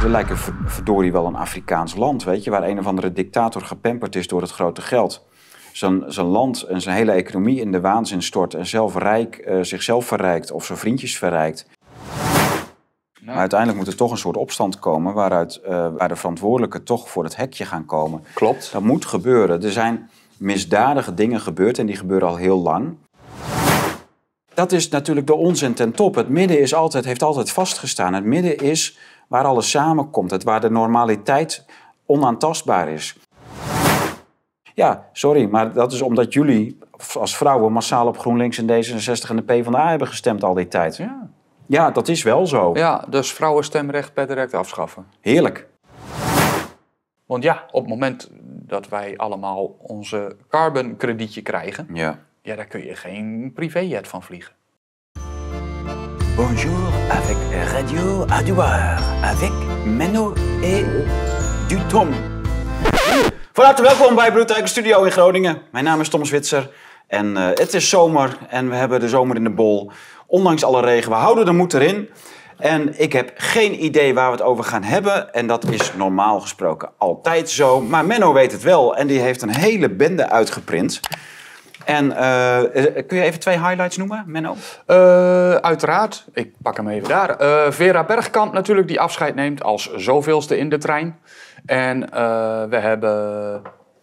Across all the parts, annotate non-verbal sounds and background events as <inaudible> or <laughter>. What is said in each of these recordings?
We lijken verdorie wel een Afrikaans land, weet je, waar een of andere dictator gepamperd is door het grote geld. Zijn, zijn land en zijn hele economie in de waanzin stort en zelf rijk, eh, zichzelf verrijkt of zijn vriendjes verrijkt. Nou. Maar uiteindelijk moet er toch een soort opstand komen waaruit, eh, waar de verantwoordelijken toch voor het hekje gaan komen. Klopt. Dat moet gebeuren. Er zijn misdadige dingen gebeurd en die gebeuren al heel lang. Dat is natuurlijk de onzin ten top. Het midden is altijd, heeft altijd vastgestaan. Het midden is waar alles samenkomt, het waar de normaliteit onaantastbaar is. Ja, sorry, maar dat is omdat jullie als vrouwen massaal op GroenLinks en D66 en de PvdA hebben gestemd al die tijd. Ja, ja dat is wel zo. Ja, dus vrouwenstemrecht per direct afschaffen. Heerlijk. Want ja, op het moment dat wij allemaal onze carbon kredietje krijgen, ja. Ja, daar kun je geen privéjet van vliegen. Bonjour avec Radio Adouard, avec Menno et Dutom. Van harte welkom bij Bloedrijke Studio in Groningen. Mijn naam is Tom Zwitser en eh, het is zomer en we hebben de zomer in de bol. Ondanks alle regen, we houden de moed erin. En ik heb geen idee waar we het over gaan hebben. En dat is normaal gesproken altijd zo. Maar Menno weet het wel en die heeft een hele bende uitgeprint. En eh, eh, kun je even twee highlights noemen, Menno? Eh, uiteraard. Ik pak hem even daar. Vera Bergkamp natuurlijk, die afscheid neemt als zoveelste in de trein. En we hebben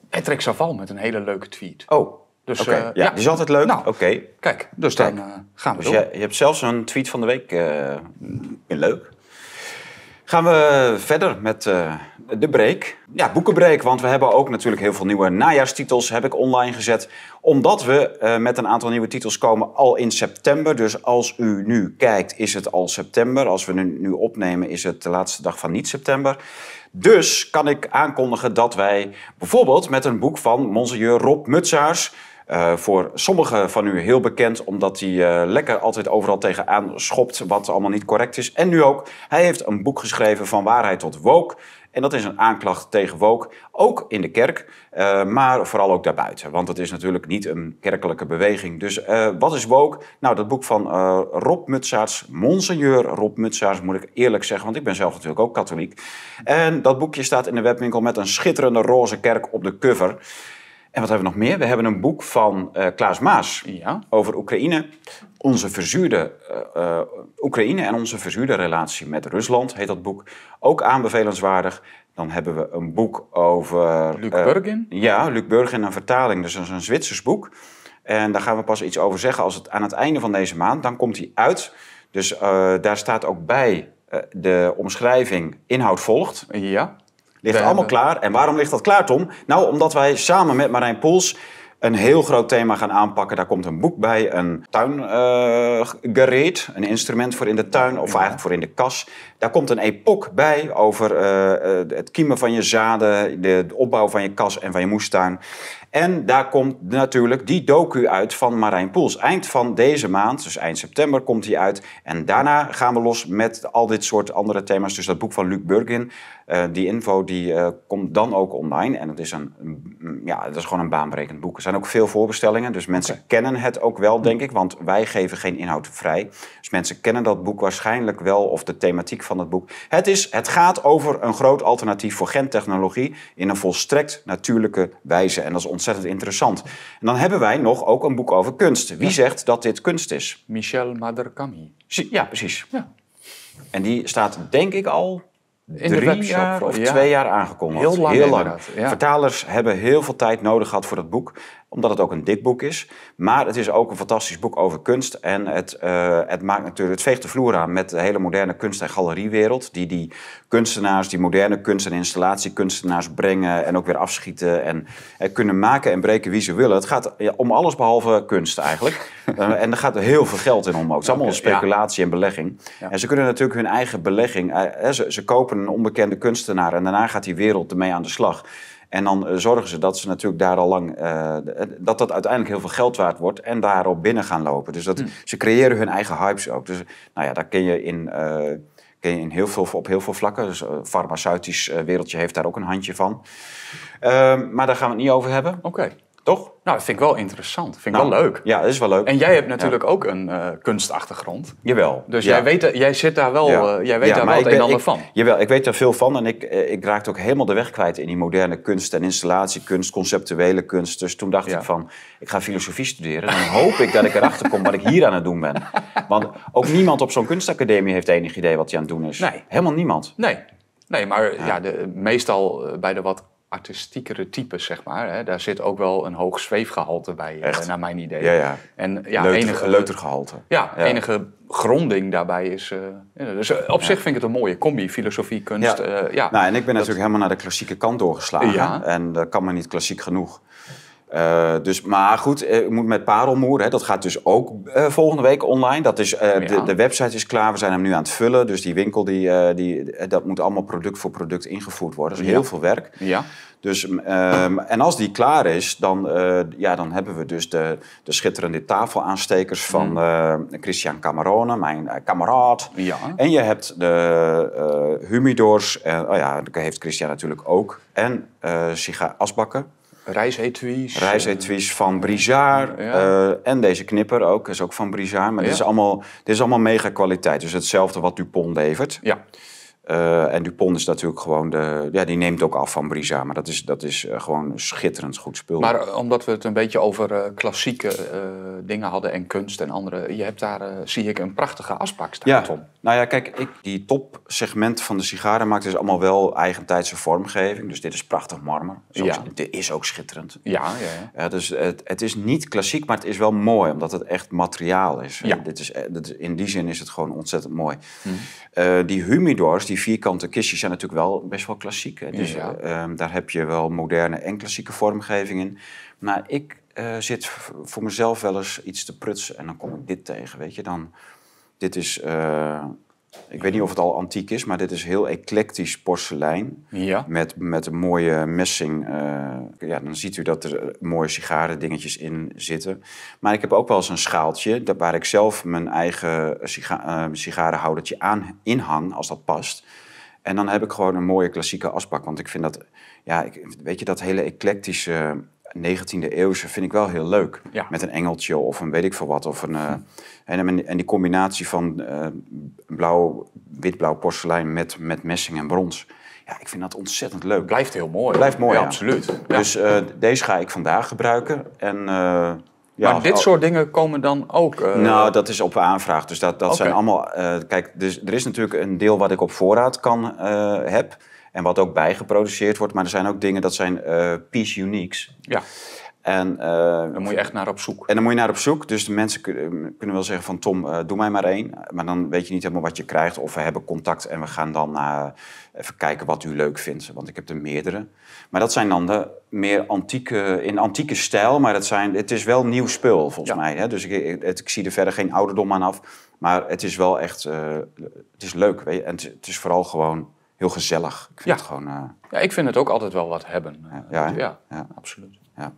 Patrick Saval met een hele leuke tweet. Oh, dus, ja, die is altijd leuk. Nou, Oké. Kijk, dus kijk. dan gaan we dus door. Je, je, hebt zelfs een tweet van de week. Uh, leuk. Gaan we verder met eh, de break. Ja, boekenbreak, want we hebben ook natuurlijk heel veel nieuwe najaarstitels, heb ik online gezet. Omdat we eh, met een aantal nieuwe titels komen al in september. Dus als u nu kijkt, is het al september. Als we nu, nu opnemen, is het de laatste dag van niet september. Dus kan ik aankondigen dat wij bijvoorbeeld met een boek van monseigneur Rob Mutsaars... Eh, voor sommigen van u heel bekend, omdat hij eh, lekker altijd overal tegenaan schopt wat allemaal niet correct is. En nu ook, hij heeft een boek geschreven van waarheid tot woke. En dat is een aanklacht tegen woke, ook in de kerk, eh, maar vooral ook daarbuiten. Want het is natuurlijk niet een kerkelijke beweging. Dus wat is woke? Nou, dat boek van Rob Mutsaerts, monseigneur Rob Mutsaerts, moet ik eerlijk zeggen, want ik ben zelf natuurlijk ook katholiek. En dat boekje staat in de webwinkel met een schitterende roze kerk op de cover. En wat hebben we nog meer? We hebben een boek van uh, Klaas Maas ja. over Oekraïne. Onze verzuurde eh, eh, Oekraïne en onze verzuurde relatie met Rusland heet dat boek. Ook aanbevelenswaardig. Dan hebben we een boek over. Luc Burgin? Ja, Luc Burgin, een vertaling. Dus dat is een Zwitsers boek. En daar gaan we pas iets over zeggen als het aan het einde van deze maand. Dan komt hij uit. Dus daar staat ook bij de omschrijving inhoud volgt. Ja. Ligt allemaal klaar. En waarom ligt dat klaar, Tom? Nou, omdat wij samen met Marijn Poels een heel groot thema gaan aanpakken. Daar komt een boek bij, een tuingereed, een instrument voor in de tuin of eigenlijk voor in de kas. Daar komt een epoch bij over eh, eh, het kiemen van je zaden, de, de opbouw van je kas en van je moestuin. En daar komt natuurlijk die docu uit van Marijn Poels. Eind van deze maand, dus eind september, komt die uit. En daarna gaan we los met al dit soort andere thema's. Dus dat boek van Luc Burgin eh, die info die, eh, komt dan ook online. En dat is, een, ja, dat is gewoon een baanbrekend boek. Er zijn ook veel voorbestellingen. Dus mensen kennen het ook wel, denk hm. ik. Want wij geven geen inhoud vrij. Dus mensen kennen dat boek waarschijnlijk wel. Of de thematiek van het boek. Het, is, het gaat over een groot alternatief voor gentechnologie. In een volstrekt natuurlijke wijze. En dat is ontzettend interessant. En dan hebben wij nog ook een boek over kunst. Wie zegt dat dit kunst is? Michel Maderkami. Ja, precies. Ja. En die staat denk ik al drie de jaar of twee jaar aangekondigd. heel lang. Vertalers hebben heel veel tijd nodig gehad voor dat boek omdat het ook een dik boek is. Maar het is ook een fantastisch boek over kunst. En het, uh, het, maakt natuurlijk, het veegt de vloer aan met de hele moderne kunst- en galeriewereld. Die die kunstenaars, die moderne kunst- en installatiekunstenaars brengen en ook weer afschieten. En, eh, kunnen maken en breken wie ze willen. Het gaat om alles behalve kunst eigenlijk. <laughs> Eh, en er gaat er heel veel geld in om ook. Het is allemaal speculatie en belegging. En ze kunnen natuurlijk hun eigen belegging... ze, ze kopen een onbekende kunstenaar en daarna gaat die wereld ermee aan de slag. En dan eh, zorgen ze dat ze natuurlijk daar al lang, eh, eh, dat dat uiteindelijk heel veel geld waard wordt en daarop binnen gaan lopen. Dus dat, hmm. ze creëren hun eigen hypes ook. Dus nou ja, daar kun je in, kun je in heel veel, op heel veel vlakken. Dus het farmaceutisch wereldje heeft daar ook een handje van. Ehm, maar daar gaan we het niet over hebben. Oké. Toch? Nou, dat vind ik wel interessant. Vind ik nou, wel leuk. Ja, dat is wel leuk. En jij hebt natuurlijk ook een uh, kunstachtergrond. Jawel. Dus jij, weet, eh, jij zit daar wel, ja. Eh, jij weet daar wel het ben, een ander van. Jawel, ik weet er veel van. En ik, ik raakte ook helemaal de weg kwijt in die moderne kunst en installatiekunst, conceptuele kunst. Dus toen dacht ik van, ik ga filosofie studeren. Dan hoop ik dat ik erachter kom wat ik hier aan het doen ben. Want ook niemand op zo'n kunstacademie heeft enig idee wat hij aan het doen is. Nee. Helemaal niemand. Nee. Nee, maar ja. de, meestal bij de wat artistiekere types, zeg maar. Hè. Daar zit ook wel een hoog zweefgehalte bij, eh, naar mijn idee. En ja, enige... Leutergehalte. Ja, enige gronding daarbij is... Eh, dus eh, op zich vind ik het een mooie combi, filosofie, kunst. Ja. ja. Nou, en ik ben natuurlijk helemaal naar de klassieke kant doorgeslagen. En dat kan me niet klassiek genoeg. Eh, dus, maar goed, eh, met Parelmoer, hè, dat gaat dus ook eh, volgende week online. Dat is, oh, de, de, website is klaar, we zijn hem nu aan het vullen. Dus die winkel, die, die, dat moet allemaal product voor product ingevoerd worden. Dat is heel veel werk. Ja. Dus, ehm, en als die klaar is, dan, ja, dan hebben we dus de, de schitterende tafelaanstekers van mm. Christian Camerone, mijn kameraad. Ja. En je hebt de humidors, en, oh ja, dat heeft Christian natuurlijk ook. En sigaasbakken. asbakken. Reisetuis. Eh, Reisetuis van Brizard. Eh, en deze knipper ook, is ook van Brizard. Maar dit, is allemaal, dit is allemaal mega kwaliteit. Dus hetzelfde wat Dupont levert. Ja. Eh, en Dupont is natuurlijk gewoon de. Ja, die neemt ook af van Brisa. Maar dat is, dat is eh, gewoon schitterend goed spul. Maar eh, omdat we het een beetje over klassieke dingen hadden en kunst en andere. Je hebt daar, zie ik, een prachtige afspraak staan, ja. Tom. Nou ja, kijk, die topsegment van de sigarenmarkt is allemaal wel eigentijdse vormgeving. Dus dit is prachtig marmer. ja. dit is ook schitterend. Ja, ja. ja. dus het, het is niet klassiek, maar het is wel mooi, omdat het echt materiaal is. Ja. Dit is, in die zin is het gewoon ontzettend mooi. Mhm. die humidors, die vierkante kistjes zijn natuurlijk wel best wel klassiek. Hè? Dus eh, ehm, daar heb je wel moderne en klassieke vormgeving in. Maar ik eh, zit voor mezelf wel eens iets te prutsen en dan kom ik dit tegen, weet je. Dan, dit is eh, ik weet niet of het al antiek is, maar dit is heel eclectisch porselein. Ja. Met, met een mooie messing. Eh, ja, dan ziet u dat er mooie sigarendingetjes in zitten. Maar ik heb ook wel eens een schaaltje waar ik zelf mijn eigen siga uh, sigarenhoudertje aan inhang, als dat past. En dan heb ik gewoon een mooie klassieke asbak. Want ik vind dat, ja, ik, weet je, dat hele eclectische 19e eeuwse vind ik wel heel leuk. Met een engeltje of een weet ik veel wat. Of een, eh, <laughs> en, en, die combinatie van uh, blauw, witblauw porselein met, met messing en brons. Ja, ik vind dat ontzettend leuk. Blijft heel mooi. Blijft mooi, absoluut. Dus eh, deze ga ik vandaag gebruiken. En, maar dit soort dingen komen dan ook? Nou, dat is op aanvraag. Dus dat, dat zijn allemaal... kijk, dus, er is natuurlijk een deel wat ik op voorraad kan, heb... En wat ook bijgeproduceerd wordt. Maar er zijn ook dingen dat zijn uh, piece uniques. Ja. En, uh, moet je echt naar op zoek. En dan moet je naar op zoek. Dus de mensen eh, kunnen wel zeggen van Tom, doe mij maar één. Maar dan weet je niet helemaal wat je krijgt. Of we hebben contact en we gaan dan uh, even kijken wat u leuk vindt. Want ik heb er meerdere. Maar dat zijn dan de meer antieke, in antieke stijl. Maar dat zijn, het is wel nieuw spul volgens mij. Hè? Dus ik, ik, zie er verder geen ouderdom aan af. Maar het is wel echt, het is leuk. Weet je? En het is vooral gewoon heel gezellig. Ik vind ja. het gewoon... Eh, ja, ik vind het ook altijd wel wat hebben. ja, ja, ja, absoluut. Ja.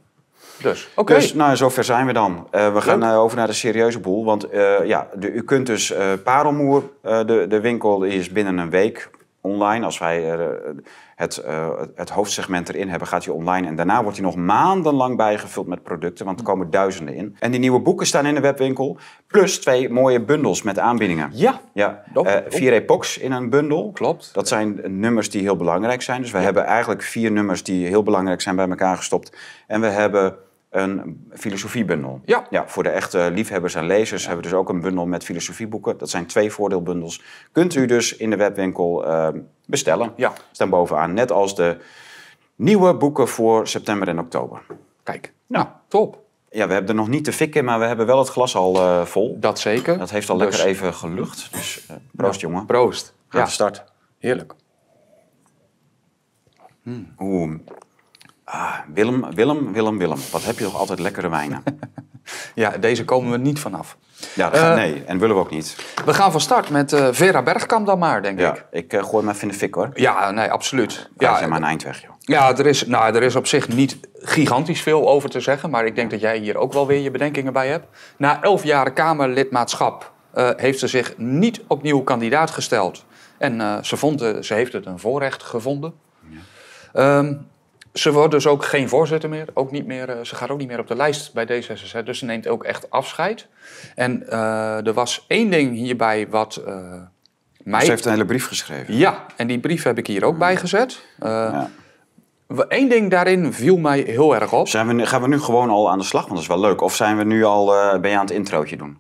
Dus, oké. Dus, nou, zover zijn we dan. Eh, we gaan eh, over naar de serieuze boel. Want ja, de, u kunt dus Parelmoer, de, de winkel is binnen een week online. Als wij het, eh, het hoofdsegment erin hebben, gaat hij online. En daarna wordt hij nog maandenlang bijgevuld met producten, want er komen duizenden in. En die nieuwe boeken staan in de webwinkel. Plus twee mooie bundels met aanbiedingen. Ja, ja. Eh, vier epochs in een bundel. Klopt. Dat zijn nummers die heel belangrijk zijn. Dus we hebben eigenlijk vier nummers die heel belangrijk zijn bij elkaar gestopt. En we hebben een filosofiebundel. Ja. ja. Voor de echte liefhebbers en lezers hebben we dus ook een bundel met filosofieboeken. Dat zijn twee voordeelbundels. Kunt u dus in de webwinkel eh, bestellen. Ja. Staan bovenaan. Net als de nieuwe boeken voor september en oktober. Kijk. Nou, top. Ja, we hebben er nog niet te fikken, maar we hebben wel het glas al eh, vol. Dat zeker. Dat heeft al lekker dus- even gelucht. Dus eh, proost, jongen. Proost. Gaat de start. Heerlijk. Hm. Oeh. Ah, Willem, Willem, Willem, Willem. Wat heb je toch altijd lekkere wijnen? <laughs> ja, deze komen we niet vanaf. Ja, gaat, eh, nee, en willen we ook niet. We gaan van start met eh, Vera Bergkamp dan maar, denk ik. Ik eh, gooi hem even in de fik hoor. Ja, nee, absoluut. Krijg ja, maar een eindweg, joh. Ja, er is, nou, er is op zich niet gigantisch veel over te zeggen. Maar ik denk dat jij hier ook wel weer je bedenkingen bij hebt. Na elf jaren Kamerlidmaatschap heeft ze zich niet opnieuw kandidaat gesteld. En ze, vond, ze heeft het een voorrecht gevonden. Ja. Ehm, ze wordt dus ook geen voorzitter meer. Ook niet meer eh, ze gaat ook niet meer op de lijst bij D66. Dus ze neemt ook echt afscheid. En eh, er was één ding hierbij wat. Eh, mij... Ze heeft een hele brief geschreven. Ja, en die brief heb ik hier ook bijgezet. Eén ding daarin viel mij heel erg op. Zijn we, gaan we nu gewoon al aan de slag? Want dat is wel leuk. Of zijn we nu al, ben je aan het introotje doen?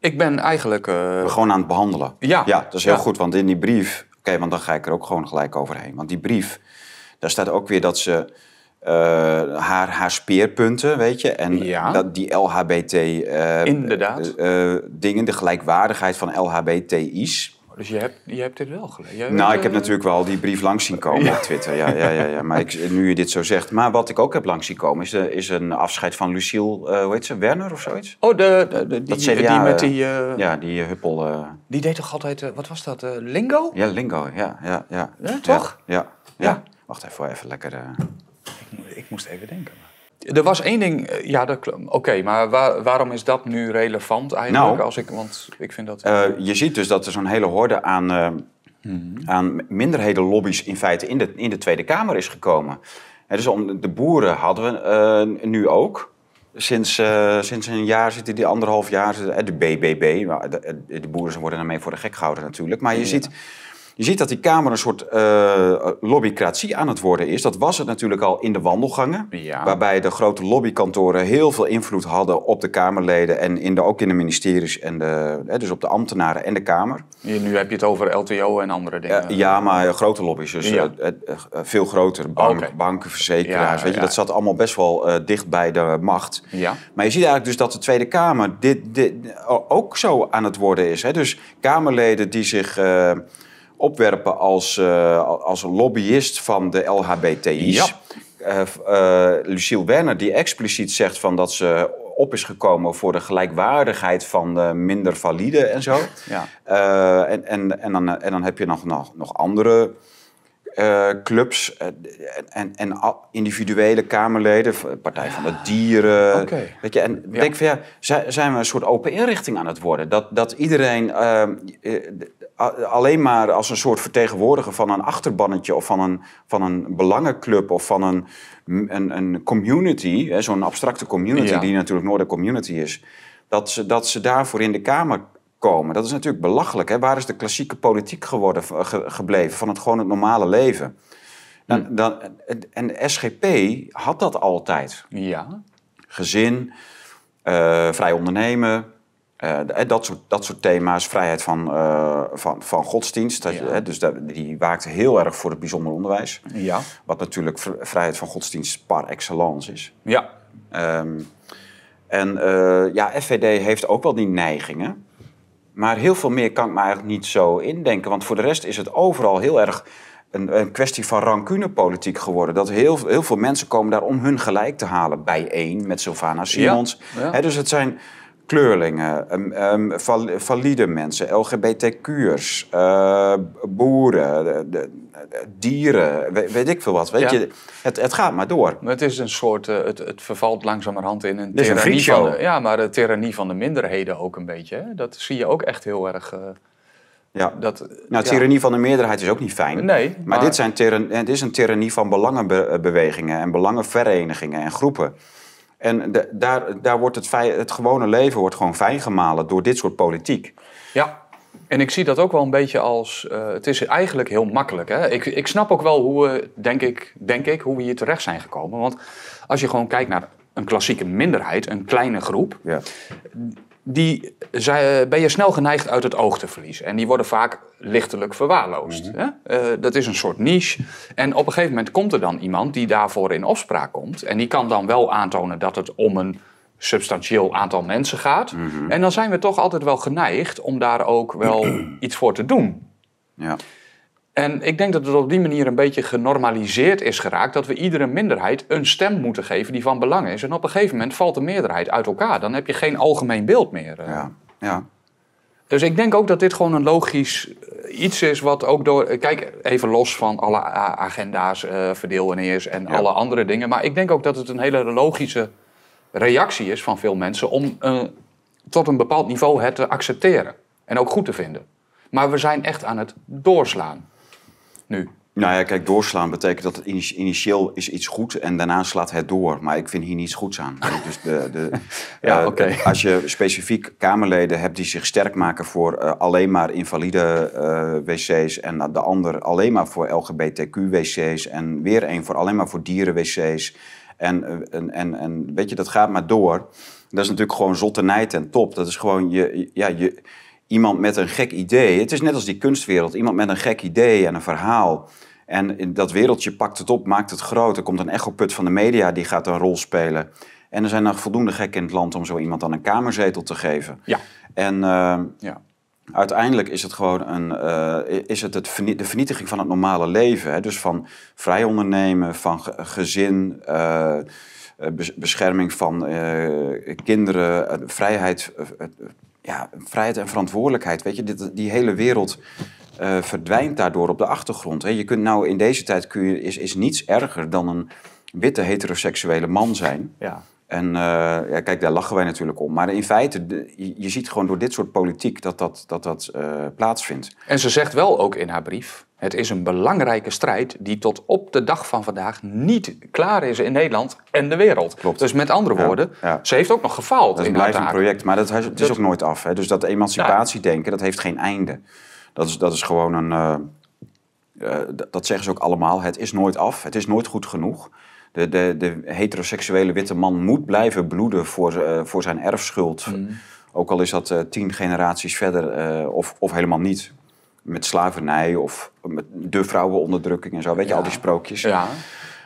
Ik ben eigenlijk... Uh... Gewoon aan het behandelen. Ja. Ja, dat is heel goed. Want in die brief... Oké, want dan ga ik er ook gewoon gelijk overheen. Want die brief daar staat ook weer dat ze eh, haar, haar speerpunten, weet je, en dat die LHBT eh, eh, dingen, de gelijkwaardigheid van LHBTI's. Dus je hebt, je hebt dit wel gelezen? nou, ik heb natuurlijk wel die brief langs zien komen op Twitter. Ja, ja, ja, ja. Maar ik, nu je dit zo zegt. Maar wat ik ook heb langs zien komen is, de, is een afscheid van Lucille, hoe heet ze, Werner of zoiets? Oh, de, die, die, met die... ja, die huppel... die deed toch altijd, wat was dat, lingo? Ja, lingo, ja, ja. ja toch? Ja, ja. Wacht even, even lekker. Eh. Ik, moest even denken. Er was één ding, eh, ja, oké, maar waarom is dat nu relevant eigenlijk? Nou, als ik, want ik vind dat... Eh, je ziet dus dat er zo'n hele horde aan, uh, mm minderhedenlobby's in feite in de, in de Tweede Kamer is gekomen. dus om, de boeren hadden we nu ook. Sinds, sinds een jaar zitten die anderhalf jaar, de BBB, de, de boeren worden daarmee voor de gek gehouden natuurlijk. Maar je ziet je ziet dat die Kamer een soort uh, lobbycratie aan het worden is. Dat was het natuurlijk al in de wandelgangen. Waarbij de grote lobbykantoren heel veel invloed hadden op de Kamerleden. En in de, ook in de ministeries, en de, hè, dus op de ambtenaren en de Kamer. nu heb je het over LTO en andere eh, dingen. ja, maar eh, grote lobby's. Dus veel groter. Banken, verzekeraars. weet je, dat zat allemaal best wel dicht bij de macht. Maar je ziet eigenlijk dus dat de Tweede Kamer dit, ook zo aan het worden is. Hè? Dus Kamerleden die zich opwerpen als, eh, als lobbyist van de LHBTI's. Ja. Eh, eh, Luciel Werner, die expliciet zegt van dat ze op is gekomen voor de gelijkwaardigheid van de minder valide en zo. Ja. en, en, en, dan, en dan heb je nog, nog, nog andere clubs en, en individuele Kamerleden, Partij van de Dieren. Weet je, en denk van ja, zijn we een soort open inrichting aan het worden? Dat, dat iedereen ehm, alleen maar als een soort vertegenwoordiger van een achterbannetje of van een, van een belangenclub of van een, een, een community, zo'n abstracte community die natuurlijk nooit een community is, dat ze, dat ze daarvoor in de Kamer komen. Dat is natuurlijk belachelijk. Hè? Waar is de klassieke politiek geworden, gebleven van het gewoon het normale leven? Dan, hm. dan, en de SGP had dat altijd. Ja. Gezin, eh, vrij ondernemen, eh, dat, soort, dat soort thema's, vrijheid van, eh, van, van godsdienst. dus dat, die waakt heel erg voor het bijzonder onderwijs. Ja. Wat natuurlijk vrijheid van godsdienst par excellence is. Ja. Ehm, en eh, ja, FVD heeft ook wel die neigingen. Maar heel veel meer kan ik me eigenlijk niet zo indenken. Want voor de rest is het overal heel erg een, een kwestie van rancunepolitiek geworden. Dat heel, heel veel mensen komen daar om hun gelijk te halen bijeen met Sylvana Simons. Ja, dus het zijn kleurlingen, ehm, ehm, valide mensen, LGBTQ'ers, uh, eh, boeren, de, dieren, weet, ik veel wat. Weet je, het, het, gaat maar door. Maar het is een soort, eh, het, het, vervalt langzamerhand in een tyrannie een van de, ja, maar de tyrannie van de minderheden ook een beetje. Dat zie je ook echt heel erg. Uh, ja. Dat, nou, tyrannie van de meerderheid is ook niet fijn. Nee, maar, dit, zijn is een tyrannie van belangenbewegingen en belangenverenigingen en groepen. En de, daar, daar wordt het, het gewone leven wordt gewoon fijn gemalen door dit soort politiek. Ja, en ik zie dat ook wel een beetje als. Eh, het is eigenlijk heel makkelijk. Hè? Ik, ik snap ook wel hoe we, denk ik, denk ik, hoe we hier terecht zijn gekomen. Want als je gewoon kijkt naar een klassieke minderheid, een kleine groep. Ja die zijn, eh, ben je snel geneigd uit het oog te verliezen. En die worden vaak lichtelijk verwaarloosd. Mhm. Eh, dat is een soort niche. En op een gegeven moment komt er dan iemand die daarvoor in opspraak komt. En die kan dan wel aantonen dat het om een substantieel aantal mensen gaat. Mhm. En dan zijn we toch altijd wel geneigd om daar ook wel <clears throat> iets voor te doen. Ja. En ik denk dat het op die manier een beetje genormaliseerd is geraakt dat we iedere minderheid een stem moeten geven die van belang is. En op een gegeven moment valt de meerderheid uit elkaar. Dan heb je geen algemeen beeld meer. Eh. Ja, ja. Dus ik denk ook dat dit gewoon een logisch eh, iets is wat ook door. Eh, kijk, even los van alle agenda's, uh, verdeel en en alle andere dingen. Maar ik denk ook dat het een hele logische reactie is van veel mensen om tot een bepaald niveau het te accepteren en ook goed te vinden. Maar we zijn echt aan het doorslaan. Nou ja, kijk, doorslaan betekent dat het initieel is iets goed en daarna slaat het door. Maar ik vind hier niets goeds aan. Dus de, de, <laughs> eh, ja, uh, Als je specifiek Kamerleden hebt die zich sterk maken voor eh, alleen maar invalide eh, wc's en de ander alleen maar voor LGBTQ wc's en weer een voor alleen maar voor dieren wc's. En, en, en, weet je, dat gaat maar door. Dat is natuurlijk gewoon zottenheid en top. Dat is gewoon je, ja, je, iemand met een gek idee. Het is net als die kunstwereld. Iemand met een gek idee en een verhaal. En dat wereldje pakt het op, maakt het groot. Er komt een echoput van de media, die gaat een rol spelen. En er zijn nog voldoende gekken in het land om zo iemand dan een kamerzetel te geven. Ja. En eh, ja. uiteindelijk is het gewoon een, eh, is het, het de vernietiging van het normale leven. Hè? Dus van vrij ondernemen, van gezin, eh, bescherming van kinderen, vrijheid, ja, vrijheid en verantwoordelijkheid. Weet je, die hele wereld eh, verdwijnt daardoor op de achtergrond. Hè. Je kunt nou in deze tijd kun je, is, is niets erger dan een witte heteroseksuele man zijn. Ja. En eh, ja, kijk, daar lachen wij natuurlijk om. Maar in feite, je ziet gewoon door dit soort politiek dat dat, dat, dat eh, plaatsvindt. En ze zegt wel ook in haar brief: het is een belangrijke strijd die tot op de dag van vandaag niet klaar is in Nederland en de wereld. Klopt. Dus met andere woorden, ze heeft ook nog gefaald. Dat blijft een project, maar dat, het is ook nooit af. Hè? Dus dat emancipatiedenken, dat heeft geen einde. Dat is, dat is gewoon een. Eh, dat zeggen ze ook allemaal. Het is nooit af, het is nooit goed genoeg de, de, de heteroseksuele witte man moet blijven bloeden voor, eh, voor zijn erfschuld. Mm. Ook al is dat eh, tien generaties verder eh, of, of helemaal niet. Met slavernij of met de vrouwenonderdrukking en zo. Weet je, al die sprookjes. Ja.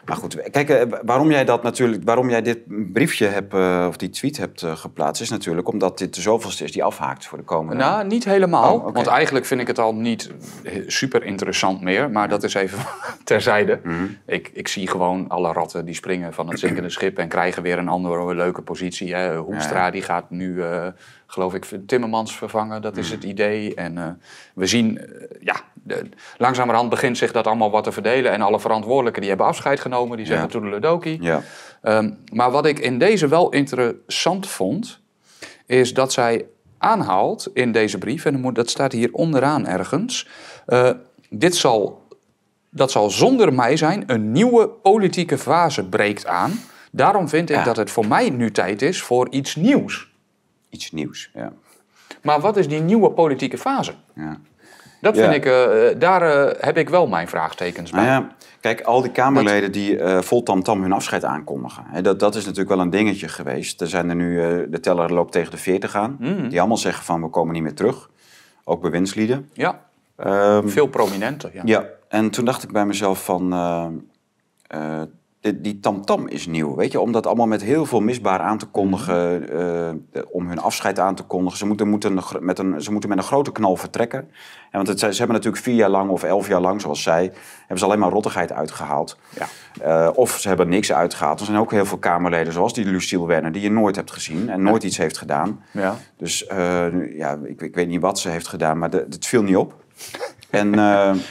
Maar goed, kijk, eh, waarom jij dat natuurlijk, waarom jij dit briefje hebt, eh, of die tweet hebt eh, geplaatst, is natuurlijk omdat dit de zoveelste is die afhaakt voor de komende. Nou, niet helemaal. Oh, Want eigenlijk vind ik het al niet super interessant meer. Maar dat is even <laughs> terzijde. Mhm. ik, ik zie gewoon alle ratten die springen van het zinkende schip en krijgen weer een andere leuke positie. Hè. Hoekstra, die gaat nu geloof ik, Timmermans vervangen. Dat is hmm. het idee. En eh, we zien, eh, ja, langzamerhand begint zich dat allemaal wat te verdelen. En alle verantwoordelijken die hebben afscheid genomen. Die zeggen ja. toedeledokie. Ja. Ehm, maar wat ik in deze wel interessant vond, is dat zij aanhaalt in deze brief... en dat staat hier onderaan ergens... Eh, dit zal, dat zal zonder mij zijn, een nieuwe politieke fase breekt aan... Daarom vind ik dat het voor mij nu tijd is voor iets nieuws iets nieuws. Ja. Maar wat is die nieuwe politieke fase? Ja. Dat vind ik, eh, eh, daar eh, heb ik wel mijn vraagtekens bij. Nou ja, kijk, al die Kamerleden die uh, vol tamtam hun afscheid aankondigen. Hè, dat, dat is natuurlijk wel een dingetje geweest. Er zijn er nu, de teller loopt tegen de 40 aan. Mm. Die allemaal zeggen van we komen niet meer terug. Ook bewindslieden. Ja, ehm, veel prominenter. Ja. ja, en toen dacht ik bij mezelf van... Eh, die tamtam -tam is nieuw, weet je, om dat allemaal met heel veel misbaar aan te kondigen, mhm. eh, eh, om hun afscheid aan te kondigen. Ze moeten, moeten, met, een, ze moeten met een grote knal vertrekken. En want het, ze hebben natuurlijk vier jaar lang of elf jaar lang, zoals zij, hebben ze alleen maar rottigheid uitgehaald. Ja. of ze hebben niks uitgehaald. Er zijn ook heel veel Kamerleden, zoals die Luciel Werner, die je nooit hebt gezien en nooit iets heeft gedaan. Ja. Dus ja, ik, ik, weet niet wat ze heeft gedaan, maar het viel niet op. en... <laughs>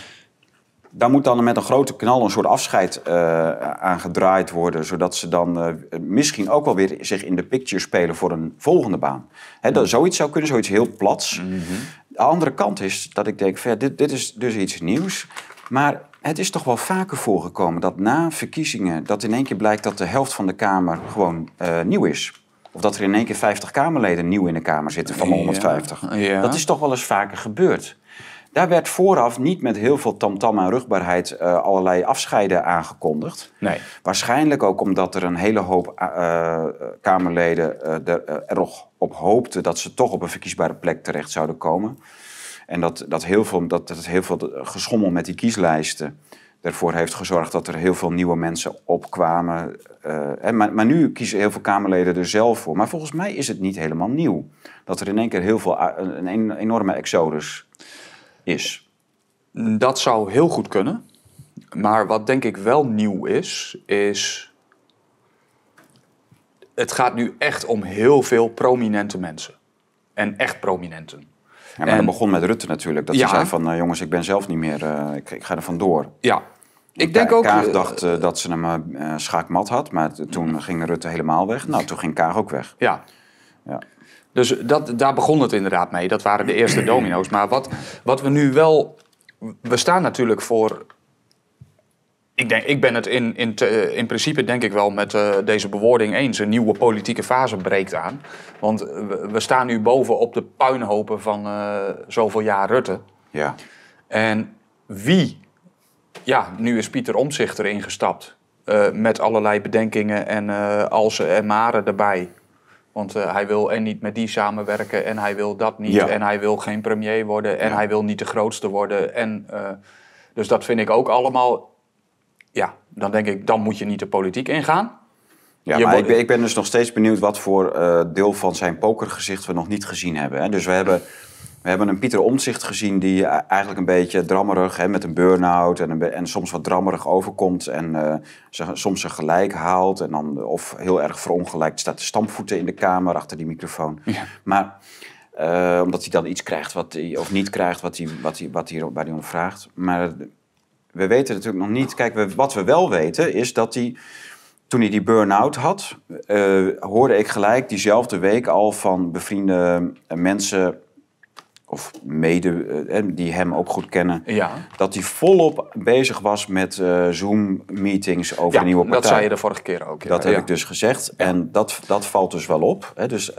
daar moet dan met een grote knal een soort afscheid eh, aan gedraaid worden. Zodat ze dan eh, misschien ook wel weer zich in de picture spelen voor een volgende baan. dat, mm. zoiets zou kunnen, zoiets heel plats. Mm-hmm. De andere kant is dat ik denk, ja, dit, dit is dus iets nieuws. Maar het is toch wel vaker voorgekomen dat na verkiezingen... dat in één keer blijkt dat de helft van de Kamer gewoon eh, nieuw is. Of dat er in één keer 50 Kamerleden nieuw in de Kamer zitten van 150. Ja, Dat is toch wel eens vaker gebeurd. Daar werd vooraf niet met heel veel tamtam en rugbaarheid eh, allerlei afscheiden aangekondigd. Nee. Waarschijnlijk ook omdat er een hele hoop eh, eh, Kamerleden er, nog op hoopten dat ze toch op een verkiesbare plek terecht zouden komen. En dat, dat, heel, veel, dat, dat heel veel geschommel met die kieslijsten ervoor heeft gezorgd dat er heel veel nieuwe mensen opkwamen. maar, nu kiezen heel veel Kamerleden er zelf voor. Maar volgens mij is het niet helemaal nieuw. Dat er in één keer heel veel, een enorme exodus is. Dat zou heel goed kunnen. Maar wat denk ik wel nieuw is, is. Het gaat nu echt om heel veel prominente mensen. En echt prominenten. Ja, maar en, dat begon met Rutte natuurlijk. Dat ja, zei van, nou, jongens, ik ben zelf niet meer, eh, ik, ik, ga er vandoor. Ja, ik denk ook... Kaag eh, dacht eh, dat ze hem schaakmat had, maar toen ging Rutte helemaal weg. Nou, toen ging Kaag ook weg. Ja. ja. Dus dat, daar begon het inderdaad mee. Dat waren de eerste <clears throat> domino's. Maar wat, wat we nu wel. We staan natuurlijk voor. Ik, denk, ik ben het in, in, eh, in principe denk ik wel met eh, deze bewoording eens. Een nieuwe politieke fase breekt aan. Want we, staan nu boven op de puinhopen van eh, zoveel jaar Rutte. Ja. En wie, ja, nu is Pieter Omtzigt erin gestapt. met allerlei bedenkingen en als en maren erbij. Want eh, hij wil en niet met die samenwerken en hij wil dat niet. En hij wil geen premier worden en hij wil niet de grootste worden. En, eh, dus dat vind ik ook allemaal. Ja, dan denk ik, dan moet je niet de politiek ingaan. Ja, maar ik ben, ik ben, dus nog steeds benieuwd wat voor eh, deel van zijn pokergezicht we nog niet gezien hebben. Hè? Dus we hebben we hebben een Pieter Omtzigt gezien die eh, eigenlijk een beetje drammerig, hè, met een burn-out en, en soms wat drammerig overkomt en eh, soms zijn gelijk haalt en dan of heel erg verongelijkt staat de stampvoeten in de kamer achter die microfoon. Maar eh, omdat hij dan iets krijgt wat hij, of niet krijgt wat hij, wat hij, wat hij, waar hij om vraagt. Maar we weten natuurlijk nog niet. Kijk, we, wat we wel weten is dat hij toen hij die burn-out had, hoorde ik gelijk diezelfde week al van bevriende mensen of mede, eh, eh, die hem ook goed kennen, ja. dat hij volop bezig was met eh, Zoom-meetings over de nieuwe partij. dat zei je de vorige keer ook. Dat heb ik dus gezegd. En dat, dat valt dus wel op. Hè. Dus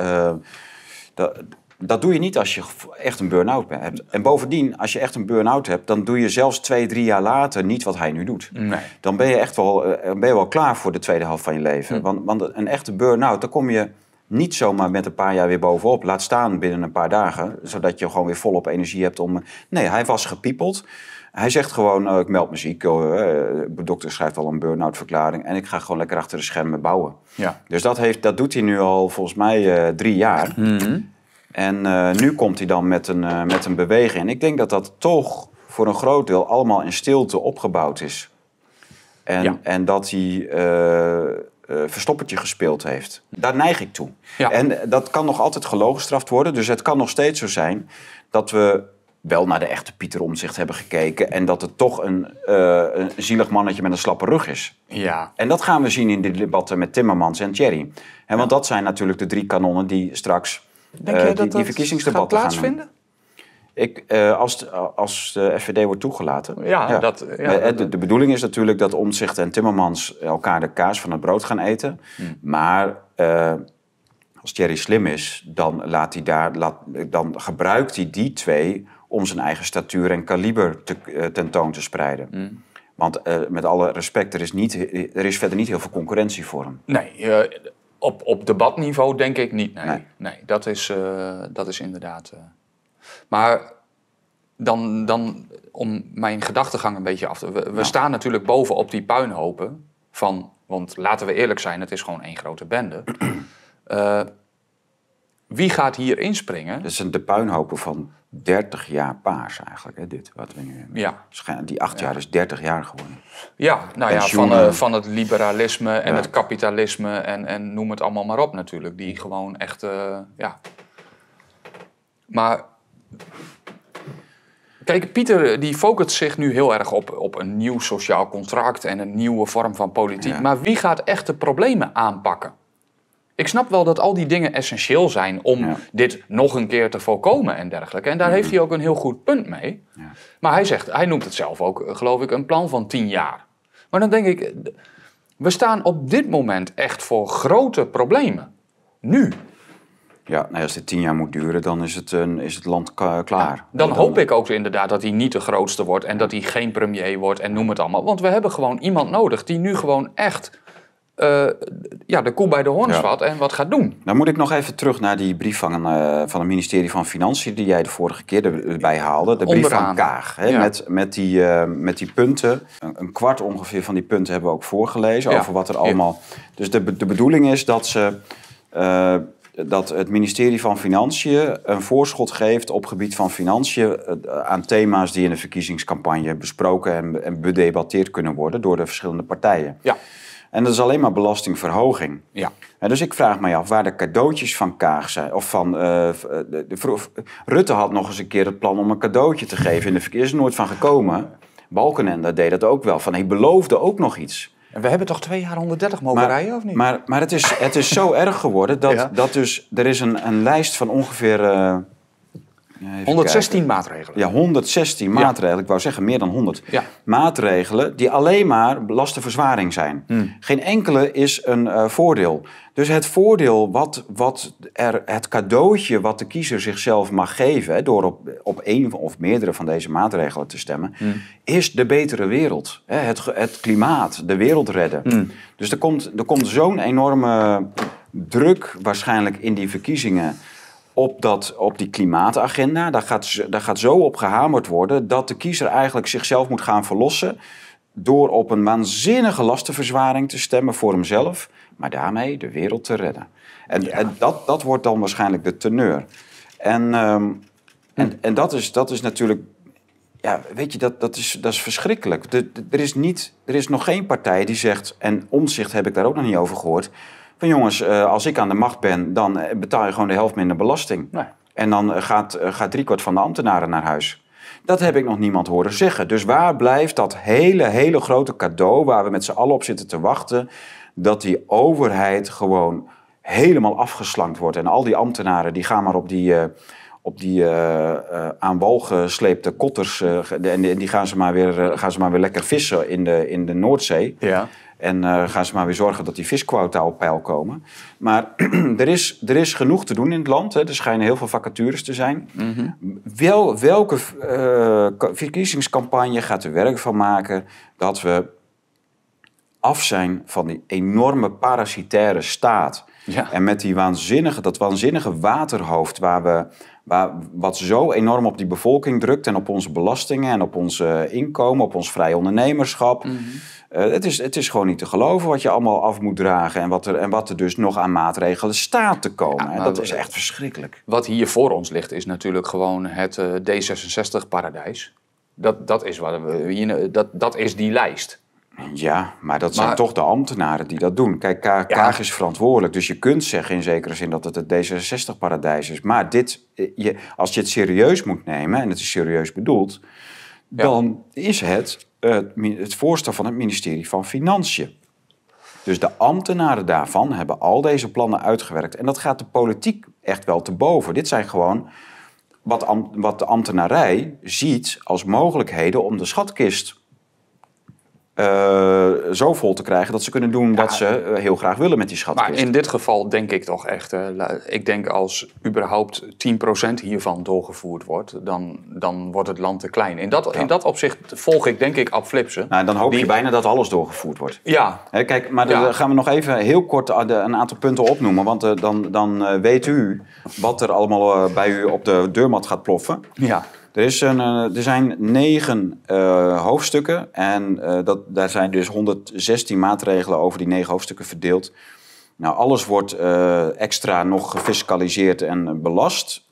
dat, dat doe je niet als je echt een burn-out hebt. En bovendien, als je echt een burn-out hebt, dan doe je zelfs twee, drie jaar later niet wat hij nu doet. Nee. Dan ben je echt wel, ben je wel klaar voor de tweede helft van je leven. Hm. Want, want een echte burn-out, dan kom je niet zomaar met een paar jaar weer bovenop. Laat staan binnen een paar dagen, zodat je gewoon weer volop energie hebt om... Nee, hij was gepiepeld. Hij zegt gewoon, uh, ik meld me ziek. Eh, de dokter schrijft al een burn-out verklaring. En ik ga gewoon lekker achter de schermen bouwen. Ja. Dus dat, heeft, dat doet hij nu al volgens mij eh, drie jaar. Mm -hmm. En eh, nu komt hij dan met een, met een beweging. En ik denk dat dat toch voor een groot deel allemaal in stilte opgebouwd is. En, ja. en dat hij uh, verstoppertje gespeeld heeft. Daar neig ik toe. En eh, dat kan nog altijd gelogenstraft worden. Dus het kan nog steeds zo zijn dat we wel naar de echte Pieter Omzicht hebben gekeken. En dat het toch een, eh, een, zielig mannetje met een slappe rug is. Ja. En dat gaan we zien in de debatten met Timmermans en Thierry. En Want dat zijn natuurlijk de drie kanonnen die straks Denk die, verkiezingsdebatten gaan ik, eh, als, de, als de FVD wordt toegelaten. Ja, Dat, ja eh, de, de, bedoeling is natuurlijk dat Omzicht en Timmermans elkaar de kaas van het brood gaan eten. Hmm. Maar eh, als Thierry slim is, dan, laat hij daar, dan gebruikt hij die twee om zijn eigen statuur en kaliber te, tentoon te spreiden. Hmm. Want met alle respect, er is, niet, er is verder niet heel veel concurrentie voor hem. Nee, op, op debatniveau denk ik niet. Nee, nee. dat, is, dat is inderdaad. Maar dan, dan om mijn gedachtegang een beetje af te... We, we staan natuurlijk boven op die puinhopen van... Want laten we eerlijk zijn, het is gewoon één grote bende. <clears throat> Eh, wie gaat hier inspringen? Dat zijn de puinhopen van 30 jaar paars eigenlijk, hè, dit wat we nu Ja. Die acht jaar is 30 jaar geworden. Ja, nou ja, van, eh, van het liberalisme en het kapitalisme en, en noem het allemaal maar op natuurlijk. Die gewoon echt, eh, ja. Maar Kijk, Pieter die focust zich nu heel erg op, op een nieuw sociaal contract en een nieuwe vorm van politiek. Maar wie gaat echt de problemen aanpakken? Ik snap wel dat al die dingen essentieel zijn om dit nog een keer te voorkomen en dergelijke. En daar heeft mhm. hij ook een heel goed punt mee. Ja. Maar hij zegt, hij noemt het zelf ook, eh, geloof ik, een plan van tien jaar. Maar dan denk ik, we staan op dit moment echt voor grote problemen. Nu. Ja, nou, als dit tien jaar moet duren, dan is het, een, is het land klaar. dan, hoop ik ook inderdaad dat hij niet de grootste wordt en dat hij geen premier wordt en noem het allemaal. Want we hebben gewoon iemand nodig die nu gewoon echt eh, ja, de koe bij de horns vat en wat gaat doen. Dan moet ik nog even terug naar die brief van, uh, van het ministerie van Financiën die jij de vorige keer erbij haalde. De brief van Kaag. Hè, met, met, die, eh, met die punten. Een, een, kwart ongeveer van die punten hebben we ook voorgelezen over wat er allemaal... Dus de, de bedoeling is dat ze dat het ministerie van Financiën een voorschot geeft op gebied van financiën eh, aan thema's die in de verkiezingscampagne besproken en, bedebatteerd kunnen worden door de verschillende partijen. Ja. En dat is alleen maar belastingverhoging. Ja. En dus ik vraag mij af waar de cadeautjes van Kaag zijn. Of van, eh, eh, de, de, Rutte had nog eens een keer het plan om een cadeautje te geven in de verkeer. Is er nooit van gekomen. Balkenende deed dat ook wel. Van hij beloofde ook nog iets we hebben toch twee jaar 130 mogen rijden, of niet? Maar, maar het, is, het is zo erg geworden dat, <laughs> dat dus, er is een, een lijst van ongeveer... Eh, 116 maatregelen. Ja, 116 maatregelen. Ik wou zeggen meer dan 100. Maatregelen die alleen maar lastenverzwaring zijn. Hmm. Geen enkele is een eh, voordeel. Dus het voordeel, wat, wat er, het cadeautje wat de kiezer zichzelf mag geven... door op, op één of meerdere van deze maatregelen te stemmen... Hmm. is de betere wereld. Hè, het, het klimaat, de wereld redden. Hmm. Dus er komt, er komt zo'n enorme druk waarschijnlijk in die verkiezingen op, dat, op die klimaatagenda. Daar gaat, daar gaat zo op gehamerd worden dat de kiezer eigenlijk zichzelf moet gaan verlossen. door op een waanzinnige lastenverzwaring te stemmen voor hemzelf. maar daarmee de wereld te redden. En, en dat, dat wordt dan waarschijnlijk de teneur. En, ehm, hm. en, en dat, is, dat is natuurlijk. Ja, weet je, dat, dat, is, dat is verschrikkelijk. de, er, is niet, er is nog geen partij die zegt. En omzicht heb ik daar ook nog niet over gehoord van jongens, eh, als ik aan de macht ben, dan eh, betaal je gewoon de helft minder belasting. Nee. En dan eh, gaat, gaat driekwart van de ambtenaren naar huis. Dat heb ik nog niemand horen zeggen. Dus waar blijft dat hele, hele grote cadeau waar we met z'n allen op zitten te wachten, dat die overheid gewoon helemaal afgeslankt wordt en al die ambtenaren die gaan maar op die. Uh, op die aan wal gesleepte kotters. en die, gaan, ze maar weer, gaan ze maar weer lekker vissen in de, in de Noordzee. Ja. En eh, gaan ze maar weer zorgen dat die visquota op peil komen. Maar <clears throat> er, is, er is genoeg te doen in het land. Hè. Er schijnen heel veel vacatures te zijn. Mhm. Wel, welke eh, verkiezingscampagne gaat er werk van maken dat we af zijn van die enorme parasitaire staat? Ja. En met die waanzinnige, dat waanzinnige waterhoofd waar we wat zo enorm op die bevolking drukt en op onze belastingen en op ons eh, inkomen, op ons vrij ondernemerschap. Mhm. Eh, het, is, het is gewoon niet te geloven wat je allemaal af moet dragen en wat er, en wat er dus nog aan maatregelen staat te komen. dat is echt verschrikkelijk. Wat hier voor ons ligt is natuurlijk gewoon het eh, D66-paradijs. Dat, dat, is wat we, dat, dat is die lijst. Ja, maar dat zijn toch de ambtenaren die dat doen. Kijk, Kaag is verantwoordelijk. Dus je kunt zeggen in zekere zin dat het het D66-paradijs is. Maar dit, eh, je, als je het serieus moet nemen, en het is serieus bedoeld... dan is het, eh, het voorstel van het ministerie van Financiën. Dus de ambtenaren daarvan hebben al deze plannen uitgewerkt. En dat gaat de politiek echt wel te boven. Dit zijn gewoon wat, wat de ambtenarij ziet als mogelijkheden om de schatkist eh, zo vol te krijgen dat ze kunnen doen wat ze eh, heel graag willen met die schatkist. Maar in dit geval denk ik toch echt, eh, ik denk als überhaupt 10% hiervan doorgevoerd wordt, dan, dan wordt het land te klein. In dat, in dat opzicht volg ik denk ik op Flipsen. Nou, dan hoop je bijna dat alles doorgevoerd wordt. Ja. Hè, kijk, maar dan gaan we nog even heel kort een aantal punten opnoemen, want dan, dan weet u wat er allemaal bij u op de deurmat gaat ploffen. Ja. Er, eh, er zijn negen eh, hoofdstukken en eh, dat, daar zijn dus 116 maatregelen over die negen hoofdstukken verdeeld. Nou, alles wordt extra nog gefiscaliseerd en belast.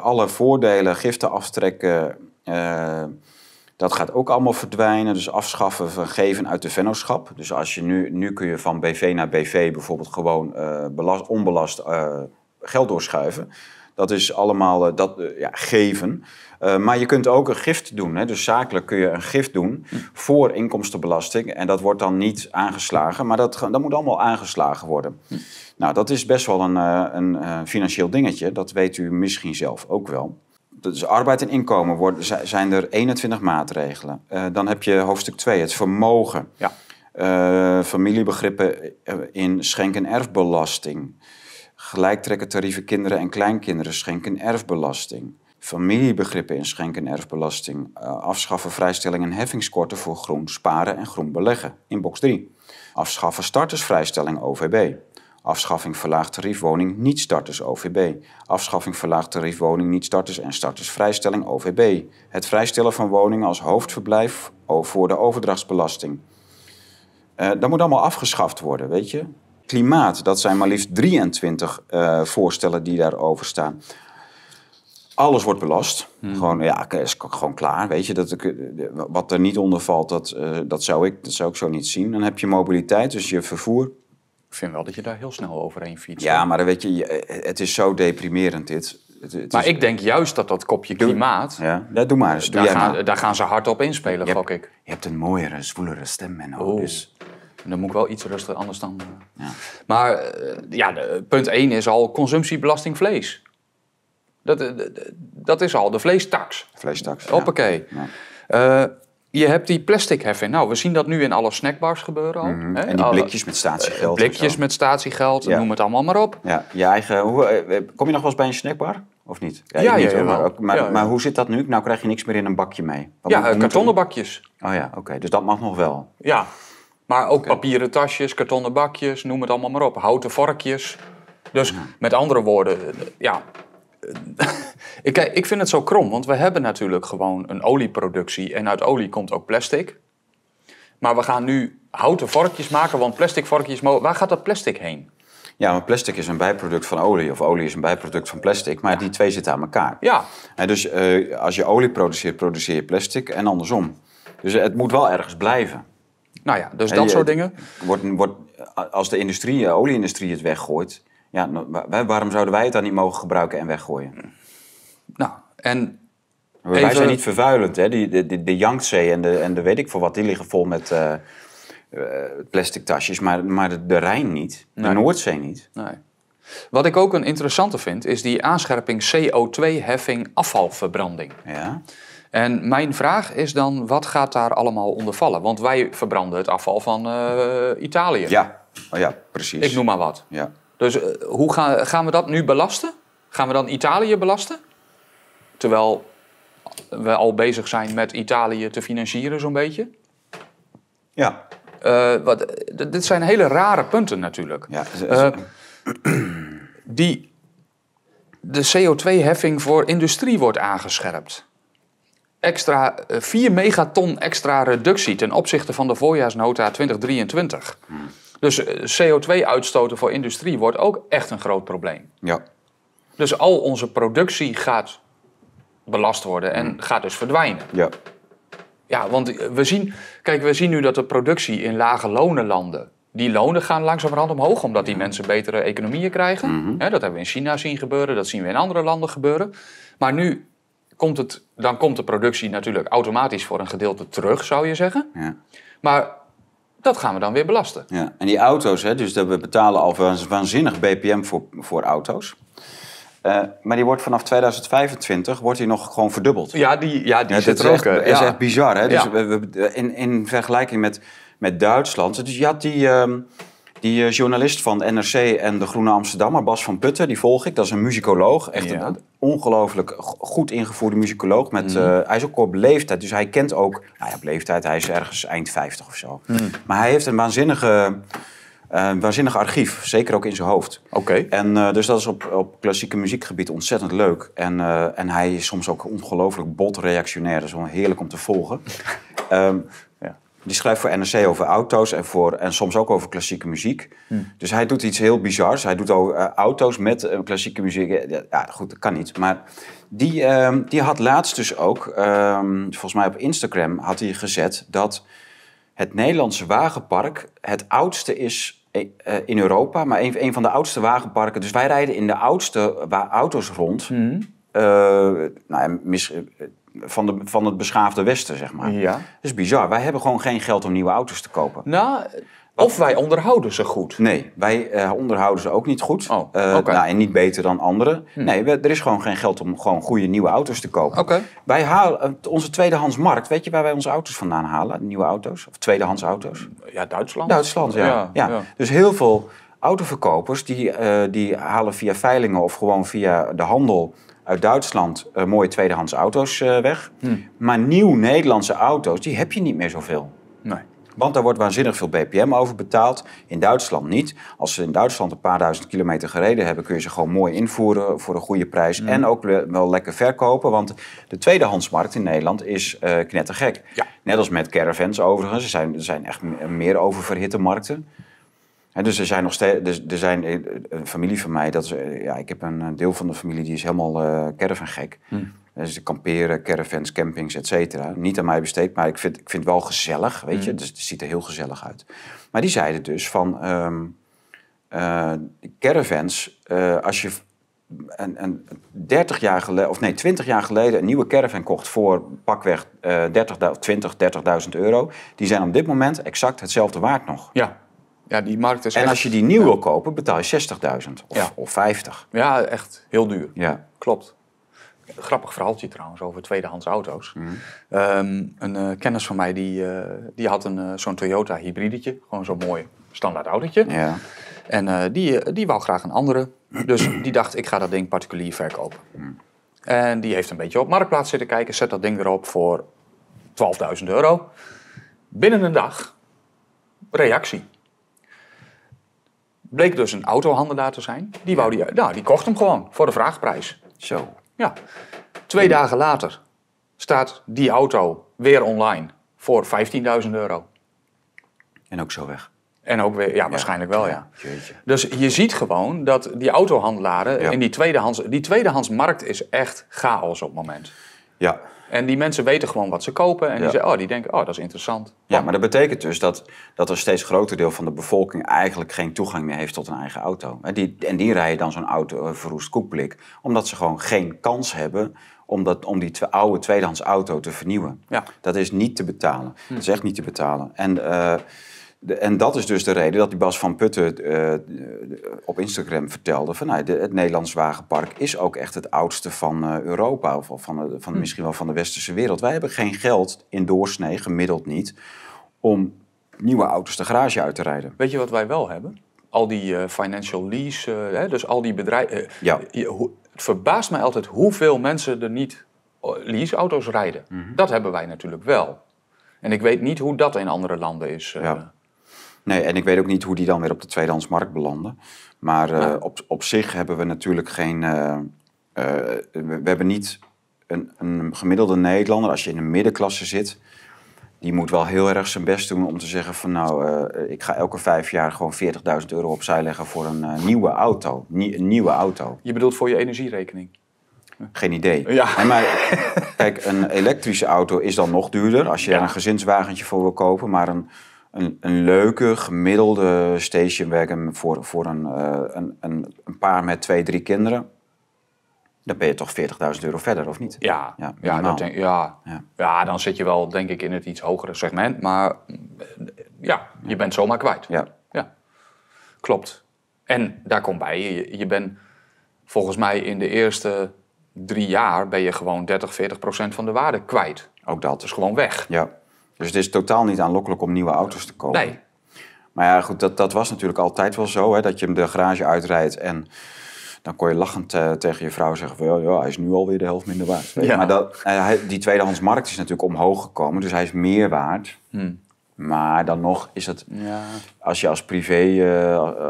alle voordelen, giften aftrekken, dat gaat ook allemaal verdwijnen. Dus afschaffen van geven uit de vennootschap. Dus als je nu, nu kun je van BV naar BV bijvoorbeeld gewoon belast, onbelast geld doorschuiven. Dat is allemaal eh, dat, eh, ja, geven. Eh, maar je kunt ook een gift doen. Hè? Dus zakelijk kun je een gift doen hm. voor inkomstenbelasting. En dat wordt dan niet aangeslagen. Maar dat, moet allemaal aangeslagen worden. Hm. Nou, dat is best wel een, een, financieel dingetje. Dat weet u misschien zelf ook wel. Dus arbeid en inkomen worden, zijn er 21 maatregelen. dan heb je hoofdstuk 2, het vermogen. Ja. familiebegrippen in schenk- en erfbelasting. Gelijktrekken tarieven kinderen en kleinkinderen schenken erfbelasting. Familiebegrippen in schenken erfbelasting. Eh, afschaffen vrijstelling en heffingskorten voor groen sparen en groen beleggen. In box 3. Afschaffen startersvrijstelling OVB. Afschaffing verlaagd tarief woning niet-starters OVB. Afschaffing verlaagd tarief woning niet-starters en startersvrijstelling OVB. Het vrijstellen van woningen als hoofdverblijf voor de overdrachtsbelasting. Eh, dat moet allemaal afgeschaft worden, weet je klimaat. Dat zijn maar liefst 23 uh, eh, voorstellen die daarover staan. Alles wordt belast. Hmm. Gewoon, ja, is gewoon klaar. Weet je, dat, eh, wat er niet onder valt, dat, eh, dat, zou ik, dat zou ik zo niet zien. Dan heb je mobiliteit, dus je vervoer. Ik vind wel dat je daar heel snel overheen fietst. Ja, maar dan weet je, het is zo deprimerend dit. maar ik denk juist dat dat kopje klimaat... Doe, ja, doe maar eens. Doe daar, gaan, maar. daar gaan ze hard op inspelen, gok ik. Je hebt een mooiere, zwoelere stem, Menno. Oh dan moet ik wel iets rustiger, anders dan... Eh. Ja. Maar eh, ja, punt 1 is al consumptiebelasting vlees. Dat, eh, dat is al de vleestaks. Vleestaks, Hoppakee. Ja. je hebt die plastic heffing. Nou, we zien dat nu in alle snackbars gebeuren al. Mhm. En die blikjes met statiegeld. Blikjes met statiegeld, noem het allemaal maar op. Ja, je eigen, hoe, kom je nog wel eens bij een snackbar? Of niet? Ja, ja, maar, ook, maar, maar, hoe zit dat nu? Nou krijg je niks meer in een bakje mee. ja, moet, kartonnen bakjes. Oh ja, oké. Dus dat mag nog wel. Ja, maar ook papieren tasjes, kartonnen bakjes, noem het allemaal maar op. Houten vorkjes. Dus met andere woorden, eh, ja. <laughs> ik, eh, ik vind het zo krom, want we hebben natuurlijk gewoon een olieproductie. En uit olie komt ook plastic. Maar we gaan nu houten vorkjes maken, want plastic vorkjes. Waar gaat dat plastic heen? Ja, maar plastic is een bijproduct van olie, of olie is een bijproduct van plastic, maar die twee zitten aan elkaar. Ja. En dus eh, als je olie produceert, produceer je plastic en andersom. Dus het moet wel ergens blijven. Nou ja, dus dat soort dingen. wordt, als de industrie, de eh, olieindustrie het weggooit, ja, nou, waarom zouden wij het dan niet mogen gebruiken en weggooien? Nou, en Wij zijn niet vervuilend. Hè? Die, de, de, de Yangtze en de, en de weet ik voor wat, die liggen vol met eh, eh, plastic tasjes. Maar, maar de, de Rijn niet. De Noordzee niet. Nee. Wat ik ook een interessante vind, is die aanscherping CO2-heffing afvalverbranding. Ja. En mijn vraag is dan, wat gaat daar allemaal onder vallen? Want wij verbranden het afval van eh, Italië. Ja. Oh, ja, precies. Ik noem maar wat. Ja. Dus eh, hoe gaan, gaan we dat nu belasten? Gaan we dan Italië belasten? Terwijl we al bezig zijn met Italië te financieren, zo'n beetje. Ja. Eh, wat, dit zijn hele rare punten natuurlijk. Ja, die de CO2-heffing voor industrie wordt aangescherpt extra, 4 eh, megaton extra reductie ten opzichte van de voorjaarsnota 2023. Dus eh, CO2-uitstoten voor industrie wordt ook echt een groot probleem. Ja. Dus al onze productie gaat belast worden en mm. gaat dus verdwijnen. Ja. Ja, want eh, we zien, kijk, we zien nu dat de productie in lage lonen landen. Die lonen gaan langzamerhand omhoog, omdat die mensen betere economieën krijgen. Mhm. dat hebben we in China zien gebeuren, dat zien we in andere landen gebeuren. Maar nu komt het, dan komt de productie natuurlijk automatisch voor een gedeelte terug, zou je zeggen. Ja. Maar dat gaan we dan weer belasten. Ja. En die auto's, hè, dus dat we betalen al waanzinnig BPM voor, voor auto's. Eh, maar die wordt vanaf 2025 wordt die nog gewoon verdubbeld. Ja, die, ja, die is echt bizar. Hè? Dus we, we, in, in vergelijking met, met Duitsland. Dus je had die. Ehm, die eh, journalist van NRC en De Groene Amsterdammer, Bas van Putten, die volg ik. Dat is een muzikoloog. Echt een ongelooflijk goed ingevoerde muzikoloog. Met, mhm. eh, hij is ook op leeftijd, dus hij kent ook... Nou ja, op leeftijd, hij is ergens eind 50 of zo. Mhm. Maar hij heeft een waanzinnige... Eh, waanzinnig archief, zeker ook in zijn hoofd. Oké. En dus dat is op, op klassieke muziekgebied ontzettend leuk. En, en hij is soms ook ongelooflijk bot reactionair. Dat is wel heerlijk om te volgen. <laughs> Ehm, die schrijft voor NRC over auto's en, voor, en soms ook over klassieke muziek. Hmm. Dus hij doet iets heel bizars. Hij doet ook eh, auto's met eh, klassieke muziek. Ja, goed, dat kan niet. Maar die, ehm, die had laatst dus ook, ehm, volgens mij op Instagram, had hij gezet dat het Nederlandse wagenpark het oudste is eh, in Europa. Maar een, van de oudste wagenparken. Dus wij rijden in de oudste auto's rond. Hm. nou ja, mis, van, de, van het beschaafde Westen, zeg maar. Ja. Dat is bizar. Wij hebben gewoon geen geld om nieuwe auto's te kopen. Nou, of wij onderhouden ze goed. Nee, wij eh, onderhouden ze ook niet goed. Oh, eh, nou, en niet beter dan anderen. Hm. Nee, we, er is gewoon geen geld om gewoon goede nieuwe auto's te kopen. Wij halen, eh, onze onze tweedehandsmarkt, weet je waar wij onze auto's vandaan halen? Nieuwe auto's? Of tweedehands auto's? Ja, Duitsland. Duitsland, ja. ja, ja. ja. Dus heel veel autoverkopers die, die halen via veilingen of gewoon via de handel uit Duitsland uh, mooie tweedehands auto's eh, weg. Hmm. Maar nieuw Nederlandse auto's, die heb je niet meer zoveel. Nee. Want daar wordt waanzinnig veel BPM over betaald. In Duitsland niet. Als ze in Duitsland een paar duizend kilometer gereden hebben, kun je ze gewoon mooi invoeren voor een goede prijs. Hmm. En ook wel lekker verkopen. Want de tweedehandsmarkt in Nederland is uh, knettergek. Ja. Net als met caravans overigens. Er zijn, er zijn echt meer oververhitte markten dus er zijn nog steeds, dus er zijn eh, een familie van mij, dat is, eh, ja, ik heb een deel van de familie die is helemaal uh, eh, caravangek. Hmm. Dus kamperen, caravans, campings, et cetera. Niet aan mij besteed, maar ik vind, ik vind het wel gezellig, weet je. Hmm. Dus het ziet er heel gezellig uit. Maar die zeiden dus van, um, caravans, als je een, een 30 jaar geleden, of nee, 20 jaar geleden een nieuwe caravan kocht voor pakweg uh, 30, 20, 30.000 euro, die zijn op dit moment exact hetzelfde waard nog. Ja ja, die markt is En als je die nieuw wil kopen, betaal je 60.000 of, 50. Ja, echt heel duur. Ja. Klopt. Grappig verhaaltje trouwens over tweedehands auto's. Mhm. Ehm, een eh, kennis van mij die, eh, die had een, eh, zo'n Toyota hybridetje. Gewoon zo'n mooi standaard autootje. Ja. En die, die wou graag een andere. Dus die dacht, ik ga dat ding particulier verkopen. Mhm. En die heeft een beetje op Marktplaats zitten kijken. Zet dat ding erop voor 12.000 euro. Binnen een dag reactie bleek dus een autohandelaar te zijn. Die, wou die, nou, die kocht hem gewoon voor de vraagprijs. Zo. Ja. Twee dagen later staat die auto weer online voor 15.000 euro. En ook zo weg. En ook weer, ja, waarschijnlijk wel, ja. Dus je ziet gewoon dat die autohandelaren in die tweedehands, die markt is echt chaos op het moment. Ja, en die mensen weten gewoon wat ze kopen. En die, zeggen, oh, die denken, oh, dat is interessant. Ja, maar dat betekent dus dat, dat een steeds groter deel van de bevolking eigenlijk geen toegang meer heeft tot een eigen auto. En die, en die rijden dan zo'n auto verroest koekblik. Omdat ze gewoon geen kans hebben om, dat, om die oude tweedehands auto te vernieuwen. Ja. Dat is niet te betalen. Hm. Dat is echt niet te betalen. En... Eh, en dat is dus de reden dat die Bas van Putten eh, op Instagram vertelde van nou, het Nederlands wagenpark is ook echt het oudste van eh, Europa of van, van hm. misschien wel van de westerse wereld. Wij hebben geen geld in doorsnee, gemiddeld niet, om nieuwe auto's de garage uit te rijden. Weet je wat wij wel hebben? Al die eh, financial lease, hè, dus al die bedrijven. ja. het verbaast mij altijd hoeveel mensen er niet oh, leaseauto's rijden. Mhm. Dat hebben wij natuurlijk wel. En ik weet niet hoe dat in andere landen is. Ja. Nee, en ik weet ook niet hoe die dan weer op de tweedehandsmarkt belanden. Maar eh, op, op zich hebben we natuurlijk geen. Eh, eh, we, we, hebben niet een, een gemiddelde Nederlander, als je in de middenklasse zit, die moet wel heel erg zijn best doen om te zeggen van nou, ik ga elke vijf jaar gewoon 40.000 euro opzij leggen voor een nieuwe auto. Nie, een nieuwe auto. Je bedoelt voor je energierekening? Geen idee. Ja. maar, kijk, een elektrische auto is dan nog duurder als je er een gezinswagentje voor wil kopen. Maar een een, leuke, gemiddelde stationwagon voor, voor eh, een, een, een, paar met twee, drie kinderen. Dan ben je toch 40.000 euro verder, of niet? Ja, ja, ja, dat ja. ja. dan zit je wel, denk ik, in het iets hogere segment. Maar eh, ja, je bent zomaar kwijt. Ja. ja. Klopt. En daar komt bij, je, je bent volgens mij in de eerste drie jaar ben je gewoon 30, 40 procent van de waarde kwijt. Ook dat. is dus gewoon weg. Ja. Dus het is totaal niet aanlokkelijk om nieuwe auto's te kopen. Nee. Maar ja, goed, dat, dat was natuurlijk altijd wel zo, hè, dat je hem de garage uitrijdt en dan kon je lachend eh, tegen je vrouw zeggen van ja, hij is nu alweer de helft minder waard. Ja. Maar dat, eh, die tweedehandsmarkt is natuurlijk omhoog gekomen, dus hij is meer waard. Hmm. Maar dan nog is het, ja. als je als privé, eh, eh,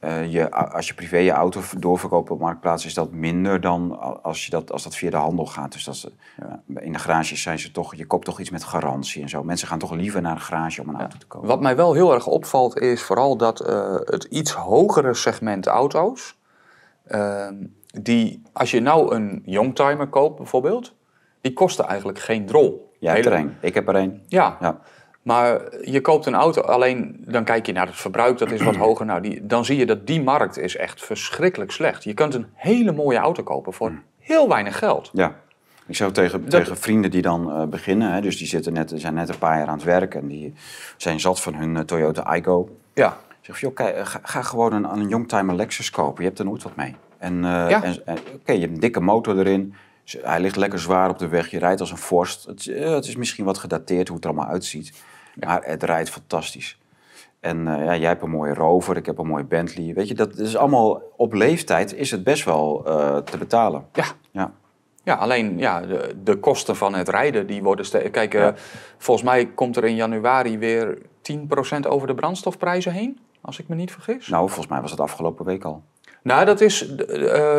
eh, je, als je privé je auto doorverkoopt op marktplaats, is dat minder dan als, je dat, als dat via de handel gaat. Dus dat, in de garages zijn ze toch, je koopt toch iets met garantie en zo. Mensen gaan toch liever naar de garage om een auto te kopen. Wat mij wel heel erg opvalt is vooral dat het iets hogere segment auto's, ehm, die, als je nou een youngtimer koopt bijvoorbeeld, die kosten eigenlijk geen drol. Ja, een? Ik heb er een. ja. Maar je koopt een auto, alleen dan kijk je naar het verbruik, dat is wat <clears throat> hoger. Nou, die, dan zie je dat die markt is echt verschrikkelijk slecht. Je kunt een hele mooie auto kopen voor hmm. heel weinig geld. Ja. Ik zou tegen, tegen vrienden die dan eh, beginnen, hè, dus die zitten net, zijn net een paar jaar aan het werk en die zijn zat van hun eh, Toyota Igo. Ja. Zeg van, joh, kijk, eh, ga, gewoon een, een Youngtimer Lexus kopen, je hebt er nooit wat mee. En, ja. en, oké, je hebt een dikke motor erin, hij ligt lekker zwaar op de weg, je rijdt als een vorst. Het, het is misschien wat gedateerd hoe het er allemaal uitziet. Ja. Maar het rijdt fantastisch. En eh, ja, jij hebt een mooie Rover, ik heb een mooie Bentley. Weet je, dat is allemaal op leeftijd is het best wel eh, te betalen. Ja. ja. Ja, alleen ja, de, de, kosten van het rijden die worden steeds... Kijk, eh, volgens mij komt er in januari weer 10% over de brandstofprijzen heen, als ik me niet vergis. Nou, volgens mij was het afgelopen week al. Nou, dat is, eh,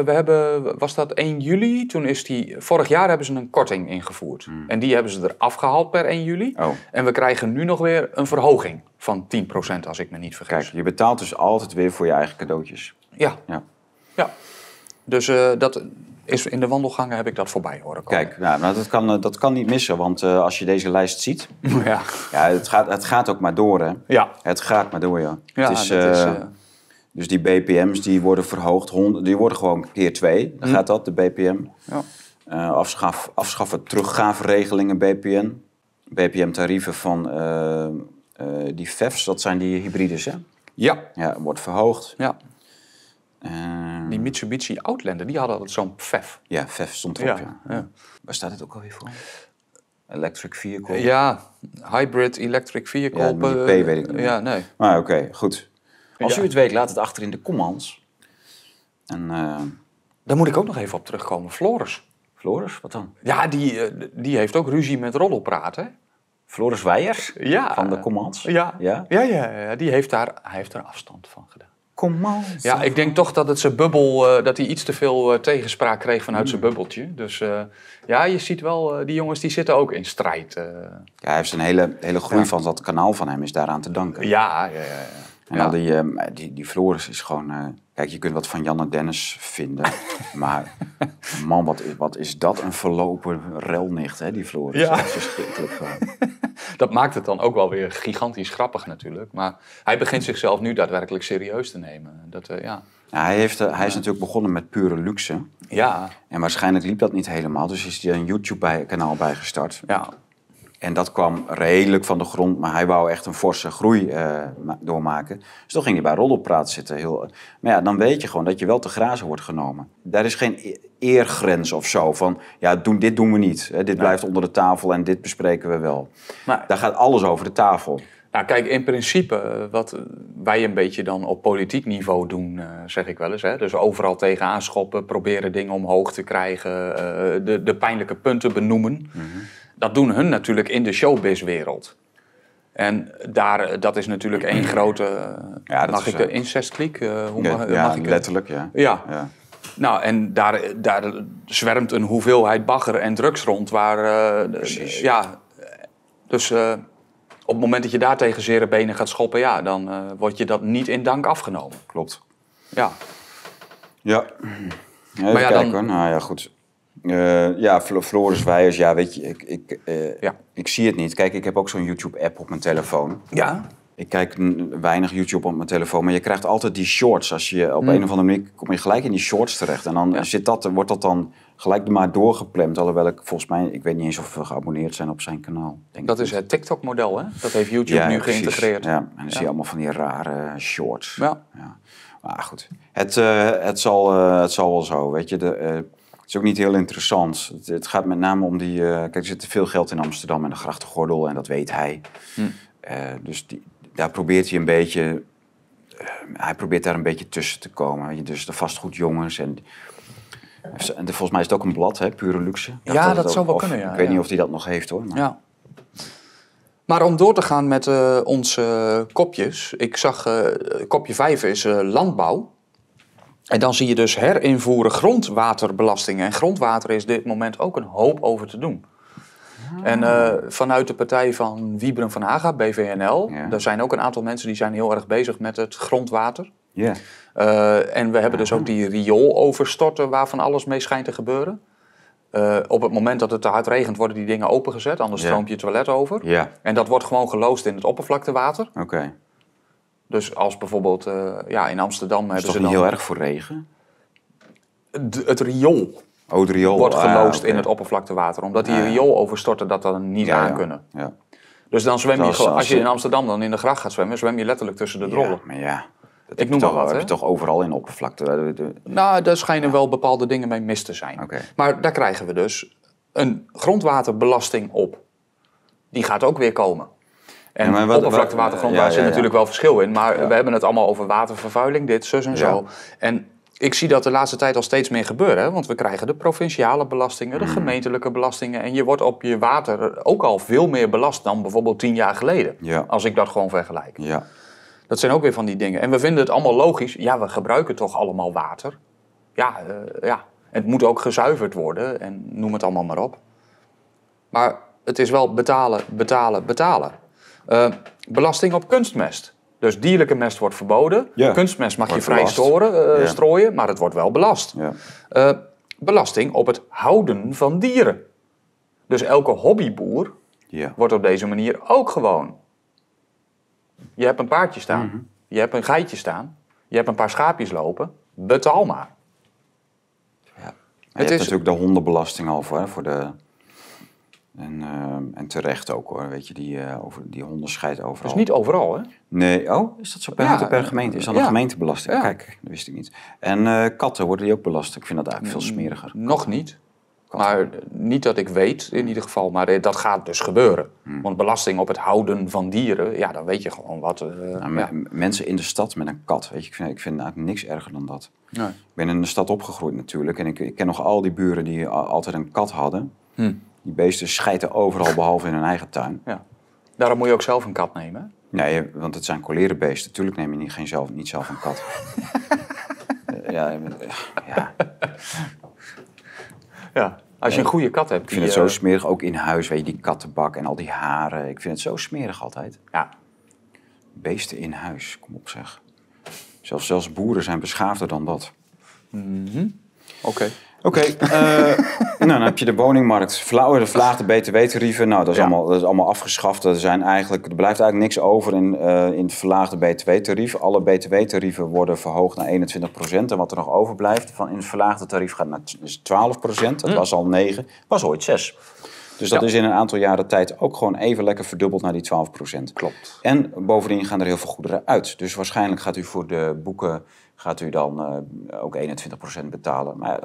we hebben, was dat 1 juli? Toen is die, vorig jaar hebben ze een korting ingevoerd. Hmm. En die hebben ze er afgehaald per 1 juli. Oh. En we krijgen nu nog weer een verhoging van 10% als ik me niet vergis. Kijk, je betaalt dus altijd weer voor je eigen cadeautjes. Ja. Ja. ja. Dus eh, dat is, in de wandelgangen heb ik dat voorbij horen komen. Kijk, nou, dat, kan, eh, dat kan niet missen, want als je deze lijst ziet... <laughs> ja. ja het, gaat, het gaat ook maar door, hè? Ja. Het gaat maar door, ja. ja het is... Dat is dus die BPM's die worden verhoogd, die worden gewoon keer twee. Dan mhm. gaat dat, de BPM. Ja. Uh, afschaf, afschaffen teruggaafregelingen BPM, BPM-tarieven van eh, eh, die VEF's, dat zijn die hybrides, hè? Ja. Ja, wordt verhoogd. Ja. die Mitsubishi Outlander, die hadden zo'n VEF. E ja, VEF e stond erop, ja. ja. Waar staat het ook alweer voor? Electric vehicle. Ja, hybrid electric vehicle. Ja, die P weet ik niet. Ja, nee. Maar oké, goed. Als u het weet, laat het achter in de commands. En uh, daar moet ik ook nog even op terugkomen. Floris. Floris, wat dan? Ja, die, eh, die heeft ook ruzie met Rollo praten. Floris Weijers? Ja. Van de Commands? Ja. Ja? Ja, ja, Die heeft daar, hij heeft er afstand van gedaan. Commands? Ja, ik denk toch dat het zijn bubbel, eh, dat hij iets te veel tegenspraak kreeg vanuit zijn hmm. bubbeltje. Dus ja, je ziet wel, die jongens die zitten ook in strijd. Ja, hij heeft een hele, hele groei van dat kanaal van hem is daaraan te danken. ja, ja. ja. En al die, ehm, die, die Floris is gewoon. Eh, kijk, je kunt wat van Jan en Dennis vinden. <laughs> maar man, wat, wat is dat een verlopen relnicht, hè, die Floris? Ja. Dat is eh. <laughs> dat maakt het dan ook wel weer gigantisch grappig natuurlijk. Maar hij begint zichzelf nu daadwerkelijk serieus te nemen. Dat, eh, ja. hij, heeft, hij is natuurlijk begonnen met pure luxe. Ja. En waarschijnlijk liep dat niet helemaal. Dus is hij een YouTube-kanaal bij gestart. Ja. En dat kwam redelijk van de grond, maar hij wou echt een forse groei eh, doormaken. Dus toen ging hij bij roddelpraat zitten. Heel, eh, maar ja, dan weet je gewoon dat je wel te grazen wordt genomen. Daar is geen e-, eergrens of zo van, ja, doen, dit doen we niet. Hè, dit blijft onder de tafel en dit bespreken we wel. Maar, Daar gaat alles over de tafel. Nou kijk, in principe eh, wat wij een beetje dan op politiek niveau doen, zeg ik wel eens. Hè? Dus overal tegen aanschoppen, proberen dingen omhoog te krijgen, de, de, pijnlijke punten benoemen. Mhm dat doen hun natuurlijk in de showbizwereld. En daar, eh, dat is natuurlijk één grote. Ja, mag ik de incestkliek? hoe mag, ja, letterlijk, ja. ja. Nou, en daar, eh, daar zwermt een hoeveelheid bagger en drugs rond. Waar, eh, Precies. Ja, dus op het moment dat je daar tegen zere benen gaat schoppen, ja, dan uh, wordt je dat niet in dank afgenomen. Klopt. Ja. Ja. maar ja, dan, Nou ja, goed. Eh, ja, Floris Wijers, ja, weet je, ik, ik, eh, ja. ik zie het niet. Kijk, ik heb ook zo'n YouTube-app op mijn telefoon. Ja? Ik kijk weinig YouTube op mijn telefoon, maar je krijgt altijd die shorts. Als je op hmm. een of andere manier kom je gelijk in die shorts terecht. En dan zit dat, wordt dat dan gelijk maar doorgeplemd. Alhoewel ik volgens mij, ik weet niet eens of we geabonneerd zijn op zijn kanaal. Denk dat is het TikTok-model, hè? Dat heeft YouTube nu geïntegreerd. Ja, en dan zie je allemaal van die rare shorts. Ja. Maar goed, het, eh, het, zal, het zal wel zo, weet je. De, is ook niet heel interessant. Het, gaat met name om die. Eh, kijk, er zit veel geld in Amsterdam en de grachtengordel en dat weet hij. Hm. Eh, dus die, daar probeert hij een beetje. Eh, hij probeert daar een beetje tussen te komen. Dus de vastgoedjongens en. en volgens mij is het ook een blad, hè, pure luxe. Ja, dat, zou wel kunnen. Ja, ik weet niet of hij dat nog heeft hoor. Maar. Ja. Maar om door te gaan met onze kopjes. Ik zag kopje 5 is landbouw. En dan zie je dus herinvoeren grondwaterbelastingen. En grondwater is dit moment ook een hoop over te doen. Ah. En eh, vanuit de partij van Wiebren van Haga, BVNL, ja. er zijn ook een aantal mensen die zijn heel erg bezig met het grondwater. Ja. Eh, en we hebben dus ook ah. die riool waar waarvan alles mee schijnt te gebeuren. Eh, op het moment dat het te hard regent, worden die dingen opengezet, anders ja. stroomt je toilet over. Ja. En dat wordt gewoon geloosd in het oppervlaktewater. Oké. Dus als bijvoorbeeld eh, ja, in Amsterdam hebben ze dan... heel erg voor regen? het riool. Oh, het riool. Wordt ah, geloosd in het oppervlaktewater. Omdat die riool overstorten dat dan niet aan kunnen. Ja. Dus dan zwem je, als, je in Amsterdam dan in de gracht gaat zwemmen, zwem je letterlijk tussen de drollen. Ja, maar ja. Dat ik noem toch, maar Heb je toch overal in oppervlakte? Eh, nou, daar schijnen wel bepaalde dingen mee mis te zijn. Maar daar krijgen we dus een grondwaterbelasting op. Die gaat ook weer komen. En ja, maar wat, oppervlaktewater, zit natuurlijk wel verschil in. Maar we hebben het allemaal over watervervuiling, dit, zus en zo. En ik zie dat de laatste tijd al steeds meer gebeuren. Want we krijgen de provinciale belastingen, de hmm. gemeentelijke belastingen. En je wordt op je water ook al veel meer belast dan bijvoorbeeld tien jaar geleden. Als ik dat gewoon vergelijk. Ja. Dat zijn ook weer van die dingen. En we vinden het allemaal logisch. Ja, we gebruiken toch allemaal water. Ja, eh, ja. het moet ook gezuiverd worden en noem het allemaal maar op. Maar het is wel betalen, betalen, betalen. Eh, belasting op kunstmest. Dus dierlijke mest wordt verboden. Kunstmest mag je vrij eh, strooien, maar het wordt wel belast. Ja. Eh, belasting op het houden van dieren. Dus elke hobbyboer wordt op deze manier ook gewoon. Je hebt een paardje staan, mhm. je hebt een geitje staan, je hebt een paar schaapjes lopen, betaal maar. Ja. het is... natuurlijk de hondenbelasting al voor, hè, voor de en, uh, en, terecht ook hoor, weet je, die, uh, over, die onderscheid overal. Dus niet overal, hè? Nee, oh, is dat zo per, eh, gemeente? Is dat ja. een gemeentebelasting? Ja. Kijk, dat wist ik niet. En eh, katten worden die ook belast? Ik vind dat eigenlijk veel smeriger. Nog niet. Maar niet dat ik weet in ieder geval, maar dat gaat dus gebeuren. Hmm. Want belasting op het houden van dieren, ja, dan weet je gewoon wat. Nou, mensen in de stad met een kat, weet je, ik vind, ik vind eigenlijk niks erger dan dat. Nee. Ik ben in de stad opgegroeid natuurlijk en ik, ik ken nog al die buren die altijd een kat hadden. Hm. Die beesten schijten overal behalve in hun eigen tuin. Ja. Daarom moet je ook zelf een kat nemen. Nee, eh, want het zijn beesten. Tuurlijk neem je niet, geen zelf, niet zelf een kat. <laughs> Eh, ja, eh, ja. ja. Als je een goede kat hebt. Ik vind het zo smerig, ook in huis, weet je, die kattenbak en al die haren. Ik vind het zo smerig altijd. Ja. Beesten in huis, kom op zeg. Zelfs, zelfs boeren zijn beschaafder dan dat. Mm Oké. Oké, okay, dus, eh, eh, nou, dan heb je de woningmarkt. Oh, de verlaagde btw-tarieven. Nou, dat is, allemaal, dat is allemaal afgeschaft. Er, zijn eigenlijk, er blijft eigenlijk niks over in, eh, in het verlaagde btw-tarief. Alle btw-tarieven worden verhoogd naar 21 procent. En wat er nog overblijft van in het verlaagde tarief gaat naar 12 procent. Dat hm. was al 9, was ooit 6. Dus dat is in een aantal jaren tijd ook gewoon even lekker verdubbeld naar die 12 procent. Klopt. En bovendien gaan er heel veel goederen uit. Dus waarschijnlijk gaat u voor de boeken gaat u dan eh, ook 21% betalen. Maar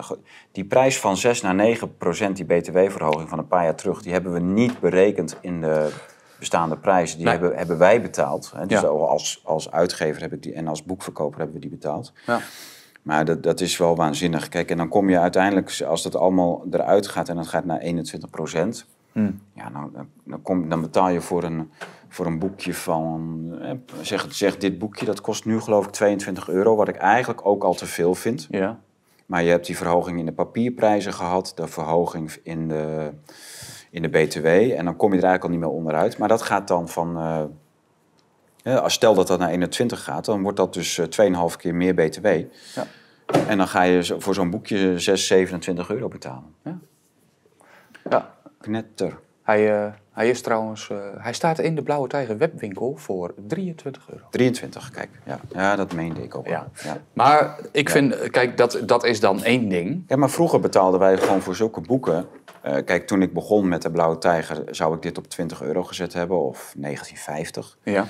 die prijs van 6 naar 9%, die btw-verhoging van een paar jaar terug, die hebben we niet berekend in de bestaande prijzen. Die hebben, hebben wij betaald. Hè. Dus als, als uitgever heb ik die en als boekverkoper hebben we die betaald. Ja. Maar dat, dat is wel waanzinnig. Kijk, en dan kom je uiteindelijk, als dat allemaal eruit gaat en dat gaat naar 21 hmm. ja, dan, dan betaal je voor een, voor een boekje van, eh, zeg, zeg dit boekje, dat kost nu geloof ik 22 euro, wat ik eigenlijk ook al te veel vind. Ja. Maar je hebt die verhoging in de papierprijzen gehad, de verhoging in de, in de BTW. En dan kom je er eigenlijk al niet meer onderuit. Maar dat gaat dan van. Uh, stel dat dat naar 21 gaat, dan wordt dat dus 2,5 keer meer BTW. Ja. En dan ga je voor zo'n boekje 6, 27 euro betalen. Ja. ja. Knetter. Hij. Hij is trouwens, eh, hij staat in de Blauwe Tijger webwinkel voor 23 euro. 23, kijk. Ja, ja dat meende ik ook. Ja. ja. Maar ik vind, eh, kijk, dat, dat is dan één ding. Ja, maar vroeger betaalden wij gewoon voor zulke boeken. Eh, kijk, toen ik begon met de Blauwe Tijger, zou ik dit op 20 euro gezet hebben of 1950. Ja.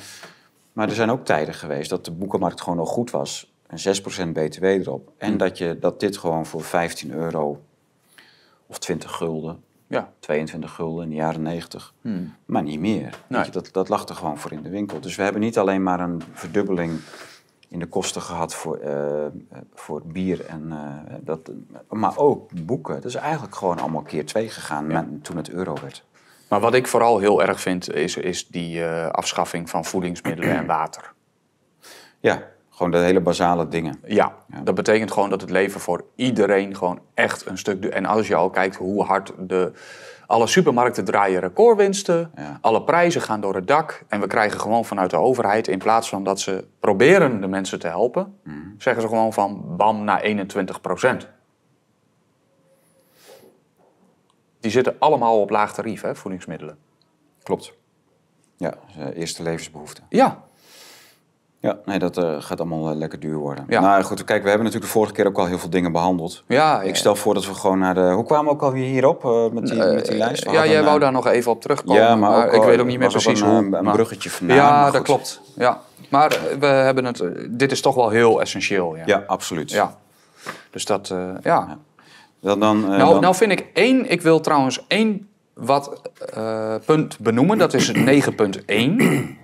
Maar er zijn ook tijden geweest dat de boekenmarkt gewoon al goed was. Een 6% BTW erop. En hm. dat, je, dat dit gewoon voor 15 euro of 20 gulden ja. 22 gulden in de jaren 90. Hmm. Maar niet meer. Je, dat, dat lag er gewoon voor in de winkel. Dus we hebben niet alleen maar een verdubbeling in de kosten gehad voor, eh, eh, voor bier en eh, dat, maar ook boeken. Dat is eigenlijk gewoon allemaal keer twee gegaan toen het euro werd. Maar wat ik vooral heel erg vind, is, is die afschaffing van voedingsmiddelen en water. Ja, gewoon de hele basale dingen. Ja, dat betekent gewoon dat het leven voor iedereen gewoon echt een stuk... En als je al kijkt hoe hard de... Alle supermarkten draaien recordwinsten. Ja. Alle prijzen gaan door het dak. En we krijgen gewoon vanuit de overheid, in plaats van dat ze proberen de mensen te helpen, mhm. zeggen ze gewoon van bam naar 21 procent. Die zitten allemaal op laag tarief, hè, voedingsmiddelen. Klopt. Ja, eh, eerste levensbehoeften. Ja, ja, nee, dat eh, gaat allemaal eh, lekker duur worden. Ja. Nou goed, kijk, we hebben natuurlijk de vorige keer ook al heel veel dingen behandeld. Ja, ik stel voor dat we gewoon naar de. Hoe kwamen we ook alweer hierop uh, met, die, met die lijst? ja, jij wou daar nog even op terugkomen. Ja, maar, ik weet ook niet meer precies hoe. Een, bruggetje vandaan. Ja, dat klopt. Ja. Maar we hebben het, dit is toch wel heel essentieel. Ja, ja absoluut. Ja. Dus dat, ja. Dan, dan, nou, nou vind ik één, ik wil trouwens één wat punt benoemen. Dat is 9.1. <clears throat>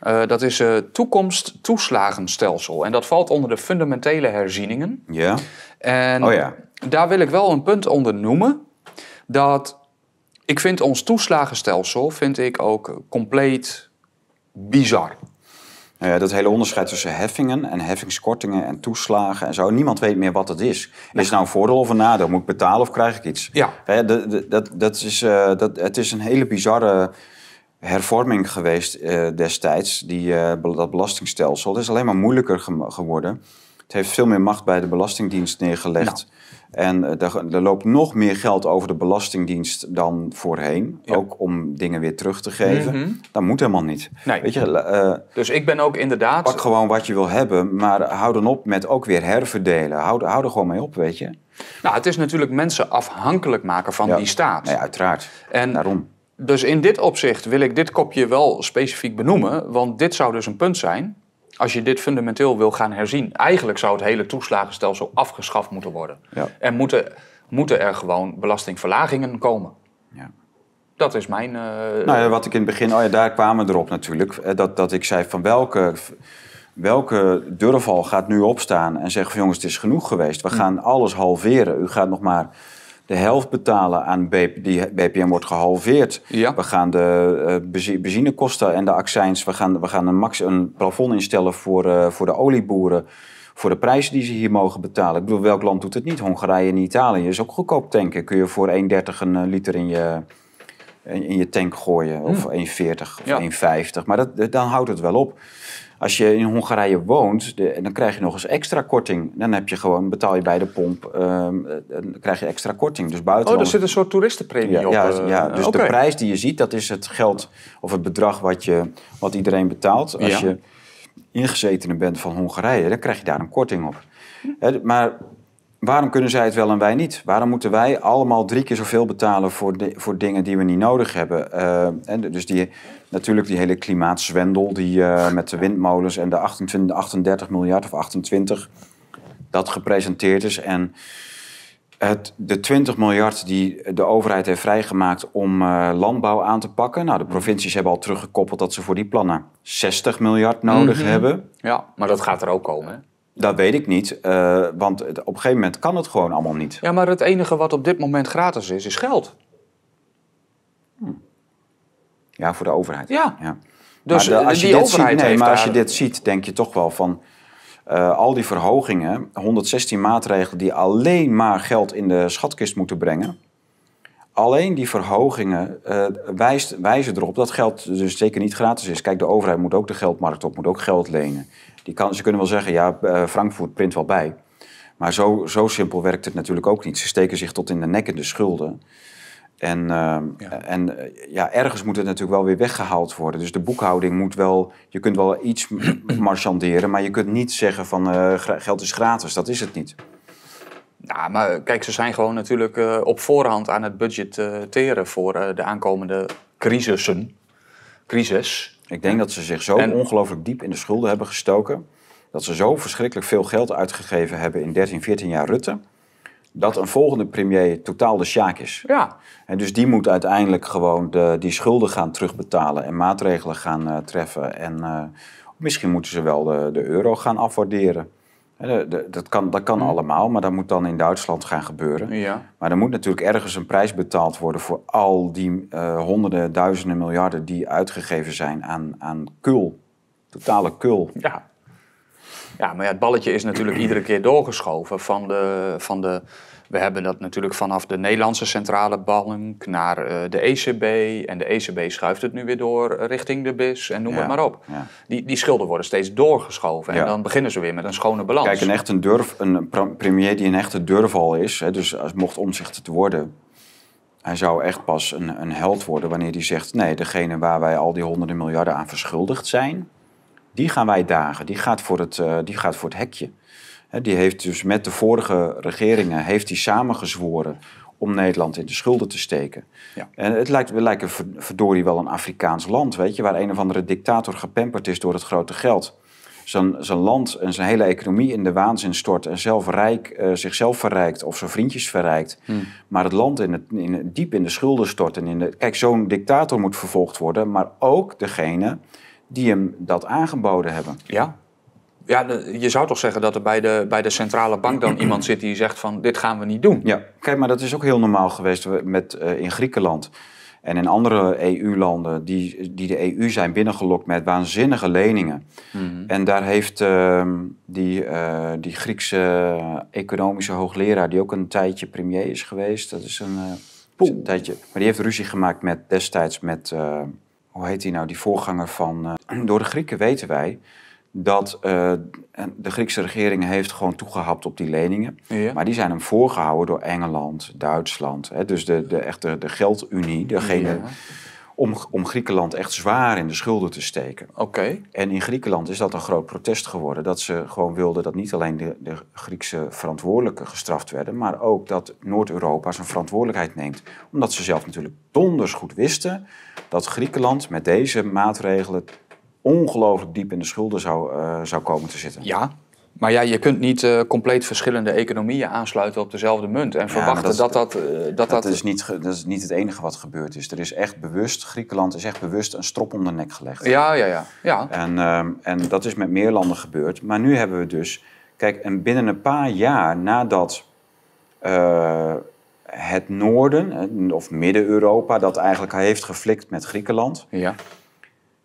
Eh, dat is het eh, toekomst toeslagenstelsel En dat valt onder de fundamentele herzieningen. Ja. En oh ja. daar wil ik wel een punt onder noemen. Dat ik vind ons toeslagenstelsel vind ik ook compleet bizar. Nou dat hele onderscheid tussen heffingen en heffingskortingen en toeslagen en zo. Niemand weet meer wat dat is. Is het nou een voordeel of een nadeel? Moet ik betalen of krijg ik iets? Ja. ja dat, dat, dat is, eh, dat, het is een hele bizarre hervorming geweest eh, destijds, die, eh, dat belastingstelsel. Het is alleen maar moeilijker geworden. Het heeft veel meer macht bij de Belastingdienst neergelegd. En uh, er, loopt nog meer geld over de Belastingdienst dan voorheen. Ook om dingen weer terug te geven. Mhm. Dat moet helemaal niet. Weet je, dus ik ben ook inderdaad. Pak gewoon wat je wil hebben, maar hou dan op met ook weer herverdelen. Hou, hou er gewoon mee op, weet je. Nou, het is natuurlijk mensen afhankelijk maken van die staat. Nee, uiteraard. En Daarom dus in dit opzicht wil ik dit kopje wel specifiek benoemen, want dit zou dus een punt zijn als je dit fundamenteel wil gaan herzien. Eigenlijk zou het hele toeslagenstelsel afgeschaft moeten worden. En moeten, moeten er gewoon belastingverlagingen komen. Ja. Dat is mijn. Eh, nou ja, wat ik in het begin. Oh ja, daar kwamen we erop natuurlijk. Eh, dat, dat ik zei van welke. Welke durval gaat nu opstaan en zeggen van jongens, het is genoeg geweest. We hm. gaan alles halveren. U gaat nog maar de helft betalen aan BP, die BPM wordt gehalveerd. We gaan de uh, benzinekosten en de accijns, we gaan, we gaan een, max, een plafond instellen voor, eh, voor de olieboeren. Voor de prijzen die ze hier mogen betalen. Ik bedoel, welk land doet het niet? Hongarije en Italië is ook goedkoop tanken. Kun je voor 1,30 een eh, liter in je, in, je tank gooien. Of 1,40 hmm. of 1,50. Maar dat, dan houdt het wel op. Als je in Hongarije woont, dan krijg je nog eens extra korting. Dan heb je gewoon, betaal je bij de pomp, ehm, eh, dan krijg je extra korting. Dus buiten. Oh, er zit een soort toeristenpremie op. Ja, eh, ja dus de prijs die je ziet, dat is het geld of het bedrag wat, je, wat iedereen betaalt. Als je ingezetene bent van Hongarije, dan krijg je daar een korting op. maar waarom kunnen zij het wel en wij niet? Waarom moeten wij allemaal drie keer zoveel betalen voor, de, voor dingen die we niet nodig hebben? Eh, dus die, natuurlijk die hele klimaatzwendel die eh, met de windmolens en de 28, 38 miljard of 28 dat gepresenteerd is. En het, de 20 miljard die de overheid heeft vrijgemaakt om eh, landbouw aan te pakken. Nou, de provincies hebben al teruggekoppeld dat ze voor die plannen 60 miljard nodig mhm. hebben. Ja, maar dat gaat er ook komen. Hè? Dat weet ik niet, eh, want op een gegeven moment kan het gewoon allemaal niet. Ja, maar het enige wat op dit moment gratis is, is geld. Ja, voor de overheid. Ja. Dus eh, als je die dit overheid ziet, nee, heeft maar als je dit ziet, denk je toch wel van eh, al die verhogingen, 116 maatregelen die alleen maar geld in de schatkist moeten brengen. Alleen die verhogingen eh, wijst, wijzen erop dat geld dus zeker niet gratis is. Kijk, de overheid moet ook de geldmarkt op, moet ook geld lenen. Die kan, ze kunnen wel zeggen, ja, uh, Frankfurt print wel bij. Maar zo, zo simpel werkt het natuurlijk ook niet. Ze steken zich tot in de nek in de schulden. En, ehm, en eh, ja, ergens moet het natuurlijk wel weer weggehaald worden. Dus de boekhouding moet wel... Je kunt wel iets <clears throat> marchanderen, maar je kunt niet zeggen van geld is gratis. Dat is het niet. Nou, maar kijk, ze zijn gewoon natuurlijk eh, op voorhand aan het budgetteren voor eh, de aankomende crisissen. Crisis. Ik denk dat ze zich zo ongelooflijk diep in de schulden hebben gestoken. Dat ze zo verschrikkelijk veel geld uitgegeven hebben in 13, 14 jaar Rutte. Dat een volgende premier totaal de sjaak is. Ja. En dus die moet uiteindelijk gewoon de, die schulden gaan terugbetalen en maatregelen gaan eh, treffen. En misschien moeten ze wel de, de euro gaan afwaarderen. Dat kan, dat kan hm. allemaal, maar dat moet dan in Duitsland gaan gebeuren. Ja. Maar er moet natuurlijk ergens een prijs betaald worden voor al die eh, honderden, duizenden miljarden die uitgegeven zijn aan, aan kul. Totale kul. Ja. ja, maar ja, het balletje is natuurlijk iedere keer doorgeschoven van de, van de we hebben dat natuurlijk vanaf de Nederlandse Centrale Bank naar eh, de ECB. En de ECB schuift het nu weer door eh, richting de BIS en noem het maar op. Die, die schulden worden steeds doorgeschoven. En dan beginnen ze weer met een schone balans. Kijk, een, echte durf, een premier die een echte durval is, hè, dus als mocht omzicht te worden... Hij zou echt pas een, een held worden wanneer hij zegt... nee, degene waar wij al die honderden miljarden aan verschuldigd zijn... die gaan wij dagen, die gaat voor het, eh, die gaat voor het hekje. Die heeft dus met de vorige regeringen heeft hij samengezworen om Nederland in de schulden te steken. Ja. En het lijkt, we lijken verdorie wel een Afrikaans land, weet je, waar een of andere dictator gepamperd is door het grote geld. Zijn, zijn land en zijn hele economie in de waanzin stort en zelf rijk, eh, zichzelf verrijkt of zijn vriendjes verrijkt. Hmm. Maar het land in het, in, diep in de schulden stort. En in de, kijk, zo'n dictator moet vervolgd worden, maar ook degene die hem dat aangeboden hebben. Ja, ja, je zou toch zeggen dat er bij de, bij de centrale bank dan <clears throat> iemand zit die zegt van dit gaan we niet doen. Ja, kijk, maar dat is ook heel normaal geweest met, eh, in Griekenland en in andere EU-landen die, die de EU zijn binnengelokt met waanzinnige leningen. Mhm. En daar heeft ehm, die, eh, die Griekse economische hoogleraar, die ook een tijdje premier is geweest, dat is een, eh, tijdje, maar die heeft ruzie gemaakt met destijds met, hoe heet die nou, die voorganger van, <clears throat> door de Grieken weten wij dat eh, de Griekse regering heeft gewoon toegehapt op die leningen. Maar die zijn hem voorgehouden door Engeland, Duitsland. Hè, dus de, de, echte de, geldunie, degene... Om, om, Griekenland echt zwaar in de schulden te steken. Oké. En in Griekenland is dat een groot protest geworden. Dat ze gewoon wilden dat niet alleen de, de Griekse verantwoordelijken gestraft werden, maar ook dat Noord-Europa zijn verantwoordelijkheid neemt. Omdat ze zelf natuurlijk donders goed wisten dat Griekenland met deze maatregelen ongelooflijk diep in de schulden zou, eh, zou komen te zitten. Ja, maar ja, je kunt niet eh, compleet verschillende economieën aansluiten op dezelfde munt en verwachten dat dat. Eh, dat, dat, dat, is niet, dat is niet het enige wat gebeurd is. Er is echt bewust, Griekenland is echt bewust een strop om de nek gelegd. Ja, ja, ja. ja. En, ehm, en dat is met meer landen gebeurd. Maar nu hebben we dus. Kijk, en binnen een paar jaar nadat het noorden of Midden-Europa dat eigenlijk heeft geflikt met Griekenland. Ja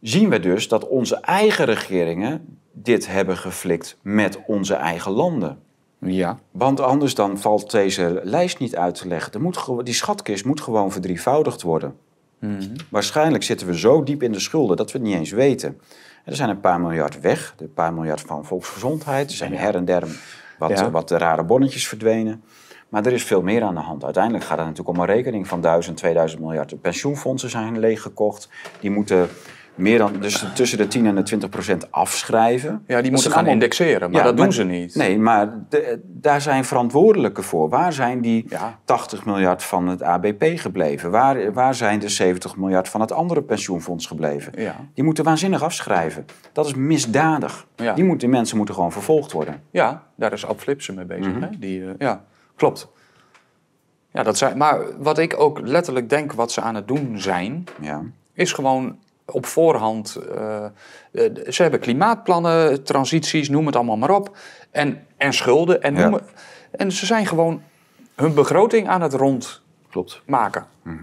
zien we dus dat onze eigen regeringen dit hebben geflikt met onze eigen landen. Ja. Want anders dan valt deze lijst niet uit te leggen. moet, die schatkist moet gewoon verdrievoudigd worden. Mhm. Waarschijnlijk zitten we zo diep in de schulden dat we het niet eens weten. Er zijn een paar miljard weg, een paar miljard van volksgezondheid. Er zijn her en der wat, wat rare bonnetjes verdwenen. Maar er is veel meer aan de hand. Uiteindelijk gaat het natuurlijk om een rekening van 1000, 2000 miljard. De pensioenfondsen zijn leeggekocht. Die moeten meer dan dus tussen de 10 en de 20 procent afschrijven. Ja, die moeten gaan indexeren, maar dat doen ze niet. Nee, maar daar zijn verantwoordelijken voor. Waar zijn die 80 miljard van het ABP gebleven? Waar, waar zijn de 70 miljard van het andere pensioenfonds gebleven? Ja. Die moeten waanzinnig afschrijven. Dat is misdadig. Die, moet, die mensen moeten gewoon vervolgd worden. Ja, daar is Ab Flipsen mee bezig. Mhm. hè? Die, eh, ja, klopt. Ja, dat zijn, maar wat ik ook letterlijk denk wat ze aan het doen zijn, ja. is gewoon op voorhand. Eh, eh, ze hebben klimaatplannen, transities, noem het allemaal maar op. En, en schulden. En, en ze zijn gewoon hun begroting aan het rond maken. Mhm.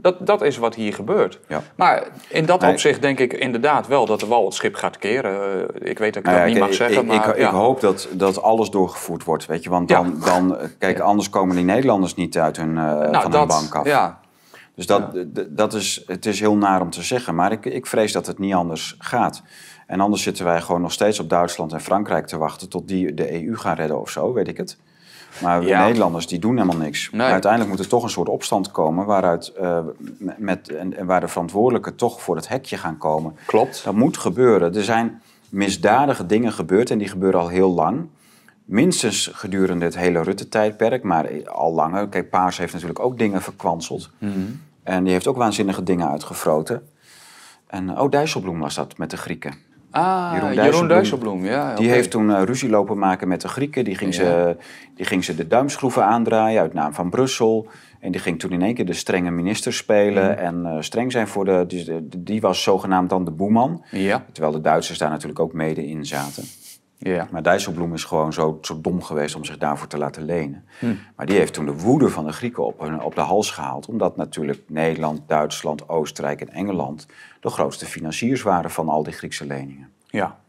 Dat, dat is wat hier gebeurt. Maar in dat opzicht denk ik inderdaad wel dat de wal het schip gaat keren. Eh, ik weet dat ik nou dat niet mag zeggen. Ik, maar, ik, ik, hoop dat, dat alles doorgevoerd wordt. Weet je? Want dan, dan kijk, anders komen die Nederlanders niet uit hun, nou, van hun bank af. Ja, dus dat, dat is, het is heel naar om te zeggen, maar ik, ik vrees dat het niet anders gaat. En anders zitten wij gewoon nog steeds op Duitsland en Frankrijk te wachten tot die de EU gaan redden of zo, weet ik het. Maar we Nederlanders die doen helemaal niks. Uiteindelijk moet er toch een soort opstand komen waaruit, eh, met, en, waar de verantwoordelijken toch voor het hekje gaan komen. Klopt. Dat moet gebeuren. Er zijn misdadige dingen gebeurd en die gebeuren al heel lang. Minstens gedurende het hele Rutte-tijdperk, maar al langer. Kijk, Paars heeft natuurlijk ook dingen verkwanseld. Mhm. En die heeft ook waanzinnige dingen uitgefroten. En oh, Dijsselbloem was dat met de Grieken. Ah, Jeroen Dijsselbloem. ja, Die heeft toen eh, ruzie lopen maken met de Grieken. Die ging, ze, die ging ze de duimschroeven aandraaien uit naam van Brussel. En die ging toen in één keer de strenge minister spelen. Mm. En eh, streng zijn voor de die, dus die was zogenaamd dan de boeman. Ja. Terwijl de Duitsers daar natuurlijk ook mede in zaten. Maar Dijsselbloem is gewoon zo, zo dom geweest om zich daarvoor te laten lenen. Hm. Maar die heeft toen de woede van de Grieken op, op de hals gehaald. Omdat natuurlijk Nederland, Duitsland, Oostenrijk en Engeland de grootste financiers waren van al die Griekse leningen. Ja.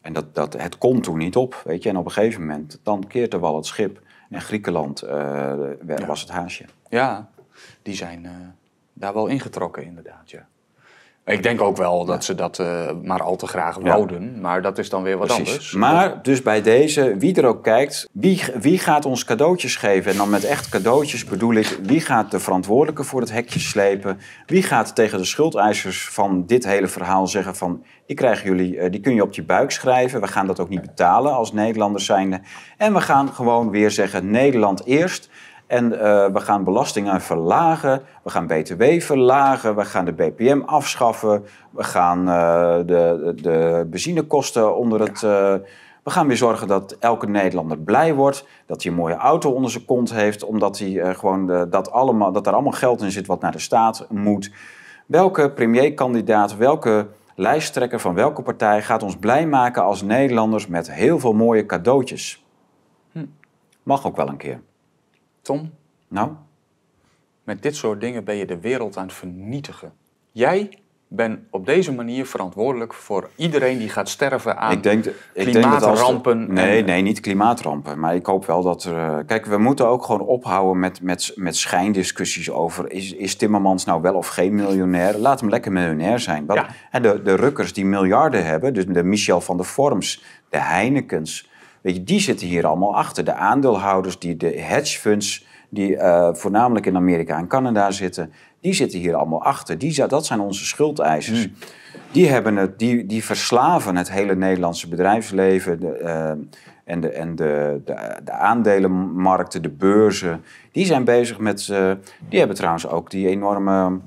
En dat, dat, het kon toen niet op, weet je. En op een gegeven moment, dan keert wel het schip. En Griekenland eh, was het haasje. Ja, die zijn eh, daar wel ingetrokken inderdaad, ja. Ik denk ook wel dat ze dat eh, maar al te graag wouden. Maar dat is dan weer wat anders. Maar dus bij deze, wie er ook kijkt, wie, wie gaat ons cadeautjes geven? En dan met echt cadeautjes bedoel ik, wie gaat de verantwoordelijke voor het hekje slepen? Wie gaat tegen de schuldeisers van dit hele verhaal zeggen van... ik krijg jullie, eh, die kun je op je buik schrijven. We gaan dat ook niet betalen als Nederlanders zijnde. En we gaan gewoon weer zeggen, Nederland eerst... En eh, we gaan belastingen verlagen, we gaan btw verlagen, we gaan de bpm afschaffen, we gaan eh, de, de benzinekosten onder het... Uh, we gaan weer zorgen dat elke Nederlander blij wordt, dat hij een mooie auto onder zijn kont heeft, omdat hij gewoon dat, allemaal, dat er allemaal geld in zit wat naar de staat moet. Welke premierkandidaat, welke lijsttrekker van welke partij gaat ons blij maken als Nederlanders met heel veel mooie cadeautjes? Hm. Mag ook wel een keer. Tom, nou, met dit soort dingen ben je de wereld aan het vernietigen. Jij bent op deze manier verantwoordelijk voor iedereen die gaat sterven aan ik denk, ik klimaatrampen. Denk dat nee, nee, niet klimaatrampen. Maar ik hoop wel dat er... Eh, kijk, we moeten ook gewoon ophouden met, met, met schijndiscussies over... Is, is Timmermans nou wel of geen miljonair? Laat hem lekker miljonair zijn. En de, de rukkers die miljarden hebben, dus de Michel van der Vorms, de Heinekens... Weet je, die zitten hier allemaal achter. De aandeelhouders, die de hedge funds, die eh, voornamelijk in Amerika en Canada zitten, die zitten hier allemaal achter. Die, dat zijn onze schuldeisers. Hmm. Die, hebben het, die, die verslaven het hele Nederlandse bedrijfsleven de, eh, en, de, en de, de, aandelenmarkten, de beurzen. Die zijn bezig met. Eh, die hebben trouwens ook die enorme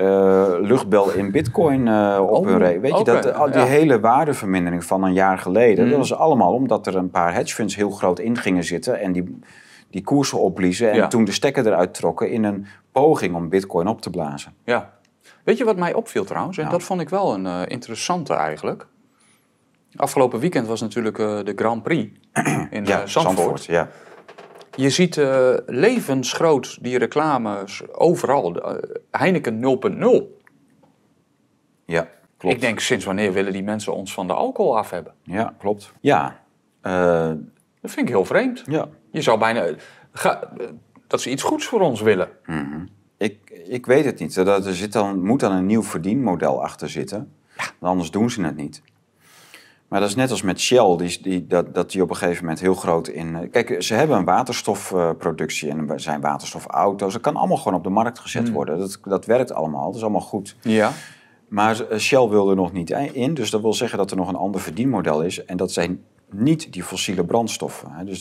eh, luchtbel in bitcoin eh, op oh, hun rekening. Weet je, dat, uh, die hele waardevermindering van een jaar geleden... Mm. dat was allemaal omdat er een paar hedge funds heel groot in gingen zitten... en die, die koersen opliezen en toen de stekker eruit trokken... in een poging om bitcoin op te blazen. Ja. Weet je wat mij opviel trouwens? En nou. dat vond ik wel een interessante eigenlijk. Afgelopen weekend was natuurlijk de Grand Prix <clears throat> in Zandvoort ja. Je ziet eh, levensgroot die reclames overal. Uh, Heineken 0.0. Ja, klopt. Ik denk, sinds wanneer willen die mensen ons van de alcohol af hebben? Ja, klopt. Ja. Eh, dat vind ik heel vreemd. Ja. Je zou bijna... Ga, dat ze iets goeds voor ons willen. Mhm. ik, ik weet het niet. Er, zit dan, moet dan een nieuw verdienmodel achter zitten. Ja. Anders doen ze het niet. Maar dat is net als met Shell, die, die, dat, dat die op een gegeven moment heel groot in. Eh, kijk, ze hebben een waterstofproductie eh, en er zijn waterstofauto's. Dat kan allemaal gewoon op de markt gezet hmm. worden. Dat, dat werkt allemaal, dat is allemaal goed. Ja. Maar eh, Shell wil er nog niet in, dus dat wil zeggen dat er nog een ander verdienmodel is. En dat zijn niet die fossiele brandstoffen. Dus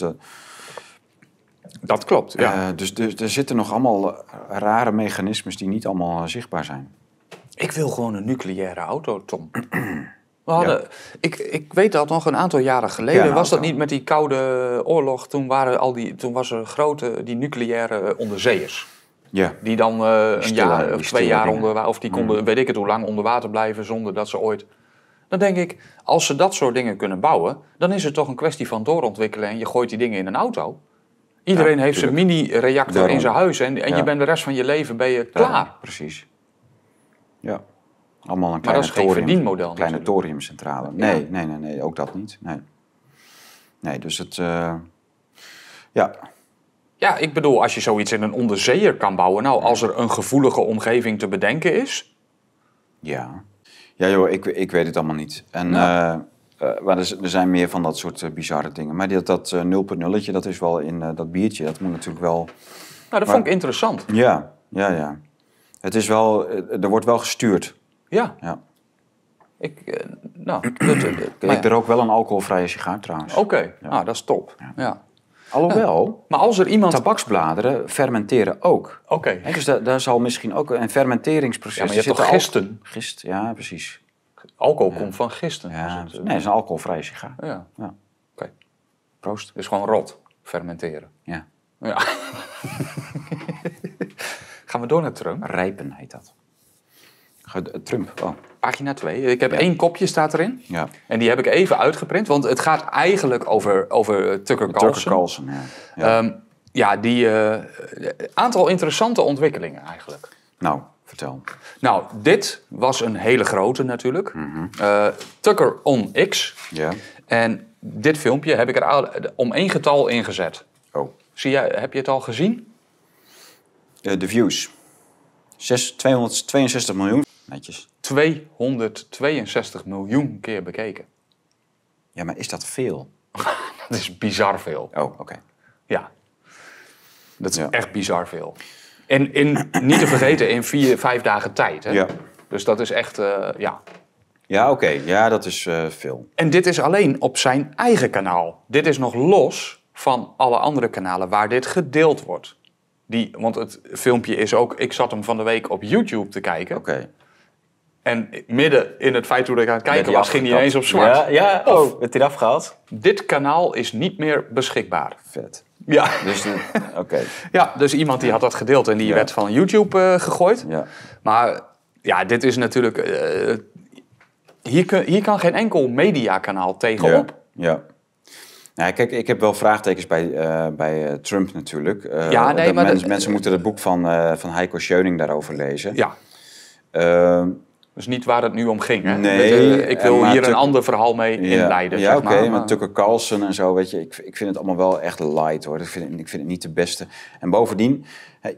dat klopt, ja. dus, dus er zitten nog allemaal rare mechanismes die niet allemaal zichtbaar zijn. Ik wil gewoon een nucleaire auto, Tom. We hadden, ja. ik, ik weet dat nog een aantal jaren geleden. was dat niet met die Koude Oorlog? Toen, waren al die, toen was er grote, die nucleaire eh, onderzeeërs. Ja. Die dan eh, een jaar of twee jaar onder, of die konden, mm. weet ik het hoe lang, onder water blijven zonder dat ze ooit. Dan denk ik, als ze dat soort dingen kunnen bouwen, dan is het toch een kwestie van doorontwikkelen en je gooit die dingen in een auto. Iedereen heeft zijn mini-reactor in zijn huis en, en je bent de rest van je leven ben je klaar. Precies. Ja. Allemaal een kleine maar Kleine thoriumcentrale. Nee, nee, nee, nee, ook dat niet. Nee, nee dus het... Eh, ja... Ja, ik bedoel, als je zoiets in een onderzeeër kan bouwen... nou, als er een gevoelige omgeving te bedenken is... Ja. Ja joh, ik, ik weet het allemaal niet. En... Eh, eh, maar er, zijn meer van dat soort bizarre dingen. Maar dat, dat uh, nulletje, dat is wel in dat biertje. Dat moet natuurlijk wel... Nou, dat vond ik interessant. Ja, ja, ja. Het is wel... er wordt wel gestuurd. Ja. ja. Ik, eh, nou, <clears throat> eh, ik er nou ook wel een alcoholvrije sigaar trouwens. Oké, okay. ah, dat is top. Ja. Alhoewel, maar als er iemand... tabaksbladeren fermenteren ook. Oké. Dus daar, zal misschien ook een fermenteringsproces... Ja, maar je hebt toch gisten? Gist, ja, precies. Alcohol komt van gisten. Ja, eh, nee, het is een alcoholvrije sigaar. Ja. Oké. Proost. Dus gewoon rot fermenteren. Ja. Ja. <laughs> Gaan we door naar Trump? Rijpen heet dat. Eh, Trump. Oh. Pagina 2. Ik heb één kopje staat erin. Ja. En die heb ik even uitgeprint. Want het gaat eigenlijk over, over Tucker Carlson. Tucker Carlson, ja. Ja, ehm, ja die... Eh, eh, aantal interessante ontwikkelingen eigenlijk. Nou, vertel. Nou, dit was een hele grote natuurlijk. Mhm. Tucker on X. Ja. En dit filmpje heb ik er om één getal ingezet. Oh. Zie jij, heb je het al gezien? de views. 262 miljoen. Netjes. 262 miljoen keer bekeken. Ja, maar is dat veel? <laughs> dat is bizar veel. Oh, oké. Ja. Dat is echt bizar veel. En in, niet te vergeten, in vier, vijf dagen tijd. Hè? Ja. Dus dat is echt, eh, ja. Ja, oké. Ja, dat is eh, veel. En dit is alleen op zijn eigen kanaal. Dit is nog los van alle andere kanalen waar dit gedeeld wordt. Die, want het filmpje is ook... Ik zat hem van de week op YouTube te kijken. Oké. En midden in het feit hoe ik aan het kijken was, ging hij ineens op zwart. Ja, ja oh, of, werd hij afgehaald? Dit kanaal is niet meer beschikbaar. Vet. Ja. Dus, eh, oké. <laughs> ja, dus iemand die had dat gedeeld en die werd van YouTube eh, gegooid. Ja. Maar ja, dit is natuurlijk... Eh, hier, kan geen enkel mediakanaal tegenop. Ja. Nou, kijk, ik heb wel vraagtekens bij, bij Trump natuurlijk. ja, nee, maar... de, mensen moeten het boek van, van Heiko Schöning daarover lezen. Ja. Ehm, dus niet waar het nu om ging. Nee, eh, ik wil hier een ander verhaal mee ja, inleiden. Ja, oké, maar, Tucker Carlson en zo, weet je, ik, ik vind het allemaal wel echt light hoor. Ik vind, ik vind het niet de beste. En bovendien,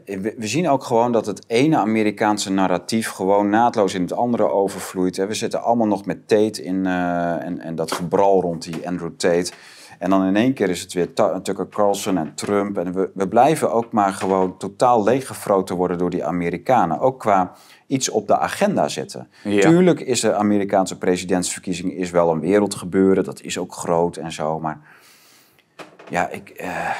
we zien ook gewoon dat het ene Amerikaanse narratief gewoon naadloos in het andere overvloeit. We zitten allemaal nog met Tate in eh, en, en dat gebral rond die Andrew Tate. En dan in één keer is het weer Tucker Carlson en Trump. En we, we blijven ook maar gewoon totaal leeggefroten worden door die Amerikanen. Ook qua iets op de agenda zetten. Tuurlijk is de Amerikaanse presidentsverkiezing is wel een wereldgebeuren. Dat is ook groot en zo. Maar ja, ik, eh,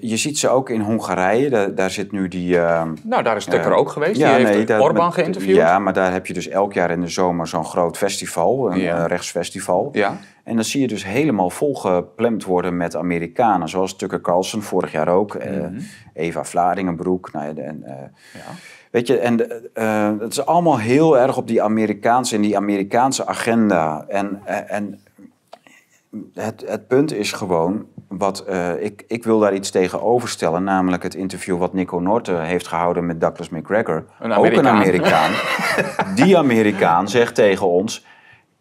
je ziet ze ook in Hongarije. Daar, daar zit nu die. Ehm, nou, daar is Tucker eh, ook geweest. Ja, die heeft Orbán geïnterviewd. Ja, maar daar heb je dus elk jaar in de zomer zo'n groot festival, een eh, rechtsfestival. Ja. En dan zie je dus helemaal volgeplemd worden met Amerikanen. Zoals Tucker Carlson vorig jaar ook. Mhm. Eva Vladingenbroek. Nou, en, ja. Weet je, en het is allemaal heel erg op die Amerikaanse, en die Amerikaanse agenda. En, en het, het punt is gewoon wat, eh, ik, ik wil daar iets tegenover stellen, namelijk het interview wat Nico Norte heeft gehouden met Douglas McGregor. Een ook een Amerikaan. <laughs> die Amerikaan zegt tegen ons: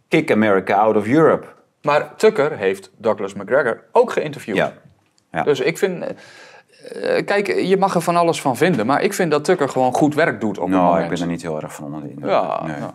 kick America out of Europe. Maar Tucker heeft Douglas McGregor ook geïnterviewd. Ja. Dus ik vind. Eh, eh, kijk, je mag er van alles van vinden, maar ik vind dat Tucker gewoon goed werk doet op nou, het moment. ik ben er niet heel erg van onder de indruk. Ja, ja. Nou.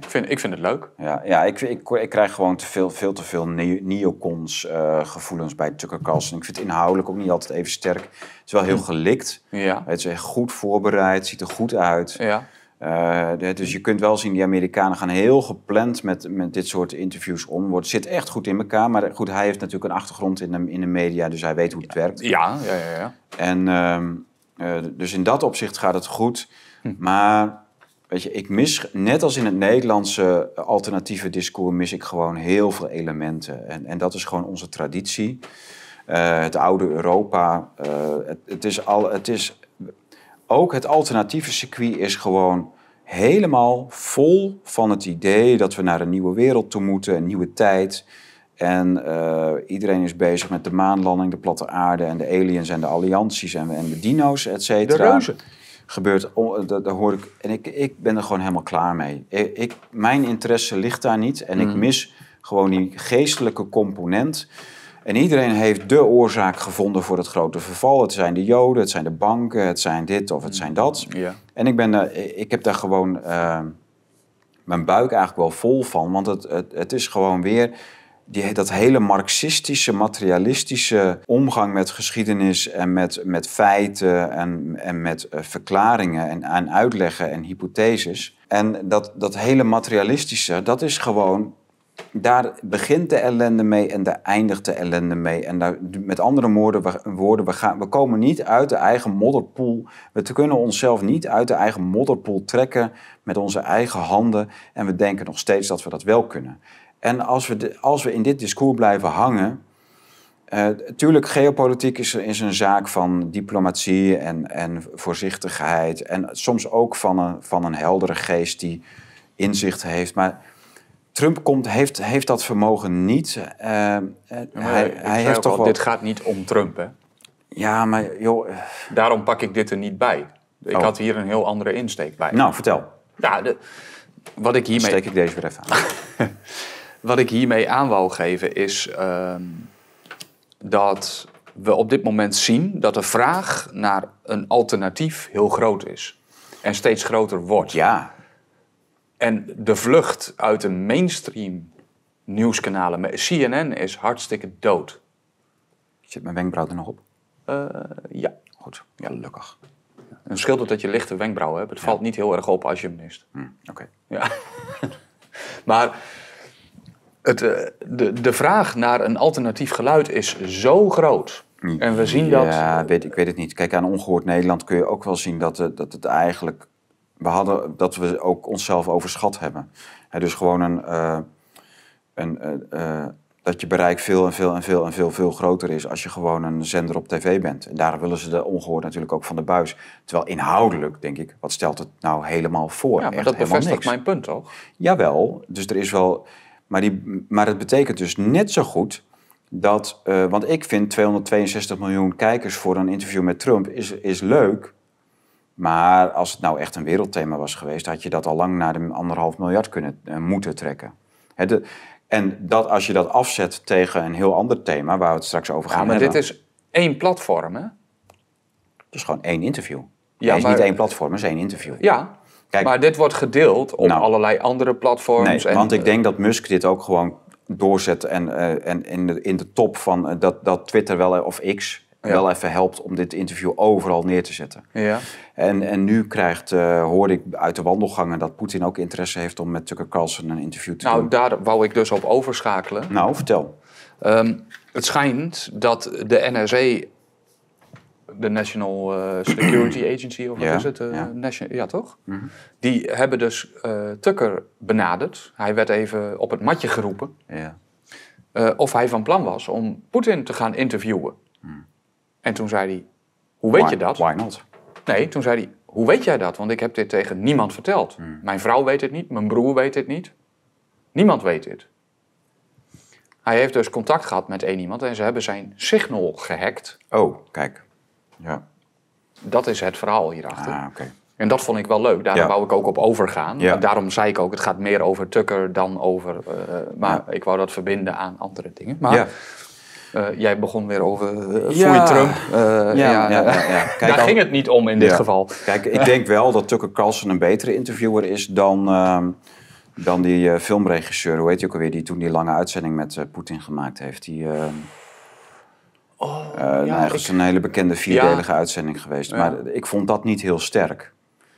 Ik vind, ik vind het leuk. Ja, ja ik, ik, ik krijg gewoon te veel, veel te veel neocons eh, gevoelens bij Tucker Carlson. Ik vind het inhoudelijk ook niet altijd even sterk. Het is wel heel hm. gelikt. Ja. Het is echt goed voorbereid, ziet er goed uit. Ja. Eh, dus je kunt wel zien, die Amerikanen gaan heel gepland met, met dit soort interviews om. Het zit echt goed in elkaar. Maar goed, hij heeft natuurlijk een achtergrond in de, in de media, dus hij weet hoe het werkt. Ja, ja, ja. ja. En, ehm, eh, dus in dat opzicht gaat het goed. Hm. Maar Weet je, ik mis, net als in het Nederlandse eh, alternatieve discours, mis ik gewoon heel veel elementen. En, en dat is gewoon onze traditie. Eh, het oude Europa. Eh, het, het, is al, het is, ook het alternatieve circuit is gewoon helemaal vol van het idee dat we naar een nieuwe wereld toe moeten, een nieuwe tijd. En iedereen is bezig met de maanlanding, de platte aarde en de aliens en de allianties en, de dino's, et cetera. De gebeurt, eh, daar hoor ik, en ik, ik ben er gewoon helemaal klaar mee. Ik, mijn interesse ligt daar niet en ik mm. mis gewoon die geestelijke component. En iedereen heeft de oorzaak gevonden voor het grote verval. Het zijn de Joden, het zijn de banken, het zijn dit of het mm. zijn dat. Ja. En ik, ben, eh, ik heb daar gewoon eh, mijn buik eigenlijk wel vol van. Want het, het, het is gewoon weer die, dat hele marxistische, materialistische omgang met geschiedenis en met, met feiten en, en met eh, verklaringen en, aan uitleggen en hypotheses. En dat, dat hele materialistische, dat is gewoon daar begint de ellende mee en daar eindigt de ellende mee. En daar, met andere woorden, we, woorden we, gaan, we komen niet uit de eigen modderpoel. We kunnen onszelf niet uit de eigen modderpoel trekken met onze eigen handen. En we denken nog steeds dat we dat wel kunnen. En als we, als we in dit discours blijven hangen. Uh, tuurlijk, geopolitiek is, is een zaak van diplomatie en, en voorzichtigheid. En soms ook van een, van een heldere geest die inzicht heeft. Maar Trump komt, heeft, heeft dat vermogen niet. Uh, hij, hij heeft toch wel... Dit gaat niet om Trump, Ja, maar joh... Daarom pak ik dit er niet bij. Ik oh. had hier een heel andere insteek bij. Nou, vertel. de, wat ik hiermee... Steek ik deze weer even aan. <laughs> Wat ik hiermee aan wou geven is ehm, dat we op dit moment zien dat de vraag naar een alternatief heel groot is. En steeds groter wordt. Ja. En de vlucht uit de mainstream nieuwskanalen, CNN is hartstikke dood. Zit mijn wenkbrauw er nog op? Eh, ja. Goed, ja. gelukkig. Een schilder dat je lichte wenkbrauwen hebt. Het valt niet heel erg op als je hem mist. Hm, oké. Ja. <laughs> maar eh, de, de vraag naar een alternatief geluid is zo groot. En we zien dat. Ja, weet, ik weet het niet. Kijk, aan Ongehoord Nederland kun je ook wel zien dat, eh, dat het eigenlijk. We hadden, dat we ook onszelf overschat hebben. dus gewoon een. Eh, een dat je bereik veel en veel en veel en veel, veel groter is als je gewoon een zender op tv bent. En daar willen ze de ongehoord natuurlijk ook van de buis. Terwijl inhoudelijk, denk ik, wat stelt het nou helemaal voor? Ja, maar dat bevestigt niks. mijn punt toch? Jawel, dus er is wel. Maar, die, maar het betekent dus net zo goed dat, eh, want ik vind 262 miljoen kijkers voor een interview met Trump is, is leuk. Maar als het nou echt een wereldthema was geweest, had je dat al lang naar de anderhalf miljard kunnen eh, moeten trekken. en dat als je dat afzet tegen een heel ander thema, waar we het straks over gaan maar dit is één platform, hè? Het is gewoon één interview. Ja, het is maar... niet één platform, het is één interview. Ja, maar dit wordt gedeeld op nou, allerlei andere platforms. en, want ik eh, denk dat Musk dit ook gewoon doorzet en, eh, en in, de, in de top van eh, dat, dat Twitter wel, of X wel even helpt om dit interview overal neer te zetten. Ja. En, en nu krijgt, uh, hoorde ik uit de wandelgangen dat Poetin ook interesse heeft om met Tucker Carlson een interview te nou, doen. Nou, daar wou ik dus op overschakelen. Nou, vertel. Ehm, het schijnt dat de NRC de National eh, Security <clears throat> Agency, of wat is het? Eh, ja. ja, toch? Mhm. Die hebben dus eh, Tucker benaderd. Hij werd even op het matje geroepen. Ja. of hij van plan was om Poetin te gaan interviewen. Mhm. En toen zei hij, hoe weet je dat? Nee, toen zei hij, hoe weet jij dat? Want ik heb dit tegen niemand verteld. Mhm. Mijn vrouw weet het niet, mijn broer weet het niet. Niemand weet dit. Hij heeft dus contact gehad met één iemand en ze hebben zijn signal gehackt. Oh, kijk. Ja. Dat is het verhaal hierachter. Ah, En dat vond ik wel leuk. Daarom wou ik ook op overgaan. Daarom zei ik ook, het gaat meer over Tucker dan over... Eh, maar ik wou dat verbinden aan andere dingen. Maar, eh, jij begon weer over uh, Trump. ja, ja, ja, Kijk, <laughs> Daar ging het niet om in dit geval. Kijk, ik denk wel dat Tucker Carlson een betere interviewer is dan, ehm, dan die filmregisseur. Hoe heet je ook alweer? Die toen die lange uitzending met Poetin gemaakt heeft. Die, ehm, Oh, eh, eigenlijk is een hele bekende vierdelige uitzending geweest. Maar ik vond dat niet heel sterk.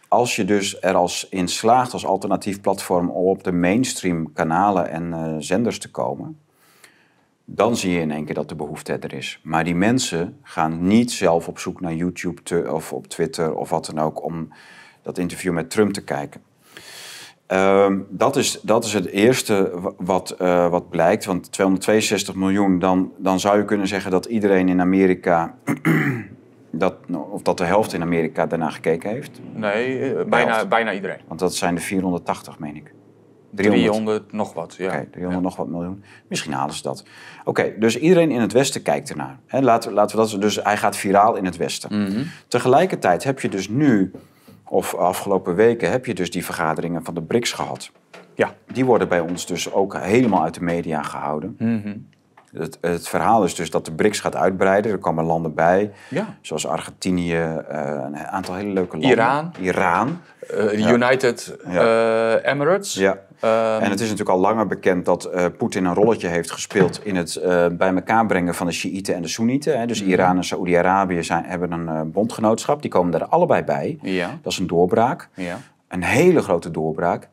Als je dus er als in slaagt als alternatief platform om op de mainstream kanalen en eh, zenders te komen, dan zie je in één keer dat de behoefte er is. Maar die mensen gaan niet zelf op zoek naar YouTube te, of op Twitter of wat dan ook om dat interview met Trump te kijken. Ehm, dat, is, dat is het eerste wat, eh, wat blijkt. Want 262 miljoen, dan, dan zou je kunnen zeggen dat iedereen in Amerika. <clears throat> dat, nou, of dat de helft in Amerika daarna gekeken heeft. Nee, eh, bijna, bijna iedereen. Want dat zijn de 480, meen ik. 300, nog wat, ja. Okay, 300 nog wat miljoen. Misschien halen ze dat. Oké, dus iedereen in het Westen kijkt ernaar. laten, laten we dat, dus hij gaat viraal in het Westen. Mhm. Tegelijkertijd heb je dus nu of afgelopen weken heb je dus die vergaderingen van de BRICS gehad. Ja. Die worden bij ons dus ook helemaal uit de media gehouden. Mhm. Het, het, verhaal is dus dat de BRICS gaat uitbreiden. Er komen landen bij, ja. zoals Argentinië, eh, een aantal hele leuke landen. Iran. Iran. Eh, United eh, Emirates. Ja. Ehm, en het is natuurlijk al langer bekend dat Poetin een rolletje heeft gespeeld in het bij elkaar brengen van de Shiiten en de Soenieten. Hè. Dus mhm. Iran en Saoedi-Arabië hebben een bondgenootschap. Die komen daar allebei bij. Ja. Dat is een doorbraak. Ja. Een hele grote doorbraak.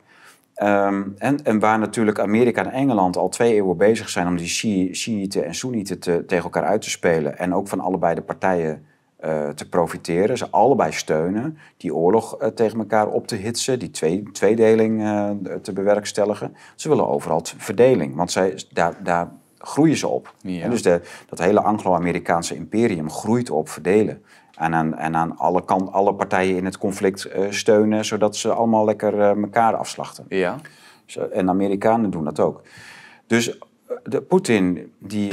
Ehm, en, en, waar natuurlijk Amerika en Engeland al twee eeuwen bezig zijn om die Shiiten en Soenieten tegen elkaar uit te spelen. En ook van allebei de partijen eh, te profiteren. Ze allebei steunen. Die oorlog eh, tegen elkaar op te hitsen. Die twee, tweedeling uh, te bewerkstelligen. Ze willen overal verdeling. Want zij, daar, daar groeien ze op. En dus de, dat hele Anglo-Amerikaanse imperium groeit op verdelen. En aan, en aan alle, kant, alle partijen in het conflict eh, steunen, zodat ze allemaal lekker eh, elkaar afslachten. Ja. En Amerikanen doen dat ook. Dus eh, de, Poetin, die,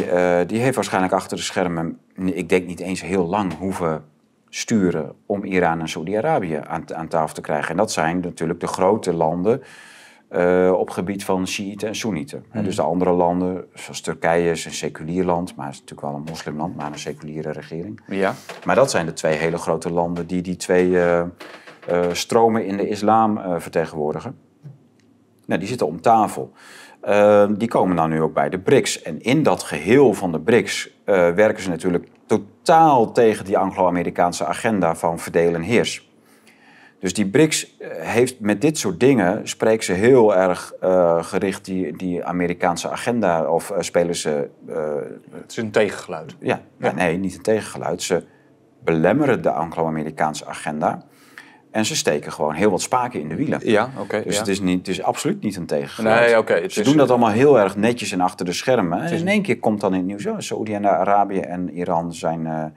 die heeft waarschijnlijk achter de schermen, ik denk niet eens heel lang hoeven sturen om Iran en Saudi-Arabië aan, aan, tafel te krijgen. En dat zijn natuurlijk de grote landen eh, op gebied van Shiiten en Soenieten. Hmm. Dus de andere landen, zoals Turkije is een seculier land, maar het is natuurlijk wel een moslimland, maar een seculiere regering. Ja. Maar dat zijn de twee hele grote landen die die twee eh, eh, stromen in de islam vertegenwoordigen. Nou, die zitten om tafel. Ehm, die komen dan nu ook bij de BRICS. En in dat geheel van de BRICS werken ze natuurlijk totaal tegen die Anglo-Amerikaanse agenda van verdelen en heers. Dus die BRICS eh, heeft met dit soort dingen, spreekt ze heel erg eh, gericht die, die Amerikaanse agenda of eh, spelen ze... het is een tegengeluid. Ja, nee, niet een tegengeluid. Ze belemmeren de Anglo-Amerikaanse agenda en ze steken gewoon heel wat spaken in de wielen. Ja, oké. dus Het, is niet, het absoluut niet een tegengeluid. Nee, oké. ze doen dat allemaal heel erg netjes en achter de schermen. En in één keer komt dan in het nieuws, oh, Saoedi-Arabië en Iran zijn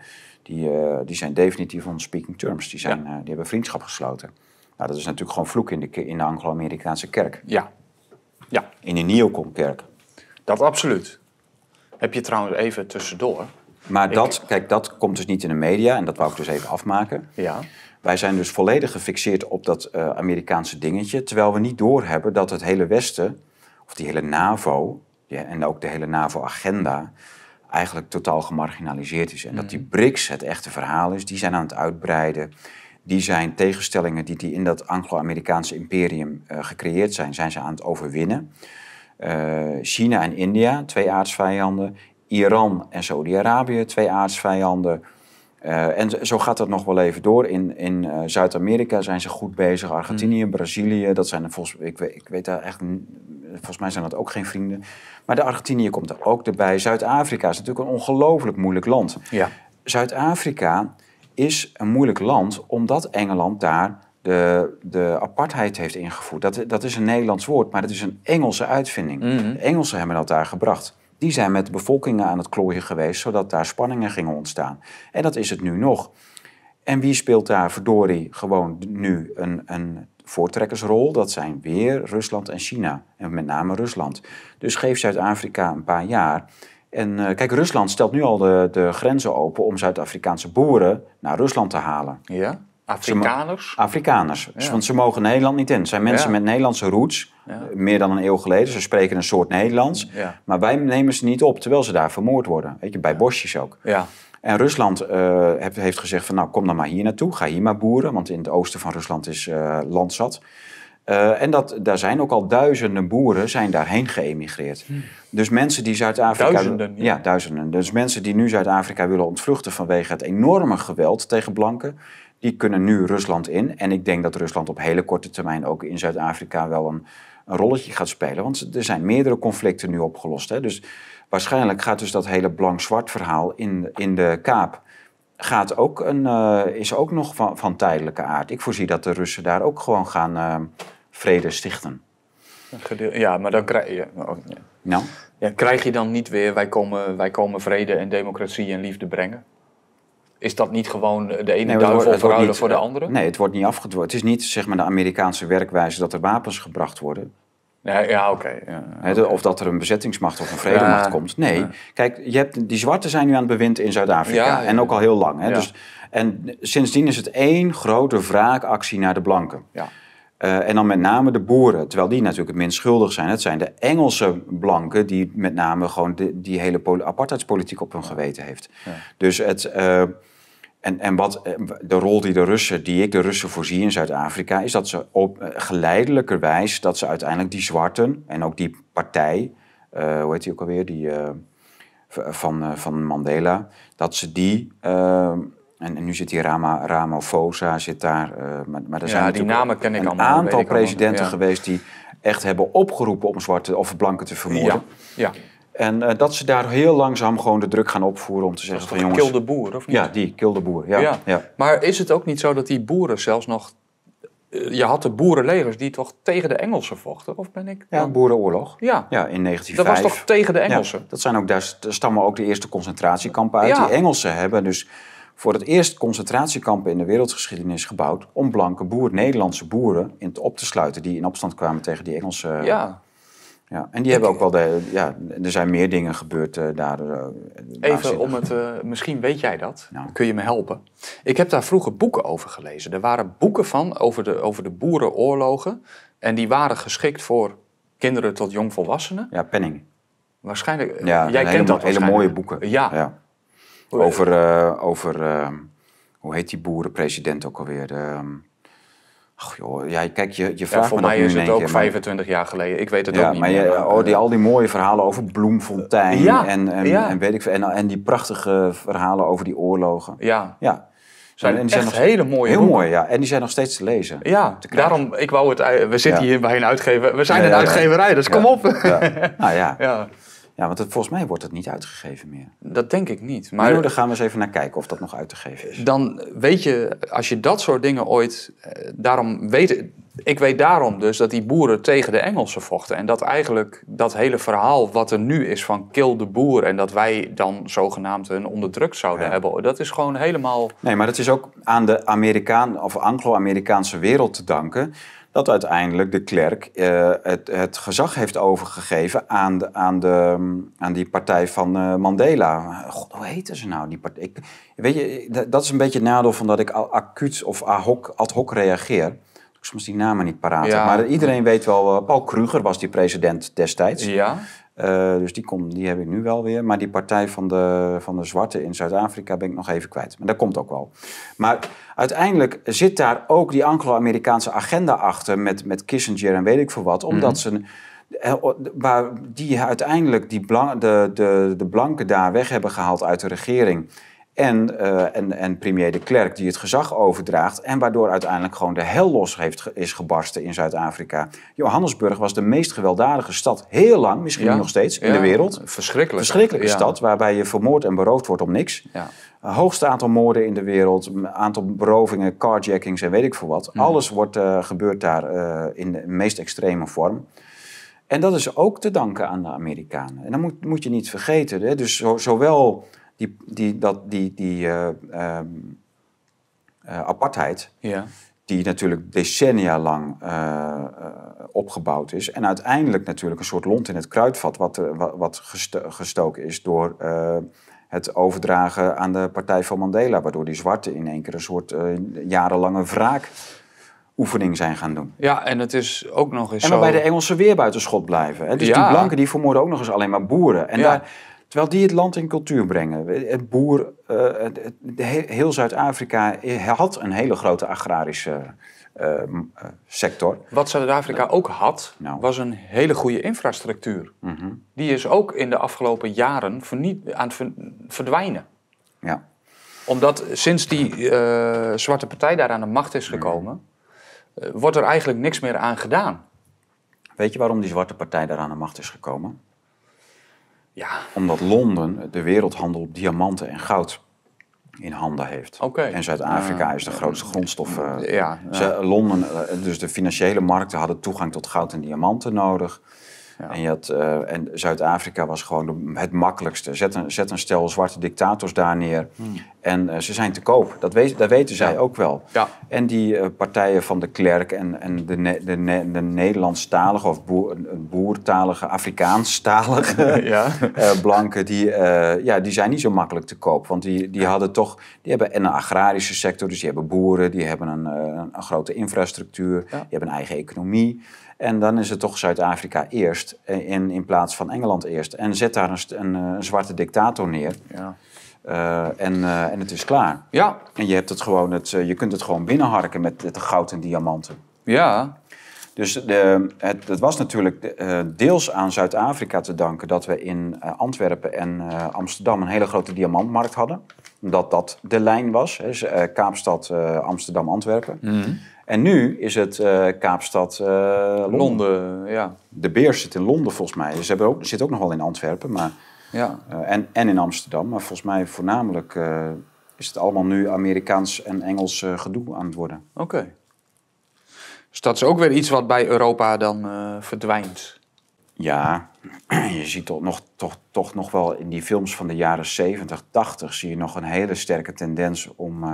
die, eh, die zijn definitief on speaking terms. Die, zijn, eh, die hebben vriendschap gesloten. Nou, dat is natuurlijk gewoon vloek in de, in de Anglo-Amerikaanse kerk. Ja. ja. In de neocon-kerk. Dat absoluut. Heb je trouwens even tussendoor. Maar dat, kijk, dat komt dus niet in de media en dat wou ik dus even afmaken. Ja. Wij zijn dus volledig gefixeerd op dat eh, Amerikaanse dingetje, terwijl we niet doorhebben dat het hele Westen, of die hele NAVO ja, en ook de hele NAVO-agenda, eigenlijk totaal gemarginaliseerd is. En dat die mhm. BRICS het echte verhaal is, die zijn aan het uitbreiden. Die zijn tegenstellingen die, die in dat Anglo-Amerikaanse imperium eh, gecreëerd zijn, zijn ze aan het overwinnen. Eh, China en India, twee aardsvijanden. Iran en Saudi-Arabië, twee aardsvijanden. Eh, en zo gaat dat nog wel even door. In, in eh, Zuid-Amerika zijn ze goed bezig. Argentinië, hmm. Brazilië, dat zijn volgens, ik, ik weet daar echt, volgens mij zijn dat ook geen vrienden. Maar de Argentinië komt er ook erbij. Zuid-Afrika is natuurlijk een ongelooflijk moeilijk land. Ja. Zuid-Afrika is een moeilijk land omdat Engeland daar de, de apartheid heeft ingevoerd. Dat, dat is een Nederlands woord, maar dat is een Engelse uitvinding. Hmm. De Engelsen hebben dat daar gebracht die zijn met de bevolkingen aan het klooien geweest, zodat daar spanningen gingen ontstaan. En dat is het nu nog. En wie speelt daar verdorie gewoon nu een, een voortrekkersrol? Dat zijn weer Rusland en China. En met name Rusland. Dus geef Zuid-Afrika een paar jaar. En eh, kijk, Rusland stelt nu al de, de grenzen open om Zuid-Afrikaanse boeren naar Rusland te halen. Ja? Afrikaners? Afrikaners. Want ze mogen Nederland niet in. Het zijn mensen met Nederlandse roots. Meer dan een eeuw geleden. Ze spreken een soort Nederlands. Maar wij nemen ze niet op terwijl ze daar vermoord worden. Weet je, bij bosjes ook. En Rusland eh, heeft gezegd van nou kom dan maar hier naartoe. Ga hier maar boeren. Want in het oosten van Rusland is uh, land zat. Eh, en dat, daar zijn ook al duizenden boeren zijn daarheen geëmigreerd. Hm. Dus mensen die Zuid-Afrika... Duizenden? Ja. duizenden. Dus mensen die nu Zuid-Afrika willen ontvluchten vanwege het enorme geweld tegen blanken die kunnen nu Rusland in. En ik denk dat Rusland op hele korte termijn ook in Zuid-Afrika wel een, een, rolletje gaat spelen. Want er zijn meerdere conflicten nu opgelost. Hè. Dus waarschijnlijk gaat dus dat hele blank-zwart verhaal in, in de Kaap gaat ook een, eh, is ook nog van, van, tijdelijke aard. Ik voorzie dat de Russen daar ook gewoon gaan eh, vrede stichten. Ja, maar dan krijg je. Nou? Ja, krijg je dan niet weer, wij komen, wij komen vrede en democratie en liefde brengen? Is dat niet gewoon de ene nee, duivel voor de eh, andere? Nee, het wordt niet afgedwongen. Het is niet zeg maar, de Amerikaanse werkwijze dat er wapens gebracht worden. ja, oké. Of dat er een bezettingsmacht of een vredemacht komt. Nee, kijk, je hebt, die zwarten zijn nu aan het bewind in Zuid-Afrika. En ook al heel lang. Hè? Dus, en sindsdien is het één grote wraakactie naar de blanken. Ja. Eh, en dan met name de boeren, terwijl die natuurlijk het minst schuldig zijn. Het zijn de Engelse blanken die met name gewoon de, die hele apartheidspolitiek op hun geweten heeft. Dus het... Eh, en, en wat, eh, de rol die, de Russen, die ik de Russen voorzie in Zuid-Afrika, is dat ze op, eh, geleidelijkerwijs dat ze uiteindelijk die zwarten en ook die partij, eh, hoe heet die ook alweer, die, van, van Mandela, dat ze die. en, nu zit hier Rama, Ramaphosa, zit daar. maar, maar er zijn die namen ken ik een allemaal. aantal presidenten geweest die echt hebben opgeroepen om zwarte of blanken te vermoorden. Ja. ja. En eh, dat ze daar heel langzaam gewoon de druk gaan opvoeren om te zeggen van jongens... Kill de boer, of niet? Ja, die, kill de boer, ja, ja. Maar is het ook niet zo dat die boeren zelfs nog... Eh, je had de boerenlegers die toch tegen de Engelsen vochten, of ben ik... Ja, boerenoorlog. Ja. ja, in 1905. Dat was toch tegen de Engelsen? dat zijn ook, daar stammen ook de eerste concentratiekampen uit. Die Engelsen hebben dus voor het eerst concentratiekampen in de wereldgeschiedenis gebouwd... om blanke boer, Nederlandse boeren in op te sluiten die in opstand kwamen tegen die Engelsen. Ja. Ja, en die hebben ook wel de. Ja, er zijn meer dingen gebeurd uh, eh, daardoor. Eh, Even om het. Eh, misschien weet jij dat. Kun je me helpen? Ik heb daar vroeger boeken over gelezen. Er waren boeken van over de, over de boerenoorlogen. En die waren geschikt voor kinderen tot jongvolwassenen. Ja, Penning. Waarschijnlijk. Ja, jij kent dat. Hele mooie boeken. Ja. Over. over hoe heet die boerenpresident ook alweer? De, ehm, Ach joh, ja, kijk, je, je vraagt ja, voor me mij is het ook 25 jaar geleden. Ik weet het ook niet maar meer. Je, oh, die, eh, al die mooie verhalen over Bloemfontein en, en, en, weet ik, en, en die prachtige verhalen over die oorlogen. Ja. ja. Zijn en, die zijn nog, hele mooie Heel boeken. mooi, ja. En die zijn nog steeds te lezen. Ja, te daarom, ik wou het... Eh, we zitten hier bij een uitgever. We zijn een uitgeverij, dus kom op. nou ja. <laughs> Ja, want het, volgens mij wordt het niet uitgegeven meer. Dat denk ik niet. Maar nu, gaan we eens even naar kijken of dat nog uit te geven is. Dan weet je, als je dat soort dingen ooit. Eh, daarom weet, ik weet daarom dus dat die boeren tegen de Engelsen vochten. En dat eigenlijk dat hele verhaal wat er nu is van kill de boer. en dat wij dan zogenaamd een onderdrukt zouden hebben. dat is gewoon helemaal. Nee, maar dat is ook aan de Amerikaan of Anglo-Amerikaanse wereld te danken dat uiteindelijk de klerk eh, het, het, gezag heeft overgegeven aan, de, aan, de, aan die partij van eh, Mandela. God, hoe heette ze nou, die partij? Ik, weet je, eh, dat is een beetje het nadeel van dat ik acuut of ah ad hoc, reageer. Ik soms die namen niet paraat Maar iedereen weet wel, Paul Kruger was die president destijds. Ja. dus die, kom, die heb ik nu wel weer. Maar die partij van de, van de Zwarte in Zuid-Afrika ben ik nog even kwijt. Maar dat komt ook wel. Maar Uiteindelijk zit daar ook die Anglo-Amerikaanse agenda achter met, met Kissinger en weet ik veel wat. Omdat mhm. ze, eh, waar die uiteindelijk die de, de, de blanken daar weg hebben gehaald uit de regering. En, eh, en, en premier de Klerk die het gezag overdraagt. En waardoor uiteindelijk gewoon de hel los heeft, is gebarsten in Zuid-Afrika. Johannesburg was de meest gewelddadige stad heel lang, misschien ja, nog steeds, in de wereld. Verschrikkelijke, verschrikkelijke stad waarbij je vermoord en beroofd wordt om niks. Ja. Eh, hoogste aantal moorden in de wereld, aantal berovingen, carjackings en weet ik veel wat. Mhm. Alles wordt, eh, gebeurt daar in de meest extreme vorm. En dat is ook te danken aan de Amerikanen. En dat moet, moet je niet vergeten. Hè? Dus zowel die, die, dat, die, die eh, ehm, eh, apartheid, ja. die natuurlijk decennia lang eh, opgebouwd is. En uiteindelijk natuurlijk een soort lont in het kruidvat, wat, wat gestoken is door het overdragen aan de partij van Mandela. Waardoor die zwarten in één keer een soort jarenlange wraakoefening zijn gaan doen. Ja, en het is ook nog eens. En waarbij de Engelsen weer buitenschot blijven. Hè? Dus die blanken die vermoorden ook nog eens alleen maar boeren. En daar, Terwijl die het land in cultuur brengen. Het boer, eh, heel Zuid-Afrika eh, had een hele grote agrarische ehm, eh, sector. Wat Zuid-Afrika ook had, nou. was een hele goede infrastructuur. Mhm. Die is ook in de afgelopen jaren aan het verdwijnen. Ja. Omdat sinds die Zwarte Partij daar aan de macht is mhm. gekomen, wordt er eigenlijk niks meer aan gedaan. Weet je waarom die Zwarte Partij daar aan de macht is gekomen? Ja. Omdat Londen de wereldhandel op diamanten en goud in handen heeft. En Zuid-Afrika ah. is de grootste grondstof. Eh, ja, Londen, eh, dus de financiële markten hadden toegang tot goud en diamanten nodig. En, eh, en Zuid-Afrika was gewoon het makkelijkste. Zet een, zet een stel zwarte dictators daar neer. Hmm. En eh, ze zijn te koop. Dat, dat weten zij ook wel. Ja. En die eh, partijen van de klerk en, en de, de, de Nederlandstalige of boer, boertalige, Afrikaanstalige <laughs> ja. blanken, die, ja, die zijn niet zo makkelijk te koop. Want die, die hadden toch, die hebben een agrarische sector, dus die hebben boeren, die hebben een, een grote infrastructuur, die hebben een eigen economie. En dan is het toch Zuid-Afrika eerst eh, in, in plaats van Engeland eerst. En zet daar een, eh, een, zwarte dictator neer. Ja. Eh, en, en het is klaar. Ja. En je, hebt het gewoon het, je kunt het gewoon binnenharken met de goud en diamanten. Ja. Dus de, het, het, was natuurlijk deels aan Zuid-Afrika te danken dat we in Antwerpen en Amsterdam een hele grote diamantmarkt hadden. Omdat dat de lijn was, hè, Kaapstad, Amsterdam, Antwerpen. Mm en nu is het eh, Kaapstad, eh, Londen. ja. De Beers zit in Londen volgens mij. Ze hebben ook, zit ook nog wel in Antwerpen maar, ja. Eh, en, en in Amsterdam. Maar volgens mij voornamelijk is het allemaal nu Amerikaans en Engels gedoe aan het worden. Oké. Okay. Dus dat is ook weer iets wat bij Europa dan verdwijnt. Ja, <clears throat> je ziet toch nog, toch, toch nog wel in die films van de jaren 70, 80... zie je nog een hele sterke tendens om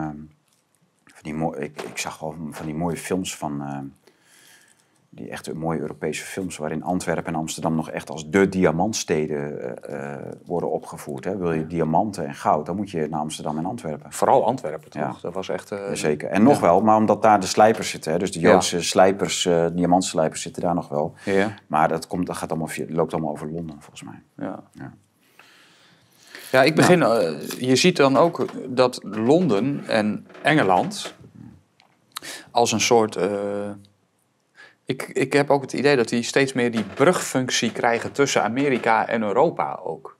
van die ik, ik zag wel van die mooie films van. Eh, die echt mooie Europese films waarin Antwerpen en Amsterdam nog echt als de diamantsteden eh, eh, worden opgevoerd. Hè. Wil je diamanten en goud, dan moet je naar Amsterdam en Antwerpen. Vooral Antwerpen, toch? Dat was echt... Zeker. En nog wel, maar omdat daar de slijpers zitten. Hè. Dus de Joodse slijpers, uh, diamantslijpers zitten daar nog wel. Maar dat, komt, dat gaat allemaal via, loopt allemaal over Londen, volgens mij. ja. Ja, ik begin. Nou. Eh, je ziet dan ook dat Londen en Engeland als een soort. Eh, ik, ik heb ook het idee dat die steeds meer die brugfunctie krijgen tussen Amerika en Europa ook.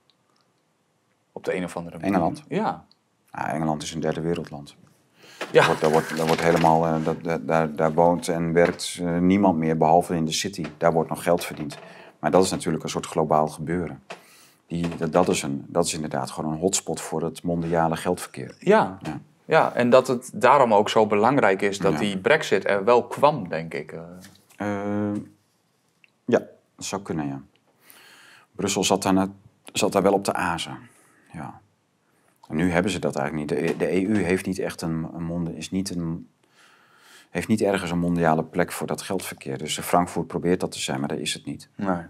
Op de een of andere manier. Engeland? Ja. Ah, Engeland is een derde wereldland. Ja. Daar, wordt, wordt, wordt helemaal, eh, dat, daar, daar woont en werkt niemand meer behalve in de city. Daar wordt nog geld verdiend. Maar dat is natuurlijk een soort globaal gebeuren. Die, dat, is dat is inderdaad gewoon een hotspot voor het mondiale geldverkeer. Ja, ja. ja en dat het daarom ook zo belangrijk is dat die brexit er wel kwam, denk ik. Eh. Eh, ja, dat zou kunnen, ja. Brussel zat daar, zat daar wel op de azen, ja. En nu hebben ze dat eigenlijk niet. De, EU e heeft niet echt een, een, is niet een, heeft niet ergens een mondiale plek voor dat geldverkeer. Dus Frankfurt probeert dat te zijn, maar daar is het niet. Nee.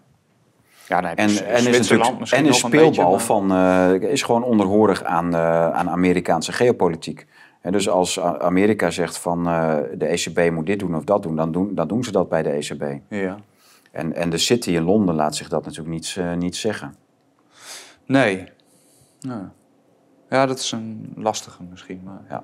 Ja, en, en is, en speelbal van, eh, is gewoon onderhorig aan, eh, aan Amerikaanse geopolitiek. En dus als Amerika zegt van eh, de ECB moet dit doen of dat doen, dan doen, dan doen ze dat bij de ECB. Ja. En, en de City in Londen laat zich dat natuurlijk niet, niet zeggen. Nee. nee. Ja, dat is een lastige misschien. Maar... Ja.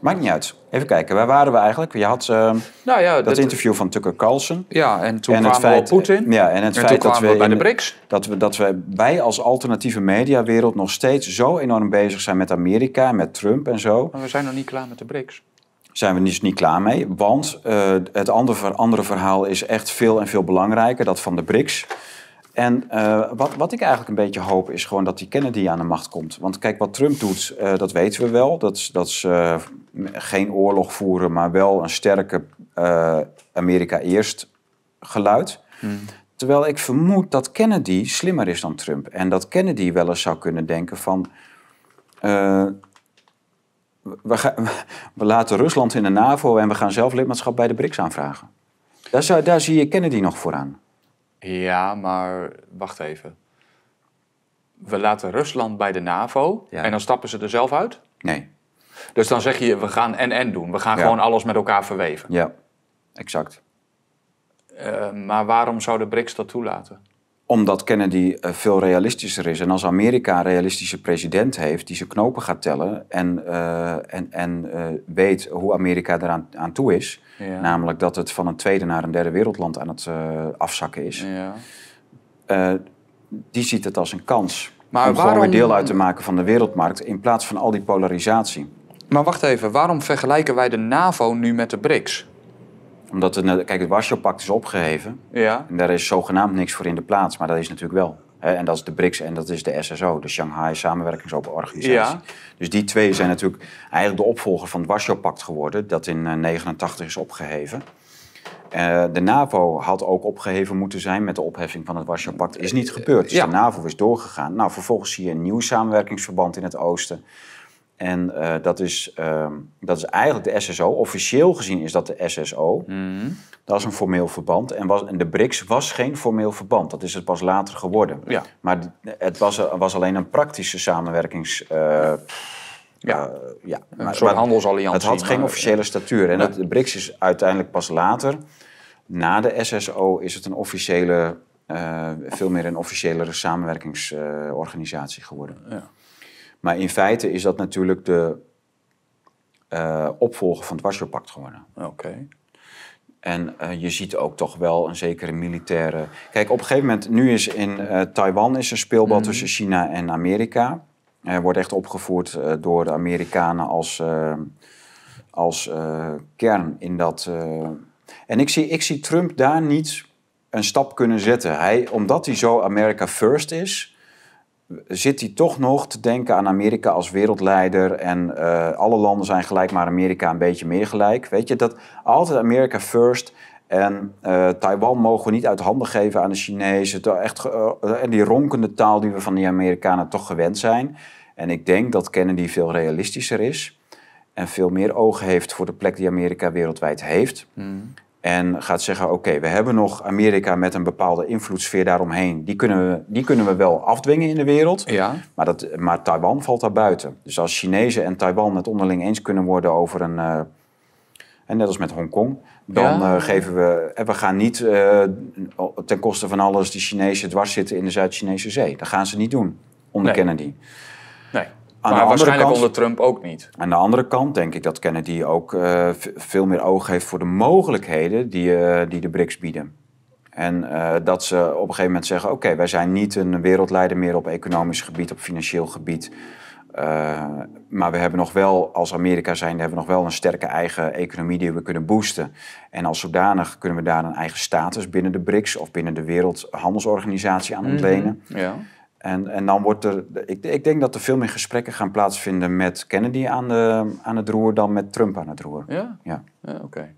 Maakt niet uit. Even kijken, waar waren we eigenlijk? Je had uh, nou ja, dat, interview van Tucker Carlson. Ja, en toen en kwamen we op Poetin. Ja, en het feit dat we, bij de BRICS. Dat, we, dat we, wij als alternatieve mediawereld nog steeds zo enorm bezig zijn met Amerika, met Trump en zo. Maar we zijn nog niet klaar met de BRICS. Zijn we dus niet klaar mee, want eh, het andere, andere verhaal is echt veel en veel belangrijker, dat van de BRICS. En eh, wat, wat ik eigenlijk een beetje hoop is gewoon dat die Kennedy aan de macht komt. Want kijk, wat Trump doet, eh, dat weten we wel. Dat, dat is uh, geen oorlog voeren, maar wel een sterke Amerika eerst geluid. Hmm. Terwijl ik vermoed dat Kennedy slimmer is dan Trump. En dat Kennedy wel eens zou kunnen denken van... We, gaan, <laughs> we, laten Rusland in de NAVO en we gaan zelf lidmaatschap bij de BRICS aanvragen. zou, daar zie je Kennedy nog vooraan. Ja, maar wacht even. We laten Rusland bij de NAVO en dan stappen ze er zelf uit? Nee. Dus dan zeg je, we gaan en-en doen. We gaan gewoon alles met elkaar verweven. Ja, exact. Eh, maar waarom zou de BRICS dat toelaten? Omdat Kennedy eh, veel realistischer is. En als Amerika een realistische president heeft die zijn knopen gaat tellen en, eh, en, en eh, weet hoe Amerika eraan aan toe is, namelijk dat het van een tweede naar een derde wereldland aan het afzakken is, ja. die ziet het als een kans. om gewoon weer deel uit te maken van de wereldmarkt in plaats van al die polarisatie. Maar wacht even, waarom vergelijken wij de NAVO nu met de BRICS? Omdat, het, kijk, het Warschau-pact is opgeheven. Ja. En daar is zogenaamd niks voor in de plaats, maar dat is natuurlijk wel. En dat is de BRICS en dat is de SSO, de Shanghai Samenwerkingsorganisatie. Ja. Dus die twee zijn natuurlijk eigenlijk de opvolger van het Warschau-pact geworden, dat in 1989 eh, is opgeheven. Eh, de NAVO had ook opgeheven moeten zijn met de opheffing van het Warschau-pact. Is niet gebeurd. Dus ja. de NAVO is doorgegaan. Nou, vervolgens zie je een nieuw samenwerkingsverband in het oosten. En eh, dat, is, ehm, dat is eigenlijk de SSO. Officieel gezien is dat de SSO. Mhm. Dat is een formeel verband. En, was, en de BRICS was geen formeel verband. Dat is het pas later geworden. Ja. Maar het was, eh, was alleen een praktische samenwerkings... Uh, ja, ja. Een soort handelsalliantie. Het had geen officiële statuur. En de BRICS is uiteindelijk pas later... Na de SSO is het een officiële... veel meer een officiële samenwerkingsorganisatie geworden. Ja. Maar in feite is dat natuurlijk de eh, opvolger van het Warschau-pact geworden. Oké. En eh, je ziet ook toch wel een zekere militaire. Kijk, op een gegeven moment, nu is in eh, Taiwan is een speelbal mhm. tussen China en Amerika. Er wordt echt opgevoerd door de Amerikanen als, als kern in dat. En ik zie, ik zie Trump daar niet een stap kunnen zetten. Hij, omdat hij zo America first is, zit hij toch nog te denken aan Amerika als wereldleider en eh, alle landen zijn gelijk, maar Amerika een beetje meer gelijk. Weet je, dat altijd Amerika first en eh, Taiwan mogen we niet uit handen geven aan de Chinezen. Echt, eh, en die ronkende taal die we van die Amerikanen toch gewend zijn. En ik denk dat Kennedy veel realistischer is en veel meer ogen heeft voor de plek die Amerika wereldwijd heeft. Hmm. En gaat zeggen, oké, we hebben nog Amerika met een bepaalde invloedssfeer daaromheen. Die kunnen we, die kunnen we wel afdwingen in de wereld, ja. maar, dat, maar Taiwan valt daar buiten. Dus als Chinezen en Taiwan het onderling eens kunnen worden over een... Eh, en net als met Hongkong, dan eh, geven we... we gaan niet eh, ten koste van alles die Chinezen dwars zitten in de Zuid-Chinese zee. Dat gaan ze niet doen onder nee. Kennedy. Nee maar waarschijnlijk onder Trump ook niet. Aan de andere kant denk ik dat Kennedy ook eh, veel meer oog heeft voor de mogelijkheden die, eh, die de BRICS bieden. En eh, dat ze op een gegeven moment zeggen: oké, wij zijn niet een wereldleider meer op economisch gebied, op financieel gebied. maar we hebben nog wel, als Amerika zijn, hebben we nog wel een sterke eigen economie die we kunnen boosten. En als zodanig kunnen we daar een eigen status binnen de BRICS of binnen de Wereldhandelsorganisatie aan mhm, ontlenen. ja. En, en dan wordt er, ik, ik denk dat er veel meer gesprekken gaan plaatsvinden met Kennedy aan, de, aan het roer dan met Trump aan het roer. Ja? Ja. Oké.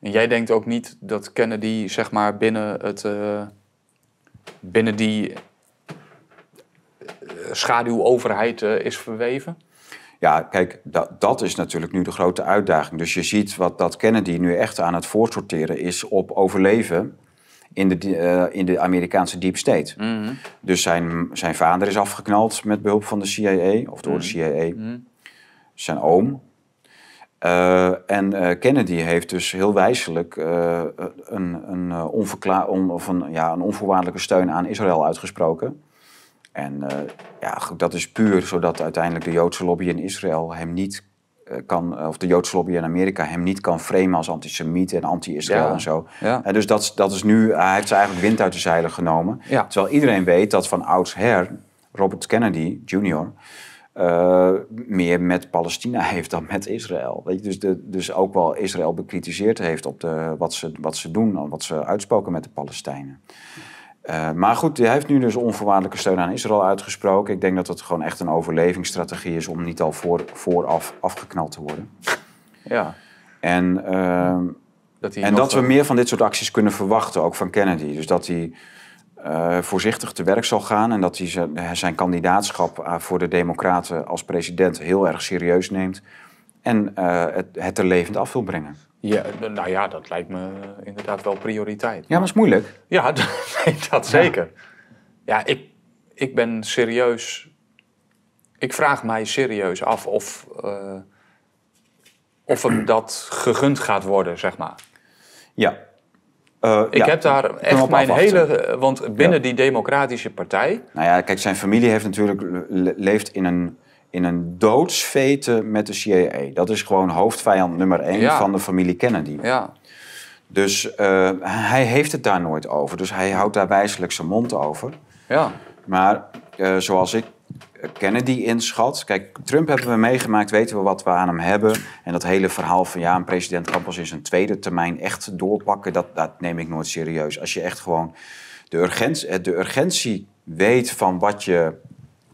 En jij denkt ook niet dat Kennedy, zeg maar, binnen, het, eh, binnen die eh, schaduwoverheid uh, is verweven? Ja, kijk, dat, dat is natuurlijk nu de grote uitdaging. Dus je ziet wat, dat Kennedy nu echt aan het voortsorteren is op overleven in de, eh, in de Amerikaanse deep state. Mhm. Dus zijn, zijn vader is afgeknald met behulp van de CIA, of door de mhm. CIA. Mhm. Zijn oom. Eh, en eh, Kennedy heeft dus heel wijselijk een, een, onverklaar, on, of een, ja, een onvoorwaardelijke steun aan Israël uitgesproken. En ja, dat is puur zodat uiteindelijk de Joodse lobby in Israël hem niet eh, kan, eh, of de Joodse lobby in Amerika hem niet kan framen als antisemiet en anti-Israël en zo. Ja. En dus dat, dat is nu, eh, hij heeft ze eigenlijk wind uit de zeilen genomen. Terwijl iedereen weet dat van oudsher Robert Kennedy Jr. meer met Palestina <laughs> heeft dan met Israël. Weet je, dus, de, dus ook wel Israël bekritiseerd heeft op de, wat, ze, wat ze doen, wat ze uitspoken met de Palestijnen. Eh, maar goed, hij heeft nu dus onvoorwaardelijke steun aan Israël uitgesproken. Ik denk dat dat gewoon echt een overlevingsstrategie is om niet al voor, vooraf afgeknald te worden. Ja. En, ehm, dat, en dat we meer van dit soort acties kunnen verwachten, ook van Kennedy. Dus dat hij eh, voorzichtig te werk zal gaan en dat hij zijn kandidaatschap eh, voor de Democraten als president heel erg serieus neemt en het, het er levend af wil brengen. Ja, nou ja, dat lijkt me inderdaad wel prioriteit. Ja, maar is moeilijk. Ja, <laughs> dat, zeker. Ja, ik, ik ben serieus. Ik vraag mij serieus af of, eh, of hem dat gegund gaat worden, zeg maar. Ja. Eh, ik heb daar echt mijn hele. Eh, want binnen die Democratische Partij. Nou ja, kijk, zijn familie heeft natuurlijk, leeft in een in een doodsvete met de CIA. Dat is gewoon hoofdvijand nummer één van de familie Kennedy. Ja. Dus eh, hij heeft het daar nooit over. Dus hij houdt daar wijselijk zijn mond over. Ja. Maar eh, zoals ik Kennedy inschat. Kijk, Trump hebben we meegemaakt, weten we wat we aan hem hebben. En dat hele verhaal van ja, een president kan pas in zijn tweede termijn echt doorpakken, dat, dat neem ik nooit serieus. Als je echt gewoon de, eh, de urgentie weet van wat je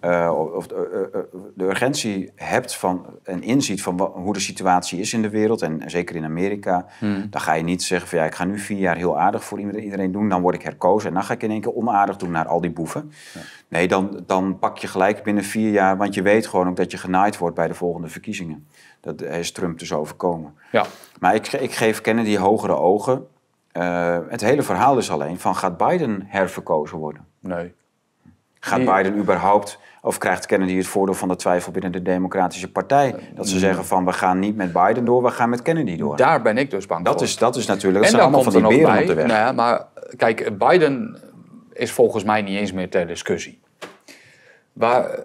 eh, of eh, eh, de, urgentie hebt van, en inziet van hoe de situatie is in de wereld en, zeker in Amerika, hmm. dan ga je niet zeggen van ja, ik ga nu vier jaar heel aardig voor iedereen doen, dan word ik herkozen en dan ga ik in één keer onaardig doen naar al die boeven. Nee, dan, dan pak je gelijk binnen vier jaar, want je weet gewoon ook dat je genaaid wordt bij de volgende verkiezingen. Dat is Trump dus overkomen. Ja. Maar ik, ik geef Kennedy hogere ogen. het hele verhaal is alleen van gaat Biden herverkozen worden? Nee. Gaat Biden überhaupt of krijgt Kennedy het voordeel van de twijfel binnen de Democratische Partij? Dat ze mm. zeggen van we gaan niet met Biden door, we gaan met Kennedy door. Daar ben ik dus bang dat voor. Is, dat is natuurlijk, dat en zijn allemaal van die beren bij, op de weg. Nou ja, maar kijk, Biden is volgens mij niet eens meer ter discussie. Maar eh,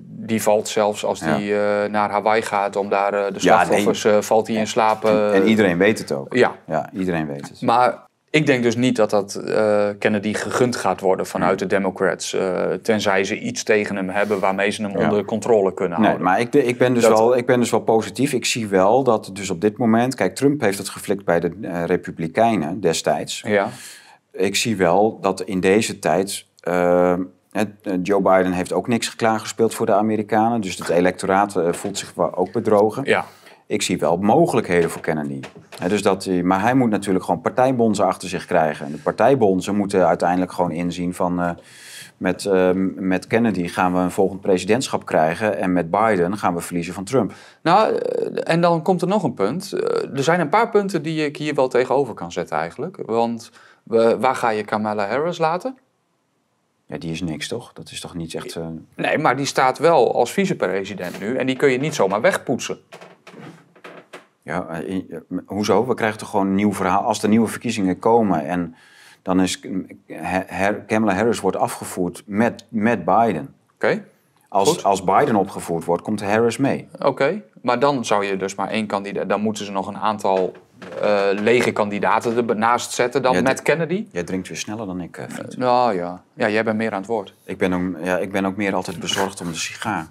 die valt zelfs als die eh, naar Hawaii gaat om daar eh, de slachtoffers, valt hij in slaap. En, en, iedereen weet het ook. Ja. ja, iedereen weet het. Maar ik denk dus niet dat dat uh, Kennedy gegund gaat worden vanuit mm. de Democrats. Eh, tenzij ze iets tegen hem hebben waarmee ze hem onder controle kunnen houden. nee, Maar ik, ik, ben dus wel, ik ben dus wel positief. Ik zie wel dat dus op dit moment... Kijk, Trump heeft het geflikt bij de eh, Republikeinen destijds. Ja. Ik zie wel dat in deze tijd... Joe Biden heeft ook niks klaargespeeld voor de Amerikanen. Dus het electoraat voelt zich ook bedrogen. Ja ik zie wel mogelijkheden voor Kennedy. dus dat, maar hij moet natuurlijk gewoon partijbonzen achter zich krijgen. En de partijbonzen moeten uiteindelijk gewoon inzien van... Eh, met, ehm, met Kennedy gaan we een volgend presidentschap krijgen... en met Biden gaan we verliezen van Trump. Nou, eh, en dan komt er nog een punt. Eh, er zijn een paar punten die ik hier wel tegenover kan zetten eigenlijk. Want waar ga je Kamala Harris laten? Ja, die is niks, toch? Dat is toch niet echt... Nee, maar die staat wel als vicepresident nu... en die kun je niet zomaar wegpoetsen. Ja, eh, eh, hoezo? We krijgen toch gewoon een nieuw verhaal. Als er nieuwe verkiezingen komen en dan is Kamala Harris wordt afgevoerd met, met Biden. Oké. Als, als Biden opgevoerd wordt, komt Harris mee. Oké, maar dan zou je dus maar één kandidaat. Dan moeten ze nog een aantal uh, lege kandidaten ernaast zetten dan met Kennedy. Jij drinkt weer sneller dan ik, Friet. Eh, eh, nou ja. ja, jij bent meer aan het woord. Ik ben ook, ja, ik ben ook meer altijd bezorgd om de sigaar.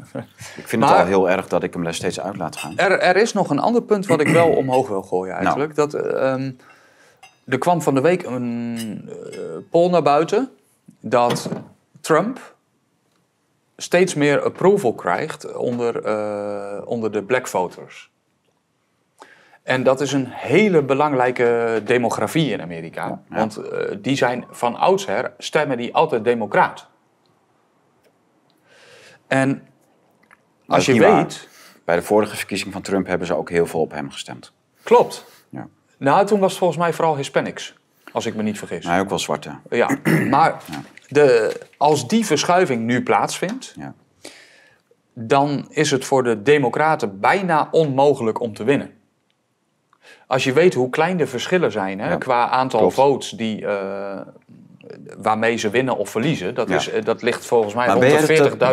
ik vind het al heel erg dat ik hem daar steeds uit laat gaan. Er, er is nog een ander punt wat ik wel <clears throat> omhoog wil gooien nou. eigenlijk. Dat, ehm, er kwam van de week een poll naar buiten dat Trump steeds meer approval krijgt onder, onder de black voters. En dat is een hele belangrijke demografie in Amerika. Want eh, die zijn van oudsher, stemmen die altijd democraat. En als je weet... Bij de vorige verkiezing van Trump hebben ze ook heel veel op hem gestemd. Klopt. Ja. Nou, toen was het volgens mij vooral Hispanics. Als ik me niet vergis. Nou, ook wel zwarte. Ja, maar De, als die verschuiving nu plaatsvindt... dan is het voor de democraten bijna onmogelijk om te winnen als je weet hoe klein de verschillen zijn hè, qua aantal votes die, eh, waarmee ze winnen of verliezen, dat, is, eh, dat ligt volgens mij maar de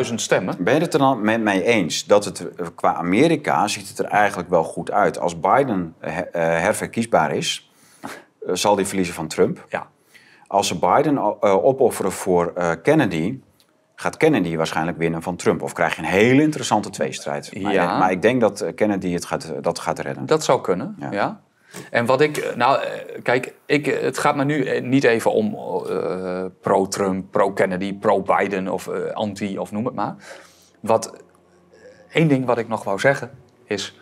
40.000 stemmen. Ben je het er dan met mij eens dat het eh, qua Amerika ziet het er eigenlijk wel goed uit? Als Biden herverkiesbaar is, zal hij verliezen van Trump. Ja. Als ze Biden opofferen voor Kennedy, gaat Kennedy waarschijnlijk winnen van Trump. Of krijg je een hele interessante tweestrijd. Maar, ja. maar ik denk dat Kennedy het gaat, dat gaat redden. Dat zou kunnen, ja. En wat ik, nou, eh, kijk, ik, het gaat me nu eh, niet even om eh, pro-Trump, pro-Kennedy, pro-Biden of anti of noem het maar. Wat, één ding wat ik nog wou zeggen is,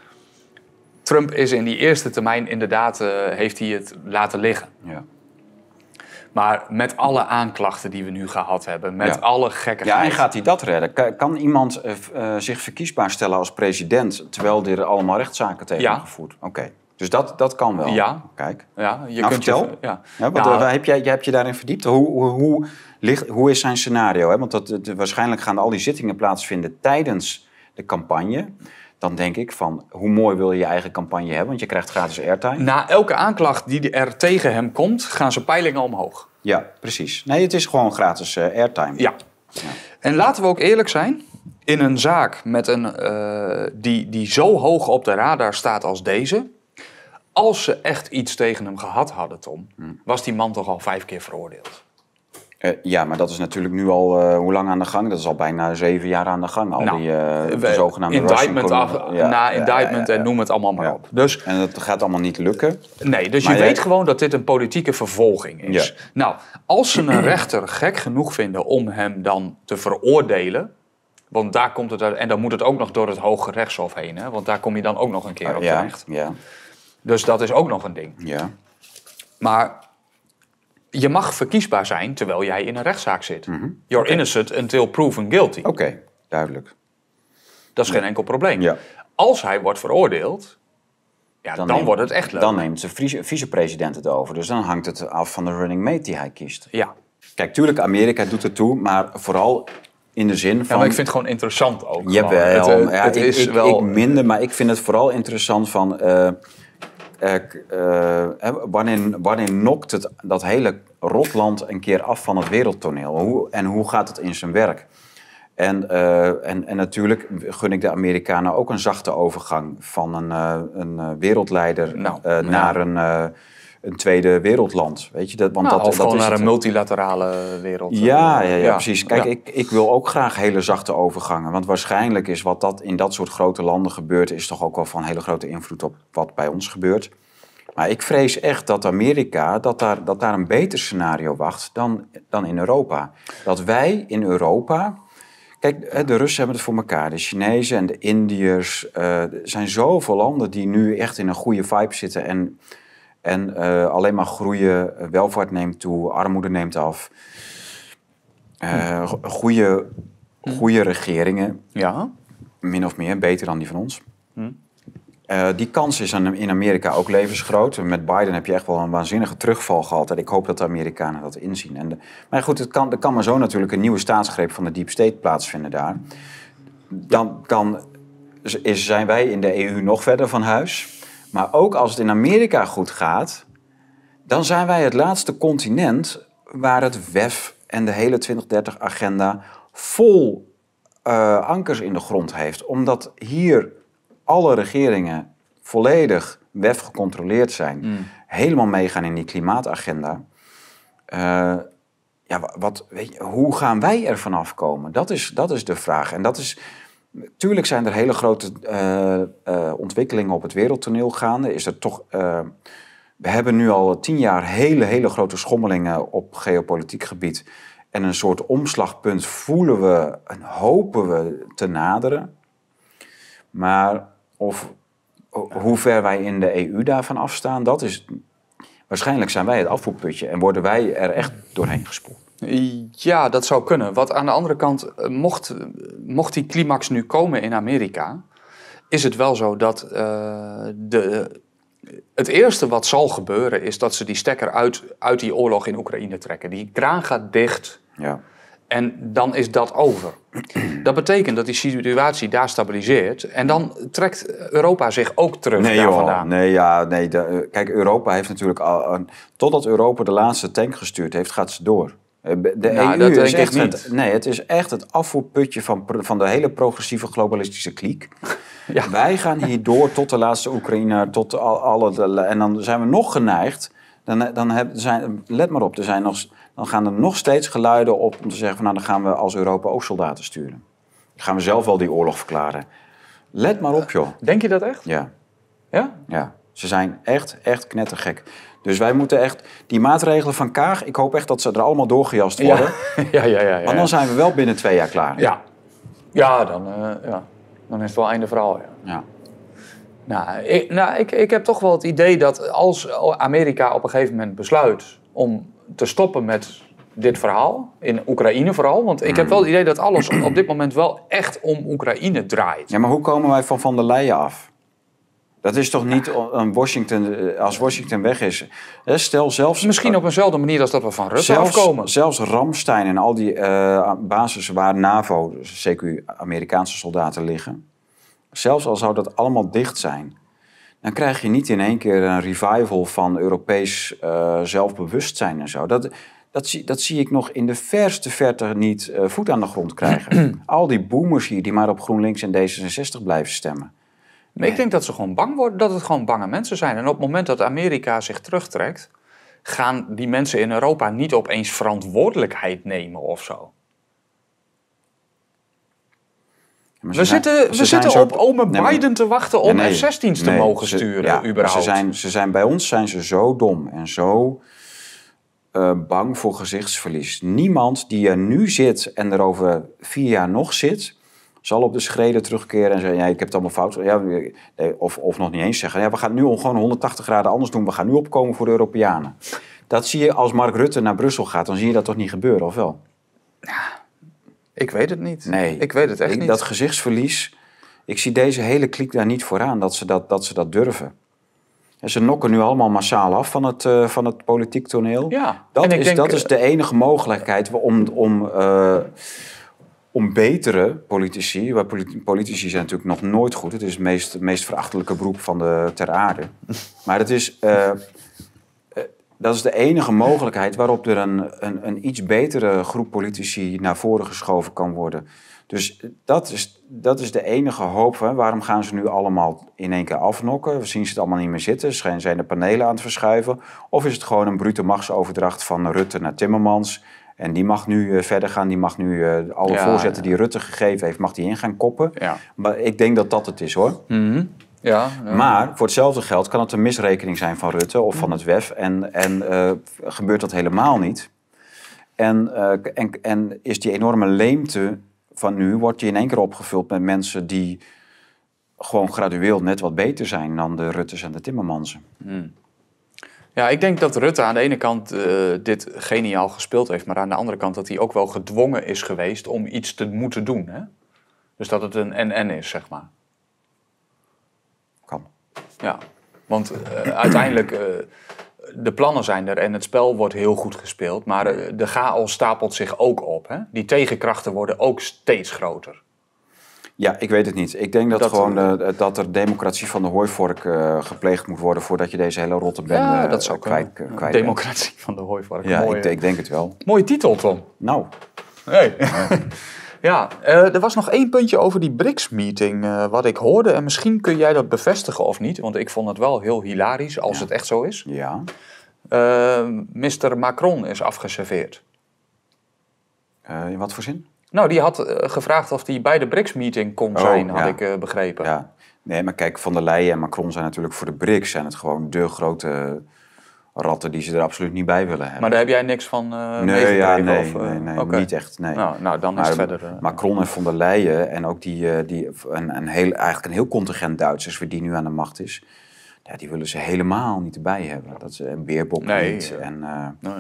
Trump is in die eerste termijn inderdaad, heeft hij het laten liggen. Ja. Maar met alle aanklachten die we nu gehad hebben, met alle gekke. Ja, en gaat hij dat redden? Kan, iemand zich verkiesbaar stellen als president terwijl er allemaal rechtszaken tegen ja. gevoerd? Oké. Dus dat, dat kan wel. Ja. Kijk. Ja, je nou, kunt vertel. Je, ja. Eh, heb jij, je hebt je daarin verdiept. Hoe, hoe, ligt, hoe is zijn scenario? Hè? Want dat, waarschijnlijk gaan al die zittingen plaatsvinden tijdens de campagne. Dan denk ik van, hoe mooi wil je je eigen campagne hebben? Want je krijgt gratis airtime. Na elke aanklacht die er tegen hem komt, gaan ze peilingen omhoog. Ja, precies. Nee, het is gewoon gratis eh, airtime. Ja. ja. En laten we ook eerlijk zijn in een zaak met een, eh, die, die zo hoog op de radar staat als deze, als ze echt iets tegen hem gehad hadden, Tom, hmm. was die man toch al vijf keer veroordeeld. Eh, ja, maar dat is natuurlijk nu al eh, hoe lang aan de gang? Dat is al bijna zeven jaar aan de gang. Al nou, die eh, zogenaamde indictment af, na indictment en noem het allemaal maar op. Dus, en dat gaat allemaal niet lukken. Nee, dus je weet gewoon dat dit een politieke vervolging is. Nou, als ze een rechter gek genoeg vinden om hem dan te veroordelen, want daar komt het uit, en dan moet het ook nog door het Hoge Rechtshof heen, hè? want daar kom je dan ook nog een keer op terecht. ja. Dus dat is ook nog een ding. Ja. Maar je mag verkiesbaar zijn terwijl jij in een rechtszaak zit. Mhm. You're innocent until proven guilty. Oké, duidelijk. Dat is geen enkel probleem. Ja. Als hij wordt veroordeeld, ja, dan, wordt het echt leuk. Dan neemt de vicepresident het over. Dus dan hangt het af van de running mate die hij kiest. Ja. Kijk, tuurlijk, Amerika doet het toe, maar vooral in de zin van... Ja, ik vind het gewoon interessant ook. Jawel, het, eh, ja, het is wel... ik minder, maar ik vind het vooral interessant van... Eh, eh, eh, wanneer, wanneer nokt het, dat hele rotland een keer af van het wereldtoneel? Hoe, en hoe gaat het in zijn werk? En, eh, en, en natuurlijk gun ik de Amerikanen ook een zachte overgang van een, een wereldleider nou, nou. naar een een tweede wereldland. Weet je? Dat, want nou, dat, of dat gewoon is naar een eh, multilaterale wereld. Eh. Ja, ja, ja, precies. Kijk, Ik, ik wil ook graag hele zachte overgangen. Want waarschijnlijk is wat dat in dat soort grote landen gebeurt... is toch ook wel van hele grote invloed op wat bij ons gebeurt. Maar ik vrees echt dat Amerika, dat daar, dat daar een beter scenario wacht dan, dan in Europa. Dat wij in Europa... Kijk, de Russen hebben het voor elkaar. De Chinezen en de Indiërs. Uh, er zijn zoveel landen die nu echt in een goede vibe zitten... en en eh, alleen maar groeien, eh, welvaart neemt toe, armoede neemt af. Eh, hm. goede, goede hm. regeringen, ja. min of meer, beter dan die van ons. Hm. die kans is in Amerika ook levensgroot. Met Biden heb je echt wel een waanzinnige terugval gehad. En ik hoop dat de Amerikanen dat inzien. En maar goed, het kan, er kan maar zo natuurlijk een nieuwe staatsgreep van de deep state plaatsvinden daar. Dan zijn wij in de EU nog verder van huis. Maar ook als het in Amerika goed gaat, dan zijn wij het laatste continent waar het WEF en de hele 2030-agenda vol uh, ankers in de grond heeft. Omdat hier alle regeringen volledig WEF gecontroleerd zijn, mm. helemaal meegaan in die klimaatagenda. Eh, ja, wat, weet hoe gaan wij er vanaf komen? Dat is, dat is de vraag. En dat is Tuurlijk zijn er hele grote eh, eh, ontwikkelingen op het wereldtoneel gaande. Is er toch, eh, we hebben nu al tien jaar hele, hele grote schommelingen op geopolitiek gebied. En een soort omslagpunt voelen we en hopen we te naderen. Maar of, hoe ver wij in de EU daarvan afstaan, dat is. Waarschijnlijk zijn wij het afvoerputje en worden wij er echt doorheen gespoeld. Ja, dat zou kunnen. Wat aan de andere kant, eh, mocht, mocht die climax nu komen in Amerika, is het wel zo dat eh, de, het eerste wat zal gebeuren is dat ze die stekker uit, uit die oorlog in Oekraïne trekken. Die kraan gaat dicht ja. en dan is dat over. Dat betekent dat die situatie daar stabiliseert en dan trekt Europa zich ook terug nee, daar vandaan. Nee, ja, nee. Eh, kijk, Europa heeft natuurlijk al, totdat Europa de laatste tank gestuurd heeft, gaat ze door. Eh, de EU nou, e dat is echt het, nee, het is echt het afvoerputje van, van de hele progressieve globalistische kliek. <laughs> Wij gaan hier door tot de laatste Oekraïne, tot alle. en dan zijn we nog geneigd. Dan, eh, dan zijn, let maar op, er zijn nog, dan gaan er nog steeds geluiden op om te zeggen: van, nou, dan gaan we als Europa ook soldaten sturen. Dan gaan we zelf wel die oorlog verklaren. Let maar op, joh. Denk je dat echt? Ja. Ja? Ja. Ze zijn echt, echt knettergek. Dus wij moeten echt die maatregelen van Kaag. Ik hoop echt dat ze er allemaal doorgejast worden. <laughs> Ja, ja, ja. ja, dan zijn we wel binnen twee jaar klaar. Ja, ja, dan, eh, ja. dan is het wel einde verhaal. Ja. Nou, ik, nou ik, ik heb toch wel het idee dat als Amerika op een gegeven moment besluit om te stoppen met dit verhaal, in Oekraïne vooral. Want ik heb hmm. wel het idee dat alles op dit moment wel echt om Oekraïne draait. Ja, maar hoe komen wij van Van der Leyen af? Dat is toch niet een Washington, eh, als Washington weg is. Stel zelfs. Misschien op eenzelfde manier als dat we van Rusland komen. afkomen. Zelfs Ramstein en al die eh, basis waar NAVO, zeker dus CQ Amerikaanse soldaten liggen. Zelfs al zou dat allemaal dicht zijn, dan krijg je niet in één keer een revival van Europees eh, zelfbewustzijn en zo. Dat, dat, zie, dat zie ik nog in de verste verte niet voet aan de grond krijgen. <clears throat> al die boomers hier die maar op GroenLinks en D66 blijven stemmen. Nee. Ik denk dat ze gewoon bang worden, dat het gewoon bange mensen zijn. En op het moment dat Amerika zich terugtrekt, gaan die mensen in Europa niet opeens verantwoordelijkheid nemen of zo. we zitten, we zitten op ome Biden te wachten om nee, F-16's te mogen sturen, überhaupt. Ze zijn, ze zijn, bij ons zijn ze zo dom en zo eh, bang voor gezichtsverlies. Niemand die er nu zit en er over vier jaar nog zit zal op de schreden terugkeren en zeggen: ja, ik heb het allemaal fout. Ja, of, of nog niet eens zeggen: we gaan nu gewoon 180 graden anders doen. We gaan nu opkomen voor de Europeanen. Dat zie je als Mark Rutte naar Brussel gaat, dan zie je dat toch niet gebeuren, of wel? Ik weet het niet. Nee. Ik weet het echt niet. Dat gezichtsverlies. Ik zie deze hele kliek daar niet vooraan dat ze dat, dat, ze dat durven. En ze nokken nu allemaal massaal af van het, eh, van het politiek toneel. Ja. Dat, is, denk, dat is eh, de enige mogelijkheid om, om eh, om betere politici, waar politici zijn natuurlijk nog nooit goed, het is het meest, meest verachtelijke beroep van de ter aarde. <laughs> Maar het is, eh, eh, dat is de enige mogelijkheid waarop er een, een, een, iets betere groep politici naar voren geschoven kan worden. Dus dat is, dat is de enige hoop. Hè. Waarom gaan ze nu allemaal in één keer afnokken? We zien ze het allemaal niet meer zitten. Zijn de panelen aan het verschuiven? Of is het gewoon een brute machtsoverdracht van Rutte naar Timmermans? En die mag nu eh, verder gaan, die mag nu eh, alle ja, voorzetten die Rutte gegeven heeft, mag die in gaan koppen. Maar ik denk dat dat het is hoor. Mhm. Ja, Maar voor hetzelfde geld kan het een misrekening zijn van Rutte of van het WEF. En, en eh, gebeurt dat helemaal niet. En, en, en is die enorme leemte van nu, wordt die in één keer opgevuld met mensen die gewoon gradueel net wat beter zijn dan de Ruttes en de Timmermansen. Mhm. Ja, ik denk dat Rutte aan de ene kant eh, dit geniaal gespeeld heeft, maar aan de andere kant dat hij ook wel gedwongen is geweest om iets te moeten doen. Hè? Dus dat het een en-en is, zeg maar. Kan. Ja, want eh, uiteindelijk, uh, de plannen zijn er en het spel wordt heel goed gespeeld, maar de chaos stapelt zich ook op. Hè? Die tegenkrachten worden ook steeds groter. Ja, ik weet het niet. Ik denk dat, gewoon eh, dat er democratie van de hooivork uh, gepleegd moet worden voordat je deze hele rotte bende eh, dat zou kwijt, kwijt Democratie van de hooivork. Ja, ik, ik, denk het wel. Mooie titel, Tom. Nou. Hey. <laughs> Ja. er was nog één puntje over die BRICS-meeting, wat ik hoorde. En misschien kun jij dat bevestigen of niet, want ik vond het wel heel hilarisch als het echt zo is. Ja. Uh, Mr. Macron is afgeserveerd. in wat voor zin? Nou, die had eh, gevraagd of die bij de BRICS-meeting kon oh, zijn, had ik eh, begrepen. Ja. Nee, maar kijk, Van der Leyen en Macron zijn natuurlijk voor de BRICS... zijn het gewoon de grote ratten die ze er absoluut niet bij willen hebben. Maar daar heb jij niks van uh, nee, ja, nee, nee, nee, niet echt. Nee. Nou, nou dan is het verder... Macron en Van der Leyen en ook die, die, een, een heel, eigenlijk een heel contingent Duitsers... wie die nu aan de macht is... Ja, die willen ze helemaal niet erbij hebben. Dat ze een beerbok niet. En, nee.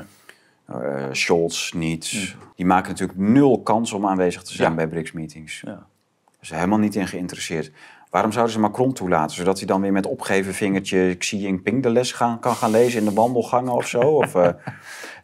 Eh, Scholz niet. Die maken natuurlijk nul kans om aanwezig te zijn bij BRICS-meetings. Ja. Ze zijn helemaal niet in geïnteresseerd. Waarom zouden ze Macron toelaten? Zodat hij dan weer met opgeven vingertje Xi Jinping de les gaan, kan gaan lezen in de wandelgangen of zo? <laughs> Of, eh, en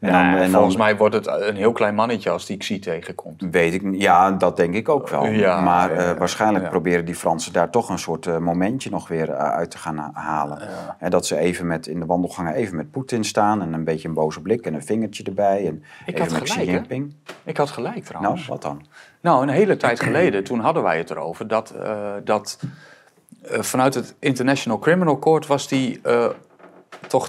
nou en volgens mij wordt het een heel klein mannetje als die Xi tegenkomt. Weet ik Ja, dat denk ik ook wel. maar eh, waarschijnlijk proberen die Fransen daar toch een soort eh, momentje nog weer uit te gaan halen. Ja. dat ze even met, in de wandelgangen even met Poetin staan en een beetje een boze blik en een vingertje erbij. En ik even had met Xi Jinping. Ik had gelijk nou, trouwens. Nou, wat dan? Nou, een hele tijd geleden, toen hadden wij het erover dat, eh, dat eh, vanuit het International Criminal Court was die. Eh, toch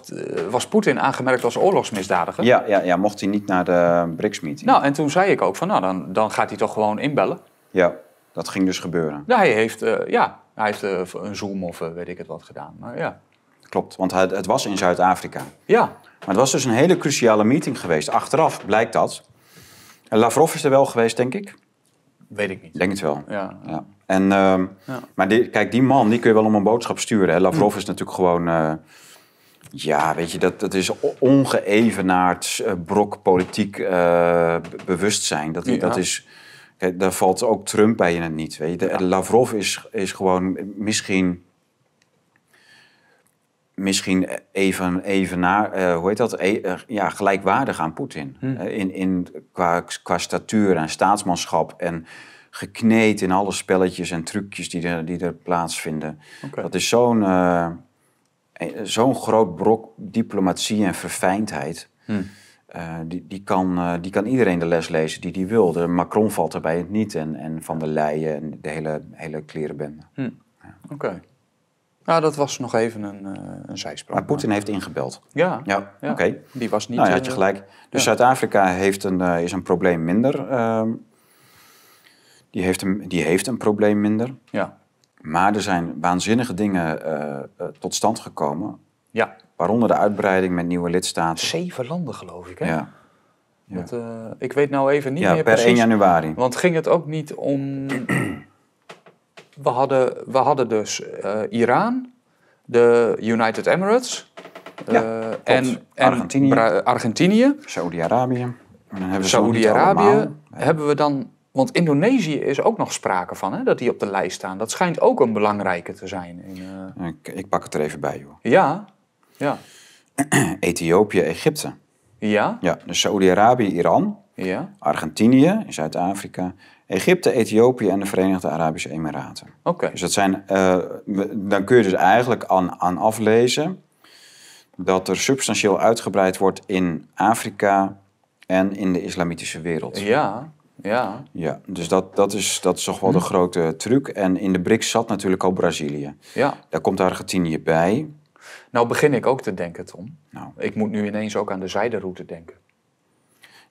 was Poetin aangemerkt als oorlogsmisdadiger. Ja, ja, ja, mocht hij niet naar de BRICS-meeting. Nou, en toen zei ik ook van, nou, dan, dan gaat hij toch gewoon inbellen. Ja, dat ging dus gebeuren. Nou, ja, hij heeft, ja, hij heeft een Zoom of weet ik het wat gedaan. Maar, ja. Klopt, want het, het was in Zuid-Afrika. Ja. Maar het was dus een hele cruciale meeting geweest. Achteraf blijkt dat. Lavrov is er wel geweest, denk ik. Weet ik niet. Denk het wel. Ja. ja. En, ehm, Maar kijk, die man, die kun je wel om een boodschap sturen. Hè? Lavrov hm. is natuurlijk gewoon... Eh, ja, weet je, dat, dat is ongeëvenaard eh, brok politiek eh, bewustzijn. Dat, dat is... Kijk, daar valt ook Trump bij in het niet. Weet je. De, Lavrov is, is gewoon misschien misschien even, even naar, eh, hoe heet dat, e, eh, ja, gelijkwaardig aan Poetin. Hm. Eh, in, in, qua, qua statuur en staatsmanschap en gekneed in alle spelletjes en trucjes die er, die er plaatsvinden. Dat is zo'n zo'n groot brok diplomatie en verfijndheid. Hm. die, die, kan, die kan iedereen de les lezen die die wil. De Macron valt erbij niet en, en Van der Leyen en de hele, hele klerenbende. Hmm. Ja. Oké. Okay. Nou, dat was nog even een, uh, een zijsprong. Maar Poetin heeft ingebeld. Ja, ja, oké. Die was niet... Nou, ja, had je eh, gelijk. Dus Zuid-Afrika heeft een, eh, is een probleem minder. Ehm, die, heeft een, die heeft een probleem minder. Ja. Maar er zijn waanzinnige dingen tot stand gekomen. Ja. Waaronder de uitbreiding met nieuwe lidstaten. Zeven landen, geloof ik, hè? Ja. ik weet nou even niet meer per Ja, per 1 januari. Want ging het ook niet om we hadden, we hadden dus eh, Iran, de United Emirates. Eh, en, Argentinië. Argentinië. Saudi-Arabië. Saudi-Arabië hebben we dan want Indonesië is ook nog sprake van, hè, dat die op de lijst staan. Dat schijnt ook een belangrijke te zijn. In, eh, ik, pak het er even bij, joh. Ja, ja. <clears throat> Ethiopië, Egypte. Ja. Ja, dus Saudi-Arabië, Iran. Ja. Argentinië, Zuid-Afrika. Egypte, Ethiopië en de Verenigde Arabische Emiraten. Oké. Dus dat zijn, eh, dan kun je dus eigenlijk aan, aan aflezen dat er substantieel uitgebreid wordt in Afrika en in de islamitische wereld. Ja, ja. Ja, dus dat, dat, is, dat is toch wel de hm. grote truc. En in de BRICS zat natuurlijk ook Brazilië. Ja. Daar komt Argentinië bij. Nou begin ik ook te denken, Tom. Nou. Ik moet nu ineens ook aan de zijderoute denken.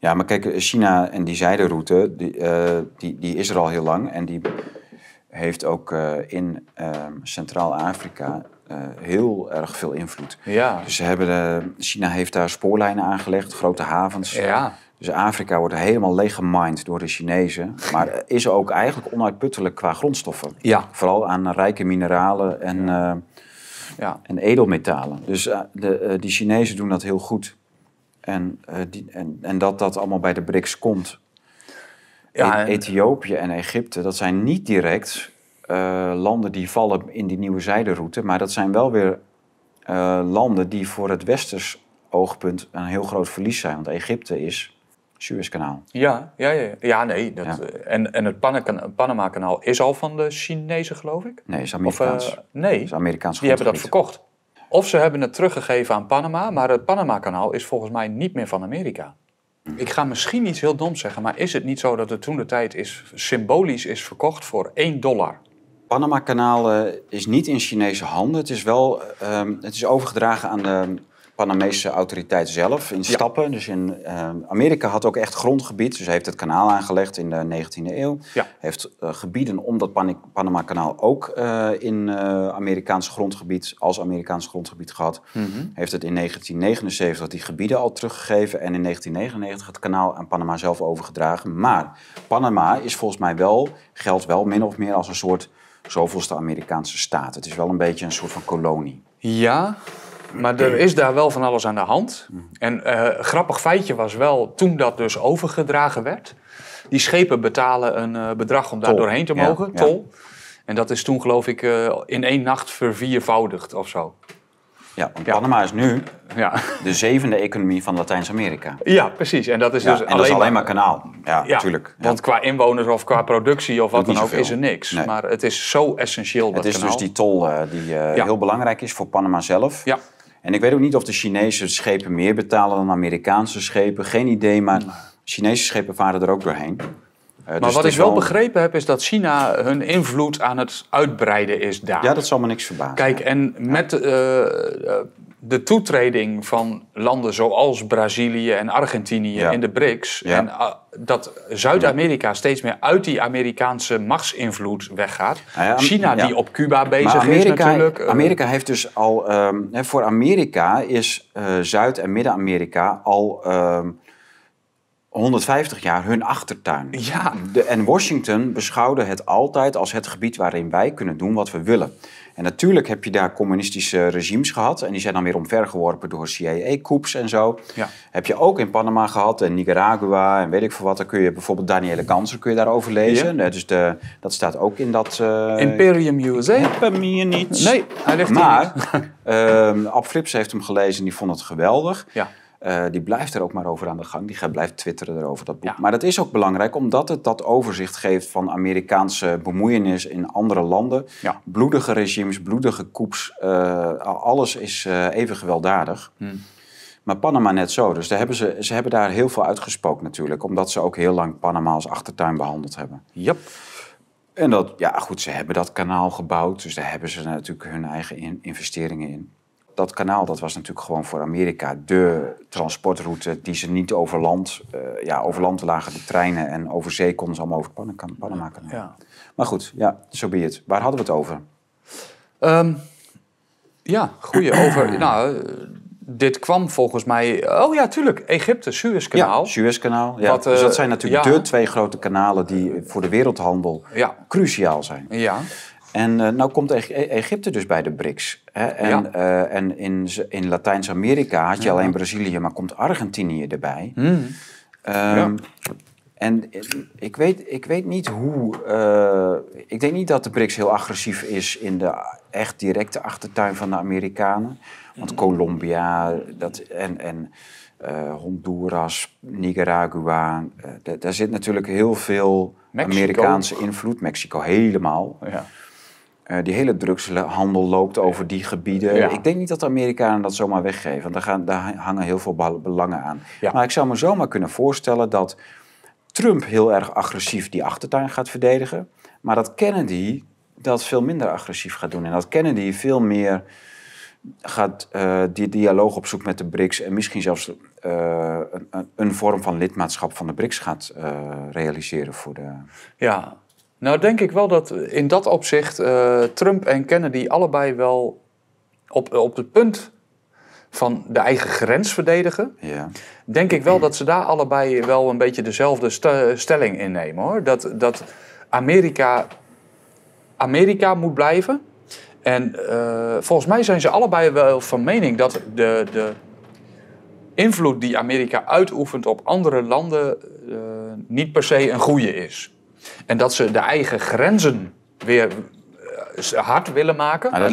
Ja, maar kijk, China en die zijderoute, die, eh, die, die is er al heel lang. En die heeft ook eh, in ehm, Centraal-Afrika eh, heel erg veel invloed. Ja. Dus ze hebben, China heeft daar spoorlijnen aangelegd, grote havens. Ja. Dus Afrika wordt helemaal leeggemind door de Chinezen. Maar is ook eigenlijk onuitputtelijk qua grondstoffen. Ja. Vooral aan rijke mineralen en, ja. en edelmetalen. Dus de, die Chinezen doen dat heel goed. En, eh, die, en, en dat dat allemaal bij de BRICS komt. Ja, e- en... Ethiopië en Egypte, dat zijn niet direct eh, landen die vallen in die nieuwe zijderoute. Maar dat zijn wel weer eh, landen die voor het westers oogpunt een heel groot verlies zijn. Want Egypte is Suezkanaal. Ja, ja, ja, ja nee. Dat, En, en het Panama-kanaal is al van de Chinezen, geloof ik? Nee, is Amerikaans. nee, is Amerikaans die hebben dat verkocht. Of ze hebben het teruggegeven aan Panama, maar het Panama-kanaal is volgens mij niet meer van Amerika. Ik ga misschien iets heel doms zeggen, maar is het niet zo dat het toen de tijd is, symbolisch is verkocht voor 1 dollar? Panama-kanaal eh, is niet in Chinese handen. Het is wel eh, ehm, het is overgedragen aan de Panamese autoriteit zelf in stappen. Dus in, eh, Amerika had ook echt grondgebied, dus heeft het kanaal aangelegd in de 19e eeuw. Heeft eh, gebieden om dat Pan Panama-kanaal ook eh, in Amerikaans grondgebied, als Amerikaans grondgebied gehad. Mhm. Heeft het in 1979 die gebieden al teruggegeven en in 1999 het kanaal aan Panama zelf overgedragen. Maar Panama is volgens mij wel, geldt wel min of meer als een soort zoveelste Amerikaanse staat. Het is wel een beetje een soort van kolonie. Ja, maar er is daar wel van alles aan de hand. Mhm. En uh, grappig feitje was wel, toen dat dus overgedragen werd, die schepen betalen een eh, bedrag om daar doorheen te mogen, tol. En dat is toen geloof ik eh, in één nacht verviervoudigd of zo. Ja, want Panama is nu ja. de zevende economie van Latijns-Amerika. Ja, precies. En dat is dus en alleen, dat is alleen maar, kanaal. Ja, natuurlijk. Want qua inwoners of qua productie of wat dan ook is er niks. Maar het is zo essentieel. Het dat is dus die tol die heel belangrijk is voor Panama zelf. Ja. En ik weet ook niet of de Chinese schepen meer betalen dan Amerikaanse schepen. Geen idee, maar Chinese schepen varen er ook doorheen. Eh, maar dus wat ik wel begrepen heb, is dat China hun invloed aan het uitbreiden is daar. Ja, dat zal me niks verbazen. Kijk, en met eh, de toetreding van landen zoals Brazilië en Argentinië in de BRICS. En ah, dat Zuid-Amerika steeds meer uit die Amerikaanse machtsinvloed weggaat. Nou China die op Cuba bezig is natuurlijk. Eh. Amerika heeft dus al... Ehm, voor Amerika is Zuid- en Midden-Amerika al... Ehm, 150 jaar hun achtertuin. Ja. De, en Washington beschouwde het altijd als het gebied waarin wij kunnen doen wat we willen. En natuurlijk heb je daar communistische regimes gehad. En die zijn dan weer omvergeworpen door CIA-coups en zo. Ja. Heb je ook in Panama gehad en Nicaragua en weet ik veel wat. Dan kun je bijvoorbeeld Daniele Ganser kun je daarover lezen. Eh, dus de, dat staat ook in dat... Eh, Imperium USA. Heb hem hier niet. Nee, hij ligt maar, niet. <laughs> Maar ehm, Ab Flips heeft hem gelezen en die vond het geweldig. Ja. Eh, die blijft er ook maar over aan de gang. Die blijft twitteren erover, dat boek. Maar dat is ook belangrijk, omdat het dat overzicht geeft van Amerikaanse bemoeienis in andere landen. Bloedige regimes, bloedige koeps, eh, alles is eh, even gewelddadig. Hmm. Maar Panama net zo. Dus daar hebben ze, ze hebben daar heel veel uitgesproken, natuurlijk. Omdat ze ook heel lang Panama als achtertuin behandeld hebben. Yep. En dat, ja goed, ze hebben dat kanaal gebouwd. Dus daar hebben ze natuurlijk hun eigen investeringen in dat kanaal, dat was natuurlijk gewoon voor Amerika de transportroute die ze niet over land. Eh, ja, over land lagen de treinen en over zee konden ze allemaal over Panama-kanaal. Ja. Maar goed, ja, zo so be Waar hadden we het over? Ehm, ja, goeie. <clears throat> Over, nou, eh, dit kwam volgens mij. Oh ja, tuurlijk. Egypte, Suezkanaal. Suezkanaal. Ja. dus dat eh, zijn natuurlijk de twee grote kanalen die voor de wereldhandel ja. cruciaal zijn. Ja. En uh, nou komt e-, Egypte dus bij de BRICS. Hè? En, eh, en, in, in Latijns-Amerika had je alleen Brazilië, maar komt Argentinië erbij. Hmm. Ehm, en eh, ik weet, ik weet niet hoe. ik denk niet dat de BRICS heel agressief is in de echt directe achtertuin van de Amerikanen. Want hmm. Colombia dat, en, en Honduras, Nicaragua, daar zit natuurlijk heel veel Amerikaanse invloed. Mexico helemaal. Ja. Eh, die hele drugshandel loopt over die gebieden. Ik denk niet dat de Amerikanen dat zomaar weggeven. Want daar, gaan, daar hangen heel veel belangen aan. Maar ik zou me zomaar kunnen voorstellen dat Trump heel erg agressief die achtertuin gaat verdedigen. Maar dat Kennedy dat veel minder agressief gaat doen. En dat Kennedy veel meer gaat eh, die dialoog op zoek met de BRICS en misschien zelfs eh, een, een, vorm van lidmaatschap van de BRICS gaat realiseren voor de. Ja, nou, denk ik wel dat in dat opzicht eh, Trump en Kennedy allebei wel op, op het punt van de eigen grens verdedigen. Ja. Denk ik wel dat ze daar allebei wel een beetje dezelfde stelling innemen hoor. Dat, dat Amerika, Amerika moet blijven. En eh, volgens mij zijn ze allebei wel van mening dat de, de invloed die Amerika uitoefent op andere landen eh, niet per se een goede is. En dat ze de eigen grenzen weer eh, hard willen maken. Nou, dat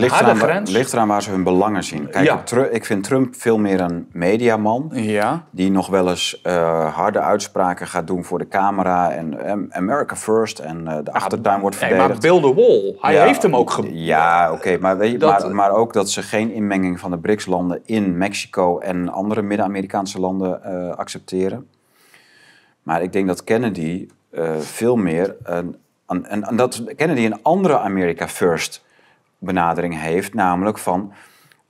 ligt eraan, waar ze hun belangen zien. Kijk, ik vind Trump veel meer een mediaman. Ja. Die nog wel eens eh, harde uitspraken gaat doen voor de camera. En America first. En eh, de achtertuin wordt verdedigd. maar Bill the Wall. Hij heeft hem ook ge- Ja, oké. maar, maar, maar, ook dat ze geen inmenging van de BRICS-landen in Mexico en andere Midden-Amerikaanse landen accepteren. Maar ik denk dat Kennedy eh, veel meer en, en dat Kennedy een andere America First benadering heeft, namelijk van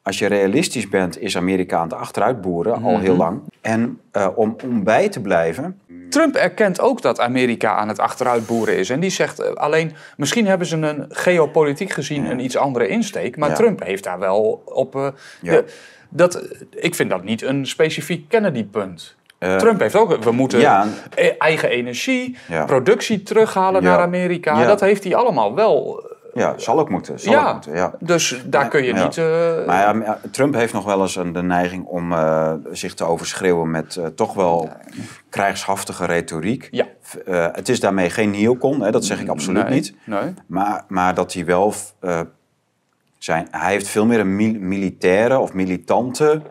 als je realistisch bent, is Amerika aan het achteruitboeren al heel mhm. lang. En eh, om, om bij te blijven. Trump erkent ook dat Amerika aan het achteruitboeren is. En die zegt eh, alleen, misschien hebben ze een geopolitiek gezien een iets andere insteek. Maar Trump heeft daar wel op. dat, ik vind dat niet een specifiek Kennedy-punt. Eh, Trump heeft ook, we moeten e- eigen energie, productie terughalen naar Amerika. Dat heeft hij allemaal wel. Eh, ja, zal ook moeten. Zal ook moeten ja. Dus daar kun je niet. Eh, maar Trump heeft nog wel eens een, de neiging om zich te overschreeuwen met toch wel krijgshaftige retoriek. Ja. het is daarmee geen neocon, hè, dat zeg ik absoluut niet. Nee. Maar, maar dat hij wel. zijn, hij heeft veel meer een militaire of militante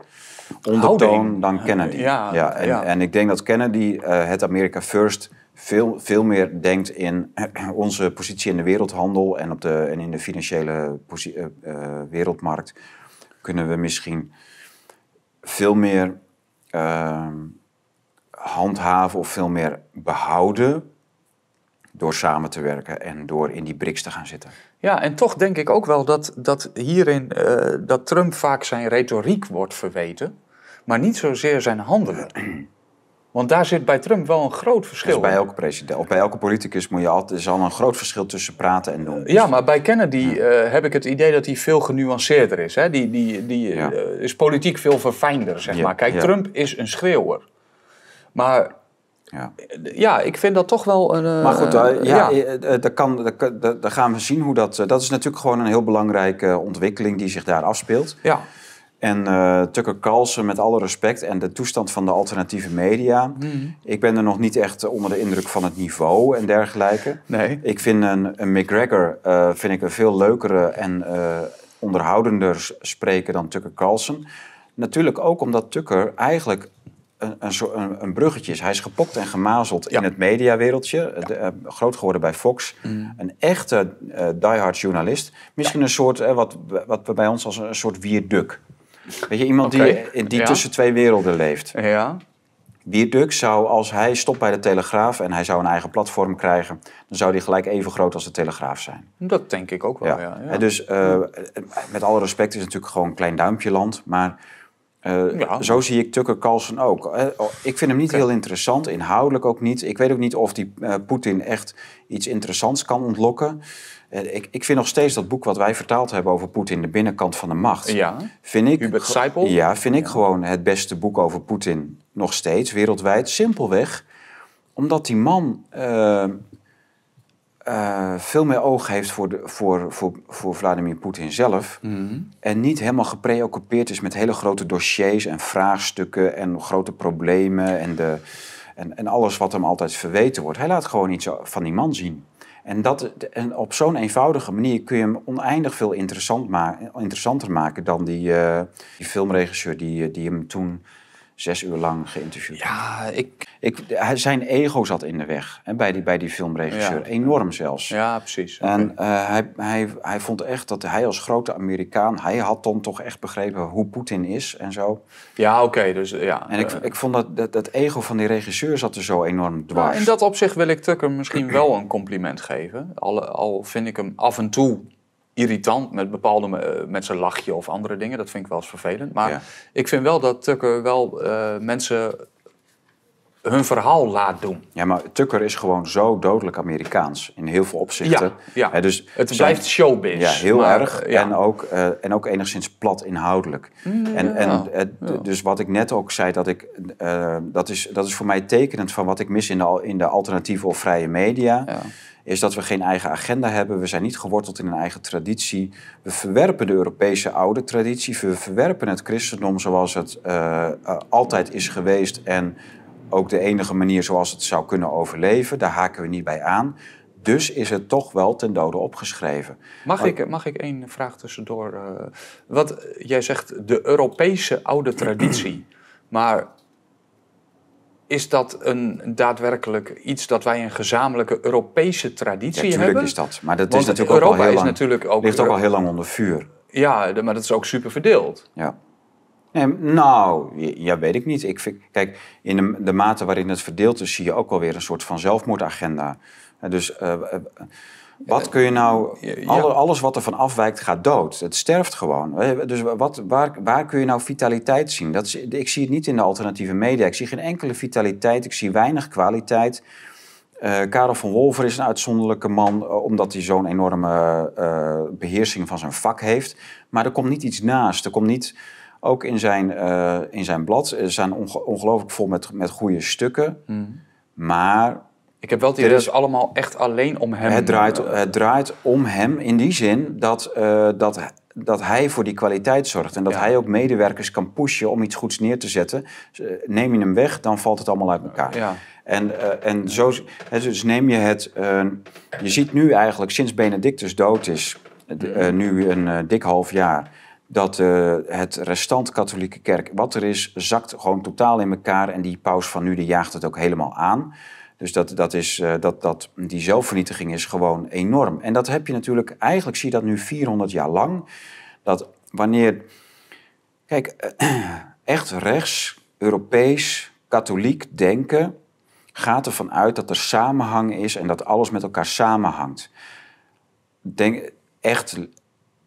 ondertoon dan eh, Kennedy. Ja, en, en, ik denk dat Kennedy eh, het America First veel, veel meer denkt in <clears throat> onze positie in de wereldhandel en, op de, en in de financiële eh, wereldmarkt. Kunnen we misschien veel meer ehm, handhaven of veel meer behouden door samen te werken en door in die BRICS te gaan zitten. Ja, en toch denk ik ook wel dat, dat hierin eh, dat Trump vaak zijn retoriek wordt verweten, maar niet zozeer zijn handelen. Want daar zit bij Trump wel een groot dus verschil. Dus bij elke president of bij elke politicus moet je altijd, is al een groot verschil tussen praten en doen. Ja, maar bij Kennedy eh, heb ik het idee dat hij veel genuanceerder is. Hè? Die, die, die eh, is politiek veel verfijnder, zeg maar. Kijk, Trump is een schreeuwer. Maar ja. ja, ik vind dat toch wel een. Eh, maar goed, eh, ja, ja. Eh, daar, kan, daar, daar, gaan we zien hoe dat. dat is natuurlijk gewoon een heel belangrijke ontwikkeling die zich daar afspeelt. Ja. En Tucker Carlson, met alle respect en de toestand van de alternatieve media. Hmm. Ik ben er nog niet echt onder de indruk van het niveau en dergelijke. Nee. Ik vind een, een McGregor vind ik een veel leukere en onderhoudender spreker dan Tucker Carlson. Natuurlijk ook omdat Tucker eigenlijk een, een, een bruggetje is. Hij is gepokt en gemazeld in het mediawereldje. Eh, eh, groot geworden bij Fox. Mm. Een echte uh, diehard journalist. Misschien een soort, wat, wat we bij ons als een, soort wierduk. Weet je, iemand die, die tussen twee werelden leeft. Ja. Wierduk zou, als hij stopt bij de Telegraaf en hij zou een eigen platform krijgen, dan zou die gelijk even groot als de Telegraaf zijn. Dat denk ik ook wel, ja. Dus met alle respect is het natuurlijk gewoon een klein duimpje land, maar eh, zo zie ik Tucker Carlson ook. Eh, oh, ik vind hem niet heel interessant, inhoudelijk ook niet. Ik weet ook niet of die eh, Poetin echt iets interessants kan ontlokken. Ik, ik, vind nog steeds dat boek wat wij vertaald hebben over Poetin, de binnenkant van de macht. Ja. Vind ik, Ja, vind ik gewoon het beste boek over Poetin nog steeds wereldwijd. Simpelweg omdat die man eh, veel meer oog heeft voor, de, voor, voor, voor Vladimir Poetin zelf. Mhm. En niet helemaal gepreoccupeerd is met hele grote dossiers en vraagstukken en grote problemen en, de, en, en alles wat hem altijd verweten wordt. Hij laat gewoon iets van die man zien. En, dat, en op zo'n eenvoudige manier kun je hem oneindig veel interessant ma interessanter maken dan die, eh, die filmregisseur die, die hem toen zes uur lang geïnterviewd ja, ik... ik... zijn ego zat in de weg hè, bij, die, bij die filmregisseur. Enorm zelfs. Ja, precies. En eh, hij, hij, hij vond echt dat hij als grote Amerikaan... hij had dan toch echt begrepen hoe Poetin is en zo. Ja, oké. dus, ja, en ik, ik vond dat, dat, dat ego van die regisseur zat er zo enorm nou, dwars. in dat opzicht wil ik Tucker misschien wel een compliment geven. Al, al vind ik hem af en toe irritant met bepaalde mensen eh, met zijn lachje of andere dingen. Dat vind ik wel eens vervelend. Maar ik vind wel dat Tucker wel eh, mensen hun verhaal laat doen. Ja, maar Tucker is gewoon zo dodelijk Amerikaans in heel veel opzichten. Ja, ja. dus het blijft showbiz. Ja, heel erg. En, ook, eh, en ook enigszins plat inhoudelijk. Mm, en, en Dus wat ik net ook zei, dat, ik, dat, is, dat is voor mij tekenend van wat ik mis in de, in de alternatieve of vrije media is dat we geen eigen agenda hebben. We zijn niet geworteld in een eigen traditie. We verwerpen de Europese oude traditie. We verwerpen het christendom zoals het eh, eh, altijd is geweest en ook de enige manier zoals het zou kunnen overleven. Daar haken we niet bij aan. Dus is het toch wel ten dode opgeschreven. Mag, ik, mag ik één vraag tussendoor? Uh, wat jij zegt, de Europese oude traditie. <clears throat> Maar is dat een daadwerkelijk iets dat wij een gezamenlijke Europese traditie ja, hebben? Natuurlijk is dat. Maar dat is natuurlijk Europa ook al is natuurlijk ook ligt ook al heel lang onder vuur. Ja, maar dat is ook super verdeeld. Ja. nou, ja, weet ik niet. Ik vind, kijk, in de, mate waarin het verdeeld is, zie je ook alweer een soort van zelfmoordagenda. Eh, dus eh, eh, wat kun je nou, alles wat er van afwijkt gaat dood. Het sterft gewoon. Dus wat, waar, waar kun je nou vitaliteit zien? Dat is, ik zie het niet in de alternatieve media. Ik zie geen enkele vitaliteit. Ik zie weinig kwaliteit. Eh, Karel van Wolver is een uitzonderlijke man, eh, omdat hij zo'n enorme eh, beheersing van zijn vak heeft. Maar er komt niet iets naast. Er komt niet, ook in zijn, in zijn blad, ze zijn ongelooflijk vol met, met goede stukken. Hmm. Maar ik heb wel het idee allemaal echt alleen om hem... Het draait, eh, het draait om hem in die zin dat, eh, dat, dat hij voor die kwaliteit zorgt. En dat hij ook medewerkers kan pushen om iets goeds neer te zetten. Neem je hem weg, dan valt het allemaal uit elkaar. Ja. En, eh, en zo, dus neem je het... je ziet nu eigenlijk, sinds Benedictus dood is, mhm. nu een dik half jaar dat het restant katholieke kerk, wat er is, zakt gewoon totaal in elkaar. En die paus van nu die jaagt het ook helemaal aan. Dus dat, dat is, eh, dat, dat, die zelfvernietiging is gewoon enorm. En dat heb je natuurlijk, eigenlijk zie je dat nu 400 jaar lang. Dat wanneer, kijk, eh, echt rechts, Europees, katholiek denken gaat ervan uit dat er samenhang is en dat alles met elkaar samenhangt. Denk, echt,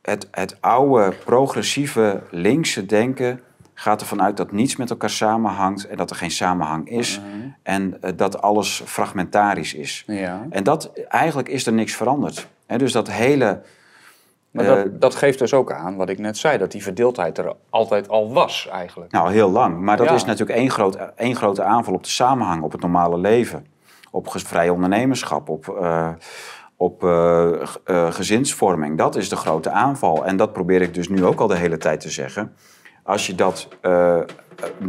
het, het oude, progressieve, linkse denken gaat ervan uit dat niets met elkaar samenhangt en dat er geen samenhang is. Mhm. En eh, dat alles fragmentarisch is. Ja. En dat, eigenlijk is er niks veranderd. dus dat hele... Maar dat, eh, dat, geeft dus ook aan wat ik net zei, dat die verdeeldheid er altijd al was eigenlijk. Nou, heel lang. Maar dat is natuurlijk één, groot, één grote aanval op de samenhang, op het normale leven. Op vrij ondernemerschap, op, uh, op gezinsvorming. Dat is de grote aanval. En dat probeer ik dus nu ook al de hele tijd te zeggen als je dat, eh,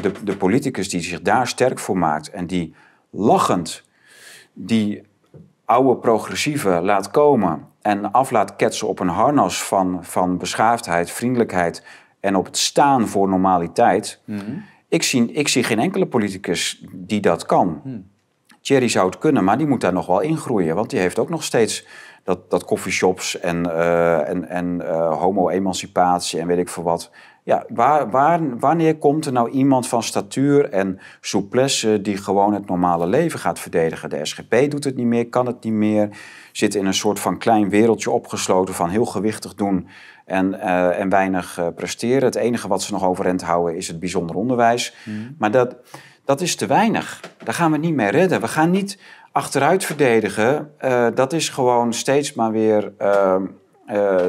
de, de politicus die zich daar sterk voor maakt en die lachend die oude progressieve laat komen en af laat ketsen op een harnas van, van beschaafdheid, vriendelijkheid en op het staan voor normaliteit. Mhm. ik, zie, ik zie geen enkele politicus die dat kan. Mm. Thierry zou het kunnen, maar die moet daar nog wel ingroeien. Want die heeft ook nog steeds dat, dat coffeeshops en, uh, en, en eh, homo-emancipatie en weet ik veel wat ja, waar, waar, wanneer komt er nou iemand van statuur en souplesse die gewoon het normale leven gaat verdedigen? De SGP doet het niet meer, kan het niet meer, zit in een soort van klein wereldje opgesloten van heel gewichtig doen en, eh, en weinig eh, presteren. Het enige wat ze nog overeind houden is het bijzonder onderwijs. Hmm. Maar dat, dat is te weinig. Daar gaan we niet mee redden. We gaan niet achteruit verdedigen. Eh, dat is gewoon steeds maar weer ehm, eh,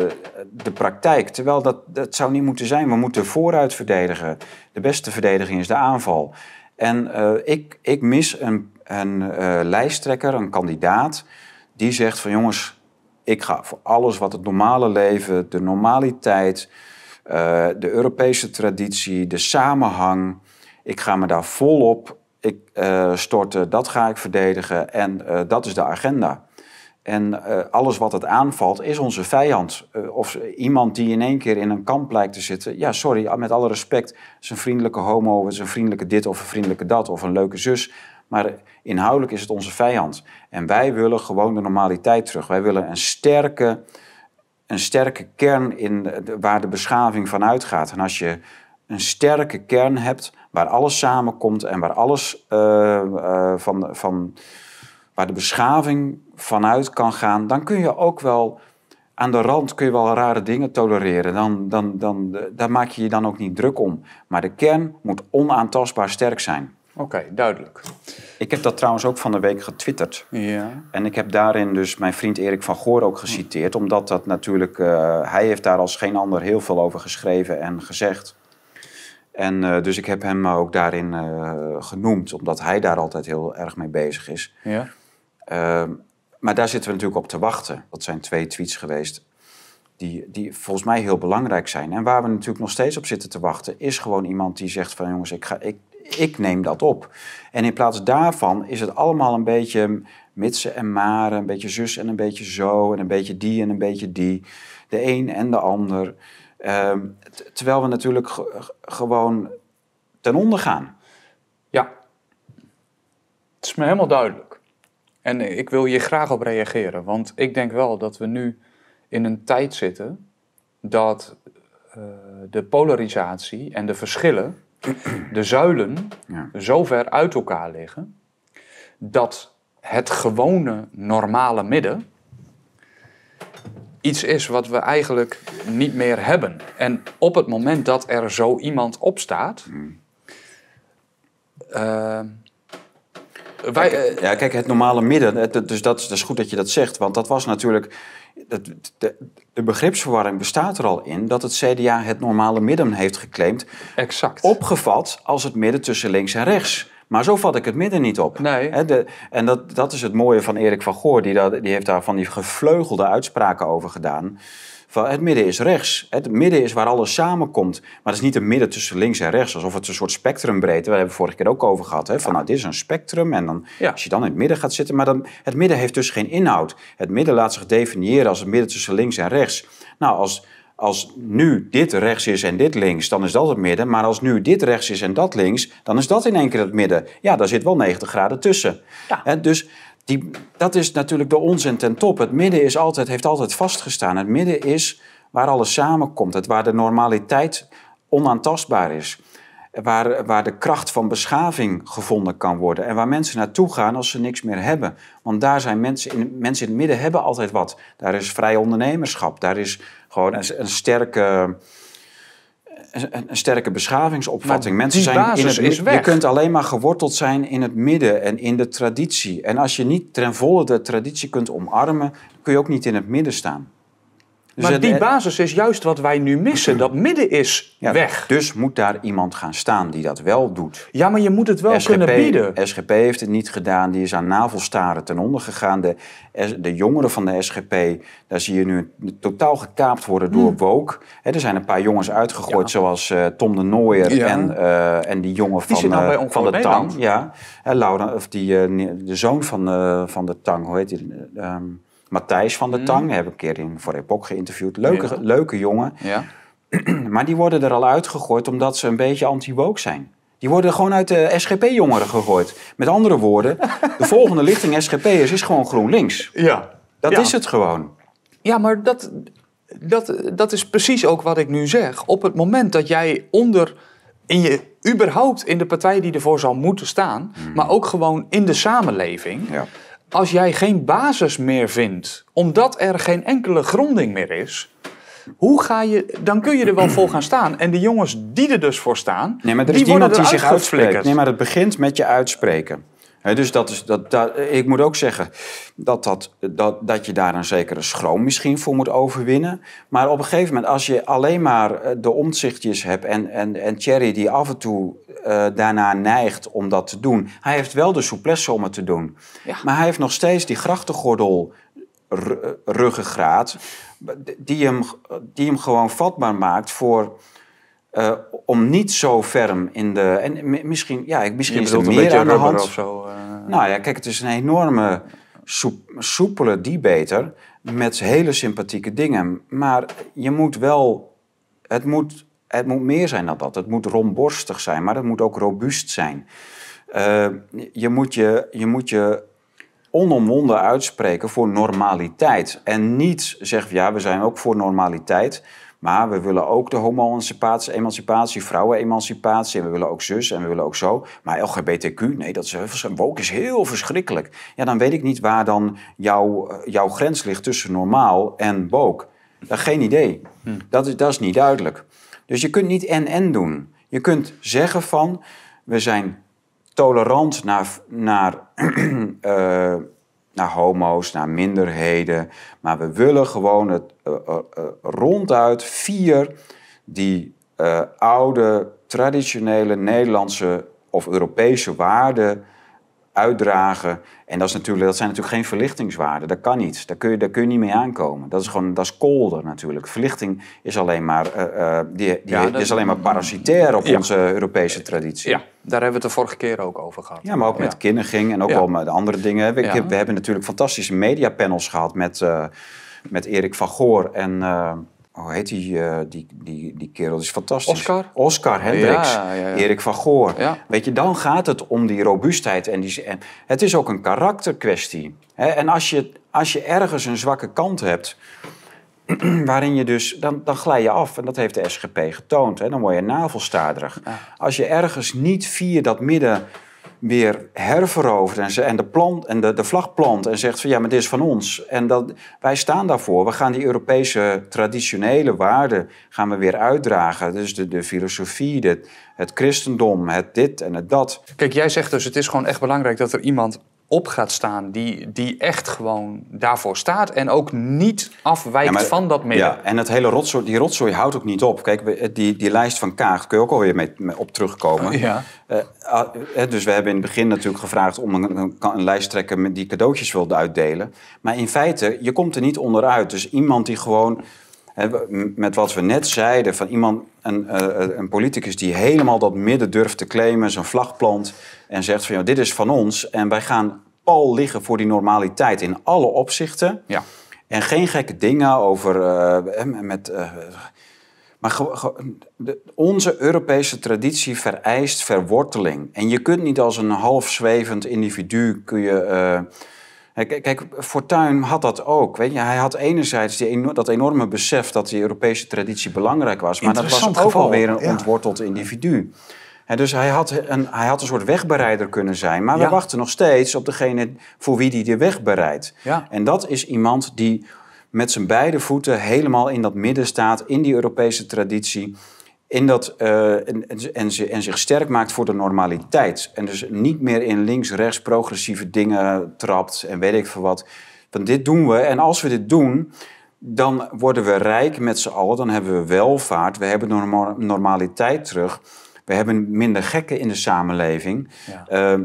de praktijk. Terwijl dat, dat zou niet moeten zijn. We moeten vooruit verdedigen. De beste verdediging is de aanval. En eh, ik, ik mis een, een eh, lijsttrekker, een kandidaat, die zegt van jongens, ik ga voor alles wat het normale leven, de normaliteit, de Europese traditie, de samenhang. Ik ga me daar volop ik, uh, storten, dat ga ik verdedigen en dat is de agenda. En eh, alles wat het aanvalt is onze vijand. Eh, of iemand die in één keer in een kamp lijkt te zitten. Ja, sorry, ah, met alle respect. is een vriendelijke homo, is een vriendelijke dit of een vriendelijke dat of een leuke zus. Maar inhoudelijk is het onze vijand. En wij willen gewoon de normaliteit terug. Wij willen een sterke, een sterke kern in de, waar de beschaving van uitgaat. En als je een sterke kern hebt waar alles samenkomt en waar alles eh, van. van Waar de beschaving vanuit kan gaan, dan kun je ook wel aan de rand kun je wel rare dingen tolereren. Dan, dan, dan, daar maak je je dan ook niet druk om. Maar de kern moet onaantastbaar sterk zijn. Oké, duidelijk. Ik heb dat trouwens ook van de week getwitterd. Ja. En ik heb daarin dus mijn vriend Erik van Goor ook geciteerd. Omdat dat natuurlijk... Eh, hij heeft daar als geen ander heel veel over geschreven en gezegd. En eh, dus ik heb hem ook daarin eh, genoemd. Omdat hij daar altijd heel erg mee bezig is. Ja. Ehm, maar daar zitten we natuurlijk op te wachten. Dat zijn twee tweets geweest die, die volgens mij heel belangrijk zijn. En waar we natuurlijk nog steeds op zitten te wachten, is gewoon iemand die zegt van jongens, ik, ga, ik, ik neem dat op. En in plaats daarvan is het allemaal een beetje mitsen en maren, een beetje zus en een beetje zo, en een beetje die en een beetje die. De een en de ander. Ehm, terwijl we natuurlijk gewoon ten onder gaan. Ja, het is me helemaal duidelijk. En ik wil je graag op reageren, want ik denk wel dat we nu in een tijd zitten dat eh, de polarisatie en de verschillen, <clears throat> de zuilen, zo ver uit elkaar liggen dat het gewone normale midden iets is wat we eigenlijk niet meer hebben. En op het moment dat er zo iemand opstaat. Mm. Eh, eh, eh, ja, kijk, het normale midden, dus dat, is goed dat je dat zegt, want dat was natuurlijk. de, begripsverwarring bestaat er al in dat het CDA het normale midden heeft geclaimd. Exact. Opgevat als het midden tussen links en rechts. Maar zo vat ik het midden niet op. Nee. en dat, dat is het mooie van Erik van Goor, die, dat, die heeft daar van die gevleugelde uitspraken over gedaan van het midden is rechts. Het midden is waar alles samenkomt. Maar het is niet een midden tussen links en rechts, alsof het een soort spectrumbreedte, We hebben het vorige keer ook over gehad, hè, van nou dit is een spectrum en dan, als je dan in het midden gaat zitten, maar dan, het midden heeft dus geen inhoud. Het midden laat zich definiëren als het midden tussen links en rechts. Nou, als, als nu dit rechts is en dit links, dan is dat het midden. Maar als nu dit rechts is en dat links, dan is dat in één keer het midden. Ja, daar zit wel 90 graden tussen. Ja. dus dat is natuurlijk de onzin ten top. Het midden is altijd, heeft altijd vastgestaan. Het midden is waar alles samenkomt. Het waar de normaliteit onaantastbaar is. Waar, waar de kracht van beschaving gevonden kan worden. En waar mensen naartoe gaan als ze niks meer hebben. Want daar zijn mensen in, mensen in het midden hebben altijd wat. Daar is vrij ondernemerschap. Daar is gewoon een sterke een, sterke beschavingsopvatting. Mensen zijn in het, Je kunt alleen maar geworteld zijn in het midden en in de traditie. En als je niet ten volle de traditie kunt omarmen, kun je ook niet in het midden staan. Dus maar die basis is juist wat wij nu missen. Dat midden is ja, weg. Dus moet daar iemand gaan staan die dat wel doet. Ja, maar je moet het wel kunnen bieden. SGP heeft het niet gedaan. Die is aan navelstaren ten onder gegaan. De, jongeren van de SGP, daar zie je nu totaal gekaapt worden door hmm. Woke. er zijn een paar jongens uitgegooid, zoals eh, Tom de Nooier en, uh, en die jongen van, nou eh, van de Tang. Ja. He, Laura, of die, de zoon van, van de Tang, hoe heet die? Ehm, Matthijs van der mhm. Tang, heb ik een keer in, voor Epoch geïnterviewd. Leuke, leuke jongen. Ja. <clears throat> maar die worden er al uitgegooid omdat ze een beetje anti-woke zijn. Die worden gewoon uit de SGP-jongeren gegooid. Met andere woorden, <laughs> de volgende lichting SGP'ers is gewoon GroenLinks. Ja. Dat is het gewoon. Ja, maar dat, dat, dat is precies ook wat ik nu zeg. Op het moment dat jij onder, in je, überhaupt in de partij die ervoor zal moeten staan, hmm. maar ook gewoon in de samenleving. Ja als jij geen basis meer vindt, omdat er geen enkele gronding meer is, hoe ga je, dan kun je er wel vol gaan staan. En de jongens die er dus voor staan, nee, maar er is die worden die zich uitspreekt. Nee, maar het begint met je uitspreken dus dat is, dat, ik moet ook zeggen dat, dat, dat, dat je daar een zekere schroom misschien voor moet overwinnen. Maar op een gegeven moment, als je alleen maar eh, de omzichtjes hebt en, en, en Thierry die af en toe eh, daarna neigt om dat te doen. Hij heeft wel de souplesse om het te doen. Maar hij heeft nog steeds die grachtengordel eh, ruggengraat die hem, die hem gewoon vatbaar maakt voor eh, om niet zo ferm in de. En misschien, ja, misschien is het meer aan de hand. Of zo, eh. Nou ja, kijk, het is een enorme soep, soepele debater met hele sympathieke dingen. Maar je moet wel. Het moet, het moet meer zijn dan dat. Het moet romborstig zijn, maar het moet ook robuust zijn. Eh, je, moet je, je moet je onomwonden uitspreken voor normaliteit. En niet zeggen, ja, we zijn ook voor normaliteit. Maar we willen ook de homo-emancipatie, emancipatie, vrouwen-emancipatie. En we willen ook zus en we willen ook zo. Maar LGBTQ, nee, dat is, woke is heel verschrikkelijk. Ja, dan weet ik niet waar dan jouw, eh, jouw grens ligt tussen normaal en woke. Dat, eh, geen idee. Hm. Dat is, dat is niet duidelijk. Dus je kunt niet en-en doen. Je kunt zeggen van, we zijn tolerant naar, naar <clears throat> eh, naar homo's, naar minderheden. Maar we willen gewoon het, eh, eh, eh, ronduit vier die oude, traditionele Nederlandse of Europese waarden uitdragen. En dat, is natuurlijk, dat zijn natuurlijk geen verlichtingswaarden. Dat kan niet. Daar kun je, daar kun je niet mee aankomen. Dat is gewoon dat is kolder natuurlijk. Verlichting is alleen maar, eh, eh, die, die is alleen maar parasitair op onze Europese traditie. Ja, daar hebben we het de vorige keer ook over gehad. Ja, maar ook met Kinneging en ook wel met andere dingen. We, we hebben natuurlijk fantastische mediapanels gehad met, eh, met Erik van Goor en hoe heet die, eh, die, die, die kerel? is fantastisch. Oscar? Oscar Hendricks, Erik van Goor. Weet je, dan gaat het om die robuustheid. En, die, en het is ook een karakterkwestie. Hè? En als je, als je ergens een zwakke kant hebt, <clears throat> waarin je dus, dan, dan glij je af. En dat heeft de SGP getoond. Hè? Dan word je navelstaardig. Als je ergens niet via dat midden weer herverovert en, en, de, plant, en de, de vlag plant en zegt van ja, maar dit is van ons. En dat, wij staan daarvoor. We gaan die Europese traditionele waarden gaan we weer uitdragen. Dus de, de filosofie, de, het christendom, het dit en het dat. Kijk, jij zegt dus het is gewoon echt belangrijk dat er iemand op gaat staan die, die echt gewoon daarvoor staat en ook niet afwijkt van dat midden. Ja, en het hele rotzooi, die rotzooi houdt ook niet op. Kijk, die, die lijst van Kaag, kun je ook alweer mee, op terugkomen. Oh, ja. Eh, ah, dus we hebben in het begin natuurlijk gevraagd om een, een, lijst trekken met die cadeautjes wilde uitdelen. Maar in feite, je komt er niet onderuit. Dus iemand die gewoon met wat we net zeiden, van iemand, een, eh, eh, een, politicus die helemaal dat midden durft te claimen, zijn vlag plant en zegt van ja, dit is van ons en wij gaan pal liggen voor die normaliteit in alle opzichten. Ja. En geen gekke dingen over eh, met. maar de, onze Europese traditie vereist verworteling. En je kunt niet als een half zwevend individu kun je, Kijk, Fortuyn had dat ook. Weet je? Hij had enerzijds die, dat enorme besef dat die Europese traditie belangrijk was. Maar dat was ook geval. weer een ontworteld individu. dus hij had, een, hij had een soort wegbereider kunnen zijn. Maar we wachten nog steeds op degene voor wie die de weg bereidt. En dat is iemand die met zijn beide voeten helemaal in dat midden staat, in die Europese traditie in dat, eh, en, en, en, zich sterk maakt voor de normaliteit. En dus niet meer in links-rechts progressieve dingen trapt en weet ik veel wat. Want dit doen we. En als we dit doen, dan worden we rijk met z'n allen. Dan hebben we welvaart. We hebben de normaliteit terug. We hebben minder gekken in de samenleving. Ja. Ehm,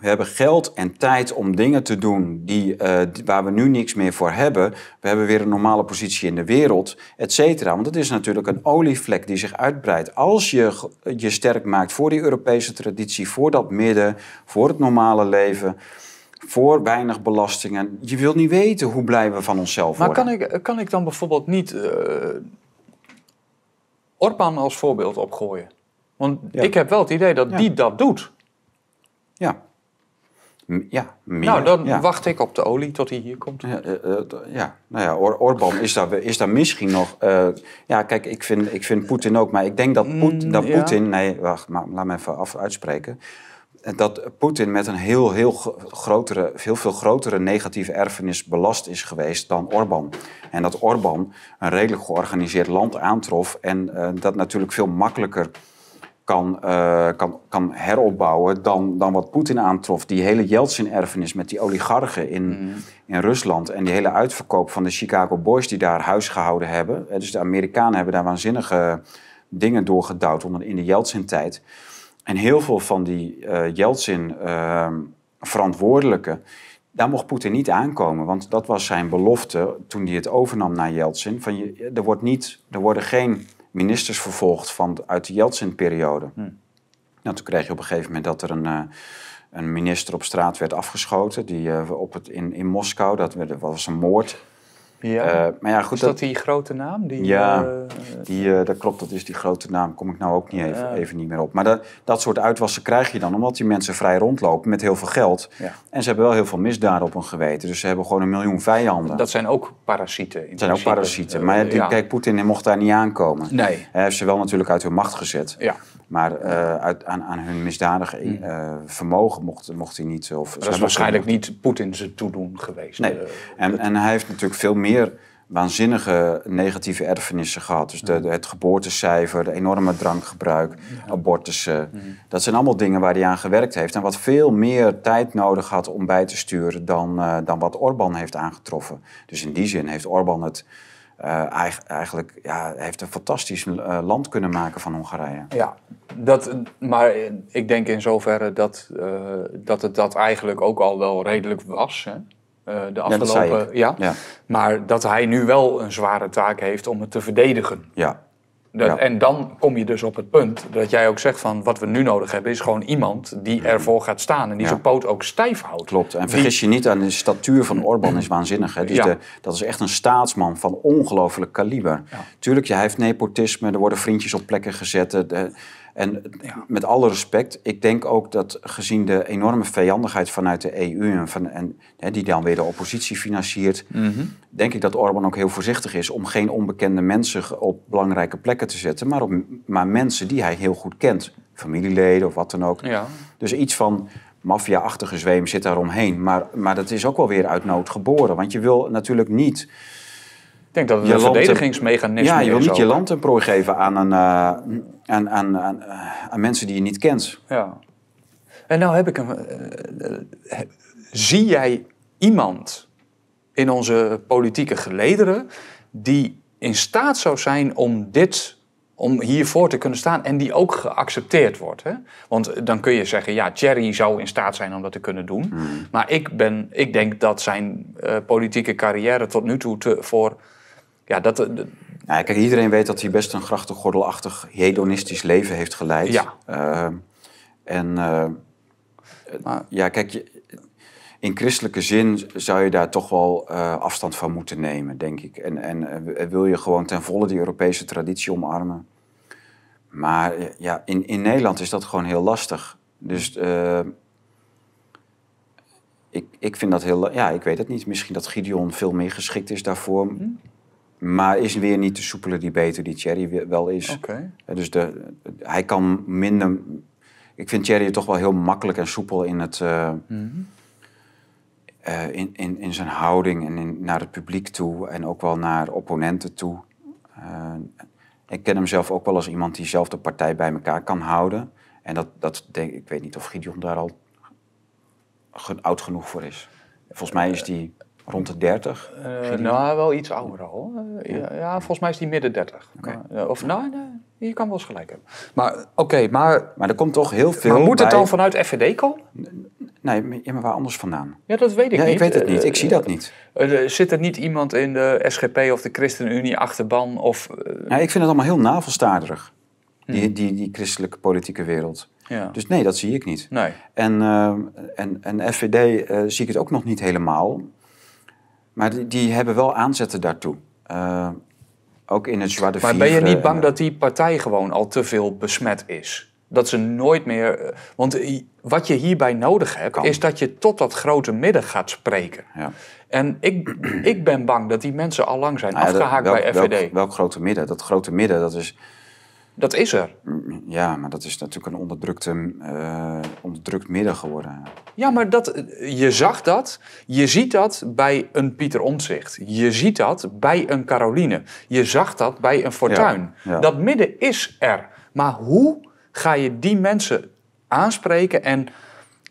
we hebben geld en tijd om dingen te doen eh, die, waar we nu niks meer voor hebben. We hebben weer een normale positie in de wereld, et cetera. Want het is natuurlijk een olievlek die zich uitbreidt. Als je je sterk maakt voor die Europese traditie, voor dat midden, voor het normale leven, voor weinig belastingen. Je wilt niet weten hoe blij we van onszelf maar worden. Maar kan ik, kan ik dan bijvoorbeeld niet uh, eh, Orban als voorbeeld opgooien? Want ik heb wel het idee dat die dat doet. Ja. Ja, Nou, dan wacht ik op de olie tot hij hier komt. Ja, uh, ja. nou ja, Orban is daar, is daar misschien nog... Eh, ja, kijk, ik vind, ik vind Poetin ook, maar ik denk dat, mm, dat Poetin... Nee, wacht, laat me even af uitspreken. Dat Poetin met een heel, heel, grotere, heel veel grotere negatieve erfenis belast is geweest dan Orban. En dat Orban een redelijk georganiseerd land aantrof en dat natuurlijk veel makkelijker kan, eh, kan, kan heropbouwen dan, dan wat Poetin aantrof. Die hele Yeltsin-erfenis met die oligarchen in, mhm. in Rusland en die hele uitverkoop van de Chicago Boys die daar huis gehouden hebben. Dus de Amerikanen hebben daar waanzinnige dingen doorgedouwd onder, in de Yeltsin-tijd. En heel veel van die uh, eh, Yeltsin-verantwoordelijken, ehm, daar mocht Poetin niet aankomen. Want dat was zijn belofte toen hij het overnam naar Yeltsin. Van je, er, wordt niet, er worden geen ministers vervolgd van, uit de Yeltsin-periode. Hm. Nou, toen kreeg je op een gegeven moment dat er een, eh, een minister op straat werd afgeschoten. Die, eh, op het, in, in Moskou, dat, dat was een moord. Eh, maar ja, goed, is dat, die grote naam? Die, ja, eh, die, eh, dat klopt, dat is die grote naam. Kom ik nou ook niet even, even niet meer op. Maar dat, dat soort uitwassen krijg je dan, omdat die mensen vrij rondlopen met heel veel geld. En ze hebben wel heel veel misdaad op hun geweten. Dus ze hebben gewoon een miljoen vijanden. Dat zijn ook parasieten. In dat zijn ook parasieten. Maar kijk, Poetin mocht daar niet aankomen. Nee. Hij heeft ze wel natuurlijk uit hun macht gezet. Ja. Maar eh, uit, aan, aan, hun misdadig hmm. eh, vermogen mocht, mocht hij niet. Of dat is waarschijnlijk niet Poetin zijn toedoen geweest. Nee. Eh, en, en, hij heeft natuurlijk veel meer waanzinnige negatieve erfenissen gehad. Dus de, hmm. het geboortecijfer, de enorme drankgebruik, abortussen. Hmm. Dat zijn allemaal dingen waar hij aan gewerkt heeft. En wat veel meer tijd nodig had om bij te sturen dan, dan wat Orbán heeft aangetroffen. Dus in die zin heeft Orbán het eh, eigenlijk ja, heeft een fantastisch eh, land kunnen maken van Hongarije. Ja, dat, maar ik denk in zoverre dat, eh, dat het dat eigenlijk ook al wel redelijk was. Hè? de afgelopen, ja. ja, Maar dat hij nu wel een zware taak heeft om het te verdedigen. Ja. En dan kom je dus op het punt dat jij ook zegt van wat we nu nodig hebben is gewoon iemand die ervoor gaat staan en die zijn poot ook stijf houdt. Klopt. En vergis je niet aan de statuur van Orbán is waanzinnig. Hè? Dus ja. dat is echt een staatsman van ongelooflijk kaliber. Tuurlijk, hij heeft nepotisme, er worden vriendjes op plekken gezet. De, en ja. met alle respect, ik denk ook dat gezien de enorme vijandigheid vanuit de EU en, van, en hè, die dan weer de oppositie financiert, mhm. denk ik dat Orbán ook heel voorzichtig is om geen onbekende mensen op belangrijke plekken te zetten, maar, op, maar mensen die hij heel goed kent, familieleden of wat dan ook. Ja. Dus iets van maffia-achtige zweem zit daaromheen, maar, maar dat is ook wel weer uit nood geboren, want je wil natuurlijk niet denk dat het een verdedigingsmechanisme is. Ja, je wil niet je land een prooi geven aan, een, eh, aan, aan, aan, aan, mensen die je niet kent. Ja. En nou heb ik een... Eh, eh, zie jij iemand in onze politieke gelederen die in staat zou zijn om dit om hiervoor te kunnen staan en die ook geaccepteerd wordt. Hè? Want dan kun je zeggen, ja, Jerry zou in staat zijn om dat te kunnen doen. Hmm. Maar ik, ben, ik denk dat zijn politieke carrière tot nu toe te, voor ja, dat... Eh, De... Nou, kijk, iedereen weet dat hij best een grachtengordelachtig hedonistisch leven heeft geleid. Ja. Eh, en eh, ja, kijk, in christelijke zin zou je daar toch wel afstand van moeten nemen, denk ik. En, en wil je gewoon ten volle die Europese traditie omarmen. Maar ja, in, in Nederland is dat gewoon heel lastig. Dus ik, ik vind dat heel... Ja, ik weet het niet. Misschien dat Gideon veel meer geschikt is daarvoor. Mhm. Maar is weer niet de soepele beter die Thierry wel is. Eh, dus de, hij kan minder... Ik vind Thierry toch wel heel makkelijk en soepel in, het, eh, mhm. eh, in, in, in zijn houding en naar het publiek toe. En ook wel naar opponenten toe. ik ken hem zelf ook wel als iemand die zelf de partij bij elkaar kan houden. En dat, dat denk, ik weet niet of Gideon daar al oud genoeg voor is. Volgens mij is die Rond de 30? Eh, nou, wel iets ouder al. ja. volgens mij is die midden 30. Eh, of nou, nee, je kan wel eens gelijk hebben. Maar oké, maar... Maar er komt toch heel veel Maar moet het dan vanuit FVD komen? Nee, maar waar anders vandaan? Ja, dat weet ik ja, niet. Ik weet het niet, ik eh, zie dat niet. zit er niet iemand in de SGP of de ChristenUnie achterban? Of, ja, ik vind het allemaal heel navelstaarderig, hmm. die, die, die christelijke politieke wereld. Ja. Dus nee, dat zie ik niet. Nee. En, uh, en, en FVD zie ik het ook nog niet helemaal. Maar die, die hebben wel aanzetten daartoe. Eh, ook in het Zwarte Maar ben je niet bang eh, dat die partij gewoon al te veel besmet is? Dat ze nooit meer. Eh, want wat je hierbij nodig hebt, is dat je tot dat grote midden gaat spreken. Ja. En ik, ik ben bang dat die mensen al lang zijn nou afgehaakt bij FVD. Welk, welk, grote midden? Dat grote midden, dat is dat is er. Ja, maar dat is natuurlijk een onderdrukte, eh, onderdrukt midden geworden. Ja, maar dat, je zag dat. Je ziet dat bij een Pieter Omtzigt. Je ziet dat bij een Caroline. Je zag dat bij een Fortuin. Dat midden is er. Maar hoe ga je die mensen aanspreken en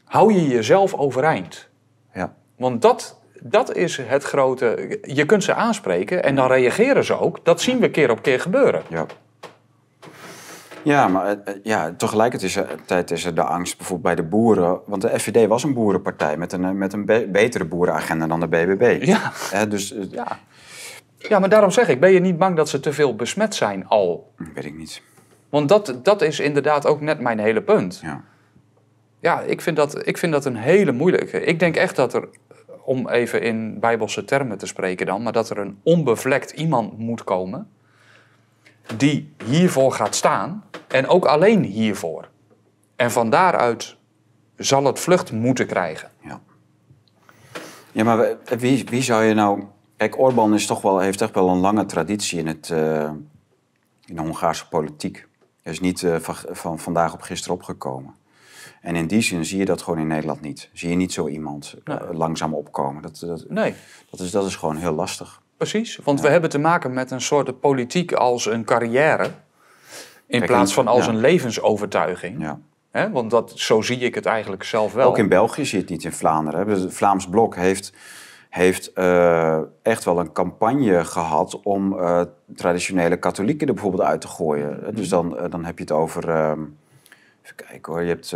hou je jezelf overeind? Ja. Want dat, dat is het grote. Je kunt ze aanspreken en dan reageren ze ook. Dat zien we keer op keer gebeuren. Ja. Ja, maar eh, eh, ja, tegelijkertijd is er de angst bijvoorbeeld bij de boeren. Want de FVD was een boerenpartij met een, eh, met een betere boerenagenda dan de BBB. Ja. dus, ja. ja, maar daarom zeg ik, ben je niet bang dat ze te veel besmet zijn al? Weet ik niet. Want dat, dat is inderdaad ook net mijn hele punt. Ja, ja ik, vind dat, ik vind dat een hele moeilijke. Ik denk echt dat er, om even in bijbelse termen te spreken dan, maar dat er een onbevlekt iemand moet komen die hiervoor gaat staan en ook alleen hiervoor. En van daaruit zal het vlucht moeten krijgen. Ja, ja maar wie, wie zou je nou. Kijk, Orbán is toch wel, heeft echt wel een lange traditie in, het, eh, in de Hongaarse politiek. Hij is niet eh, van, vandaag op gisteren opgekomen. En in die zin zie je dat gewoon in Nederland niet. Zie je niet zo iemand eh, langzaam opkomen. Dat, dat, nee. dat, is, dat is gewoon heel lastig. Precies, want we hebben te maken met een soort politiek als een carrière. In plaats van als een levensovertuiging. Ja. want dat, zo zie ik het eigenlijk zelf wel. Ook in België zie je het niet in Vlaanderen. Dus het Vlaams Blok heeft, heeft eh, echt wel een campagne gehad om eh, traditionele katholieken er bijvoorbeeld uit te gooien. Dus dan, eh, dan heb je het over. Ehm, even kijken hoor, je hebt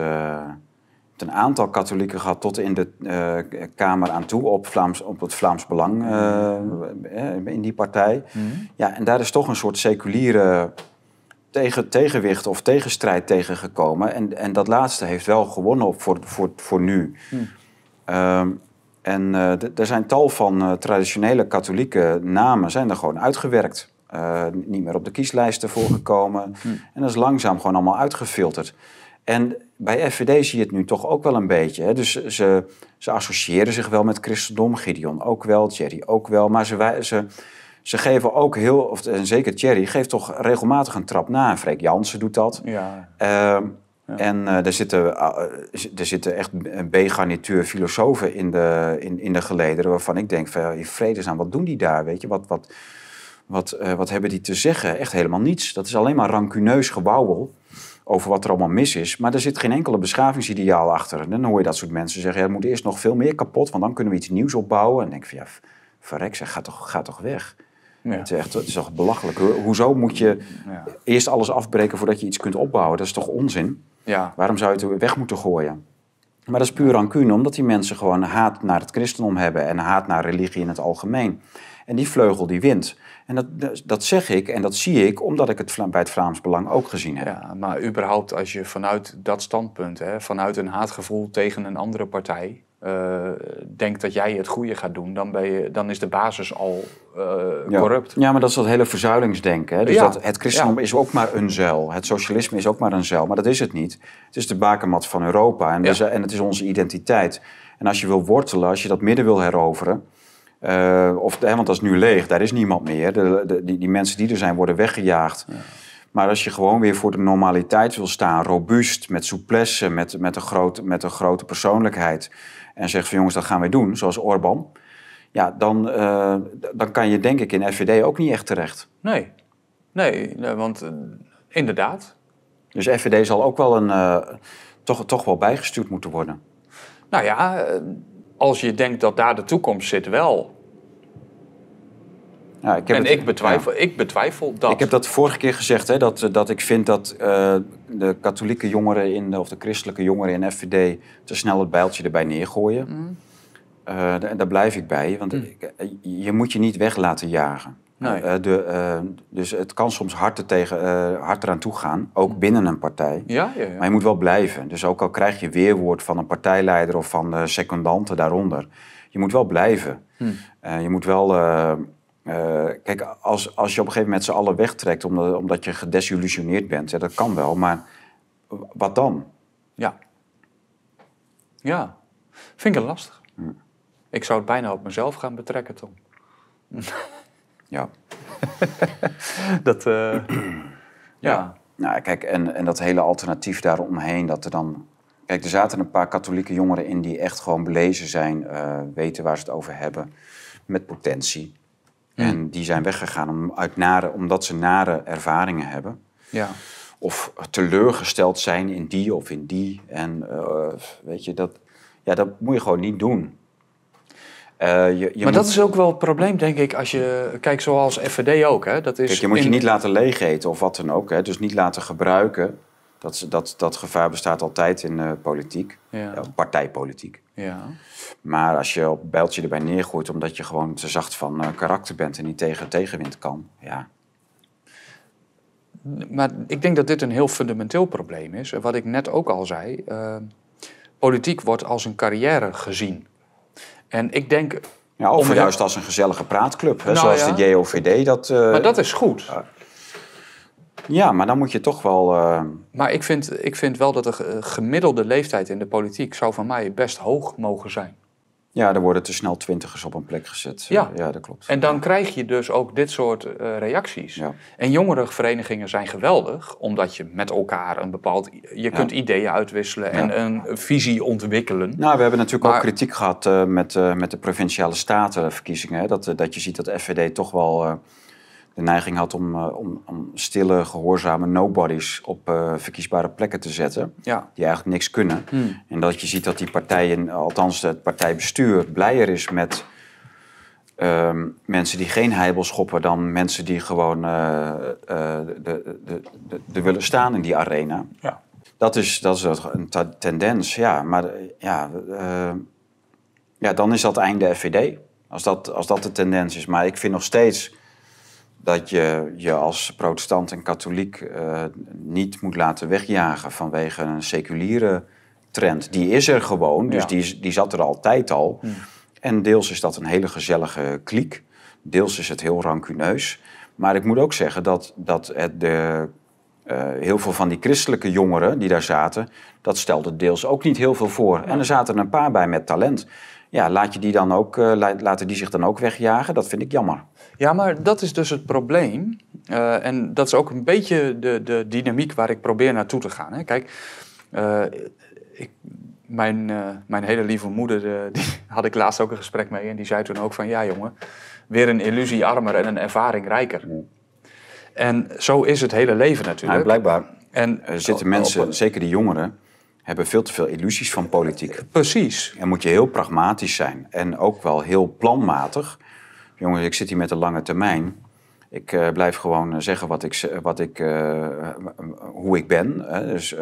een aantal katholieken gehad tot in de eh, Kamer aan toe op, Vlaams, op het Vlaams Belang eh, eh, in die partij. Mhm. Ja, en daar is toch een soort seculiere tegen, tegenwicht of tegenstrijd tegen gekomen. En, en dat laatste heeft wel gewonnen op voor, voor, voor nu. Mm. en er zijn tal van traditionele katholieke namen zijn er gewoon uitgewerkt. niet meer op de kieslijsten voorgekomen. Mhm. En dat is langzaam gewoon allemaal uitgefilterd. En bij FVD zie je het nu toch ook wel een beetje. Hè? Dus ze, ze associëren zich wel met christendom, Gideon ook wel, Jerry ook wel, maar ze, ze, ze geven ook heel, of, en zeker Jerry, geeft toch regelmatig een trap na. Freek Jansen doet dat. Ja. Ehm, en uh, eh, er, zitten, uh, er zitten echt B-garnituur filosofen in de, in, in de gelederen... waarvan ik denk, van, in aan wat doen die daar? Weet je? Wat, wat, wat, eh, wat hebben die te zeggen? Echt helemaal niets. Dat is alleen maar rancuneus gewauwel over wat er allemaal mis is. Maar er zit geen enkele beschavingsideaal achter. En dan hoor je dat soort mensen zeggen, het moet eerst nog veel meer kapot, want dan kunnen we iets nieuws opbouwen. En dan denk ik van, ja, verrek zeg, ga toch, ga toch weg. Ja. Het, is echt, het is toch belachelijk. Hoezo moet je eerst alles afbreken voordat je iets kunt opbouwen? Dat is toch onzin? Ja. Waarom zou je het weg moeten gooien? Maar dat is puur rancune, omdat die mensen gewoon haat naar het christendom hebben en haat naar religie in het algemeen. En die vleugel die wint. En dat, dat zeg ik en dat zie ik omdat ik het bij het Vlaams Belang ook gezien heb. Ja, maar überhaupt als je vanuit dat standpunt, hè, vanuit een haatgevoel tegen een andere partij, eh, denkt dat jij het goede gaat doen, dan, ben je, dan is de basis al eh, corrupt. Ja, maar dat is dat hele verzuilingsdenken. Hè? Dus dat, het christendom is ook maar een zuil. Het socialisme is ook maar een zuil. Maar dat is het niet. Het is de bakermat van Europa en, en het is onze identiteit. En als je wil wortelen, als je dat midden wil heroveren eh, of, want dat is nu leeg, daar is niemand meer. De, de, die, die, mensen die er zijn worden weggejaagd. Maar als je gewoon weer voor de normaliteit wil staan, robuust, met souplesse, met, met, een, groot, met een grote persoonlijkheid. En zegt van jongens, dat gaan wij doen, zoals Orban. Ja, dan, eh, dan kan je denk ik in FVD ook niet echt terecht. Nee, nee, want eh, inderdaad. Dus FVD zal ook wel een, toch, toch wel bijgestuurd moeten worden. Nou ja, als je denkt dat daar de toekomst zit, wel. ik heb en ik, betwijfel, ik betwijfel dat. Ik heb dat vorige keer gezegd, hè, dat, eh, dat ik vind dat eh, de katholieke jongeren in, of de christelijke jongeren in FVD te snel het bijltje erbij neergooien. Mm. Eh, daar, blijf ik bij, want mm. je moet je niet weg laten jagen. Nee. Eh, de, eh, dus het kan soms harder, tegen, uh, eh, hard eraan toe gaan, ook hm. binnen een partij. Ja, ja, ja, Maar je moet wel blijven. Dus ook al krijg je weerwoord van een partijleider of van de secundanten daaronder, je moet wel blijven. Hm. je moet wel. kijk, als, als je op een gegeven moment met z'n allen wegtrekt omdat, omdat je gedesillusioneerd bent, dat kan wel, maar wat dan? Ja. Ja, vind ik het lastig. Hm. Ik zou het bijna op mezelf gaan betrekken, Tom. <laughs> Ja. <laughs> dat, eh, <clears throat> ja. Nou, kijk, en, en dat hele alternatief daaromheen, dat er dan... Kijk, er zaten een paar katholieke jongeren in die echt gewoon belezen zijn, eh, weten waar ze het over hebben, met potentie. En die zijn weggegaan om, uit nare, omdat ze nare ervaringen hebben. Ja. Of teleurgesteld zijn in die of in die. En eh, weet je, dat, ja, dat moet je gewoon niet doen. Eh, maar dat is ook wel het probleem, denk ik, als je kijkt zoals FVD ook. Hè? Dat is Kijk, je moet je niet laten leegeten of wat dan ook. Hè? Dus niet laten gebruiken. Dat, dat, dat gevaar bestaat altijd in eh, politiek, ja. Eh, partijpolitiek. Ja. Maar als je op bijltje erbij neergooit omdat je gewoon te zacht van karakter bent en niet tegen tegenwind kan, ja. Maar ik denk dat dit een heel fundamenteel probleem is. Wat ik net ook al zei, politiek wordt als een carrière gezien. En ik denk... Ja, of juist als een gezellige praatclub, hè, nou zoals de JOVD dat... Eh, maar dat is goed. Eh, ja, maar dan moet je toch wel... Eh, maar ik vind, ik vind wel dat de gemiddelde leeftijd in de politiek zou van mij best hoog mogen zijn. Ja, er worden te snel twintigers op een plek gezet. Ja, dat klopt. En dan krijg je dus ook dit soort eh, reacties. En En jongerenverenigingen zijn geweldig, omdat je met elkaar een bepaald. Je kunt ideeën uitwisselen en een visie ontwikkelen. Nou, we hebben natuurlijk ook kritiek gehad eh, met, eh, met de provinciale statenverkiezingen. Hè? Dat, dat je ziet dat FVD toch wel de neiging had om, eh, om, om stille, gehoorzame nobodies op eh, verkiesbare plekken te zetten. Ja. Die eigenlijk niks kunnen. Hmm. En dat je ziet dat die partijen, althans het partijbestuur, blijer is met ehm, mensen die geen heibel schoppen dan mensen die gewoon uh, de, de, de, de, willen staan in die arena. Ja. Dat is, dat is een tendens, ja. Maar ja, ja, dan is dat einde FVD. Als dat, als dat de tendens is. Maar ik vind nog steeds dat je je als protestant en katholiek eh, niet moet laten wegjagen vanwege een seculiere trend. Die is er gewoon, dus die, die zat er altijd al. Hm. En deels is dat een hele gezellige kliek, deels is het heel rancuneus. Maar ik moet ook zeggen dat, dat het de, eh, heel veel van die christelijke jongeren die daar zaten, dat stelde deels ook niet heel veel voor. En er zaten een paar bij met talent. Ja, laat je die dan ook, eh, laten die zich dan ook wegjagen? Dat vind ik jammer. Ja, maar dat is dus het probleem. Eh, en dat is ook een beetje de, de dynamiek waar ik probeer naartoe te gaan. Hè. Kijk, eh, ik, mijn, eh, mijn hele lieve moeder, die <laughs> had ik laatst ook een gesprek mee. En die zei toen ook van, ja jongen, weer een illusie armer en een ervaring rijker. En zo is het hele leven natuurlijk. blijkbaar en, er zitten mensen, zeker de jongeren, hebben veel te veel illusies van politiek. Precies. En moet je heel pragmatisch zijn en ook wel heel planmatig jongens, ik zit hier met de lange termijn. Ik eh, blijf gewoon eh, zeggen wat ik, wat ik, eh, hoe ik ben. Hè? Dus,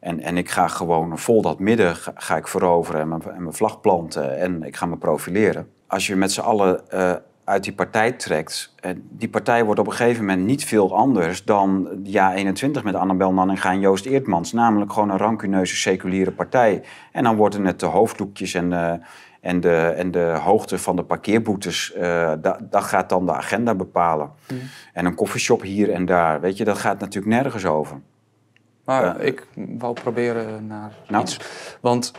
en, en ik ga gewoon vol dat midden ga, ik veroveren en mijn, en vlag planten en ik ga me profileren. Als je met z'n allen uit die partij trekt, die partij wordt op een gegeven moment niet veel anders dan ja 21 met Annabel Nanninga en Joost Eertmans. Namelijk gewoon een rancuneuze seculiere partij. En dan worden het de hoofddoekjes en en de, en de hoogte van de parkeerboetes, eh, dat, dat gaat dan de agenda bepalen. Mm. En een koffieshop hier en daar, weet je, dat gaat natuurlijk nergens over. Maar eh, ik wou proberen naar nou. iets. Want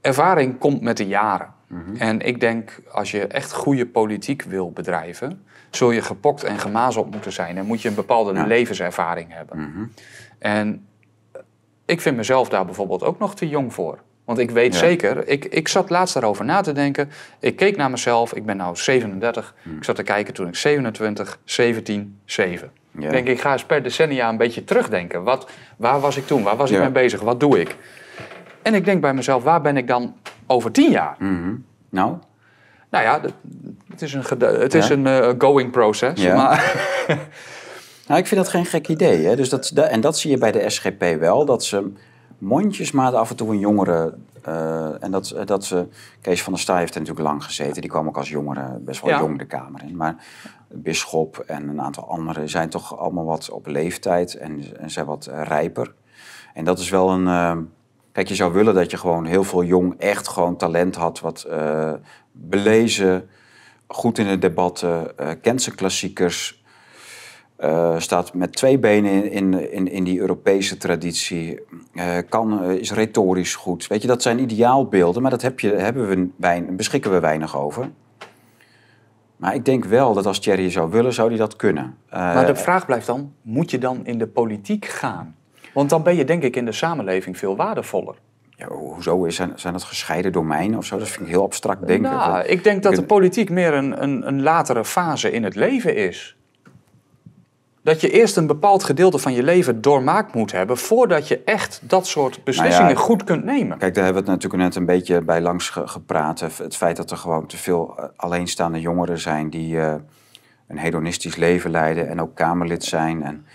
ervaring komt met de jaren. Mhm. En ik denk, als je echt goede politiek wil bedrijven, zul je gepokt en gemazeld moeten zijn. En moet je een bepaalde levenservaring hebben. Mhm. En ik vind mezelf daar bijvoorbeeld ook nog te jong voor. Want ik weet zeker, ik, ik zat laatst daarover na te denken. Ik keek naar mezelf, ik ben nou 37. Hmm. Ik zat te kijken toen ik 27, 17, 7. Ik denk, ik ga eens per decennia een beetje terugdenken. Wat, waar was ik toen? Waar was ik mee bezig? Wat doe ik? En ik denk bij mezelf, waar ben ik dan over 10 jaar? Mm-hmm. Nou? Nou ja, het is een, het is een eh, going process. Maar <laughs> nou, ik vind dat geen gek idee. Hè? Dus dat, en dat zie je bij de SGP wel, dat ze mondjesmaat af en toe een jongere. Eh, en dat, dat ze. Kees van der Staaij heeft er natuurlijk lang gezeten. Die kwam ook als jongere best wel jong de Kamer in. Maar Bisschop en een aantal anderen zijn toch allemaal wat op leeftijd en, zijn wat eh, rijper. En dat is wel een. Eh, kijk, je zou willen dat je gewoon heel veel jong, echt gewoon talent had. Wat belezen, goed in de debatten, kent zijn klassiekers. Eh, staat met twee benen in, in, in die Europese traditie. Eh, kan, eh, is retorisch goed. Weet je, dat zijn ideaalbeelden, maar dat heb je, hebben we weinig beschikken we weinig over. Maar ik denk wel dat als Thierry zou willen, zou hij dat kunnen. maar de vraag blijft dan, moet je dan in de politiek gaan? Want dan ben je denk ik in de samenleving veel waardevoller. Ja, hoezo is, zijn, zijn dat gescheiden domeinen of zo? Dat vind ik heel abstract denken. Nou, ik denk dat de politiek meer een, een, een latere fase in het leven is dat je eerst een bepaald gedeelte van je leven doormaakt moet hebben voordat je echt dat soort nou beslissingen goed kunt nemen. Kijk, daar hebben we het natuurlijk net een beetje bij langs gepraat. Het feit dat er gewoon te veel eh, alleenstaande jongeren zijn die eh, een hedonistisch leven leiden en ook Kamerlid zijn. En,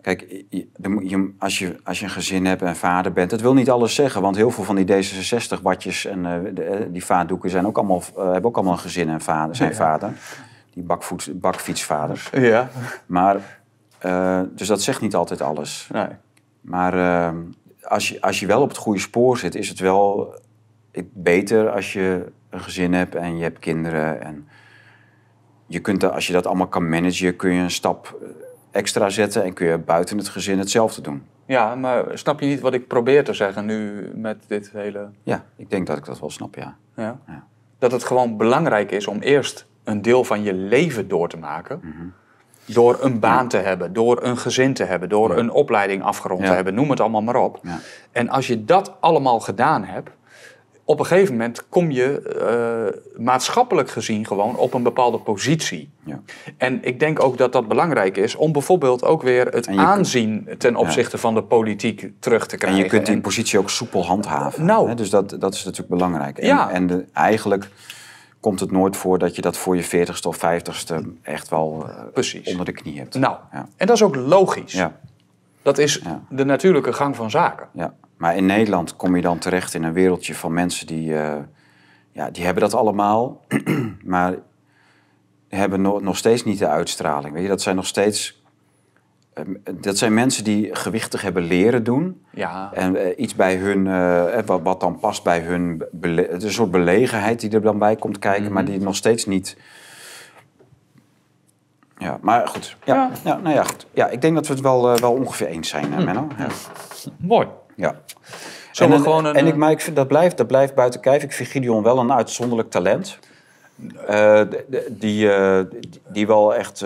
kijk, je, als, je, als je een gezin hebt en vader bent, dat wil niet alles zeggen, want heel veel van die D66-watjes en eh, die vaatdoeken zijn ook allemaal, hebben ook allemaal een gezin en vader, zijn vader. Die bakfietsvaders. Ja. Maar eh, dus dat zegt niet altijd alles. Nee. Maar ehm, als, je, als je wel op het goede spoor zit, is het wel eh, beter als je een gezin hebt en je hebt kinderen. En je kunt, als je dat allemaal kan managen, kun je een stap eh, extra zetten en kun je buiten het gezin hetzelfde doen. Ja, maar snap je niet wat ik probeer te zeggen nu met dit hele. Ja, ik denk dat ik dat wel snap, ja. ja. Dat het gewoon belangrijk is om eerst een deel van je leven door te maken. Mhm. Door een baan te hebben, door een gezin te hebben, door een opleiding afgerond te hebben, noem het allemaal maar op. En als je dat allemaal gedaan hebt, op een gegeven moment kom je eh, maatschappelijk gezien gewoon op een bepaalde positie. Ja. En ik denk ook dat dat belangrijk is om bijvoorbeeld ook weer het aanzien ten opzichte van de politiek terug te krijgen. En je kunt die positie ook soepel handhaven. Nou, hè? Dus dat, dat is natuurlijk belangrijk. En, ja. en de, eigenlijk komt het nooit voor dat je dat voor je 40ste of 50ste mm. echt wel eh, onder de knie hebt. Nou, ja. en dat is ook logisch. Ja. Dat is de natuurlijke gang van zaken. Ja. Maar in Nederland kom je dan terecht in een wereldje van mensen die, uh, ja, die hebben dat allemaal, <clears throat> maar hebben no nog steeds niet de uitstraling. Weet je, dat zijn nog steeds Ehm, dat zijn mensen die gewichtig hebben leren doen. Ja. En eh, iets bij hun, eh, wat, dan past bij hun. een soort belegenheid die er dan bij komt kijken, mhm. maar die nog steeds niet. Ja, maar goed. Ja, ja. nou ja, Ja, ik denk dat we het wel, eh, wel ongeveer eens zijn, hè, hm. Menno? Ja. Mooi. Ja. En, ik, maar ik dat, blijft, dat blijft buiten kijf. Ik vind Gideon wel een uitzonderlijk talent. die, die wel echt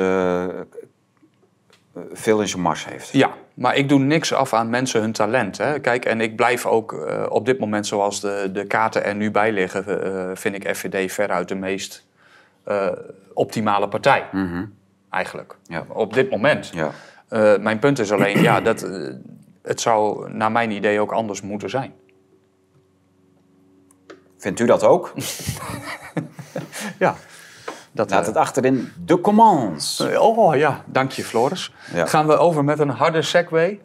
veel in zijn mars heeft. Ja, maar ik doe niks af aan mensen hun talent. Hè. Kijk, en ik blijf ook eh, op dit moment, zoals de, de kaarten er nu bij liggen, eh, vind ik FVD veruit de meest eh, optimale partij. Mhm. Eigenlijk. Ja. Op dit moment. Ja. mijn punt is alleen, ja, dat, het zou naar mijn idee ook anders moeten zijn. Vindt u dat ook? <laughs> ja. Dat, Laat eh, het achterin de commands. Eh, oh ja, dank je Floris. Gaan we over met een harde segway.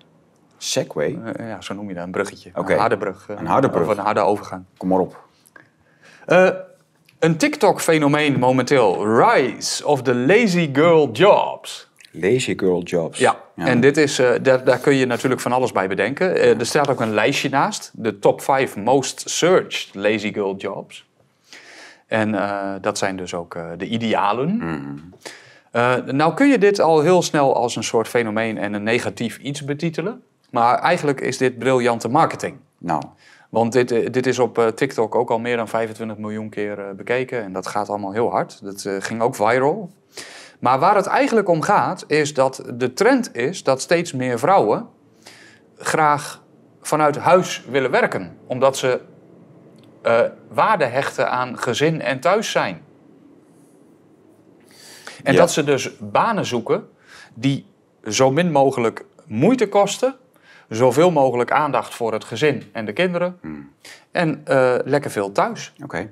Segway? Eh, ja, zo noem je dat, een bruggetje. Een harde brug. een harde brug. Of een harde overgang. Kom maar op. een TikTok-fenomeen momenteel. Rise of the lazy girl jobs. Lazy girl jobs. Ja, en dit is, daar, daar, kun je natuurlijk van alles bij bedenken. er staat ook een lijstje naast. De top 5 most searched lazy girl jobs. En eh, dat zijn dus ook eh, de idealen. Mhm. Eh, nou kun je dit al heel snel als een soort fenomeen en een negatief iets betitelen. Maar eigenlijk is dit briljante marketing. Nou. Want dit, dit is op TikTok ook al meer dan 25 miljoen keer bekeken. En dat gaat allemaal heel hard. Dat ging ook viral. Maar waar het eigenlijk om gaat, is dat de trend is dat steeds meer vrouwen graag vanuit huis willen werken. Omdat ze eh, waarde hechten aan gezin en thuis zijn. En dat ze dus banen zoeken die zo min mogelijk moeite kosten, zoveel mogelijk aandacht voor het gezin en de kinderen hmm. en eh, lekker veel thuis. Oké.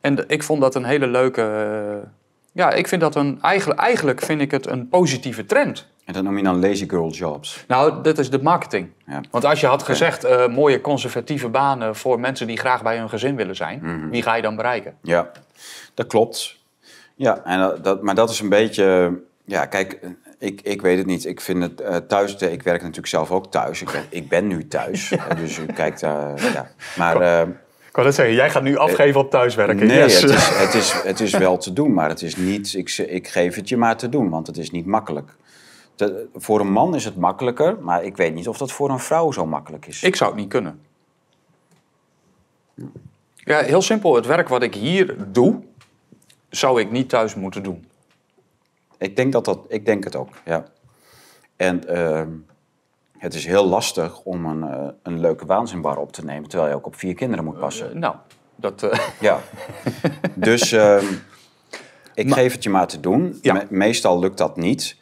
En ik vond dat een hele leuke. Eh, ja, ik vind dat een. Eigenlijk, eigenlijk vind ik het een positieve trend. En dat noem je dan lazy girl jobs? Nou, dat is de marketing. Ja. Want als je had gezegd eh, mooie conservatieve banen voor mensen die graag bij hun gezin willen zijn, mhm. wie ga je dan bereiken? Ja, dat klopt. Ja, en dat, maar dat is een beetje. Ja, kijk, eh, ik, ik weet het niet. Ik vind het uh, thuis. ik werk natuurlijk zelf ook thuis. Ik ben, <laughs> ik ben nu thuis. Dus kijk kijkt daar. ja. Maar. ik wil dat zeggen, jij gaat nu afgeven op thuiswerken. Nee, het, is, <laughs> het, is, het is wel te doen, maar het is niet. Ik, ik geef het je maar te doen, want het is niet makkelijk voor een man is het makkelijker, maar ik weet niet of dat voor een vrouw zo makkelijk is. Ik zou het niet kunnen. Ja, heel simpel. Het werk wat ik hier doe, zou ik niet thuis moeten doen. Ik denk, dat dat, ik denk het ook, ja. En ehm, het is heel lastig om een, eh, een leuke waanzinbar op te nemen... terwijl je ook op vier kinderen moet passen. Eh, nou, dat... Eh, <laughs> ja. dus ehm, ik geef het je maar te doen. meestal lukt dat niet.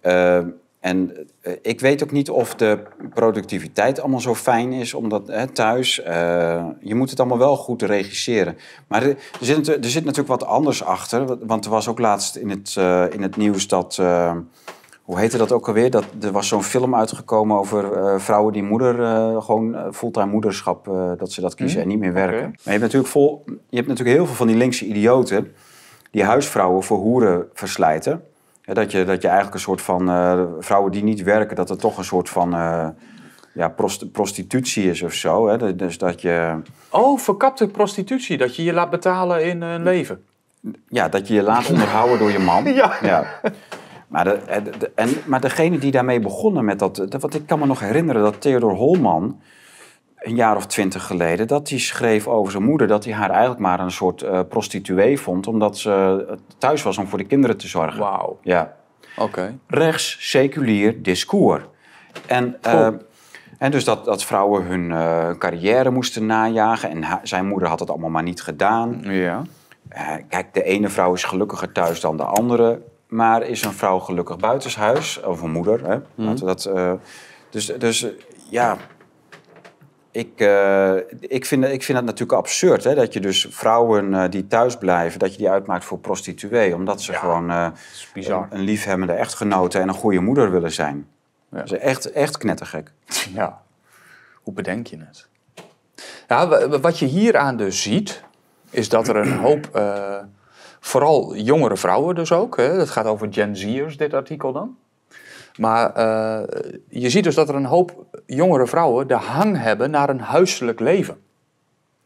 Ehm, en eh, ik weet ook niet of de productiviteit allemaal zo fijn is, omdat hè, thuis, eh, je moet het allemaal wel goed regisseren. Maar er zit, er zit natuurlijk wat anders achter, want er was ook laatst in het, eh, in het nieuws dat, uh, hoe heette dat ook alweer, dat, er was zo'n film uitgekomen over vrouwen die moeder, gewoon fulltime moederschap, dat ze dat kiezen hm, en niet meer werken. Maar je hebt, natuurlijk vol, je hebt natuurlijk heel veel van die linkse idioten die huisvrouwen voor hoeren verslijten dat, je, dat je eigenlijk een soort van eh, vrouwen die niet werken, dat er toch een soort van eh, ja, prostitutie is of zo. Hè? Dus dat je... Oh, verkapte prostitutie, dat je je laat betalen in een eh, leven. Ja, dat je je laat onderhouden door je man. <laughs> ja. Maar, de, en, maar degene die daarmee begonnen met dat, dat... Wat ik kan me nog herinneren dat Theodor Holman een jaar of twintig geleden, dat hij schreef over zijn moeder dat hij haar eigenlijk maar een soort eh, prostituee vond, omdat ze eh, thuis was om voor de kinderen te zorgen. Wauw. Ja. Oké. Rechts seculier discours. En, eh, en dus dat, dat vrouwen hun carrière moesten najagen en haar, zijn moeder had het allemaal maar niet gedaan. Ja. kijk, de ene vrouw is gelukkiger thuis dan de andere, maar is een vrouw gelukkig buitenshuis, of een moeder, hè? Hmm. Laten we dat, dus, dus ja, ik, eh, ik, vind, ik vind dat natuurlijk absurd. Hè? Dat je dus vrouwen eh, die thuis blijven, dat je die uitmaakt voor prostituee. Omdat ze gewoon uh, een, een, liefhebbende echtgenote en een goede moeder willen zijn. Ja. Dat is echt, echt knettergek. <laughs> Ja, hoe bedenk je het? Ja, wat je hier aan dus ziet, is dat er een hoop, vooral jongere vrouwen dus ook. Dat gaat over Gen Z'ers, dit artikel dan. Maar eh, je ziet dus dat er een hoop jongere vrouwen de hang hebben naar een huiselijk leven.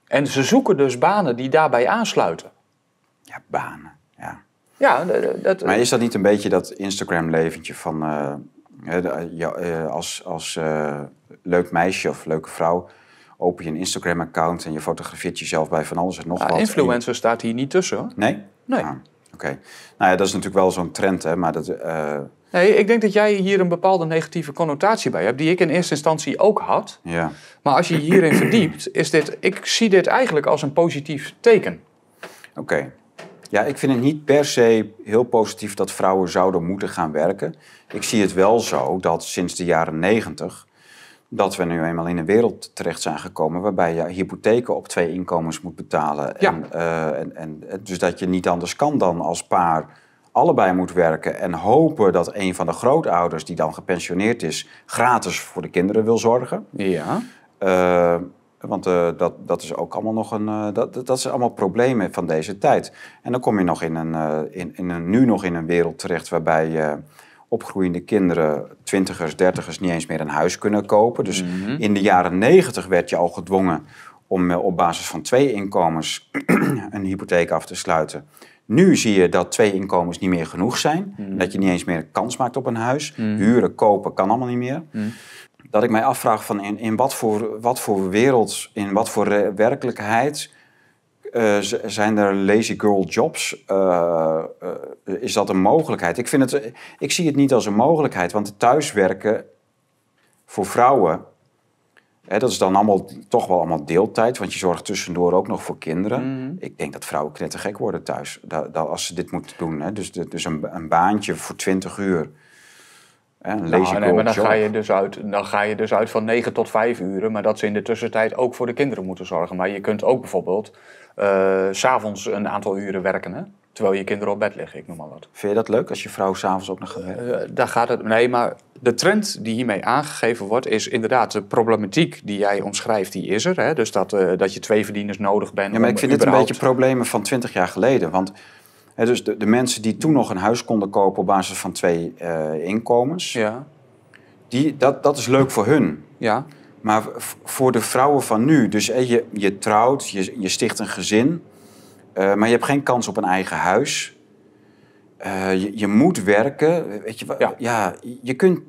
En ze zoeken dus banen die daarbij aansluiten. Ja, banen, ja. ja dat, maar is dat niet een beetje dat Instagram-leventje van... Eh, eh, als als leuk meisje of leuke vrouw open je een Instagram-account... en je fotografeert jezelf bij van alles en nog wat. Nou, wat. Influencer staat hier niet tussen. Hoor. Nee? Nee. Ah, oké. Nou ja, dat is natuurlijk wel zo'n trend, hè. Maar dat... Nee, ik denk dat jij hier een bepaalde negatieve connotatie bij hebt, die ik in eerste instantie ook had. Ja. Maar als je hierin <clears throat> verdiept, is dit, ik zie dit eigenlijk als een positief teken. Oké. Ja, ik vind het niet per se heel positief dat vrouwen zouden moeten gaan werken. Ik zie het wel zo dat sinds de jaren negentig dat we nu eenmaal in een wereld terecht zijn gekomen waarbij je hypotheken op twee inkomens moet betalen. Eh, en, en, en, dus dat je niet anders kan dan als paar allebei moet werken en hopen dat een van de grootouders, die dan gepensioneerd is, gratis voor de kinderen wil zorgen. Ja. Eh, want eh, dat, dat is ook allemaal nog een. Eh, dat, dat zijn allemaal problemen van deze tijd. En dan kom je nog in een, in, in een, nu nog in een wereld terecht waarbij opgroeiende kinderen, twintigers, dertigers, niet eens meer een huis kunnen kopen. Dus mhm. in de jaren negentig werd je al gedwongen om op basis van twee inkomens <clears throat> een hypotheek af te sluiten. Nu zie je dat twee inkomens niet meer genoeg zijn. Mm. Dat je niet eens meer kans maakt op een huis. Mm. Huren, kopen kan allemaal niet meer. Mm. Dat ik mij afvraag van in, in wat, voor, wat voor wereld, in wat voor eh, werkelijkheid eh, zijn er lazy girl jobs? Eh, is dat een mogelijkheid? Ik, vind het, ik zie het niet als een mogelijkheid, want thuiswerken voor vrouwen dat is dan allemaal, toch wel allemaal deeltijd, want je zorgt tussendoor ook nog voor kinderen. Mhm. Ik denk dat vrouwen knettergek worden thuis, dat, als ze dit moeten doen. Dus, dus, een, een, baantje voor 20 uur. He, een nou, dan ga, je dus uit, dan ga je dus uit van 9 tot 5 uren, maar dat ze in de tussentijd ook voor de kinderen moeten zorgen. Maar je kunt ook bijvoorbeeld eh, s s'avonds een aantal uren werken terwijl je kinderen op bed liggen, ik noem maar wat. Vind je dat leuk als je vrouw s'avonds ook nog gaat werken? daar gaat het. Nee, maar de trend die hiermee aangegeven wordt, is inderdaad de problematiek die jij omschrijft, die is er. Hè? Dus dat, eh, dat je twee verdieners nodig bent. Ja, maar ik vind dit een beetje problemen van twintig jaar geleden. Want hè, dus de, de, mensen die toen nog een huis konden kopen op basis van twee eh, inkomens, ja. die, dat, dat is leuk voor hun. Ja. Maar voor de vrouwen van nu, dus je, je trouwt, je, je sticht een gezin. Eh, maar je hebt geen kans op een eigen huis. Eh, je, je, moet werken. Weet je, ja. ja. je kunt.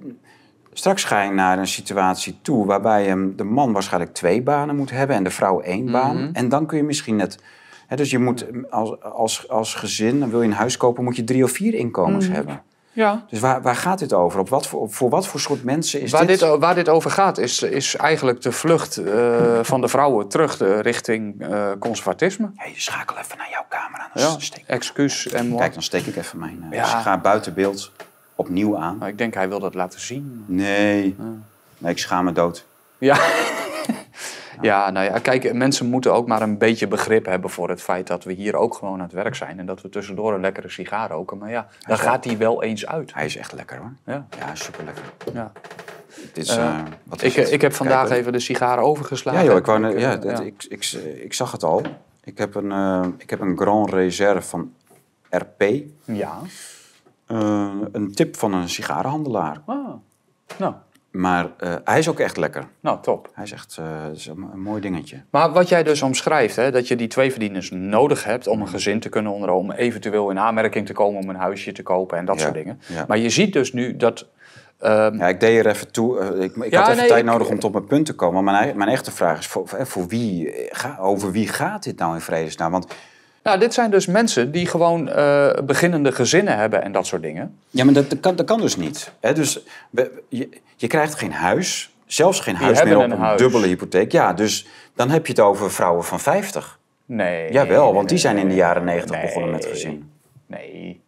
Straks ga je naar een situatie toe waarbij de man waarschijnlijk twee banen moet hebben en de vrouw één baan. Mhm. En dan kun je misschien net. Hè, dus je moet als, als, als gezin, dan wil je een huis kopen, moet je drie of vier inkomens mhm. hebben. Ja. Dus waar, waar gaat dit over? Op wat voor, voor wat voor soort mensen is waar dit? Waar dit over gaat is, is eigenlijk de vlucht eh, van de vrouwen terug de, eh, richting uh, conservatisme. Hey, schakel even naar jouw camera. Dan ja, excuus. En Kijk, dan steek ik even mijn uh, ja. Dus ga buiten beeld opnieuw aan. Maar nou, ik denk hij wil dat laten zien. Nee, nee ik schaam me dood. Ja. <laughs> Ja, nou ja, kijk, mensen moeten ook maar een beetje begrip hebben voor het feit dat we hier ook gewoon aan het werk zijn. En dat we tussendoor een lekkere sigaar roken. Maar ja, dan gaat die wel eens uit. Hij is echt lekker hoor. Ja, ja super lekker. Ja. Dit is, eh, eh, wat is ik, ik heb vandaag eh, even de sigaren overgeslagen. Ja, joh, ik, wou, ja, Ik, ik, ik, zag het al. Ik heb een, ik heb een Grand Reserve van RP. Ja. een tip van een sigarenhandelaar. Ah. Nou, maar eh, hij is ook echt lekker. Nou, top. Hij is echt eh, een, mooi dingetje. Maar wat jij dus omschrijft, hè, dat je die twee verdieners nodig hebt om een mm. gezin te kunnen onderhouden, om eventueel in aanmerking te komen om een huisje te kopen en dat soort dingen. Maar je ziet dus nu dat ehm, ja, ik deed er even toe. Eh, ik, ik had even tijd nodig om tot mijn punt te komen. Maar mijn, mijn echte vraag is: voor, voor wie, ga, over wie gaat dit nou in vredesnaam? Want nou, dit zijn dus mensen die gewoon eh, beginnende gezinnen hebben en dat soort dingen. Ja, maar dat, dat, kan, dus niet. Hè? Dus je, je krijgt geen huis, zelfs geen huis meer op een, dubbele hypotheek. Ja, dus dan heb je het over vrouwen van 50. Nee. Jawel, want die zijn in de jaren 90 begonnen met gezin. Nee.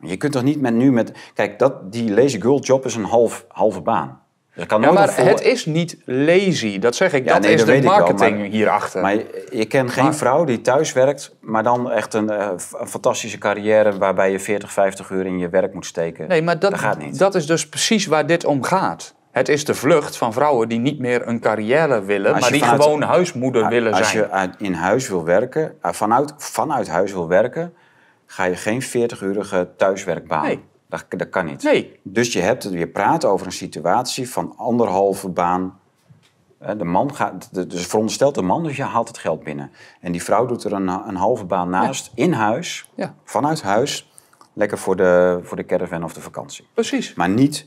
Je kunt toch niet met nu met... Kijk, dat, die lazy girl job is een half, halve baan ja, maar het is niet lazy, dat zeg ik. Ja, dat nee, is dat de marketing wel, maar, hierachter. Maar je, kent geen vrouw die thuis werkt, maar dan echt een, eh, een, fantastische carrière waarbij je 40, 50 uur in je werk moet steken. Nee, maar dat, gaat niet. dat is dus precies waar dit om gaat. Het is de vlucht van vrouwen die niet meer een carrière willen, maar, die gewoon huismoeder willen zijn. Als je in huis wil werken, eh, vanuit, vanuit huis wil werken, ga je geen 40-urige thuiswerkbaan nee. Dat, kan niet. Nee. Dus je, hebt, je praat over een situatie van anderhalve baan. Eh, de man gaat, dus veronderstelt de man, dus je haalt het geld binnen. En die vrouw doet er een, halve baan naast, in huis, ja. vanuit huis. Lekker voor de, voor de caravan of de vakantie. Precies. Maar niet,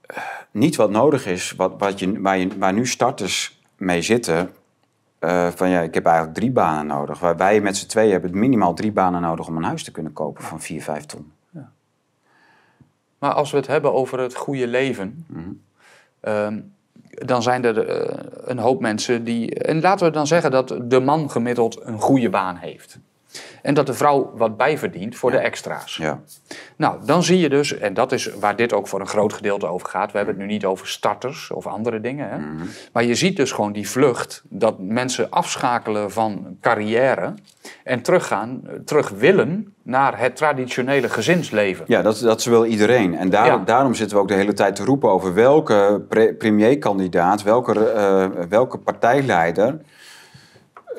eh, niet wat nodig is, wat, wat je, waar, je, waar nu starters mee zitten. Eh, van ja, ik heb eigenlijk drie banen nodig. Waar wij met z'n tweeën hebben minimaal drie banen nodig om een huis te kunnen kopen van 4, 5 ton. Maar als we het hebben over het goede leven, mhm. ehm, dan zijn er eh, een hoop mensen die. En laten we dan zeggen dat de man gemiddeld een goede baan heeft. En dat de vrouw wat bijverdient voor de extra's. Ja. Nou, dan zie je dus, en dat is waar dit ook voor een groot gedeelte over gaat. We hebben het nu niet over starters of andere dingen. Hè? Mhm. Maar je ziet dus gewoon die vlucht dat mensen afschakelen van carrière. En teruggaan, terug willen naar het traditionele gezinsleven. Ja, dat, dat wil iedereen. En daarom, daarom zitten we ook de hele tijd te roepen over welke premierkandidaat, welke, eh, welke partijleider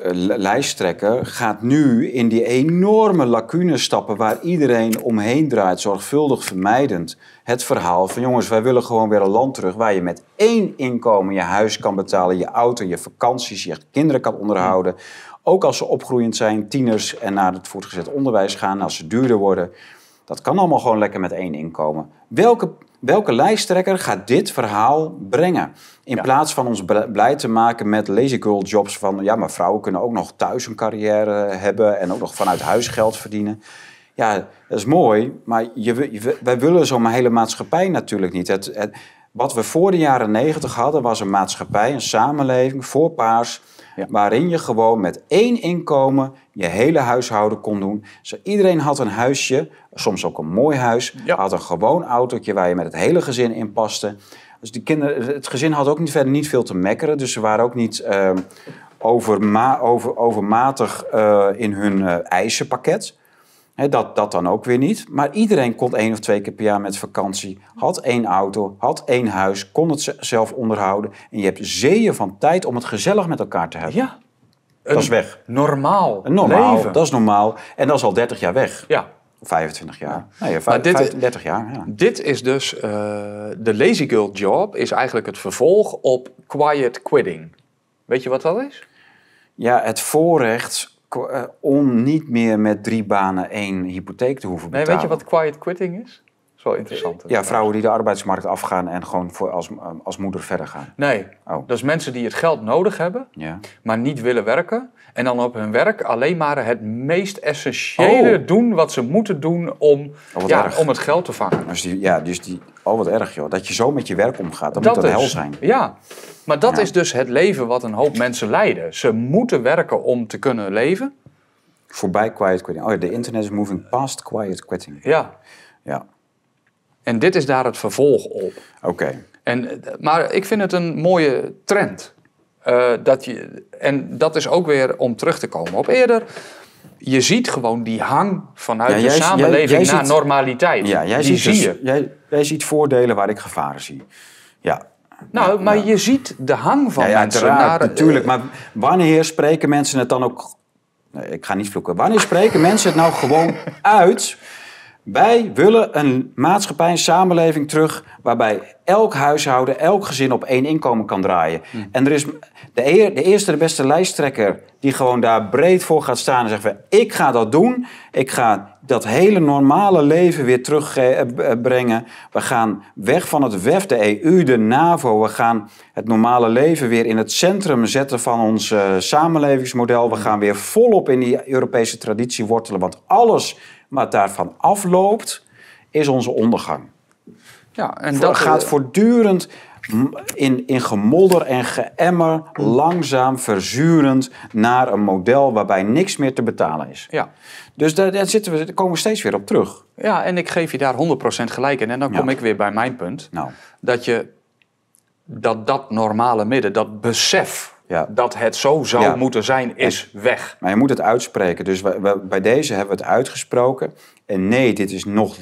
eh, lijsttrekker gaat nu in die enorme lacune stappen waar iedereen omheen draait, zorgvuldig vermijdend het verhaal van jongens, wij willen gewoon weer een land terug waar je met één inkomen je huis kan betalen, je auto, je vakanties, je kinderen kan onderhouden. Ook als ze opgroeiend zijn, tieners en naar het voortgezet onderwijs gaan, als ze duurder worden. Dat kan allemaal gewoon lekker met één inkomen. Welke, welke lijsttrekker gaat dit verhaal brengen? In plaats van ons blij te maken met lazy girl jobs van ja, maar vrouwen kunnen ook nog thuis een carrière hebben en ook nog vanuit huis geld verdienen. Ja, dat is mooi, maar je, wij willen zo'n hele maatschappij natuurlijk niet. Het, wat we voor de jaren negentig hadden was een maatschappij, een samenleving voor paars ja. Waarin je gewoon met één inkomen je hele huishouden kon doen. Dus iedereen had een huisje, soms ook een mooi huis. Had een gewoon autootje waar je met het hele gezin in paste. Dus die kinderen, het gezin had ook niet, verder niet veel te mekkeren. Dus ze waren ook niet uh, over, overmatig eh, in hun eh, eisenpakket dat, dat dan ook weer niet. Maar iedereen kon één of twee keer per jaar met vakantie. Had één auto, had één huis, kon het zelf onderhouden. En je hebt zeeën van tijd om het gezellig met elkaar te hebben. Ja. Dat is weg. Normaal. Een normaal, leven. dat is normaal. En dat is al 30 jaar weg. Ja. 25 jaar. Nee, ja, 35 jaar. Ja. Dit is dus eh, de lazy girl job, is eigenlijk het vervolg op quiet quitting. Weet je wat dat is? Ja, het voorrecht eh, om niet meer met drie banen één hypotheek te hoeven betalen. Nee, weet je wat quiet quitting is? interessant. Ja, vrouwen die de arbeidsmarkt afgaan en gewoon voor als, ehm, als moeder verder gaan. Nee, oh. dat is mensen die het geld nodig hebben, ja. maar niet willen werken. En dan op hun werk alleen maar het meest essentiële oh. doen wat ze moeten doen om, oh, ja, om het geld te vangen. Dus die, ja, dus die, oh wat erg joh, dat je zo met je werk omgaat, dat moet dat is, hel zijn. Ja, maar dat is dus het leven wat een hoop mensen leiden. Ze moeten werken om te kunnen leven. Voorbij quiet quitting. Oh ja, de internet is moving past quiet quitting. Ja. Ja. En dit is daar het vervolg op. Oké. En, eh, maar ik vind het een mooie trend. Eh, dat je, en dat is ook weer om terug te komen op eerder. Je ziet gewoon die hang vanuit ja, de samenleving naar normaliteit. Ja, jij, ziet dus- je. jij ziet voordelen waar ik gevaren zie. Ja, nou, maar je ziet de hang van ja, ja, mensen. Naar, natuurlijk. maar wanneer spreken mensen het dan ook... ik ga niet vloeken. Wanneer spreken mensen het nou gewoon uit... Wij willen een maatschappij, een samenleving terug waarbij elk huishouden, elk gezin op één inkomen kan draaien. Hm. En er is de, eer, de, eerste, de beste lijsttrekker die gewoon daar breed voor gaat staan en zegt: van, Ik ga dat doen. Ik ga dat hele normale leven weer terugbrengen. Eh, eh, eh, We gaan weg van het WEF, de EU, de NAVO. We gaan het normale leven weer in het centrum zetten van ons samenlevingsmodel. We hm. gaan weer volop in die Europese traditie wortelen. Want alles maar daarvan afloopt, is onze ondergang. Ja, en dat gaat eh, voortdurend in, in gemolder en geëmmer, langzaam verzurend naar een model waarbij niks meer te betalen is. Ja. Dus daar, daar zitten we, daar komen we steeds weer op terug. Ja, en ik geef je daar 100% gelijk in. En dan kom ik weer bij mijn punt. Nou. Dat je dat, dat normale midden, dat besef ja. Dat het zo zou moeten zijn, is weg. Maar je moet het uitspreken. Dus bij deze hebben we het uitgesproken. En nee, dit is nog,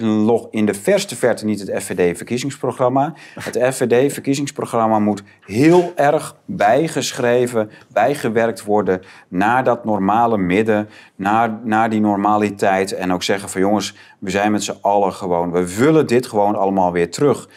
nog in de verste verte niet het FVD-verkiezingsprogramma. Het FVD-verkiezingsprogramma moet heel erg bijgeschreven, bijgewerkt worden naar dat normale midden, naar, naar die normaliteit. En ook zeggen van jongens, we zijn met z'n allen gewoon, we willen dit gewoon allemaal weer terug.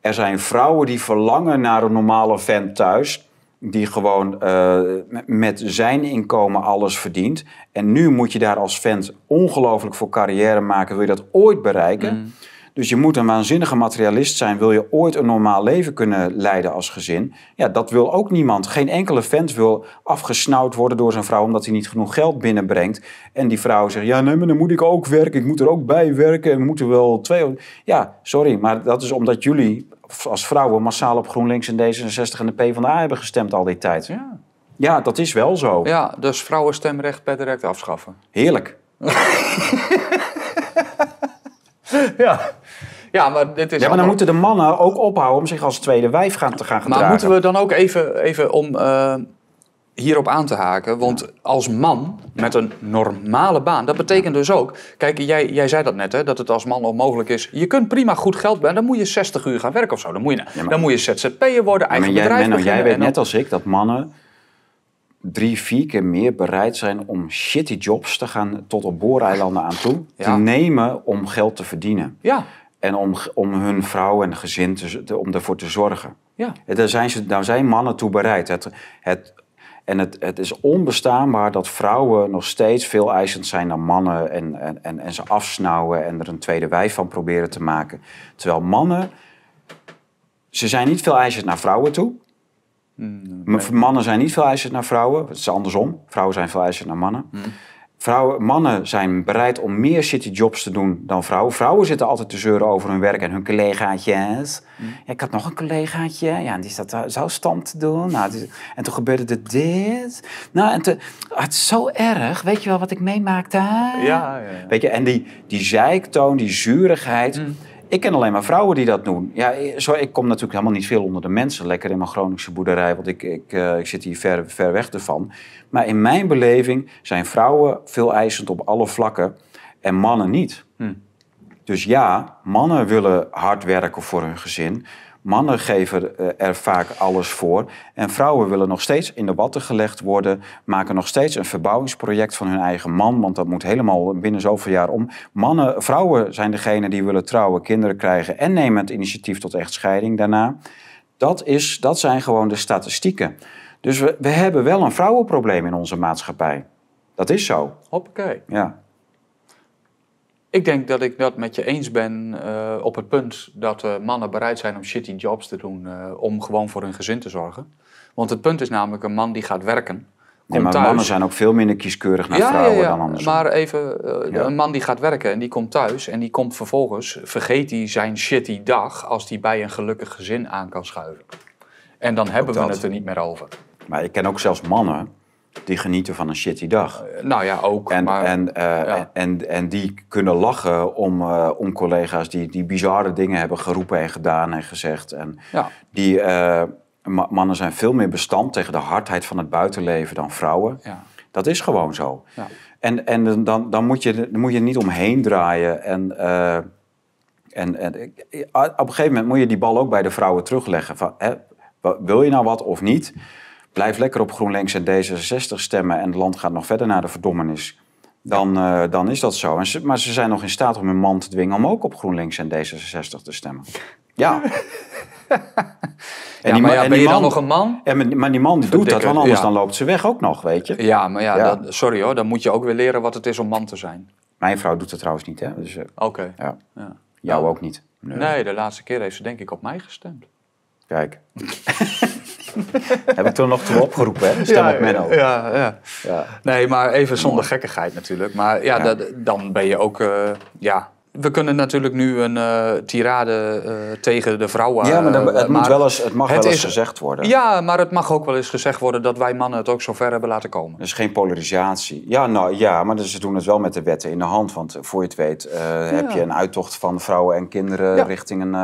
Er zijn vrouwen die verlangen naar een normale vent thuis die gewoon eh, met zijn inkomen alles verdient. En nu moet je daar als vent ongelooflijk voor carrière maken. Wil je dat ooit bereiken? Mm. Dus je moet een waanzinnige materialist zijn. Wil je ooit een normaal leven kunnen leiden als gezin? Ja, dat wil ook niemand. Geen enkele vent wil afgesnauwd worden door zijn vrouw omdat hij niet genoeg geld binnenbrengt. En die vrouw zegt: Ja, nee, maar dan moet ik ook werken. Ik moet er ook bij werken. We moeten wel twee. Ja, sorry, maar dat is omdat jullie als vrouwen massaal op GroenLinks en D66 en de PvdA hebben gestemd al die tijd. Ja, ja dat is wel zo. Ja, dus vrouwenstemrecht per direct afschaffen. Heerlijk. <laughs> ja. Ja, maar, dit is ja, maar dan moeten de mannen ook ophouden om zich als tweede wijf gaan te gaan gedragen. Maar moeten we dan ook even, even om... Eh, hierop aan te haken. Want als man met een normale baan, dat betekent dus ook. Kijk, jij, jij zei dat net, hè, dat het als man onmogelijk is. Je kunt prima goed geld brengen, dan moet je 60 uur gaan werken of zo. Dan moet je, dan moet je ZZP'er worden, eigen maar jij, bedrijf jij weet net als ik dat mannen drie, vier keer meer bereid zijn om shitty jobs te gaan tot op booreilanden aan toe. Te nemen om geld te verdienen. Ja. En om, om hun vrouw en gezin te, om ervoor te zorgen. Ja. En daar, zijn ze, daar zijn mannen toe bereid. Het, het en het, het is onbestaanbaar dat vrouwen nog steeds veel eisend zijn dan mannen en, en, en, en ze afsnauwen en er een tweede wijf van proberen te maken. Terwijl mannen, ze zijn niet veel eisend naar vrouwen toe. Mm, mannen zijn niet veel eisend naar vrouwen. Het is andersom. Vrouwen zijn veel eisend naar mannen. Mm. Vrouwen, mannen zijn bereid om meer jobs te doen dan vrouwen. Vrouwen zitten altijd te zeuren over hun werk en hun collegaatjes. Mm. ik had nog een collegaatje, ja, die zat eh, zo stand te doen. Nou, en toen gebeurde er dit. Nou, en het is zo erg. Weet je wel wat ik meemaakte? Ja, ja, ja. Weet je, en die, die zeiktoon, die zuurigheid... Mm. Ik ken alleen maar vrouwen die dat doen. Ja, eh, zo, ik kom natuurlijk helemaal niet veel onder de mensen. Lekker in mijn Groningse boerderij, want ik, ik, eh, ik zit hier ver, ver weg ervan. Maar in mijn beleving zijn vrouwen veel eisend op alle vlakken en mannen niet. Hm. Dus ja, mannen willen hard werken voor hun gezin. Mannen geven eh, er vaak alles voor. En vrouwen willen nog steeds in de watten gelegd worden. Maken nog steeds een verbouwingsproject van hun eigen man. Want dat moet helemaal binnen zoveel jaar om. Mannen, vrouwen zijn degene die willen trouwen, kinderen krijgen. En nemen het initiatief tot echtscheiding daarna. Dat, is, dat zijn gewoon de statistieken. Dus we, we hebben wel een vrouwenprobleem in onze maatschappij. Dat is zo. Oké, Ja. Ik denk dat ik dat met je eens ben eh, op het punt dat eh, mannen bereid zijn om shitty jobs te doen eh, om gewoon voor hun gezin te zorgen. Want het punt is namelijk een man die gaat werken. maar mannen zijn ook veel minder kieskeurig naar vrouwen ja. dan andersom. Maar even, een man die gaat werken en die komt thuis en die komt vervolgens, vergeet hij zijn shitty dag als hij bij een gelukkig gezin aan kan schuiven. En dan hebben we het er niet meer over. Maar ik ken ook zelfs mannen die genieten van een shitty dag. Eh, nou ja, ook. En, maar, eh, en, en, en die kunnen lachen om, eh, om collega's die, die bizarre dingen hebben geroepen en gedaan en gezegd. En die mannen zijn veel meer bestand tegen de hardheid van het buitenleven dan vrouwen. Ja. Dat is gewoon zo. En, en dan, dan, moet je, dan moet je niet omheen draaien. En, en, en op een gegeven moment moet je die bal ook bij de vrouwen terugleggen. Van, hè, wil je nou wat of niet? blijf lekker op GroenLinks en D66 stemmen en het land gaat nog verder naar de verdommenis. Dan, eh, dan is dat zo. maar ze zijn nog in staat om hun man te dwingen om ook op GroenLinks en D66 te stemmen. Ja. <laughs> En die, maar ben man, je dan nog een man? maar die man doet dat, want anders dan loopt ze weg ook nog, weet je. Ja, maar ja, dat, sorry hoor, dan moet je ook weer leren wat het is om man te zijn. Mijn vrouw doet dat trouwens niet, hè. Dus, eh, Oké. Jou ook niet. nee. de laatste keer heeft ze denk ik op mij gestemd. Kijk. <laughs> Heb ik toen nog toe opgeroepen, hè? Stel ja, op Menno. Ja, ja, ja. Nee, maar even zonder gekkigheid natuurlijk. Maar ja, dan ben je ook... Eh, ja, we kunnen natuurlijk nu een eh, tirade eh, tegen de vrouwen. Ja, maar eh, het, moet wel eens, het mag wel eens gezegd worden. Ja, maar het mag ook wel eens gezegd worden dat wij mannen het ook zo ver hebben laten komen. Dus geen polarisatie. Ja, nou ja, maar ze doen het wel met de wetten in de hand. Want voor je het weet heb je een uittocht van vrouwen en kinderen richting een.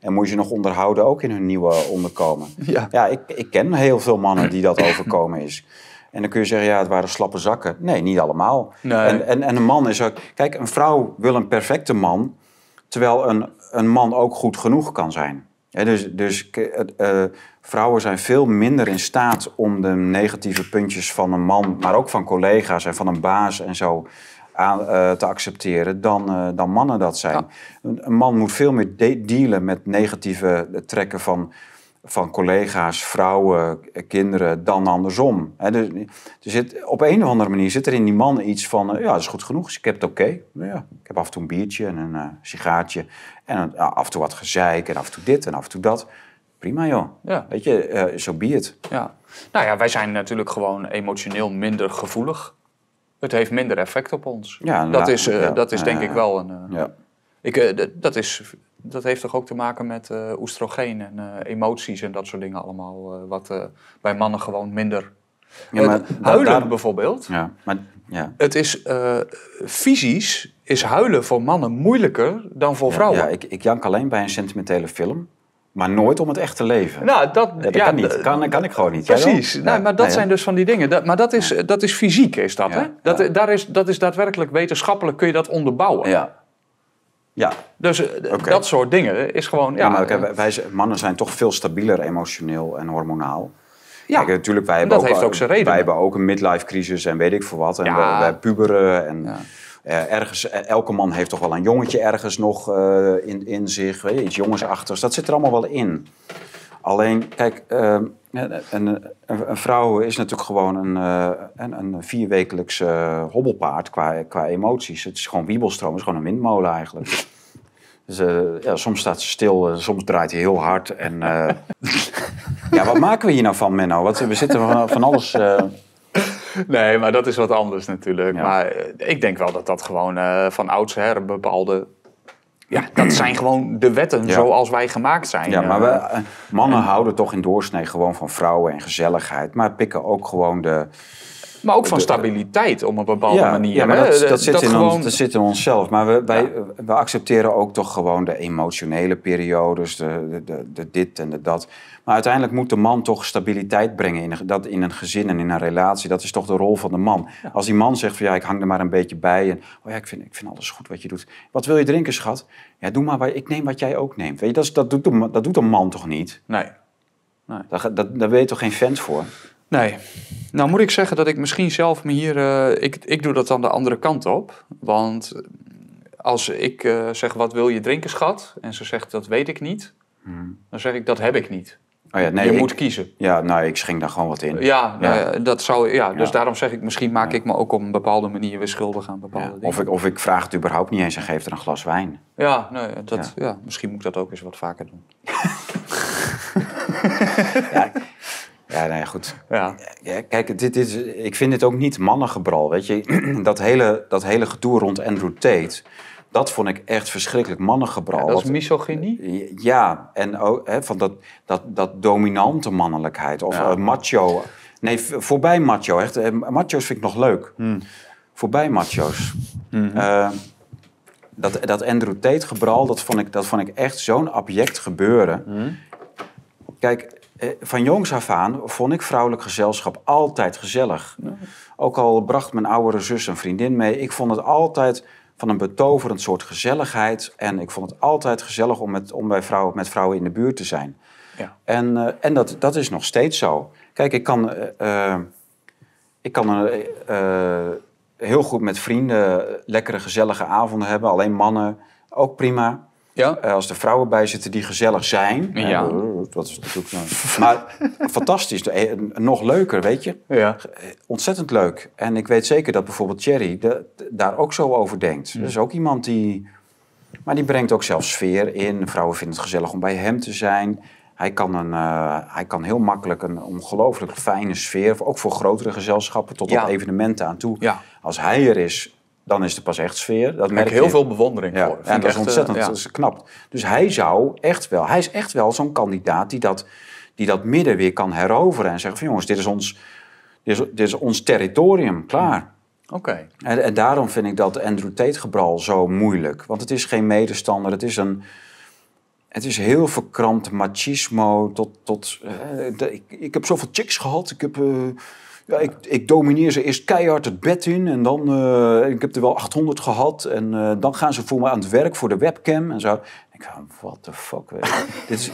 en moet je nog onderhouden ook in hun nieuwe onderkomen. Ja, ja ik, ik ken heel veel mannen die dat <clears throat> overkomen is. En dan kun je zeggen, ja, het waren slappe zakken. Nee, niet allemaal. En, en, en een man is ook... Kijk, een vrouw wil een perfecte man, terwijl een, een man ook goed genoeg kan zijn. dus dus eh, eh, vrouwen zijn veel minder in staat om de negatieve puntjes van een man, maar ook van collega's en van een baas en zo aan, eh, te accepteren dan, dan mannen dat zijn. Een, man moet veel meer dealen met negatieve trekken van van collega's, vrouwen, kinderen dan andersom. dus, op een of andere manier zit er in die man iets van, eh, ja, dat is goed genoeg, dus ik heb het oké. Nou ja, ik heb af en toe een biertje en een uh, sigaartje en af en toe wat gezeik en af en toe dit en af en toe dat. Prima joh, ja. weet je, eh, zo so be Ja. Nou ja, wij zijn natuurlijk gewoon emotioneel minder gevoelig. Het heeft minder effect op ons. Ja, dat, is, dat is denk ik wel een... ja. ik, dat is dat heeft toch ook te maken met uh, eh, oestrogeen en eh, emoties en dat soort dingen allemaal. Eh, wat bij mannen gewoon minder. Ja, maar, huilen bijvoorbeeld. Ja, maar, ja. Het is fysisch is huilen voor mannen moeilijker dan voor vrouwen. Ja, ik, ik jank alleen bij een sentimentele film. Maar nooit om het echte leven. Nou, dat, ja, dat kan niet. Kan, kan ik gewoon niet. Precies. Nee, maar dat zijn dus van die dingen. Dat, maar dat is, dat is fysiek, is dat. Hè? Dat, daar is, dat is daadwerkelijk wetenschappelijk kun je dat onderbouwen. Ja. Ja. Dus eh, dat soort dingen is gewoon... Ja, maar wij, mannen zijn toch veel stabieler emotioneel en hormonaal. Ja, Kijk, natuurlijk, wij hebben dat ook, heeft ook zijn reden. Wij hebben ook een midlife crisis en weet ik veel wat. En ja. puberen en... Ja. Eh, ergens, eh, elke man heeft toch wel een jongetje ergens nog in, in zich, weet je, iets jongensachtigs. Dat zit er allemaal wel in. Alleen, kijk, ehm, en, eh, een vrouw is natuurlijk gewoon een, eh, een, een vierwekelijks eh, hobbelpaard qua, qua emoties. Het is gewoon wiebelstroom, het is gewoon een windmolen eigenlijk. <laughs> Dus, ja, soms staat ze stil, soms draait hij heel hard. En, <laughs> ja, wat maken we hier nou van, Menno? Wat, we zitten van, van alles... Nee, maar dat is wat anders natuurlijk. Maar ik denk wel dat dat gewoon van oudsher een bepaalde ja, dat zijn gewoon de wetten zoals wij gemaakt zijn. Ja, maar we, eh, eh, mannen houden toch in doorsnee gewoon van vrouwen en gezelligheid. Maar pikken ook gewoon de, maar ook van stabiliteit op een bepaalde manier. Ja, maar dat, dat, zit in ons, dat zit in onszelf. Maar we, wij, we accepteren ook toch gewoon de emotionele periodes, de, de, de, dit en de dat. Maar uiteindelijk moet de man toch stabiliteit brengen in, dat in een gezin en in een relatie. Dat is toch de rol van de man. Als die man zegt van ja, ik hang er maar een beetje bij en oh ja, ik vind, ik vind alles goed wat je doet. Wat wil je drinken, schat? Ja, doe maar, ik neem wat jij ook neemt. Weet je, dat, dat, doet, een, dat doet een man toch niet? Nee. nee. Daar, dat daar ben je toch geen vent voor? Nee. Nou moet ik zeggen dat ik misschien zelf me hier... Eh, ik, ik doe dat dan de andere kant op. Want als ik eh, zeg, wat wil je drinken, schat? En ze zegt, dat weet ik niet. Hmm. Dan zeg ik, dat heb ik niet. Oh ja, nee, je moet kiezen. Ja, nou, ik sching daar gewoon wat in. Ja, nou dat zou, ja dus daarom zeg ik, misschien maak ik me ook op een bepaalde manier weer schuldig aan bepaalde dingen. Of ik, of ik vraag het überhaupt niet eens en geef er een glas wijn. Ja, nee, nou dat, ja. misschien moet ik dat ook eens wat vaker doen. <laughs> ja, ja, nee, goed. Ja. ja. kijk, dit is, ik vind dit ook niet mannengebral, weet je. <clears throat> dat, hele, dat hele gedoe rond Andrew Tate... Dat vond ik echt verschrikkelijk mannengebral. dat is misogynie? Ja, en ook, hè, van dat, dat, dat dominante mannelijkheid. Of eh, macho. Nee, voorbij macho. Echt, eh, macho's vind ik nog leuk. Hmm. Voorbij macho's. Hmm. Eh, dat, dat Andrew Tate gebral, dat vond ik, dat vond ik echt zo'n abject gebeuren. Hmm. Kijk, eh, van jongs af aan vond ik vrouwelijk gezelschap altijd gezellig. Ook al bracht mijn oudere zus een vriendin mee, ik vond het altijd van een betoverend soort gezelligheid. En ik vond het altijd gezellig om, met, om bij vrouwen, met vrouwen in de buurt te zijn. Ja. En, eh, en dat, dat is nog steeds zo. Kijk, ik kan, eh, ik kan heel goed met vrienden lekkere gezellige avonden hebben, alleen mannen, ook prima. Ja? Eh, als er vrouwen bij zitten die gezellig zijn. Ja. dat is natuurlijk. Nou, maar <laughs> fantastisch. Eh, nog leuker, weet je? Ja. Ontzettend leuk. En ik weet zeker dat bijvoorbeeld Thierry daar ook zo over denkt. Mm. is ook iemand die. Maar die brengt ook zelf sfeer in. Vrouwen vinden het gezellig om bij hem te zijn. Hij kan, een, hij kan heel makkelijk een ongelooflijk fijne sfeer, ook voor grotere gezelschappen tot op evenementen aan toe. Ja. Als hij er is, dan is er pas echt sfeer. Dat merk ik heel veel bewondering ja. voor. en dat is ontzettend eh, knap. Dus hij zou echt wel, hij is echt wel zo'n kandidaat die dat, die dat midden weer kan heroveren. En zeggen van jongens, dit is ons, dit is, ons territorium, klaar. Hmm. Oké. En, en, daarom vind ik dat Andrew Tate gebral zo moeilijk. Want het is geen medestander, het is een... Het is heel verkrampt machismo tot... tot eh, ik, ik, heb zoveel chicks gehad, ik heb... Eh, ik, ik domineer ze eerst keihard het bed in en dan, uh, ik heb er wel 800 gehad en eh, dan gaan ze voor me aan het werk voor de webcam en zo. ik ga, what the fuck, <laughs> dit is,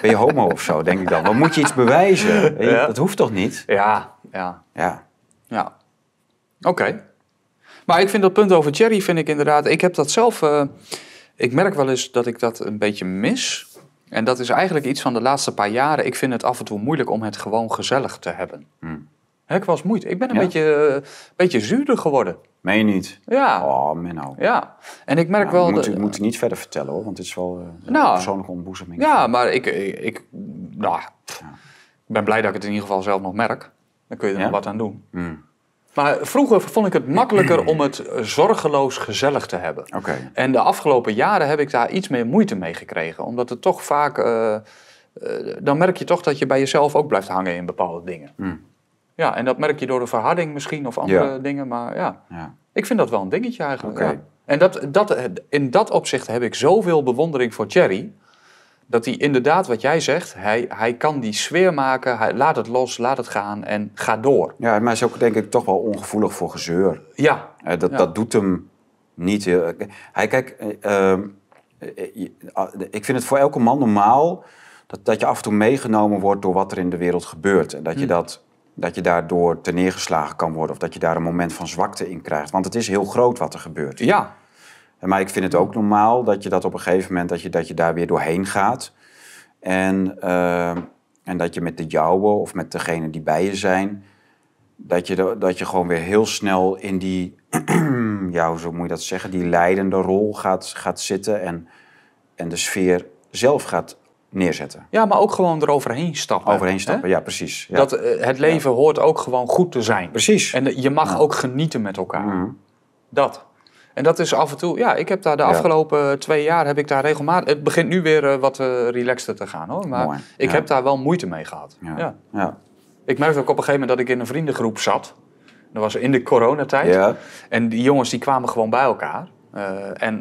ben je homo of zo, denk ik dan. Dan moet je iets bewijzen, dat hoeft toch niet? Ja, ja. Ja. ja. Oké. Maar ik vind dat punt over Jerry, vind ik inderdaad, ik heb dat zelf, eh, ik merk wel eens dat ik dat een beetje mis. En dat is eigenlijk iets van de laatste paar jaren. Ik vind het af en toe moeilijk om het gewoon gezellig te hebben. Hmm. ik was moeite. Ik ben een beetje, uh, beetje zuurder geworden. Meen je niet? Ja. Oh, Menno. Ja. En ik merk nou, wel... ik moet het niet verder vertellen hoor, want het is wel eh, een nou. persoonlijke ontboezeming. Ja, maar ik... ik, eh, ik nou, ben blij dat ik het in ieder geval zelf nog merk. Dan kun je er nog wat aan doen. Hmm. Maar vroeger vond ik het makkelijker om het eh, zorgeloos gezellig te hebben. Oké. En de afgelopen jaren heb ik daar iets meer moeite mee gekregen. Omdat het toch vaak. Eh, eh, dan merk je toch dat je bij jezelf ook blijft hangen in bepaalde dingen. Hmm. Ja, en dat merk je door de verharding misschien of andere dingen. Maar ja. ja. ik vind dat wel een dingetje eigenlijk. Okay. En dat, dat, in dat opzicht heb ik zoveel bewondering voor Thierry dat hij inderdaad, wat jij zegt, hij, hij kan die sfeer maken, hij laat het los, laat het gaan en ga door. Ja, maar hij is ook denk ik toch wel ongevoelig voor gezeur. Ja. Eh, dat, dat doet hem niet. Heel, hij, kijk, eh, ehm, eh, ah, ik vind het voor elke man normaal dat, dat je af en toe meegenomen wordt door wat er in de wereld gebeurt. En dat je, hm. dat, dat je daardoor neergeslagen kan worden of dat je daar een moment van zwakte in krijgt. Want het is heel groot wat er gebeurt. Ja. Maar ik vind het ook normaal dat je dat op een gegeven moment, dat je, dat je daar weer doorheen gaat. En, eh, en dat je met de jouwe of met degene die bij je zijn, dat je, dat je gewoon weer heel snel in die, <clears throat> ja, hoe moet je dat zeggen, die leidende rol gaat, gaat zitten en, en de sfeer zelf gaat neerzetten. Ja, maar ook gewoon eroverheen stappen. Overheen stappen, ja, precies. Ja. Dat, eh, het leven hoort ook gewoon goed te zijn. Precies. En je mag ook genieten met elkaar. Mhm. Dat. En dat is af en toe, ja, ik heb daar de afgelopen twee jaar heb ik daar regelmatig. Het begint nu weer eh, wat eh, relaxter te gaan hoor. Maar ik heb daar wel moeite mee gehad. Ja. ja. Ik merkte ook op een gegeven moment dat ik in een vriendengroep zat. Dat was in de coronatijd. Ja. En die jongens die kwamen gewoon bij elkaar. Eh, en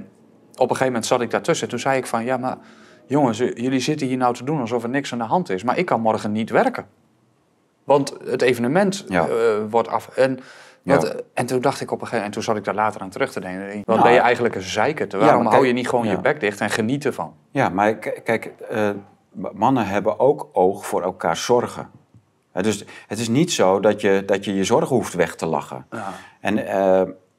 op een gegeven moment zat ik daartussen. Toen zei ik van ja, maar jongens, jullie zitten hier nou te doen alsof er niks aan de hand is. Maar ik kan morgen niet werken. Want het evenement wordt af. En ja. Eh, en toen dacht ik op een gegeven moment, en toen zat ik daar later aan terug te denken. Wat nou, ben je eigenlijk een zeiker? Waarom hou je niet gewoon je bek dicht en geniet ervan? Ja, maar kijk, eh, mannen hebben ook oog voor elkaar zorgen. Eh, dus het is niet zo dat je dat je, je zorgen hoeft weg te lachen. En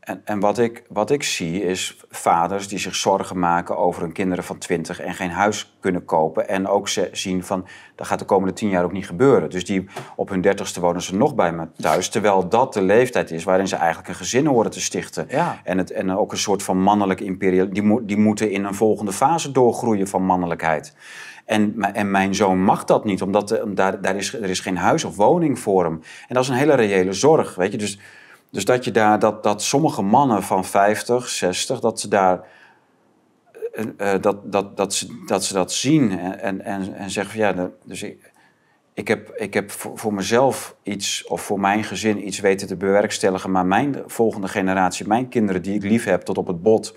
en, en wat, ik, wat ik zie is vaders die zich zorgen maken over hun kinderen van 20 en geen huis kunnen kopen. En ook ze zien van dat gaat de komende 10 jaar ook niet gebeuren. Dus die op hun 30ste wonen ze nog bij me thuis. Terwijl dat de leeftijd is waarin ze eigenlijk een gezin horen te stichten. Ja. En, het, en ook een soort van mannelijk imperium. Die, die moeten in een volgende fase doorgroeien van mannelijkheid. En, en, mijn zoon mag dat niet, omdat eh, daar, daar is, er is geen huis of woning voor hem. En dat is een hele reële zorg. Weet je? Dus dus dat, je daar, dat, dat sommige mannen van 50, 60, dat ze daar. Eh, eh, dat, dat, dat, ze, dat ze dat zien en, en, en zeggen van ja, dus ik, ik heb, ik heb voor, voor mezelf iets of voor mijn gezin iets weten te bewerkstelligen, maar mijn volgende generatie, mijn kinderen die ik lief heb tot op het bot,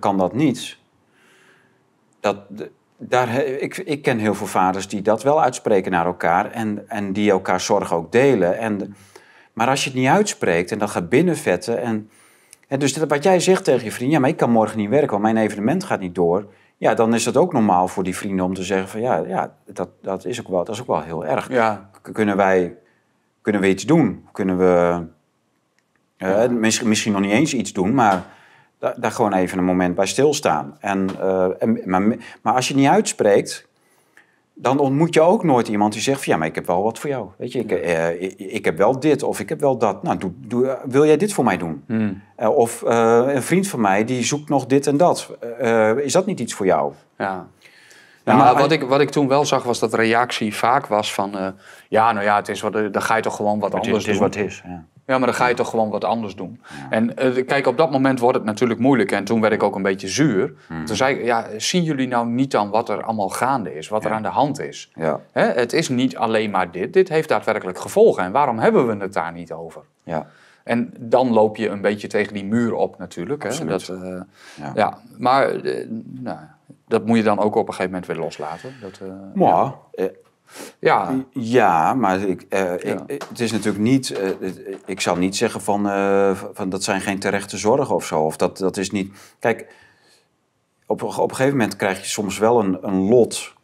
kan dat niet. Dat, daar, ik, ik ken heel veel vaders die dat wel uitspreken naar elkaar en, en die elkaar zorg ook delen. En maar als je het niet uitspreekt en dat gaat binnenvetten. En, en dus wat jij zegt tegen je vriend, ja, maar ik kan morgen niet werken, want mijn evenement gaat niet door. Ja, dan is dat ook normaal voor die vrienden om te zeggen van ja, ja dat, dat, is ook wel, dat is ook wel heel erg. Ja. Kunnen, wij, kunnen we iets doen? Kunnen we eh, misschien, misschien nog niet eens iets doen, maar daar, daar gewoon even een moment bij stilstaan. En, eh, maar, maar als je het niet uitspreekt, dan ontmoet je ook nooit iemand die zegt van ja, maar ik heb wel wat voor jou. Weet je, ik, eh, ik, heb wel dit of ik heb wel dat. Nou, doe, doe, eh, wil jij dit voor mij doen? Hmm. Eh, of een vriend van mij die zoekt nog dit en dat. is dat niet iets voor jou? Ja maar wat ik, wat ik toen wel zag was dat de reactie vaak was van... Eh, ja, nou ja, het is wat, dan ga je toch gewoon wat anders doen. Het is wat is, ja. maar dan ga je toch gewoon wat anders doen. En eh, kijk, op dat moment wordt het natuurlijk moeilijk. En toen werd ik ook een beetje zuur. Hmm. Toen zei ik, ja, zien jullie nou niet dan wat er allemaal gaande is? Wat er aan de hand is? Hè? Het is niet alleen maar dit. Dit heeft daadwerkelijk gevolgen. En waarom hebben we het daar niet over? Ja. En dan loop je een beetje tegen die muur op natuurlijk. Hè? Dat, eh, ja. Maar nou dat moet je dan ook op een gegeven moment weer loslaten. Dat, eh, ja. Eh, ja. ja, maar ik, eh, ik, het is natuurlijk niet. ik zal niet zeggen van, van dat zijn geen terechte zorgen of zo. Of dat, dat is niet. Kijk, op, op een gegeven moment krijg je soms wel een, een lot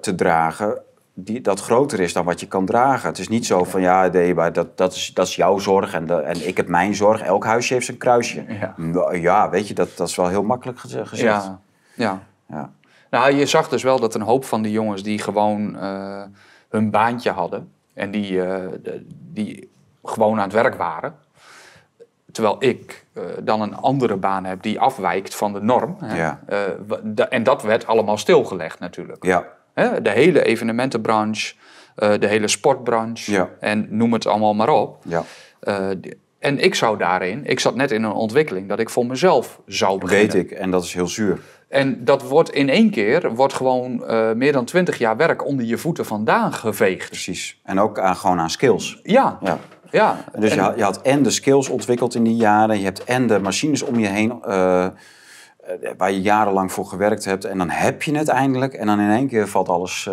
te dragen. Die, dat groter is dan wat je kan dragen. Het is niet zo van ja, nee, maar dat, dat, is, dat is jouw zorg en, en ik heb mijn zorg. Elk huisje heeft zijn kruisje. Ja, ja weet je, dat, dat is wel heel makkelijk gezegd. Ja. ja ja. Nou, je zag dus wel dat een hoop van die jongens die gewoon uh, hun baantje hadden en die, eh, die gewoon aan het werk waren. Terwijl ik eh, dan een andere baan heb die afwijkt van de norm. Hè. en dat werd allemaal stilgelegd natuurlijk. Ja. De hele evenementenbranche, de hele sportbranche en noem het allemaal maar op. Ja. en ik zou daarin, ik zat net in een ontwikkeling dat ik voor mezelf zou beginnen. Weet ik, en dat is heel zuur. En dat wordt in één keer wordt gewoon eh, meer dan twintig jaar werk onder je voeten vandaan geveegd. Precies. En ook aan, gewoon aan skills. Ja. ja. ja. dus Je, had, je had en de skills ontwikkeld in die jaren. Je hebt en de machines om je heen eh, eh, waar je jarenlang voor gewerkt hebt. En dan heb je het eindelijk. En dan in één keer valt alles...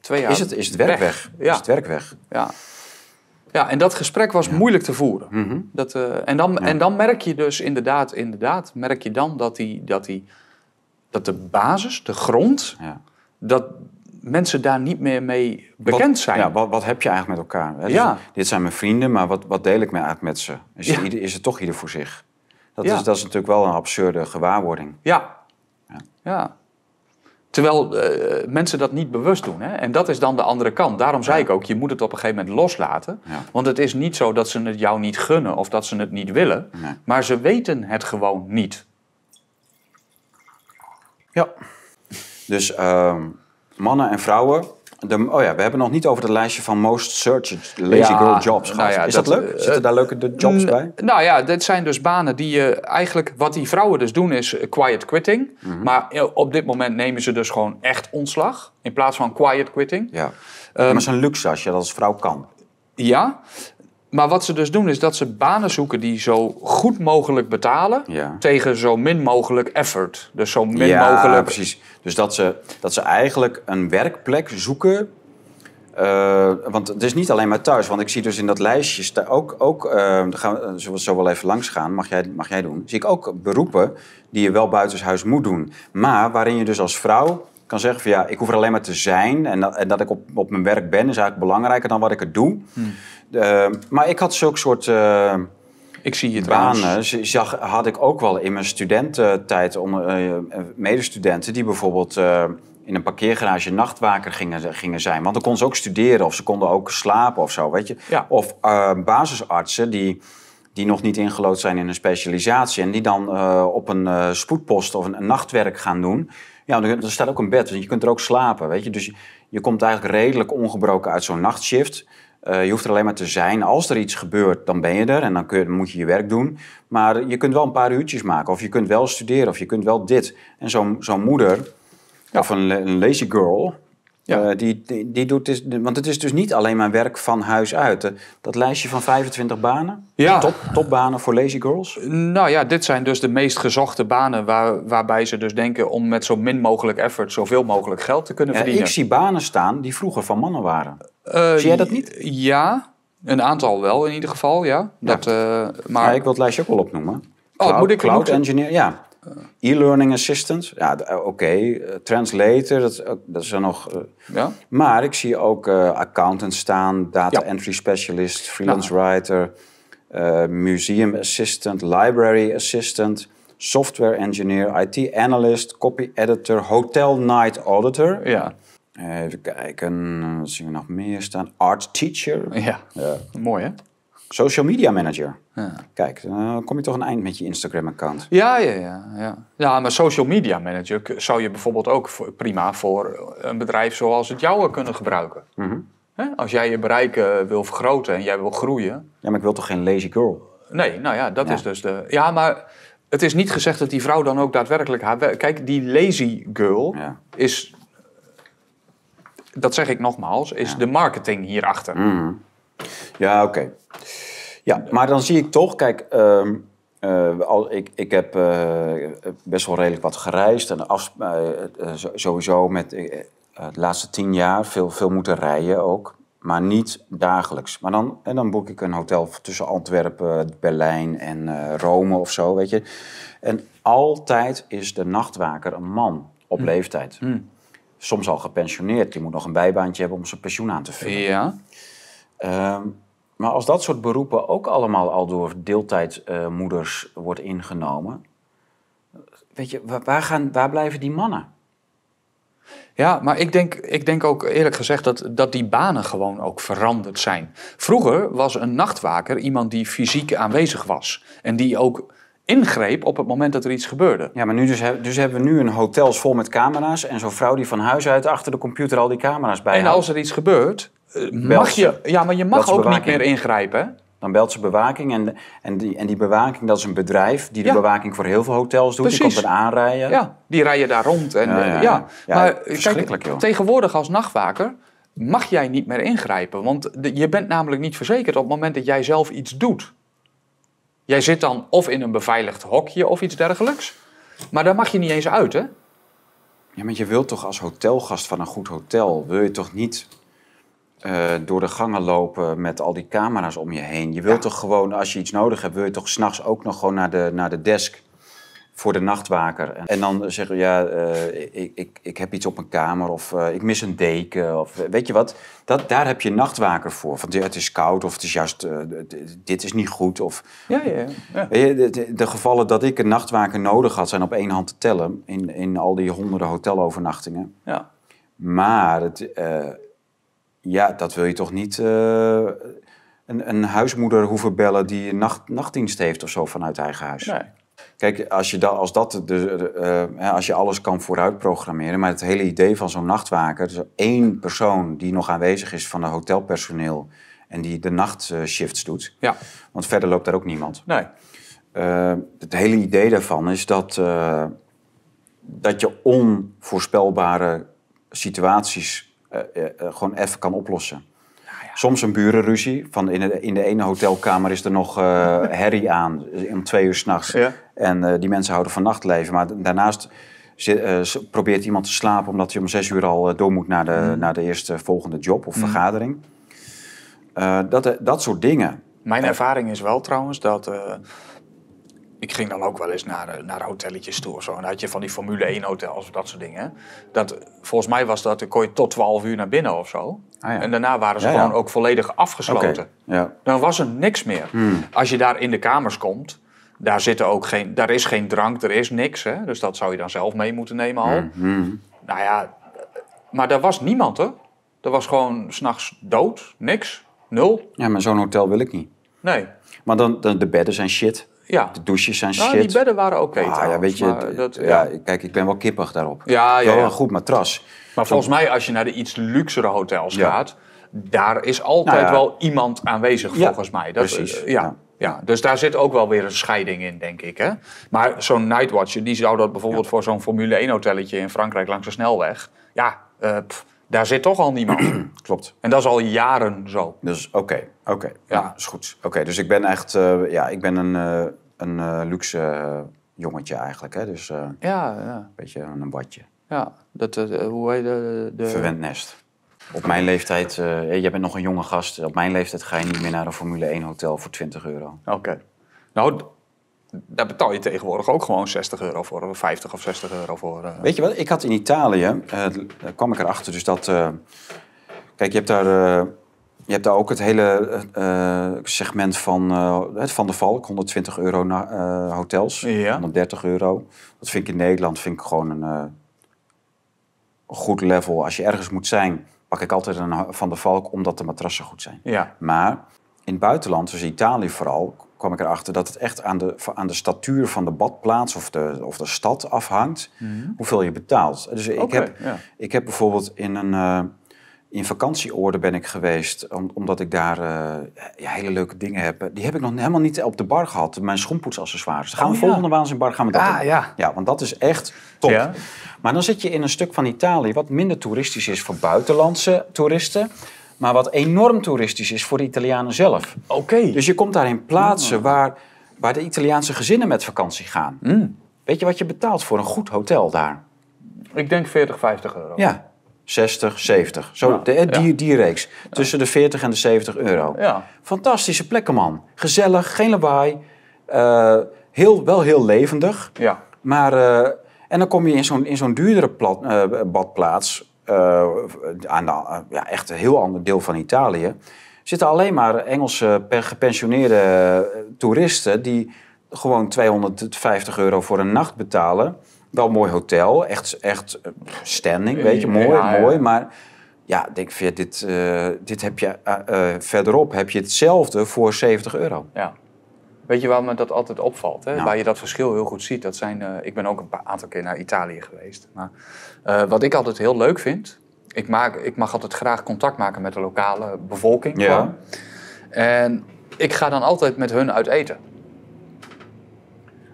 Twee jaar. Is het, is het werk weg? Ja. Is het werk weg? Ja. Ja, en dat gesprek was moeilijk te voeren. Mhm. dat, en, dan, en dan merk je dus inderdaad, inderdaad merk je dan dat die... Dat die dat de basis, de grond, ja. dat mensen daar niet meer mee bekend zijn. Ja, wat, wat, heb je eigenlijk met elkaar? Dus dit zijn mijn vrienden, maar wat, wat deel ik mij uit met ze? Is, ieder, is het toch ieder voor zich? Dat, is, dat is natuurlijk wel een absurde gewaarwording. Ja. Ja. ja. Terwijl eh, mensen dat niet bewust doen. Hè? En dat is dan de andere kant. Daarom zei ik ook, je moet het op een gegeven moment loslaten. Want het is niet zo dat ze het jou niet gunnen of dat ze het niet willen. Maar ze weten het gewoon niet. Ja. Dus ehm, mannen en vrouwen. De, oh ja, we hebben nog niet over het lijstje van most searched lazy girl jobs nou ja, is dat, leuk? Eh, Zitten daar leuke de jobs bij? Nou ja, dit zijn dus banen die je eh, eigenlijk... Wat die vrouwen dus doen is eh, quiet quitting. Mhm. Maar op dit moment nemen ze dus gewoon echt ontslag. In plaats van quiet quitting. Ja. Ehm, maar het is een luxe als je dat als vrouw kan. Ja, maar wat ze dus doen is dat ze banen zoeken die zo goed mogelijk betalen tegen zo min mogelijk effort. Dus zo min mogelijk. Precies. Dus dat ze, dat ze eigenlijk een werkplek zoeken. Eh, want het is niet alleen maar thuis. Want ik zie dus in dat lijstje ook, ook uh, gaan eh, we, zo wel even langs gaan, mag jij, mag jij doen. Zie ik ook beroepen die je wel buitenshuis moet doen. Maar waarin je dus als vrouw kan zeggen van ja, ik hoef er alleen maar te zijn. En dat, en dat ik op, op mijn werk ben is eigenlijk belangrijker dan wat ik het doe. Hmm maar ik had zulke soort uh, ik zie je banen, zag, had ik ook wel in mijn studententijd, eh, medestudenten die bijvoorbeeld eh, in een parkeergarage nachtwaker gingen, gingen zijn. Want dan konden ze ook studeren of ze konden ook slapen of zo, weet je. Of basisartsen die die nog niet ingelood zijn in een specialisatie. En die dan op een spoedpost of een, nachtwerk gaan doen. Ja, dan staat ook een bed, want je kunt er ook slapen. Weet je? Dus je, je komt eigenlijk redelijk ongebroken uit zo'n nachtshift. Eh, je hoeft er alleen maar te zijn. Als er iets gebeurt, dan ben je er en dan, kun je, moet je je werk doen. Maar je kunt wel een paar uurtjes maken, of je kunt wel studeren, of je kunt wel dit. En zo'n zo moeder, ja. of een lazy girl, ja. Eh, die, die, doet dus, want het is dus niet alleen maar werk van huis uit. Dat lijstje van 25 banen, ja. top, topbanen voor lazy girls. Nou ja, dit zijn dus de meest gezochte banen waar, waarbij ze dus denken om met zo min mogelijk effort zoveel mogelijk geld te kunnen verdienen. Ja, ik zie banen staan die vroeger van mannen waren. Eh, zie jij dat niet? Ja, een aantal wel in ieder geval, ja. Dat, eh, ja. maar... ik wil het lijstje ook wel opnoemen. Oh, moet ik cloud engineer, ja. Eh, e-learning assistant, ja, eh, oké. Eh, translator, dat, dat is er nog. ja. Maar ik zie ook accountant staan, data entry specialist, freelance writer, museum assistant, library assistant software engineer, IT analyst, copy editor, hotel night auditor. Ja. Even kijken, wat zien we nog meer staan? Art teacher. Ja, ja. mooi hè? Social media manager. Ja. Kijk, dan kom je toch een eind met je Instagram-account. Ja, ja, ja, ja. Ja, maar social media manager zou je bijvoorbeeld ook prima voor een bedrijf zoals het jouwe kunnen gebruiken. Mhm. Als jij je bereik eh, wil vergroten en jij wil groeien. Ja, maar ik wil toch geen lazy girl? Nee, nou ja, dat is dus de. Ja, maar het is niet gezegd dat die vrouw dan ook daadwerkelijk haar. Kijk, die lazy girl is. Dat zeg ik nogmaals, is de marketing hierachter. Mm ja, oké. Ja, maar dan zie ik toch, kijk, ehm, eh, ik, ik heb eh, best wel redelijk wat gereisd en af, eh, sowieso met de laatste tien jaar veel, veel moeten rijden ook, maar niet dagelijks. Maar dan, en dan boek ik een hotel tussen Antwerpen, Berlijn en Rome of zo, weet je. En altijd is de nachtwaker een man op hm. leeftijd. Hm. Soms al gepensioneerd, die moet nog een bijbaantje hebben om zijn pensioen aan te vullen. Ja. Ehm, maar als dat soort beroepen ook allemaal al door deeltijdmoeders eh, wordt ingenomen, weet je, waar, gaan, waar blijven die mannen? Ja, maar ik denk, ik denk ook eerlijk gezegd dat, dat die banen gewoon ook veranderd zijn. Vroeger was een nachtwaker iemand die fysiek aanwezig was en die ook ingreep op het moment dat er iets gebeurde. Ja, maar nu dus, dus hebben we nu een hotels vol met camera's en zo'n vrouw die van huis uit achter de computer al die camera's bij. En als er iets gebeurt, eh, mag je, ja, maar je mag ook niet meer ingrijpen. Dan belt ze bewaking. En, en, die, en die bewaking, dat is een bedrijf die de bewaking voor heel veel hotels doet. Precies. Die komt er aanrijden. Ja, die rijden daar rond. En, ja, ja, eh, maar eh, tegenwoordig als nachtwaker mag jij niet meer ingrijpen. Want je bent namelijk niet verzekerd op het moment dat jij zelf iets doet. Jij zit dan of in een beveiligd hokje of iets dergelijks. Maar daar mag je niet eens uit, hè? Ja, maar je wilt toch als hotelgast van een goed hotel... wil je toch niet eh, door de gangen lopen met al die camera's om je heen. Je wilt toch gewoon, als je iets nodig hebt, wil je toch s'nachts ook nog gewoon naar de, naar de desk voor de nachtwaker. En, dan zeggen ja, eh, ik, ik, ik heb iets op mijn kamer of eh, ik mis een deken. Of, weet je wat, dat, daar heb je nachtwaker voor. Want het is koud of het is juist, dit is niet goed. Of, ja, ja, ja. De, de, gevallen dat ik een nachtwaker nodig had, zijn op één hand te tellen in, in al die honderden hotelovernachtingen. Ja. Maar het, ja, dat wil je toch niet eh, een, een, huismoeder hoeven bellen die nacht, nachtdienst heeft of zo vanuit eigen huis. Nee. Kijk, als je, als, dat de, eh, als je alles kan vooruit programmeren, maar het hele idee van zo'n nachtwaker, dus één persoon die nog aanwezig is van het hotelpersoneel en die de nachtshifts doet. Ja. Want verder loopt daar ook niemand. Nee. Eh, het hele idee daarvan is dat, dat je onvoorspelbare situaties eh, eh, eh, gewoon even kan oplossen. Nou Soms een burenruzie. Van in, de, in de ene hotelkamer is er nog <laughs> herrie aan om twee uur s'nachts. Ja. En die mensen houden van nachtleven. Maar daarnaast probeert iemand te slapen omdat hij om zes uur al door moet naar de, mm. naar de eerste volgende job of mm. vergadering. dat, dat soort dingen. Mijn ervaring is wel trouwens dat ik ging dan ook wel eens naar, eh, naar hotelletjes toe zo. En dan had je van die Formule 1 hotels of dat soort dingen. Dat, volgens mij was dat, dan kon je tot 12 uur naar binnen of zo. Ah, en daarna waren ze gewoon ook volledig afgesloten. Dan was er niks meer. Hmm. Als je daar in de kamers komt, daar, zitten ook geen, daar is geen drank, er is niks. Hè? Dus dat zou je dan zelf mee moeten nemen al. Hmm, hmm. Nou ja, maar daar was niemand hè. Er was gewoon s'nachts dood, niks, nul. Ja, maar zo'n hotel wil ik niet. Nee. Maar dan, dan de bedden zijn shit. Ja. De douches zijn nou, shit. Die bedden waren oké. Ah, ja, weet je, ja. kijk, ik ben wel kippig daarop. Ja, ja. Wel een goed matras. Maar volgens mij, als je naar de iets luxere hotels gaat, daar is altijd nou wel iemand aanwezig, volgens mij. Dat, precies. Eh, ja. Ja, dus daar zit ook wel weer een scheiding in, denk ik. Hè? Maar zo'n Nightwatcher, die zou dat bijvoorbeeld voor zo'n Formule 1-hotelletje in Frankrijk langs de snelweg. Ja, eh, daar zit toch al niemand. <clears throat> Klopt. En dat is al jaren zo. Dus oké. Oké, ja. is goed. Oké, dus ik ben echt, eh, ja, ik ben een, eh, een eh, luxe jongetje eigenlijk, hè? Dus ja, ja. een beetje een badje. Ja, dat, hoe heet de, de... Verwend nest. Op mijn leeftijd, je bent nog een jonge gast, op mijn leeftijd ga je niet meer naar een Formule 1 hotel voor 20 euro. Oké. Nou, daar betaal je tegenwoordig ook gewoon 60 euro voor, 50 of 60 euro voor. Weet je wat, ik had in Italië, kwam ik erachter dus dat, kijk je hebt daar je hebt daar ook het hele eh, eh, segment van, uh, van de Valk, 120 euro na, hotels, 130 euro. Dat vind ik in Nederland vind ik gewoon een goed level. Als je ergens moet zijn, pak ik altijd een van de Valk omdat de matrassen goed zijn. Ja. Maar in het buitenland, dus Italië vooral, kwam ik erachter dat het echt aan de, aan de statuur van de badplaats of de, of de stad afhangt mhm. hoeveel je betaalt. Dus ik, heb, ik heb bijvoorbeeld in een in vakantieorde ben ik geweest, omdat ik daar eh, hele leuke dingen heb. Die heb ik nog helemaal niet op de bar gehad. Mijn schoenpoetsaccessoires. Gaan we volgende oh, ja. volgende waanzin bar gaan we dat ah, Ja. ja, want dat is echt top. Maar dan zit je in een stuk van Italië wat minder toeristisch is voor buitenlandse toeristen. Maar wat enorm toeristisch is voor de Italianen zelf. Oké. Dus je komt daar in plaatsen ah. waar, waar de Italiaanse gezinnen met vakantie gaan. Mm. Weet je wat je betaalt voor een goed hotel daar? Ik denk 40, 50 euro. Ja, 60, 70. Zo, nou, de, eh, die, die reeks. Tussen de 40 en de 70 euro. Fantastische plekken, man. Gezellig, geen lawaai. Eh, heel, wel heel levendig. Ja. Maar, eh, en dan kom je in zo'n, in zo'n duurdere plat, uh, badplaats. aan de, ja, echt een heel ander deel van Italië. Zitten alleen maar Engelse gepensioneerde toeristen. die gewoon 250 euro voor een nacht betalen wel een mooi hotel. Echt, echt eh, standing, weet je. Mooi, ja. mooi. Maar ja, denk dit, eh, dit heb je eh, verderop heb je hetzelfde voor 70 euro. Ja. Weet je waar me dat altijd opvalt? Hè? Nou. Waar je dat verschil heel goed ziet. Dat zijn, ik ben ook een paar, aantal keer naar Italië geweest. Maar wat ik altijd heel leuk vind... Ik, maak, ik mag altijd graag contact maken met de lokale bevolking. Ja. En ik ga dan altijd met hun uit eten.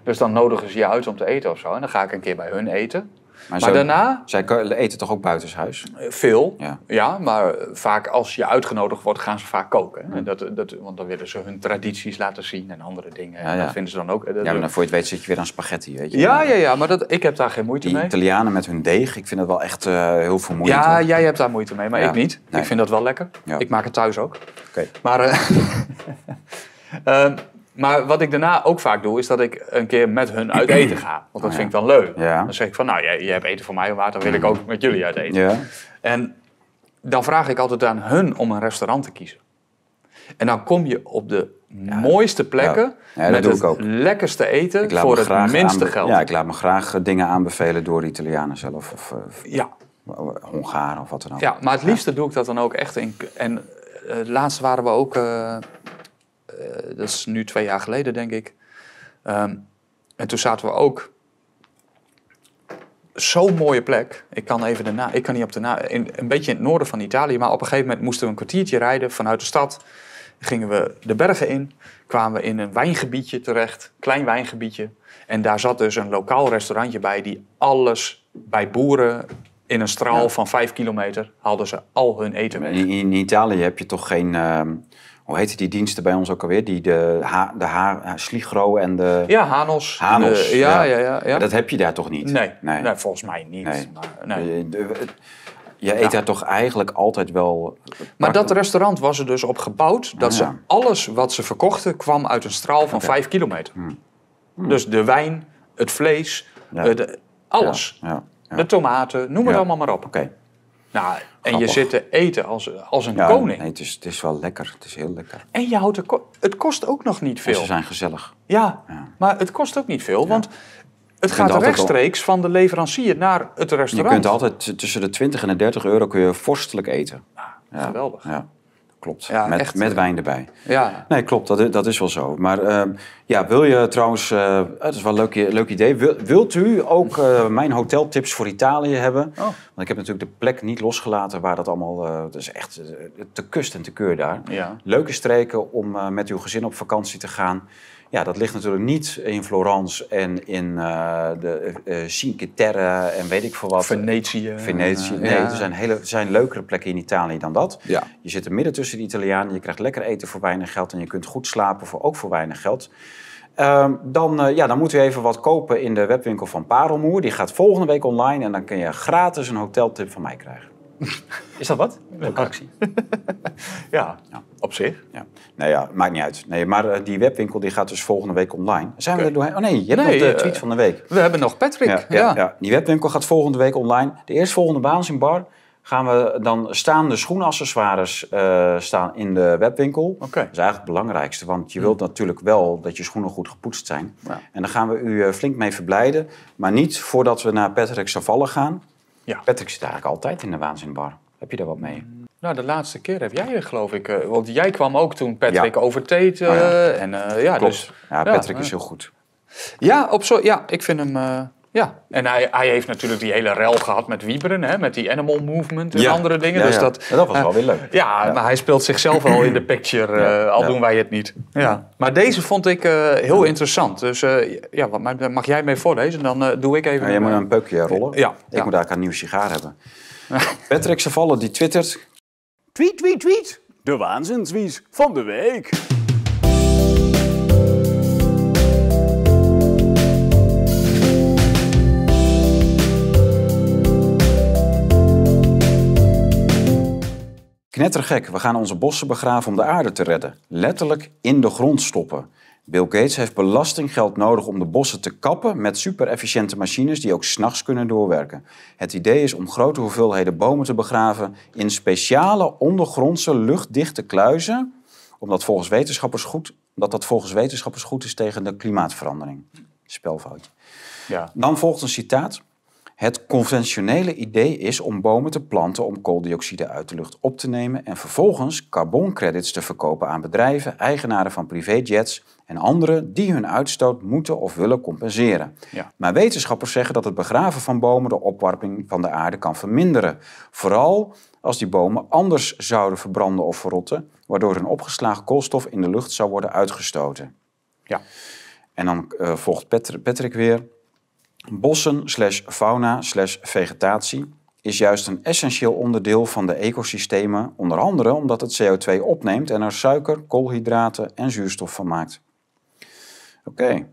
Dus dan nodigen ze je uit om te eten of zo. En dan ga ik een keer bij hun eten. Maar, daarna... Zij eten toch ook buitenshuis? Veel, ja. ja. Maar vaak als je uitgenodigd wordt, gaan ze vaak koken. Dat, dat, want dan willen ze hun tradities laten zien en andere dingen. dat vinden ze dan ook... Eh, ja, maar dan voor je het weet zit je weer aan spaghetti, weet je. Ja, ja, ja. Maar dat, ik heb daar geen moeite Die mee. Italianen met hun deeg, ik vind dat wel echt uh, heel vermoeiend. Ja, jij hebt daar moeite mee, maar ik niet. Ik vind dat wel lekker. Ik maak het thuis ook. Oké. Maar... Eh, <laughs> ehm, maar wat ik daarna ook vaak doe, is dat ik een keer met hun uit <clears throat> eten ga. Want dat oh, vind ik dan leuk. Dan zeg ik van, nou, je, hebt eten voor mij gemaakt, dan wil ik mm. ook met jullie uit eten. En dan vraag ik altijd aan hun om een restaurant te kiezen. En dan kom je op de mooiste plekken met het ook. lekkerste eten voor het minste geld. Ja, ik laat me graag eh, dingen aanbevelen door de Italianen zelf of, eh, ja. Hongaren of wat dan ook. Ja, maar het liefste doe ik dat dan ook echt in... En eh, laatst waren we ook eh, dat is nu twee jaar geleden, denk ik. Um, en toen zaten we ook. Zo'n mooie plek. Ik kan even daarna. Ik kan niet op de na. In, een beetje in het noorden van Italië. Maar op een gegeven moment moesten we een kwartiertje rijden vanuit de stad. Gingen we de bergen in. Kwamen we in een wijngebiedje terecht. Klein wijngebiedje. En daar zat dus een lokaal restaurantje bij. Die alles bij boeren in een straal van vijf kilometer hadden ze al hun eten mee. In, Italië heb je toch geen. Ehm, hoe heette die diensten bij ons ook alweer? Die de, ha, de ha, eh, Sligro en de... Ja, Hanos. Hanos, eh, ja, ja. Ja, ja, Dat heb je daar toch niet? Nee, nee. volgens mij niet. Nee. Maar, nee. Eh, je eet daar toch eigenlijk altijd wel... Maar dat restaurant was er dus op gebouwd... dat ah, ze alles wat ze verkochten kwam uit een straal van okay. 5 kilometer. Hmm. Hmm. Dus de wijn, het vlees, de, alles. De tomaten, noem het allemaal maar op. Oké. Nou, en je zit te eten als, als een koning. Nee, het is, het is wel lekker. Het is heel lekker. En je houdt er het kost ook nog niet veel. ze zijn gezellig. Ja, maar het kost ook niet veel, want het gaat rechtstreeks van de leverancier naar het restaurant. Je kunt altijd tussen de 20 en de 30 euro kun je vorstelijk eten. Ah, ja, geweldig. Ja klopt. met, met eh, wijn erbij. Ja. Nee, klopt, dat, dat is wel zo. Maar ehm, ja, wil je trouwens, uh, eh, het eh, is wel een leuk, leuk idee. wilt u ook uh, <laughs> mijn hoteltips voor Italië hebben? Oh. Want ik heb natuurlijk de plek niet losgelaten waar dat allemaal. het is echt te kust en te keur daar. Leuke streken om met uw gezin op vakantie te gaan. Ja, dat ligt natuurlijk niet in Florence en in uh, de eh, eh, Cinque Terre en weet ik veel wat. Venetië. Venetië. Nee, er zijn, hele, zijn leukere plekken in Italië dan dat. Ja. Je zit er midden tussen de Italianen, je krijgt lekker eten voor weinig geld en je kunt goed slapen voor ook voor weinig geld. Ehm, dan, ja, dan moet u even wat kopen in de webwinkel van Parelmoer. Die gaat volgende week online en dan kun je gratis een hoteltip van mij krijgen. Is dat wat? Een actie. <laughs> ja, ja, op zich. Ja. Nou ja, maakt niet uit. Nee, maar eh, die webwinkel die gaat dus volgende week online. Zijn we er doorheen? Oh nee, je hebt nog de eh, tweet van de week. We hebben nog Patrick. Ja, ja, die webwinkel gaat volgende week online. De eerstvolgende volgende in bar gaan we dan staande schoenaccessoires eh, staan in de webwinkel. Dat is eigenlijk het belangrijkste, want je hm. wilt natuurlijk wel dat je schoenen goed gepoetst zijn. Ja. En daar gaan we u flink mee verblijden, maar niet voordat we naar Patrick Savallen gaan. Patrick zit eigenlijk altijd in de waanzinbar. Heb je daar wat mee? Nou, de laatste keer heb jij er, geloof ik. Eh, want jij kwam ook toen Patrick ja. overteed. Oh ja. En eh, ja, dus. Ja, Patrick eh. is heel goed. Ja, op zo, ja ik vind hem. Ja, en hij, hij heeft natuurlijk die hele rel gehad met Wieberen, hè, met die animal movement en andere dingen. Ja, dus dat, ja. dat was wel weer leuk. Ja, maar hij speelt zichzelf al in de picture, eh, al doen wij het niet. Ja. Maar deze vond ik eh, heel interessant. Dus eh, ja, wat, mag jij mee voorlezen? Dan doe ik even... jij moet een peukje rollen. Ja. Ik moet eigenlijk een nieuw sigaar hebben. Patrick Savalle die twittert... Tweet, tweet, tweet. De waanzinswies van de week. Knettergek, we gaan onze bossen begraven om de aarde te redden. Letterlijk in de grond stoppen. Bill Gates heeft belastinggeld nodig om de bossen te kappen met superefficiënte machines die ook s'nachts kunnen doorwerken. Het idee is om grote hoeveelheden bomen te begraven in speciale ondergrondse luchtdichte kluizen, omdat volgens wetenschappers goed, omdat dat volgens wetenschappers goed is tegen de klimaatverandering. Spelfoutje. Ja. Dan volgt een citaat. Het conventionele idee is om bomen te planten om kooldioxide uit de lucht op te nemen en vervolgens carboncredits te verkopen aan bedrijven, eigenaren van privéjets en anderen die hun uitstoot moeten of willen compenseren. Maar wetenschappers zeggen dat het begraven van bomen de opwarming van de aarde kan verminderen. Vooral als die bomen anders zouden verbranden of verrotten, waardoor hun opgeslagen koolstof in de lucht zou worden uitgestoten. Ja. En dan eh, volgt Patrick weer. Bossen slash fauna slash vegetatie is juist een essentieel onderdeel van de ecosystemen, onder andere omdat het CO2 opneemt en er suiker, koolhydraten en zuurstof van maakt. Oké.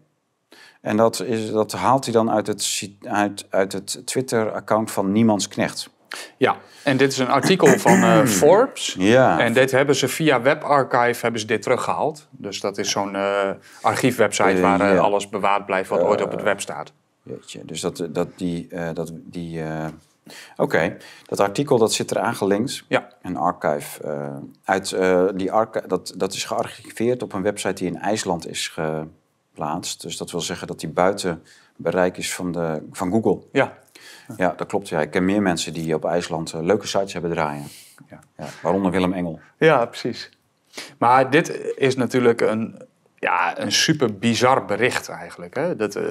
En dat, is, dat haalt hij dan uit het, uit, uit het Twitter-account van Niemands Knecht. Ja, en dit is een artikel van eh, <clears throat> Forbes. Ja. En dit hebben ze via WebArchive hebben ze dit teruggehaald. Dus dat is zo'n eh, archiefwebsite eh, waar alles bewaard blijft wat ooit op het web staat dus dat, eh, dat die... Eh, dat, die eh, Oké, dat artikel dat zit eraan gelinkt. Ja. Een archive. uit, die dat, dat is gearchiveerd op een website die in IJsland is geplaatst. Dus dat wil zeggen dat die buiten bereik is van, de, van Google. Ja. Ja, dat klopt. Ja. Ik ken meer mensen die op IJsland leuke sites hebben draaien. Ja. ja. Waaronder Willem Engel. Ja, precies. Maar dit is natuurlijk een, ja, een super bizar bericht eigenlijk. Hè? Dat, eh,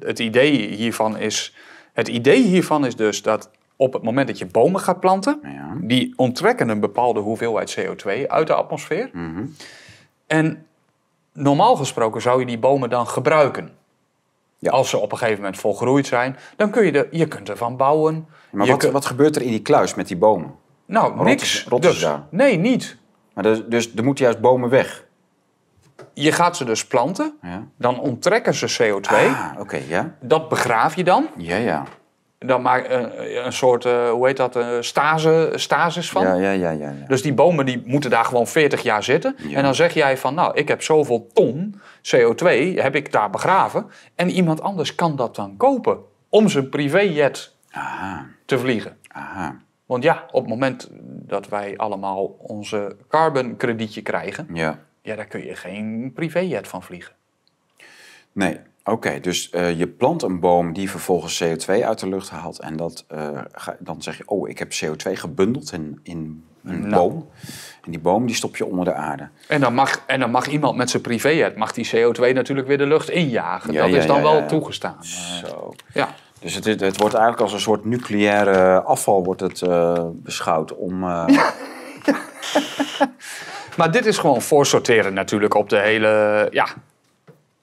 het, idee hiervan is, het idee hiervan is dus dat op het moment dat je bomen gaat planten, die onttrekken een bepaalde hoeveelheid CO2 uit de atmosfeer. Mhm. En normaal gesproken zou je die bomen dan gebruiken. Ja. Als ze op een gegeven moment volgroeid zijn, dan kun je, de, je kunt ervan bouwen. Maar wat, wat gebeurt er in die kluis met die bomen? Nou, niks. Rot, dus daar. Nee, niet. Maar dus, dus er moeten juist bomen weg je gaat ze dus planten, dan onttrekken ze CO2. Ah, oké, ja. Dat begraaf je dan. Ja, ja. Dan maak een, eh, eh, een soort, uh, hoe heet dat, uh, stase, stasis van. Ja, ja, ja, ja, Dus die bomen die moeten daar gewoon 40 jaar zitten. En dan zeg jij van, nou, ik heb zoveel ton CO2, heb ik daar begraven. En iemand anders kan dat dan kopen om zijn privéjet Aha. te vliegen. Aha. Want ja, op het moment dat wij allemaal onze carbon kredietje krijgen... Ja ja, daar kun je geen privéjet van vliegen. Nee, oké. dus eh, je plant een boom die vervolgens CO2 uit de lucht haalt. En dat, eh, ga, dan zeg je, oh, ik heb CO2 gebundeld in, in een nou. boom. En die boom die stop je onder de aarde. En dan mag, en dan mag iemand met zijn privéjet, mag die CO2 natuurlijk weer de lucht injagen. dat is dan wel toegestaan. Zo. Eh, ja. Dus het, het, wordt eigenlijk als een soort nucleaire afval wordt het, uh, beschouwd om... <laughs> Maar dit is gewoon voorsorteren natuurlijk op de hele, ja,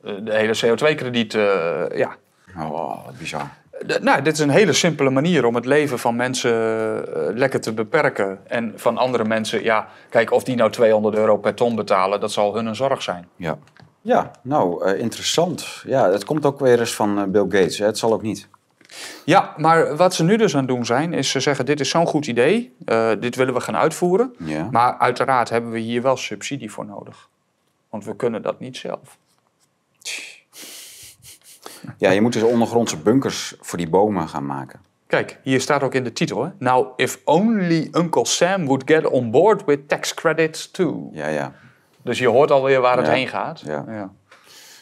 eh, de hele CO2-krediet. Uh, eh, ja. Oh, oh bizar. nou, dit is een hele simpele manier om het leven van mensen eh, lekker te beperken. En van andere mensen, ja, kijk, of die nou 200 euro per ton betalen, dat zal hun een zorg zijn. Ja, ja nou, interessant. Ja, het komt ook weer eens van Bill Gates. Hè? Het zal ook niet. Ja, maar wat ze nu dus aan het doen zijn, is ze zeggen: Dit is zo'n goed idee, eh, dit willen we gaan uitvoeren. Maar uiteraard hebben we hier wel subsidie voor nodig. Want we kunnen dat niet zelf. <laughs> Ja, je moet dus ondergrondse bunkers voor die bomen gaan maken. Kijk, hier staat ook in de titel, hè? Now, if only Uncle Sam would get on board with tax credits too. Ja, ja. Dus je hoort alweer waar het heen gaat. Ja. ja.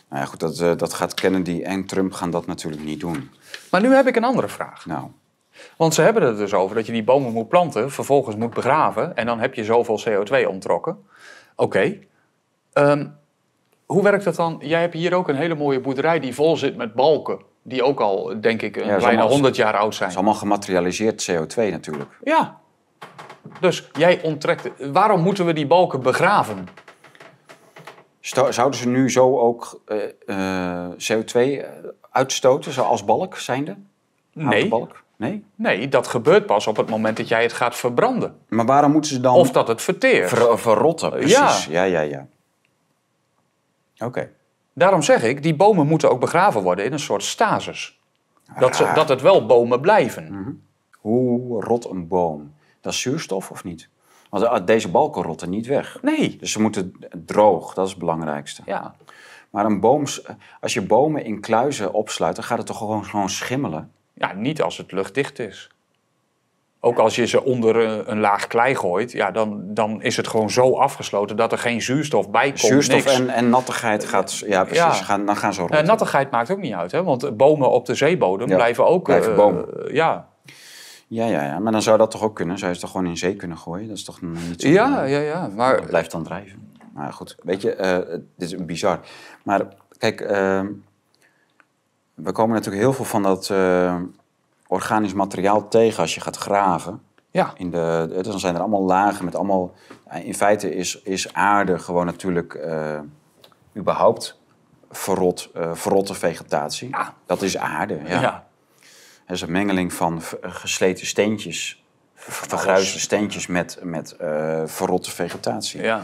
Nou ja, goed, dat, eh, dat gaat Kennedy en Trump gaan dat natuurlijk niet doen. Maar nu heb ik een andere vraag. Nou. Want ze hebben het dus over dat je die bomen moet planten, vervolgens moet begraven en dan heb je zoveel CO2 ontrokken. Oké. Ehm, hoe werkt dat dan? Jij hebt hier ook een hele mooie boerderij die vol zit met balken. Die ook al, denk ik, bijna 100 jaar oud zijn. Het is allemaal gematerialiseerd CO2 natuurlijk. Ja. Dus jij onttrekt. Waarom moeten we die balken begraven? Zouden ze nu zo ook eh, eh, CO2 uitstoten, zoals balk zijnde? Nee. Balk? Nee? nee, dat gebeurt pas op het moment dat jij het gaat verbranden. Maar waarom moeten ze dan... Of dat het verteert. verrotten, precies. Ja, ja, ja. ja. Oké. Daarom zeg ik, die bomen moeten ook begraven worden in een soort stasis. Dat, ze, ah. dat het wel bomen blijven. Mhm. Hoe rot een boom? Dat is zuurstof of niet? Want eh, deze balken rotten niet weg. Nee. Dus ze moeten droog, dat is het belangrijkste. Ja. Maar een boom, als je bomen in kluizen opsluit, dan gaat het toch gewoon, gewoon schimmelen? Ja, niet als het luchtdicht is. Ook als je ze onder eh, een laag klei gooit, ja, dan, dan is het gewoon zo afgesloten dat er geen zuurstof bij komt. Zuurstof en, en, nattigheid gaat, ja precies, ja. Gaan, dan gaan ze eh, rond. nattigheid maakt ook niet uit, hè? want bomen op de zeebodem blijven ook... Blijven eh, bomen. ja. Ja, ja, ja, maar dan zou dat toch ook kunnen? Zou je ze toch gewoon in zee kunnen gooien? Dat is toch niet zo... Ja, ja, ja. Maar... blijft dan drijven maar nou goed, weet je, dit eh, is bizar. Maar kijk, ehm, we komen natuurlijk heel veel van dat eh, organisch materiaal tegen als je gaat graven. Ja. In de, dan zijn er allemaal lagen met allemaal... Eh, in feite is, is aarde gewoon natuurlijk überhaupt verrot, verrotte vegetatie. Ja. Dat is aarde, ja. ja. is een mengeling van gesleten steentjes vergruisde steentjes met, met verrotte vegetatie. Ja.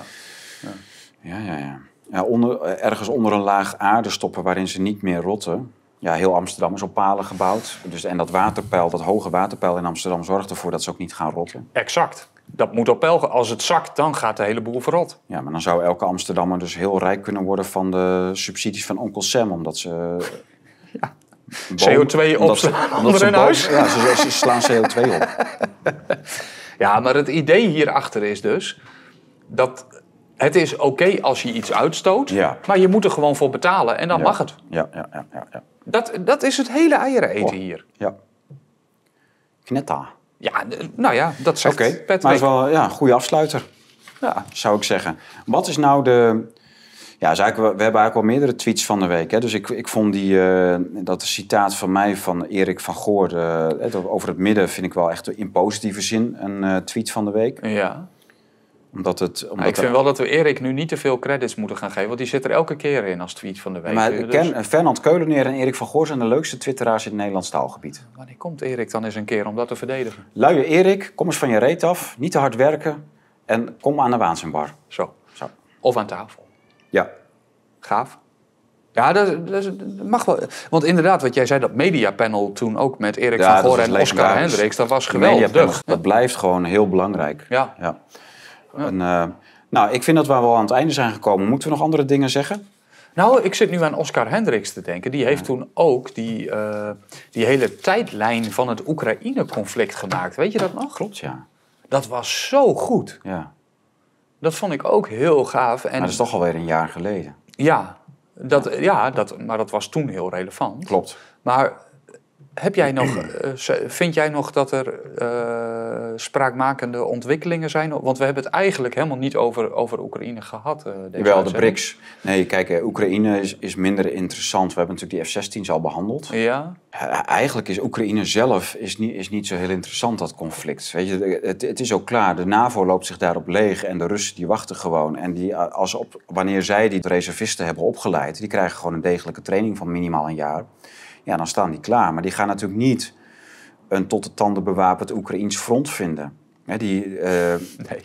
Ja, ja, ja. ja onder, eh, ergens onder een laag aarde stoppen waarin ze niet meer rotten. Ja, heel Amsterdam is op palen gebouwd. Dus, en dat waterpeil, dat hoge waterpeil in Amsterdam zorgt ervoor dat ze ook niet gaan rotten. Exact. Dat moet op peil. Als het zakt, dan gaat de hele boel verrot. Ja, maar dan zou elke Amsterdammer dus heel rijk kunnen worden van de subsidies van onkel Sam. Omdat ze <laughs> ja. CO2 opslaan onder hun huis. Ja, ze, ze, slaan CO2 op. <laughs> ja, maar het idee hierachter is dus dat het is oké als je iets uitstoot, maar je moet er gewoon voor betalen en dan mag het. Ja, ja, ja, ja. Dat, dat is het hele eieren oh, eten hier. Ja. Knetta. Ja, nou ja, dat zegt okay. Maar is wel ja, een goede afsluiter, ja. zou ik zeggen. Wat is nou de... Ja, we hebben eigenlijk al meerdere tweets van de week. Hè? Dus ik, ik vond die, eh, dat citaat van mij van Erik van Goor eh, over het midden... vind ik wel echt in positieve zin een eh, tweet van de week. Ja omdat het, omdat ik vind wel dat we Erik nu niet te veel credits moeten gaan geven. Want die zit er elke keer in als tweet van de week. Ja, maar dus- Ken, Fernand Keuleneer en Erik van Goor zijn de leukste twitteraars in het Nederlands taalgebied. Wanneer komt Erik dan eens een keer om dat te verdedigen? Luie Erik, kom eens van je reet af. Niet te hard werken. En kom aan de waanzinbar. Zo. Zo. Of aan tafel. Ja. Gaaf. Ja, dat, dat, mag wel. Want inderdaad, wat jij zei, dat mediapanel toen ook met Erik van Goor en Oscar Hendricks, dat was geweldig. Dat blijft gewoon heel belangrijk. Ja. ja. En, eh, nou, ik vind dat we wel aan het einde zijn gekomen. Moeten we nog andere dingen zeggen? Nou, ik zit nu aan Oscar Hendricks te denken. Die heeft toen ook die, eh, die hele tijdlijn van het Oekraïne-conflict gemaakt. Weet je dat nog? Klopt, ja. Dat was zo goed. Ja. Dat vond ik ook heel gaaf. En... Maar dat is toch alweer een jaar geleden. Ja, dat, ja dat, maar dat was toen heel relevant. Klopt. Maar heb jij nog, <clears throat> eh, vind jij nog dat er eh, spraakmakende ontwikkelingen zijn? Want we hebben het eigenlijk helemaal niet over, over Oekraïne gehad. Uh, eh, Wel, de BRICS. Nee, kijk, Oekraïne is, is minder interessant. We hebben natuurlijk die F-16's al behandeld. Ja. eigenlijk is Oekraïne zelf is niet, is niet zo heel interessant, dat conflict. Weet je, het, het is ook klaar. De NAVO loopt zich daarop leeg en de Russen die wachten gewoon. En die, als op, wanneer zij die reservisten hebben opgeleid, die krijgen gewoon een degelijke training van minimaal een jaar ja, dan staan die klaar. Maar die gaan natuurlijk niet een tot de tanden bewapend Oekraïns front vinden. die, eh, nee.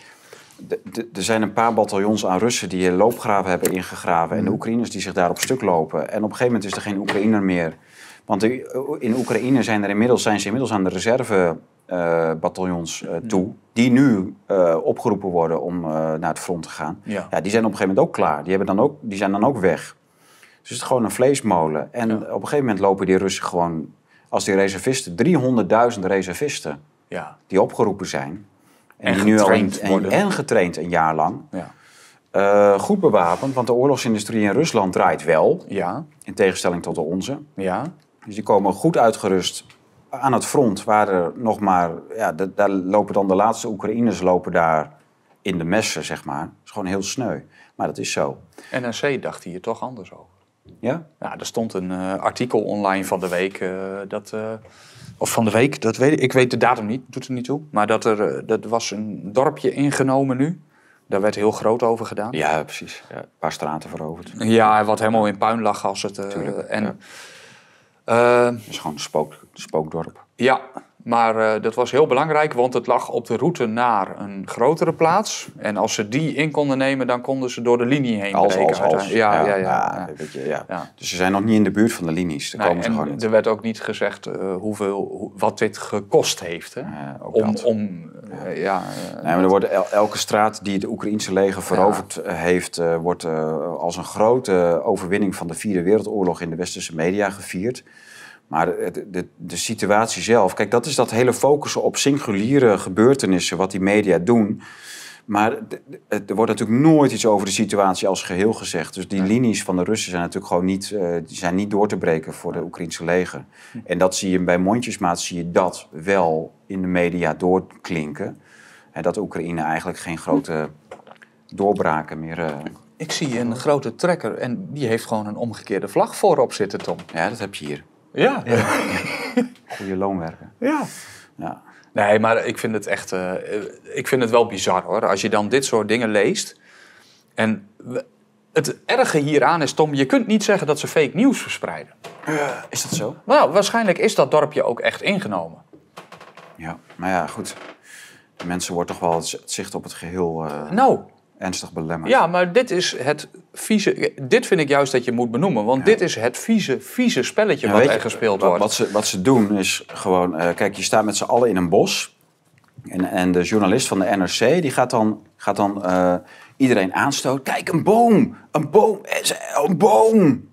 Er zijn een paar bataljons aan Russen die loopgraven hebben ingegraven. En de hmm. Oekraïners die zich daar op stuk lopen. En op een gegeven moment is er geen Oekraïner meer. Want eh, in Oekraïne zijn, er inmiddels, zijn ze inmiddels aan de reservebataljons eh, uh, hmm. toe. Die nu opgeroepen worden om naar het front te gaan. Ja. ja. die zijn op een gegeven moment ook klaar. Die, hebben dan ook, die zijn dan ook weg. Dus het is gewoon een vleesmolen. En op een gegeven moment lopen die Russen gewoon, als die reservisten, 300.000 reservisten ja. die opgeroepen zijn. En, die nu al een, en, getraind een jaar lang. Ja. Eh, goed bewapend, want de oorlogsindustrie in Rusland draait wel. Ja. In tegenstelling tot de onze. Ja. Dus die komen goed uitgerust aan het front, waar er nog maar. Ja, daar lopen dan de laatste Oekraïners lopen daar in de messen, zeg maar. Dat is gewoon heel sneu. Maar dat is zo. NRC dacht hier toch anders over. Ja? Ja, nou, er stond een eh, artikel online van de week eh, dat... Eh, of van de week, dat weet ik. Ik weet de datum niet, doet er niet toe. Maar dat er dat was een dorpje ingenomen nu. Daar werd heel groot over gedaan. Ja, precies. Ja, een paar straten veroverd. Ja, wat helemaal in puin lag als het... Tuurlijk, en, het is gewoon een spook, spookdorp. Ja, maar eh, dat was heel belangrijk, want het lag op de route naar een grotere plaats. En als ze die in konden nemen, dan konden ze door de linie heen als, breken. Ja, ja, ja, ja, ja, Dus ze zijn nog niet in de buurt van de linies. Daar komen ze gewoon niet. Er werd ook niet gezegd eh, hoeveel, wat dit gekost heeft. Hè? om, om, ja. Eh, nee, maar er wordt elke straat die het Oekraïnse leger veroverd heeft, wordt als een grote overwinning van de Vierde Wereldoorlog in de westerse media gevierd. Maar de, de, de, situatie zelf, kijk, dat is dat hele focussen op singuliere gebeurtenissen, wat die media doen. Maar er wordt natuurlijk nooit iets over de situatie als geheel gezegd. Dus die linies van de Russen zijn natuurlijk gewoon niet, eh, die zijn niet door te breken voor de Oekraïnse leger. Hm. En dat zie je bij mondjesmaat, zie je dat wel in de media doorklinken. En dat Oekraïne eigenlijk geen grote doorbraken meer. Eh, Ik zie een grote trekker en die heeft gewoon een omgekeerde vlag voorop zitten, Tom. Ja, dat heb je hier. Ja. <laughs> Goede loonwerken. Ja. ja. Nee, maar ik vind het echt... Eh, ik vind het wel bizar, hoor. Als je dan dit soort dingen leest... En het erge hieraan is, Tom, je kunt niet zeggen dat ze fake nieuws verspreiden. Eh, is dat zo? Nou, waarschijnlijk is dat dorpje ook echt ingenomen. Ja, maar ja, goed. De mensen worden toch wel het zicht op het geheel... Eh, nou, ernstig belemmerd. Ja, maar dit is het vieze. Dit vind ik juist dat je moet benoemen. Want dit is het vieze, vieze spelletje ja, wat er gespeeld wordt. Wat ze, wat ze doen is gewoon. Eh, kijk, je staat met z'n allen in een bos. En, en de journalist van de NRC die gaat dan, gaat dan eh, iedereen aanstoot. Kijk, een boom! Een boom! Eh, een boom!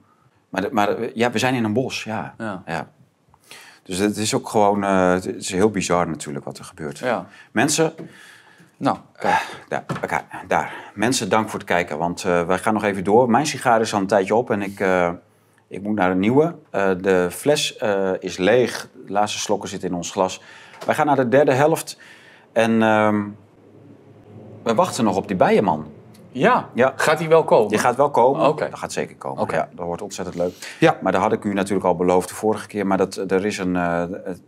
Maar, maar ja, we zijn in een bos, ja. ja. Dus het is ook gewoon. het is heel bizar natuurlijk wat er gebeurt. Mensen nou, kijk. daar, daar. Mensen, dank voor het kijken, want uh, wij gaan nog even door. Mijn sigaar is al een tijdje op en ik, eh, ik moet naar een nieuwe. Eh, de fles is leeg. De laatste slokken zitten in ons glas. Wij gaan naar de derde helft en ehm, we wachten nog op die bijenman. Ja. ja. Gaat die wel komen? Die gaat wel komen. Oh, okay. Dat gaat zeker komen. Oké. dat wordt ontzettend leuk. Ja. Maar dat had ik u natuurlijk al beloofd de vorige keer. Maar dat, er is een,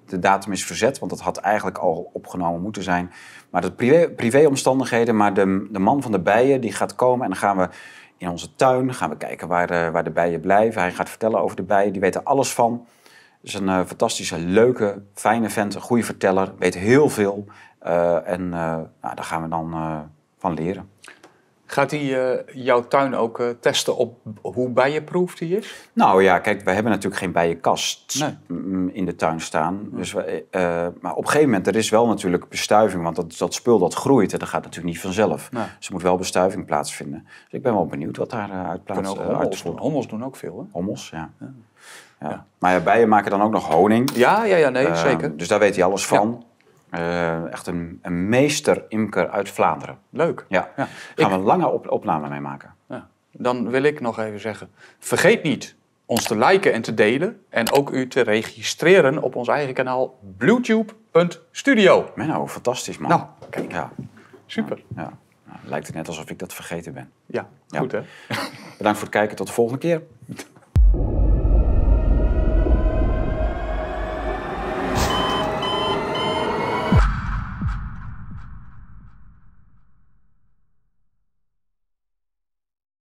de datum is verzet, want dat had eigenlijk al opgenomen moeten zijn. Maar de privé, privéomstandigheden, maar de, de man van de bijen die gaat komen en dan gaan we in onze tuin gaan we kijken waar, de, eh, waar de bijen blijven. Hij gaat vertellen over de bijen, die weten alles van. Het is een eh, fantastische, leuke, fijne vent, een goede verteller, weet heel veel. Eh, en nou, daar gaan we dan van leren. Gaat hij eh, jouw tuin ook eh, testen op hoe bijenproef die is? Nou ja, kijk, we hebben natuurlijk geen bijenkast mm, mm, in de tuin staan. Dus we, eh, maar op een gegeven moment, er is wel natuurlijk bestuiving. Want dat, dat spul dat groeit, en dat gaat natuurlijk niet vanzelf. Ze Dus er moet wel bestuiving plaatsvinden. Dus ik ben wel benieuwd wat daaruit plaatsvindt. Hommels, hommels, doen ook veel, hè? Hommels, ja. ja. Maar bijen maken dan ook nog honing. Ja, ja, ja nee, ehm, zeker. Dus daar weet hij alles van. Eh, echt een, meester-imker uit Vlaanderen. Leuk. Ja, gaan we een lange op opname mee maken. Ja. Dan wil ik nog even zeggen, vergeet niet ons te liken en te delen. En ook u te registreren op ons eigen kanaal bluetube.studio. Menno, fantastisch man. Nou, kijk. Ja. Super. Ja. lijkt het net alsof ik dat vergeten ben. ja. goed hè. Bedankt voor het kijken. Tot de volgende keer. <laughs>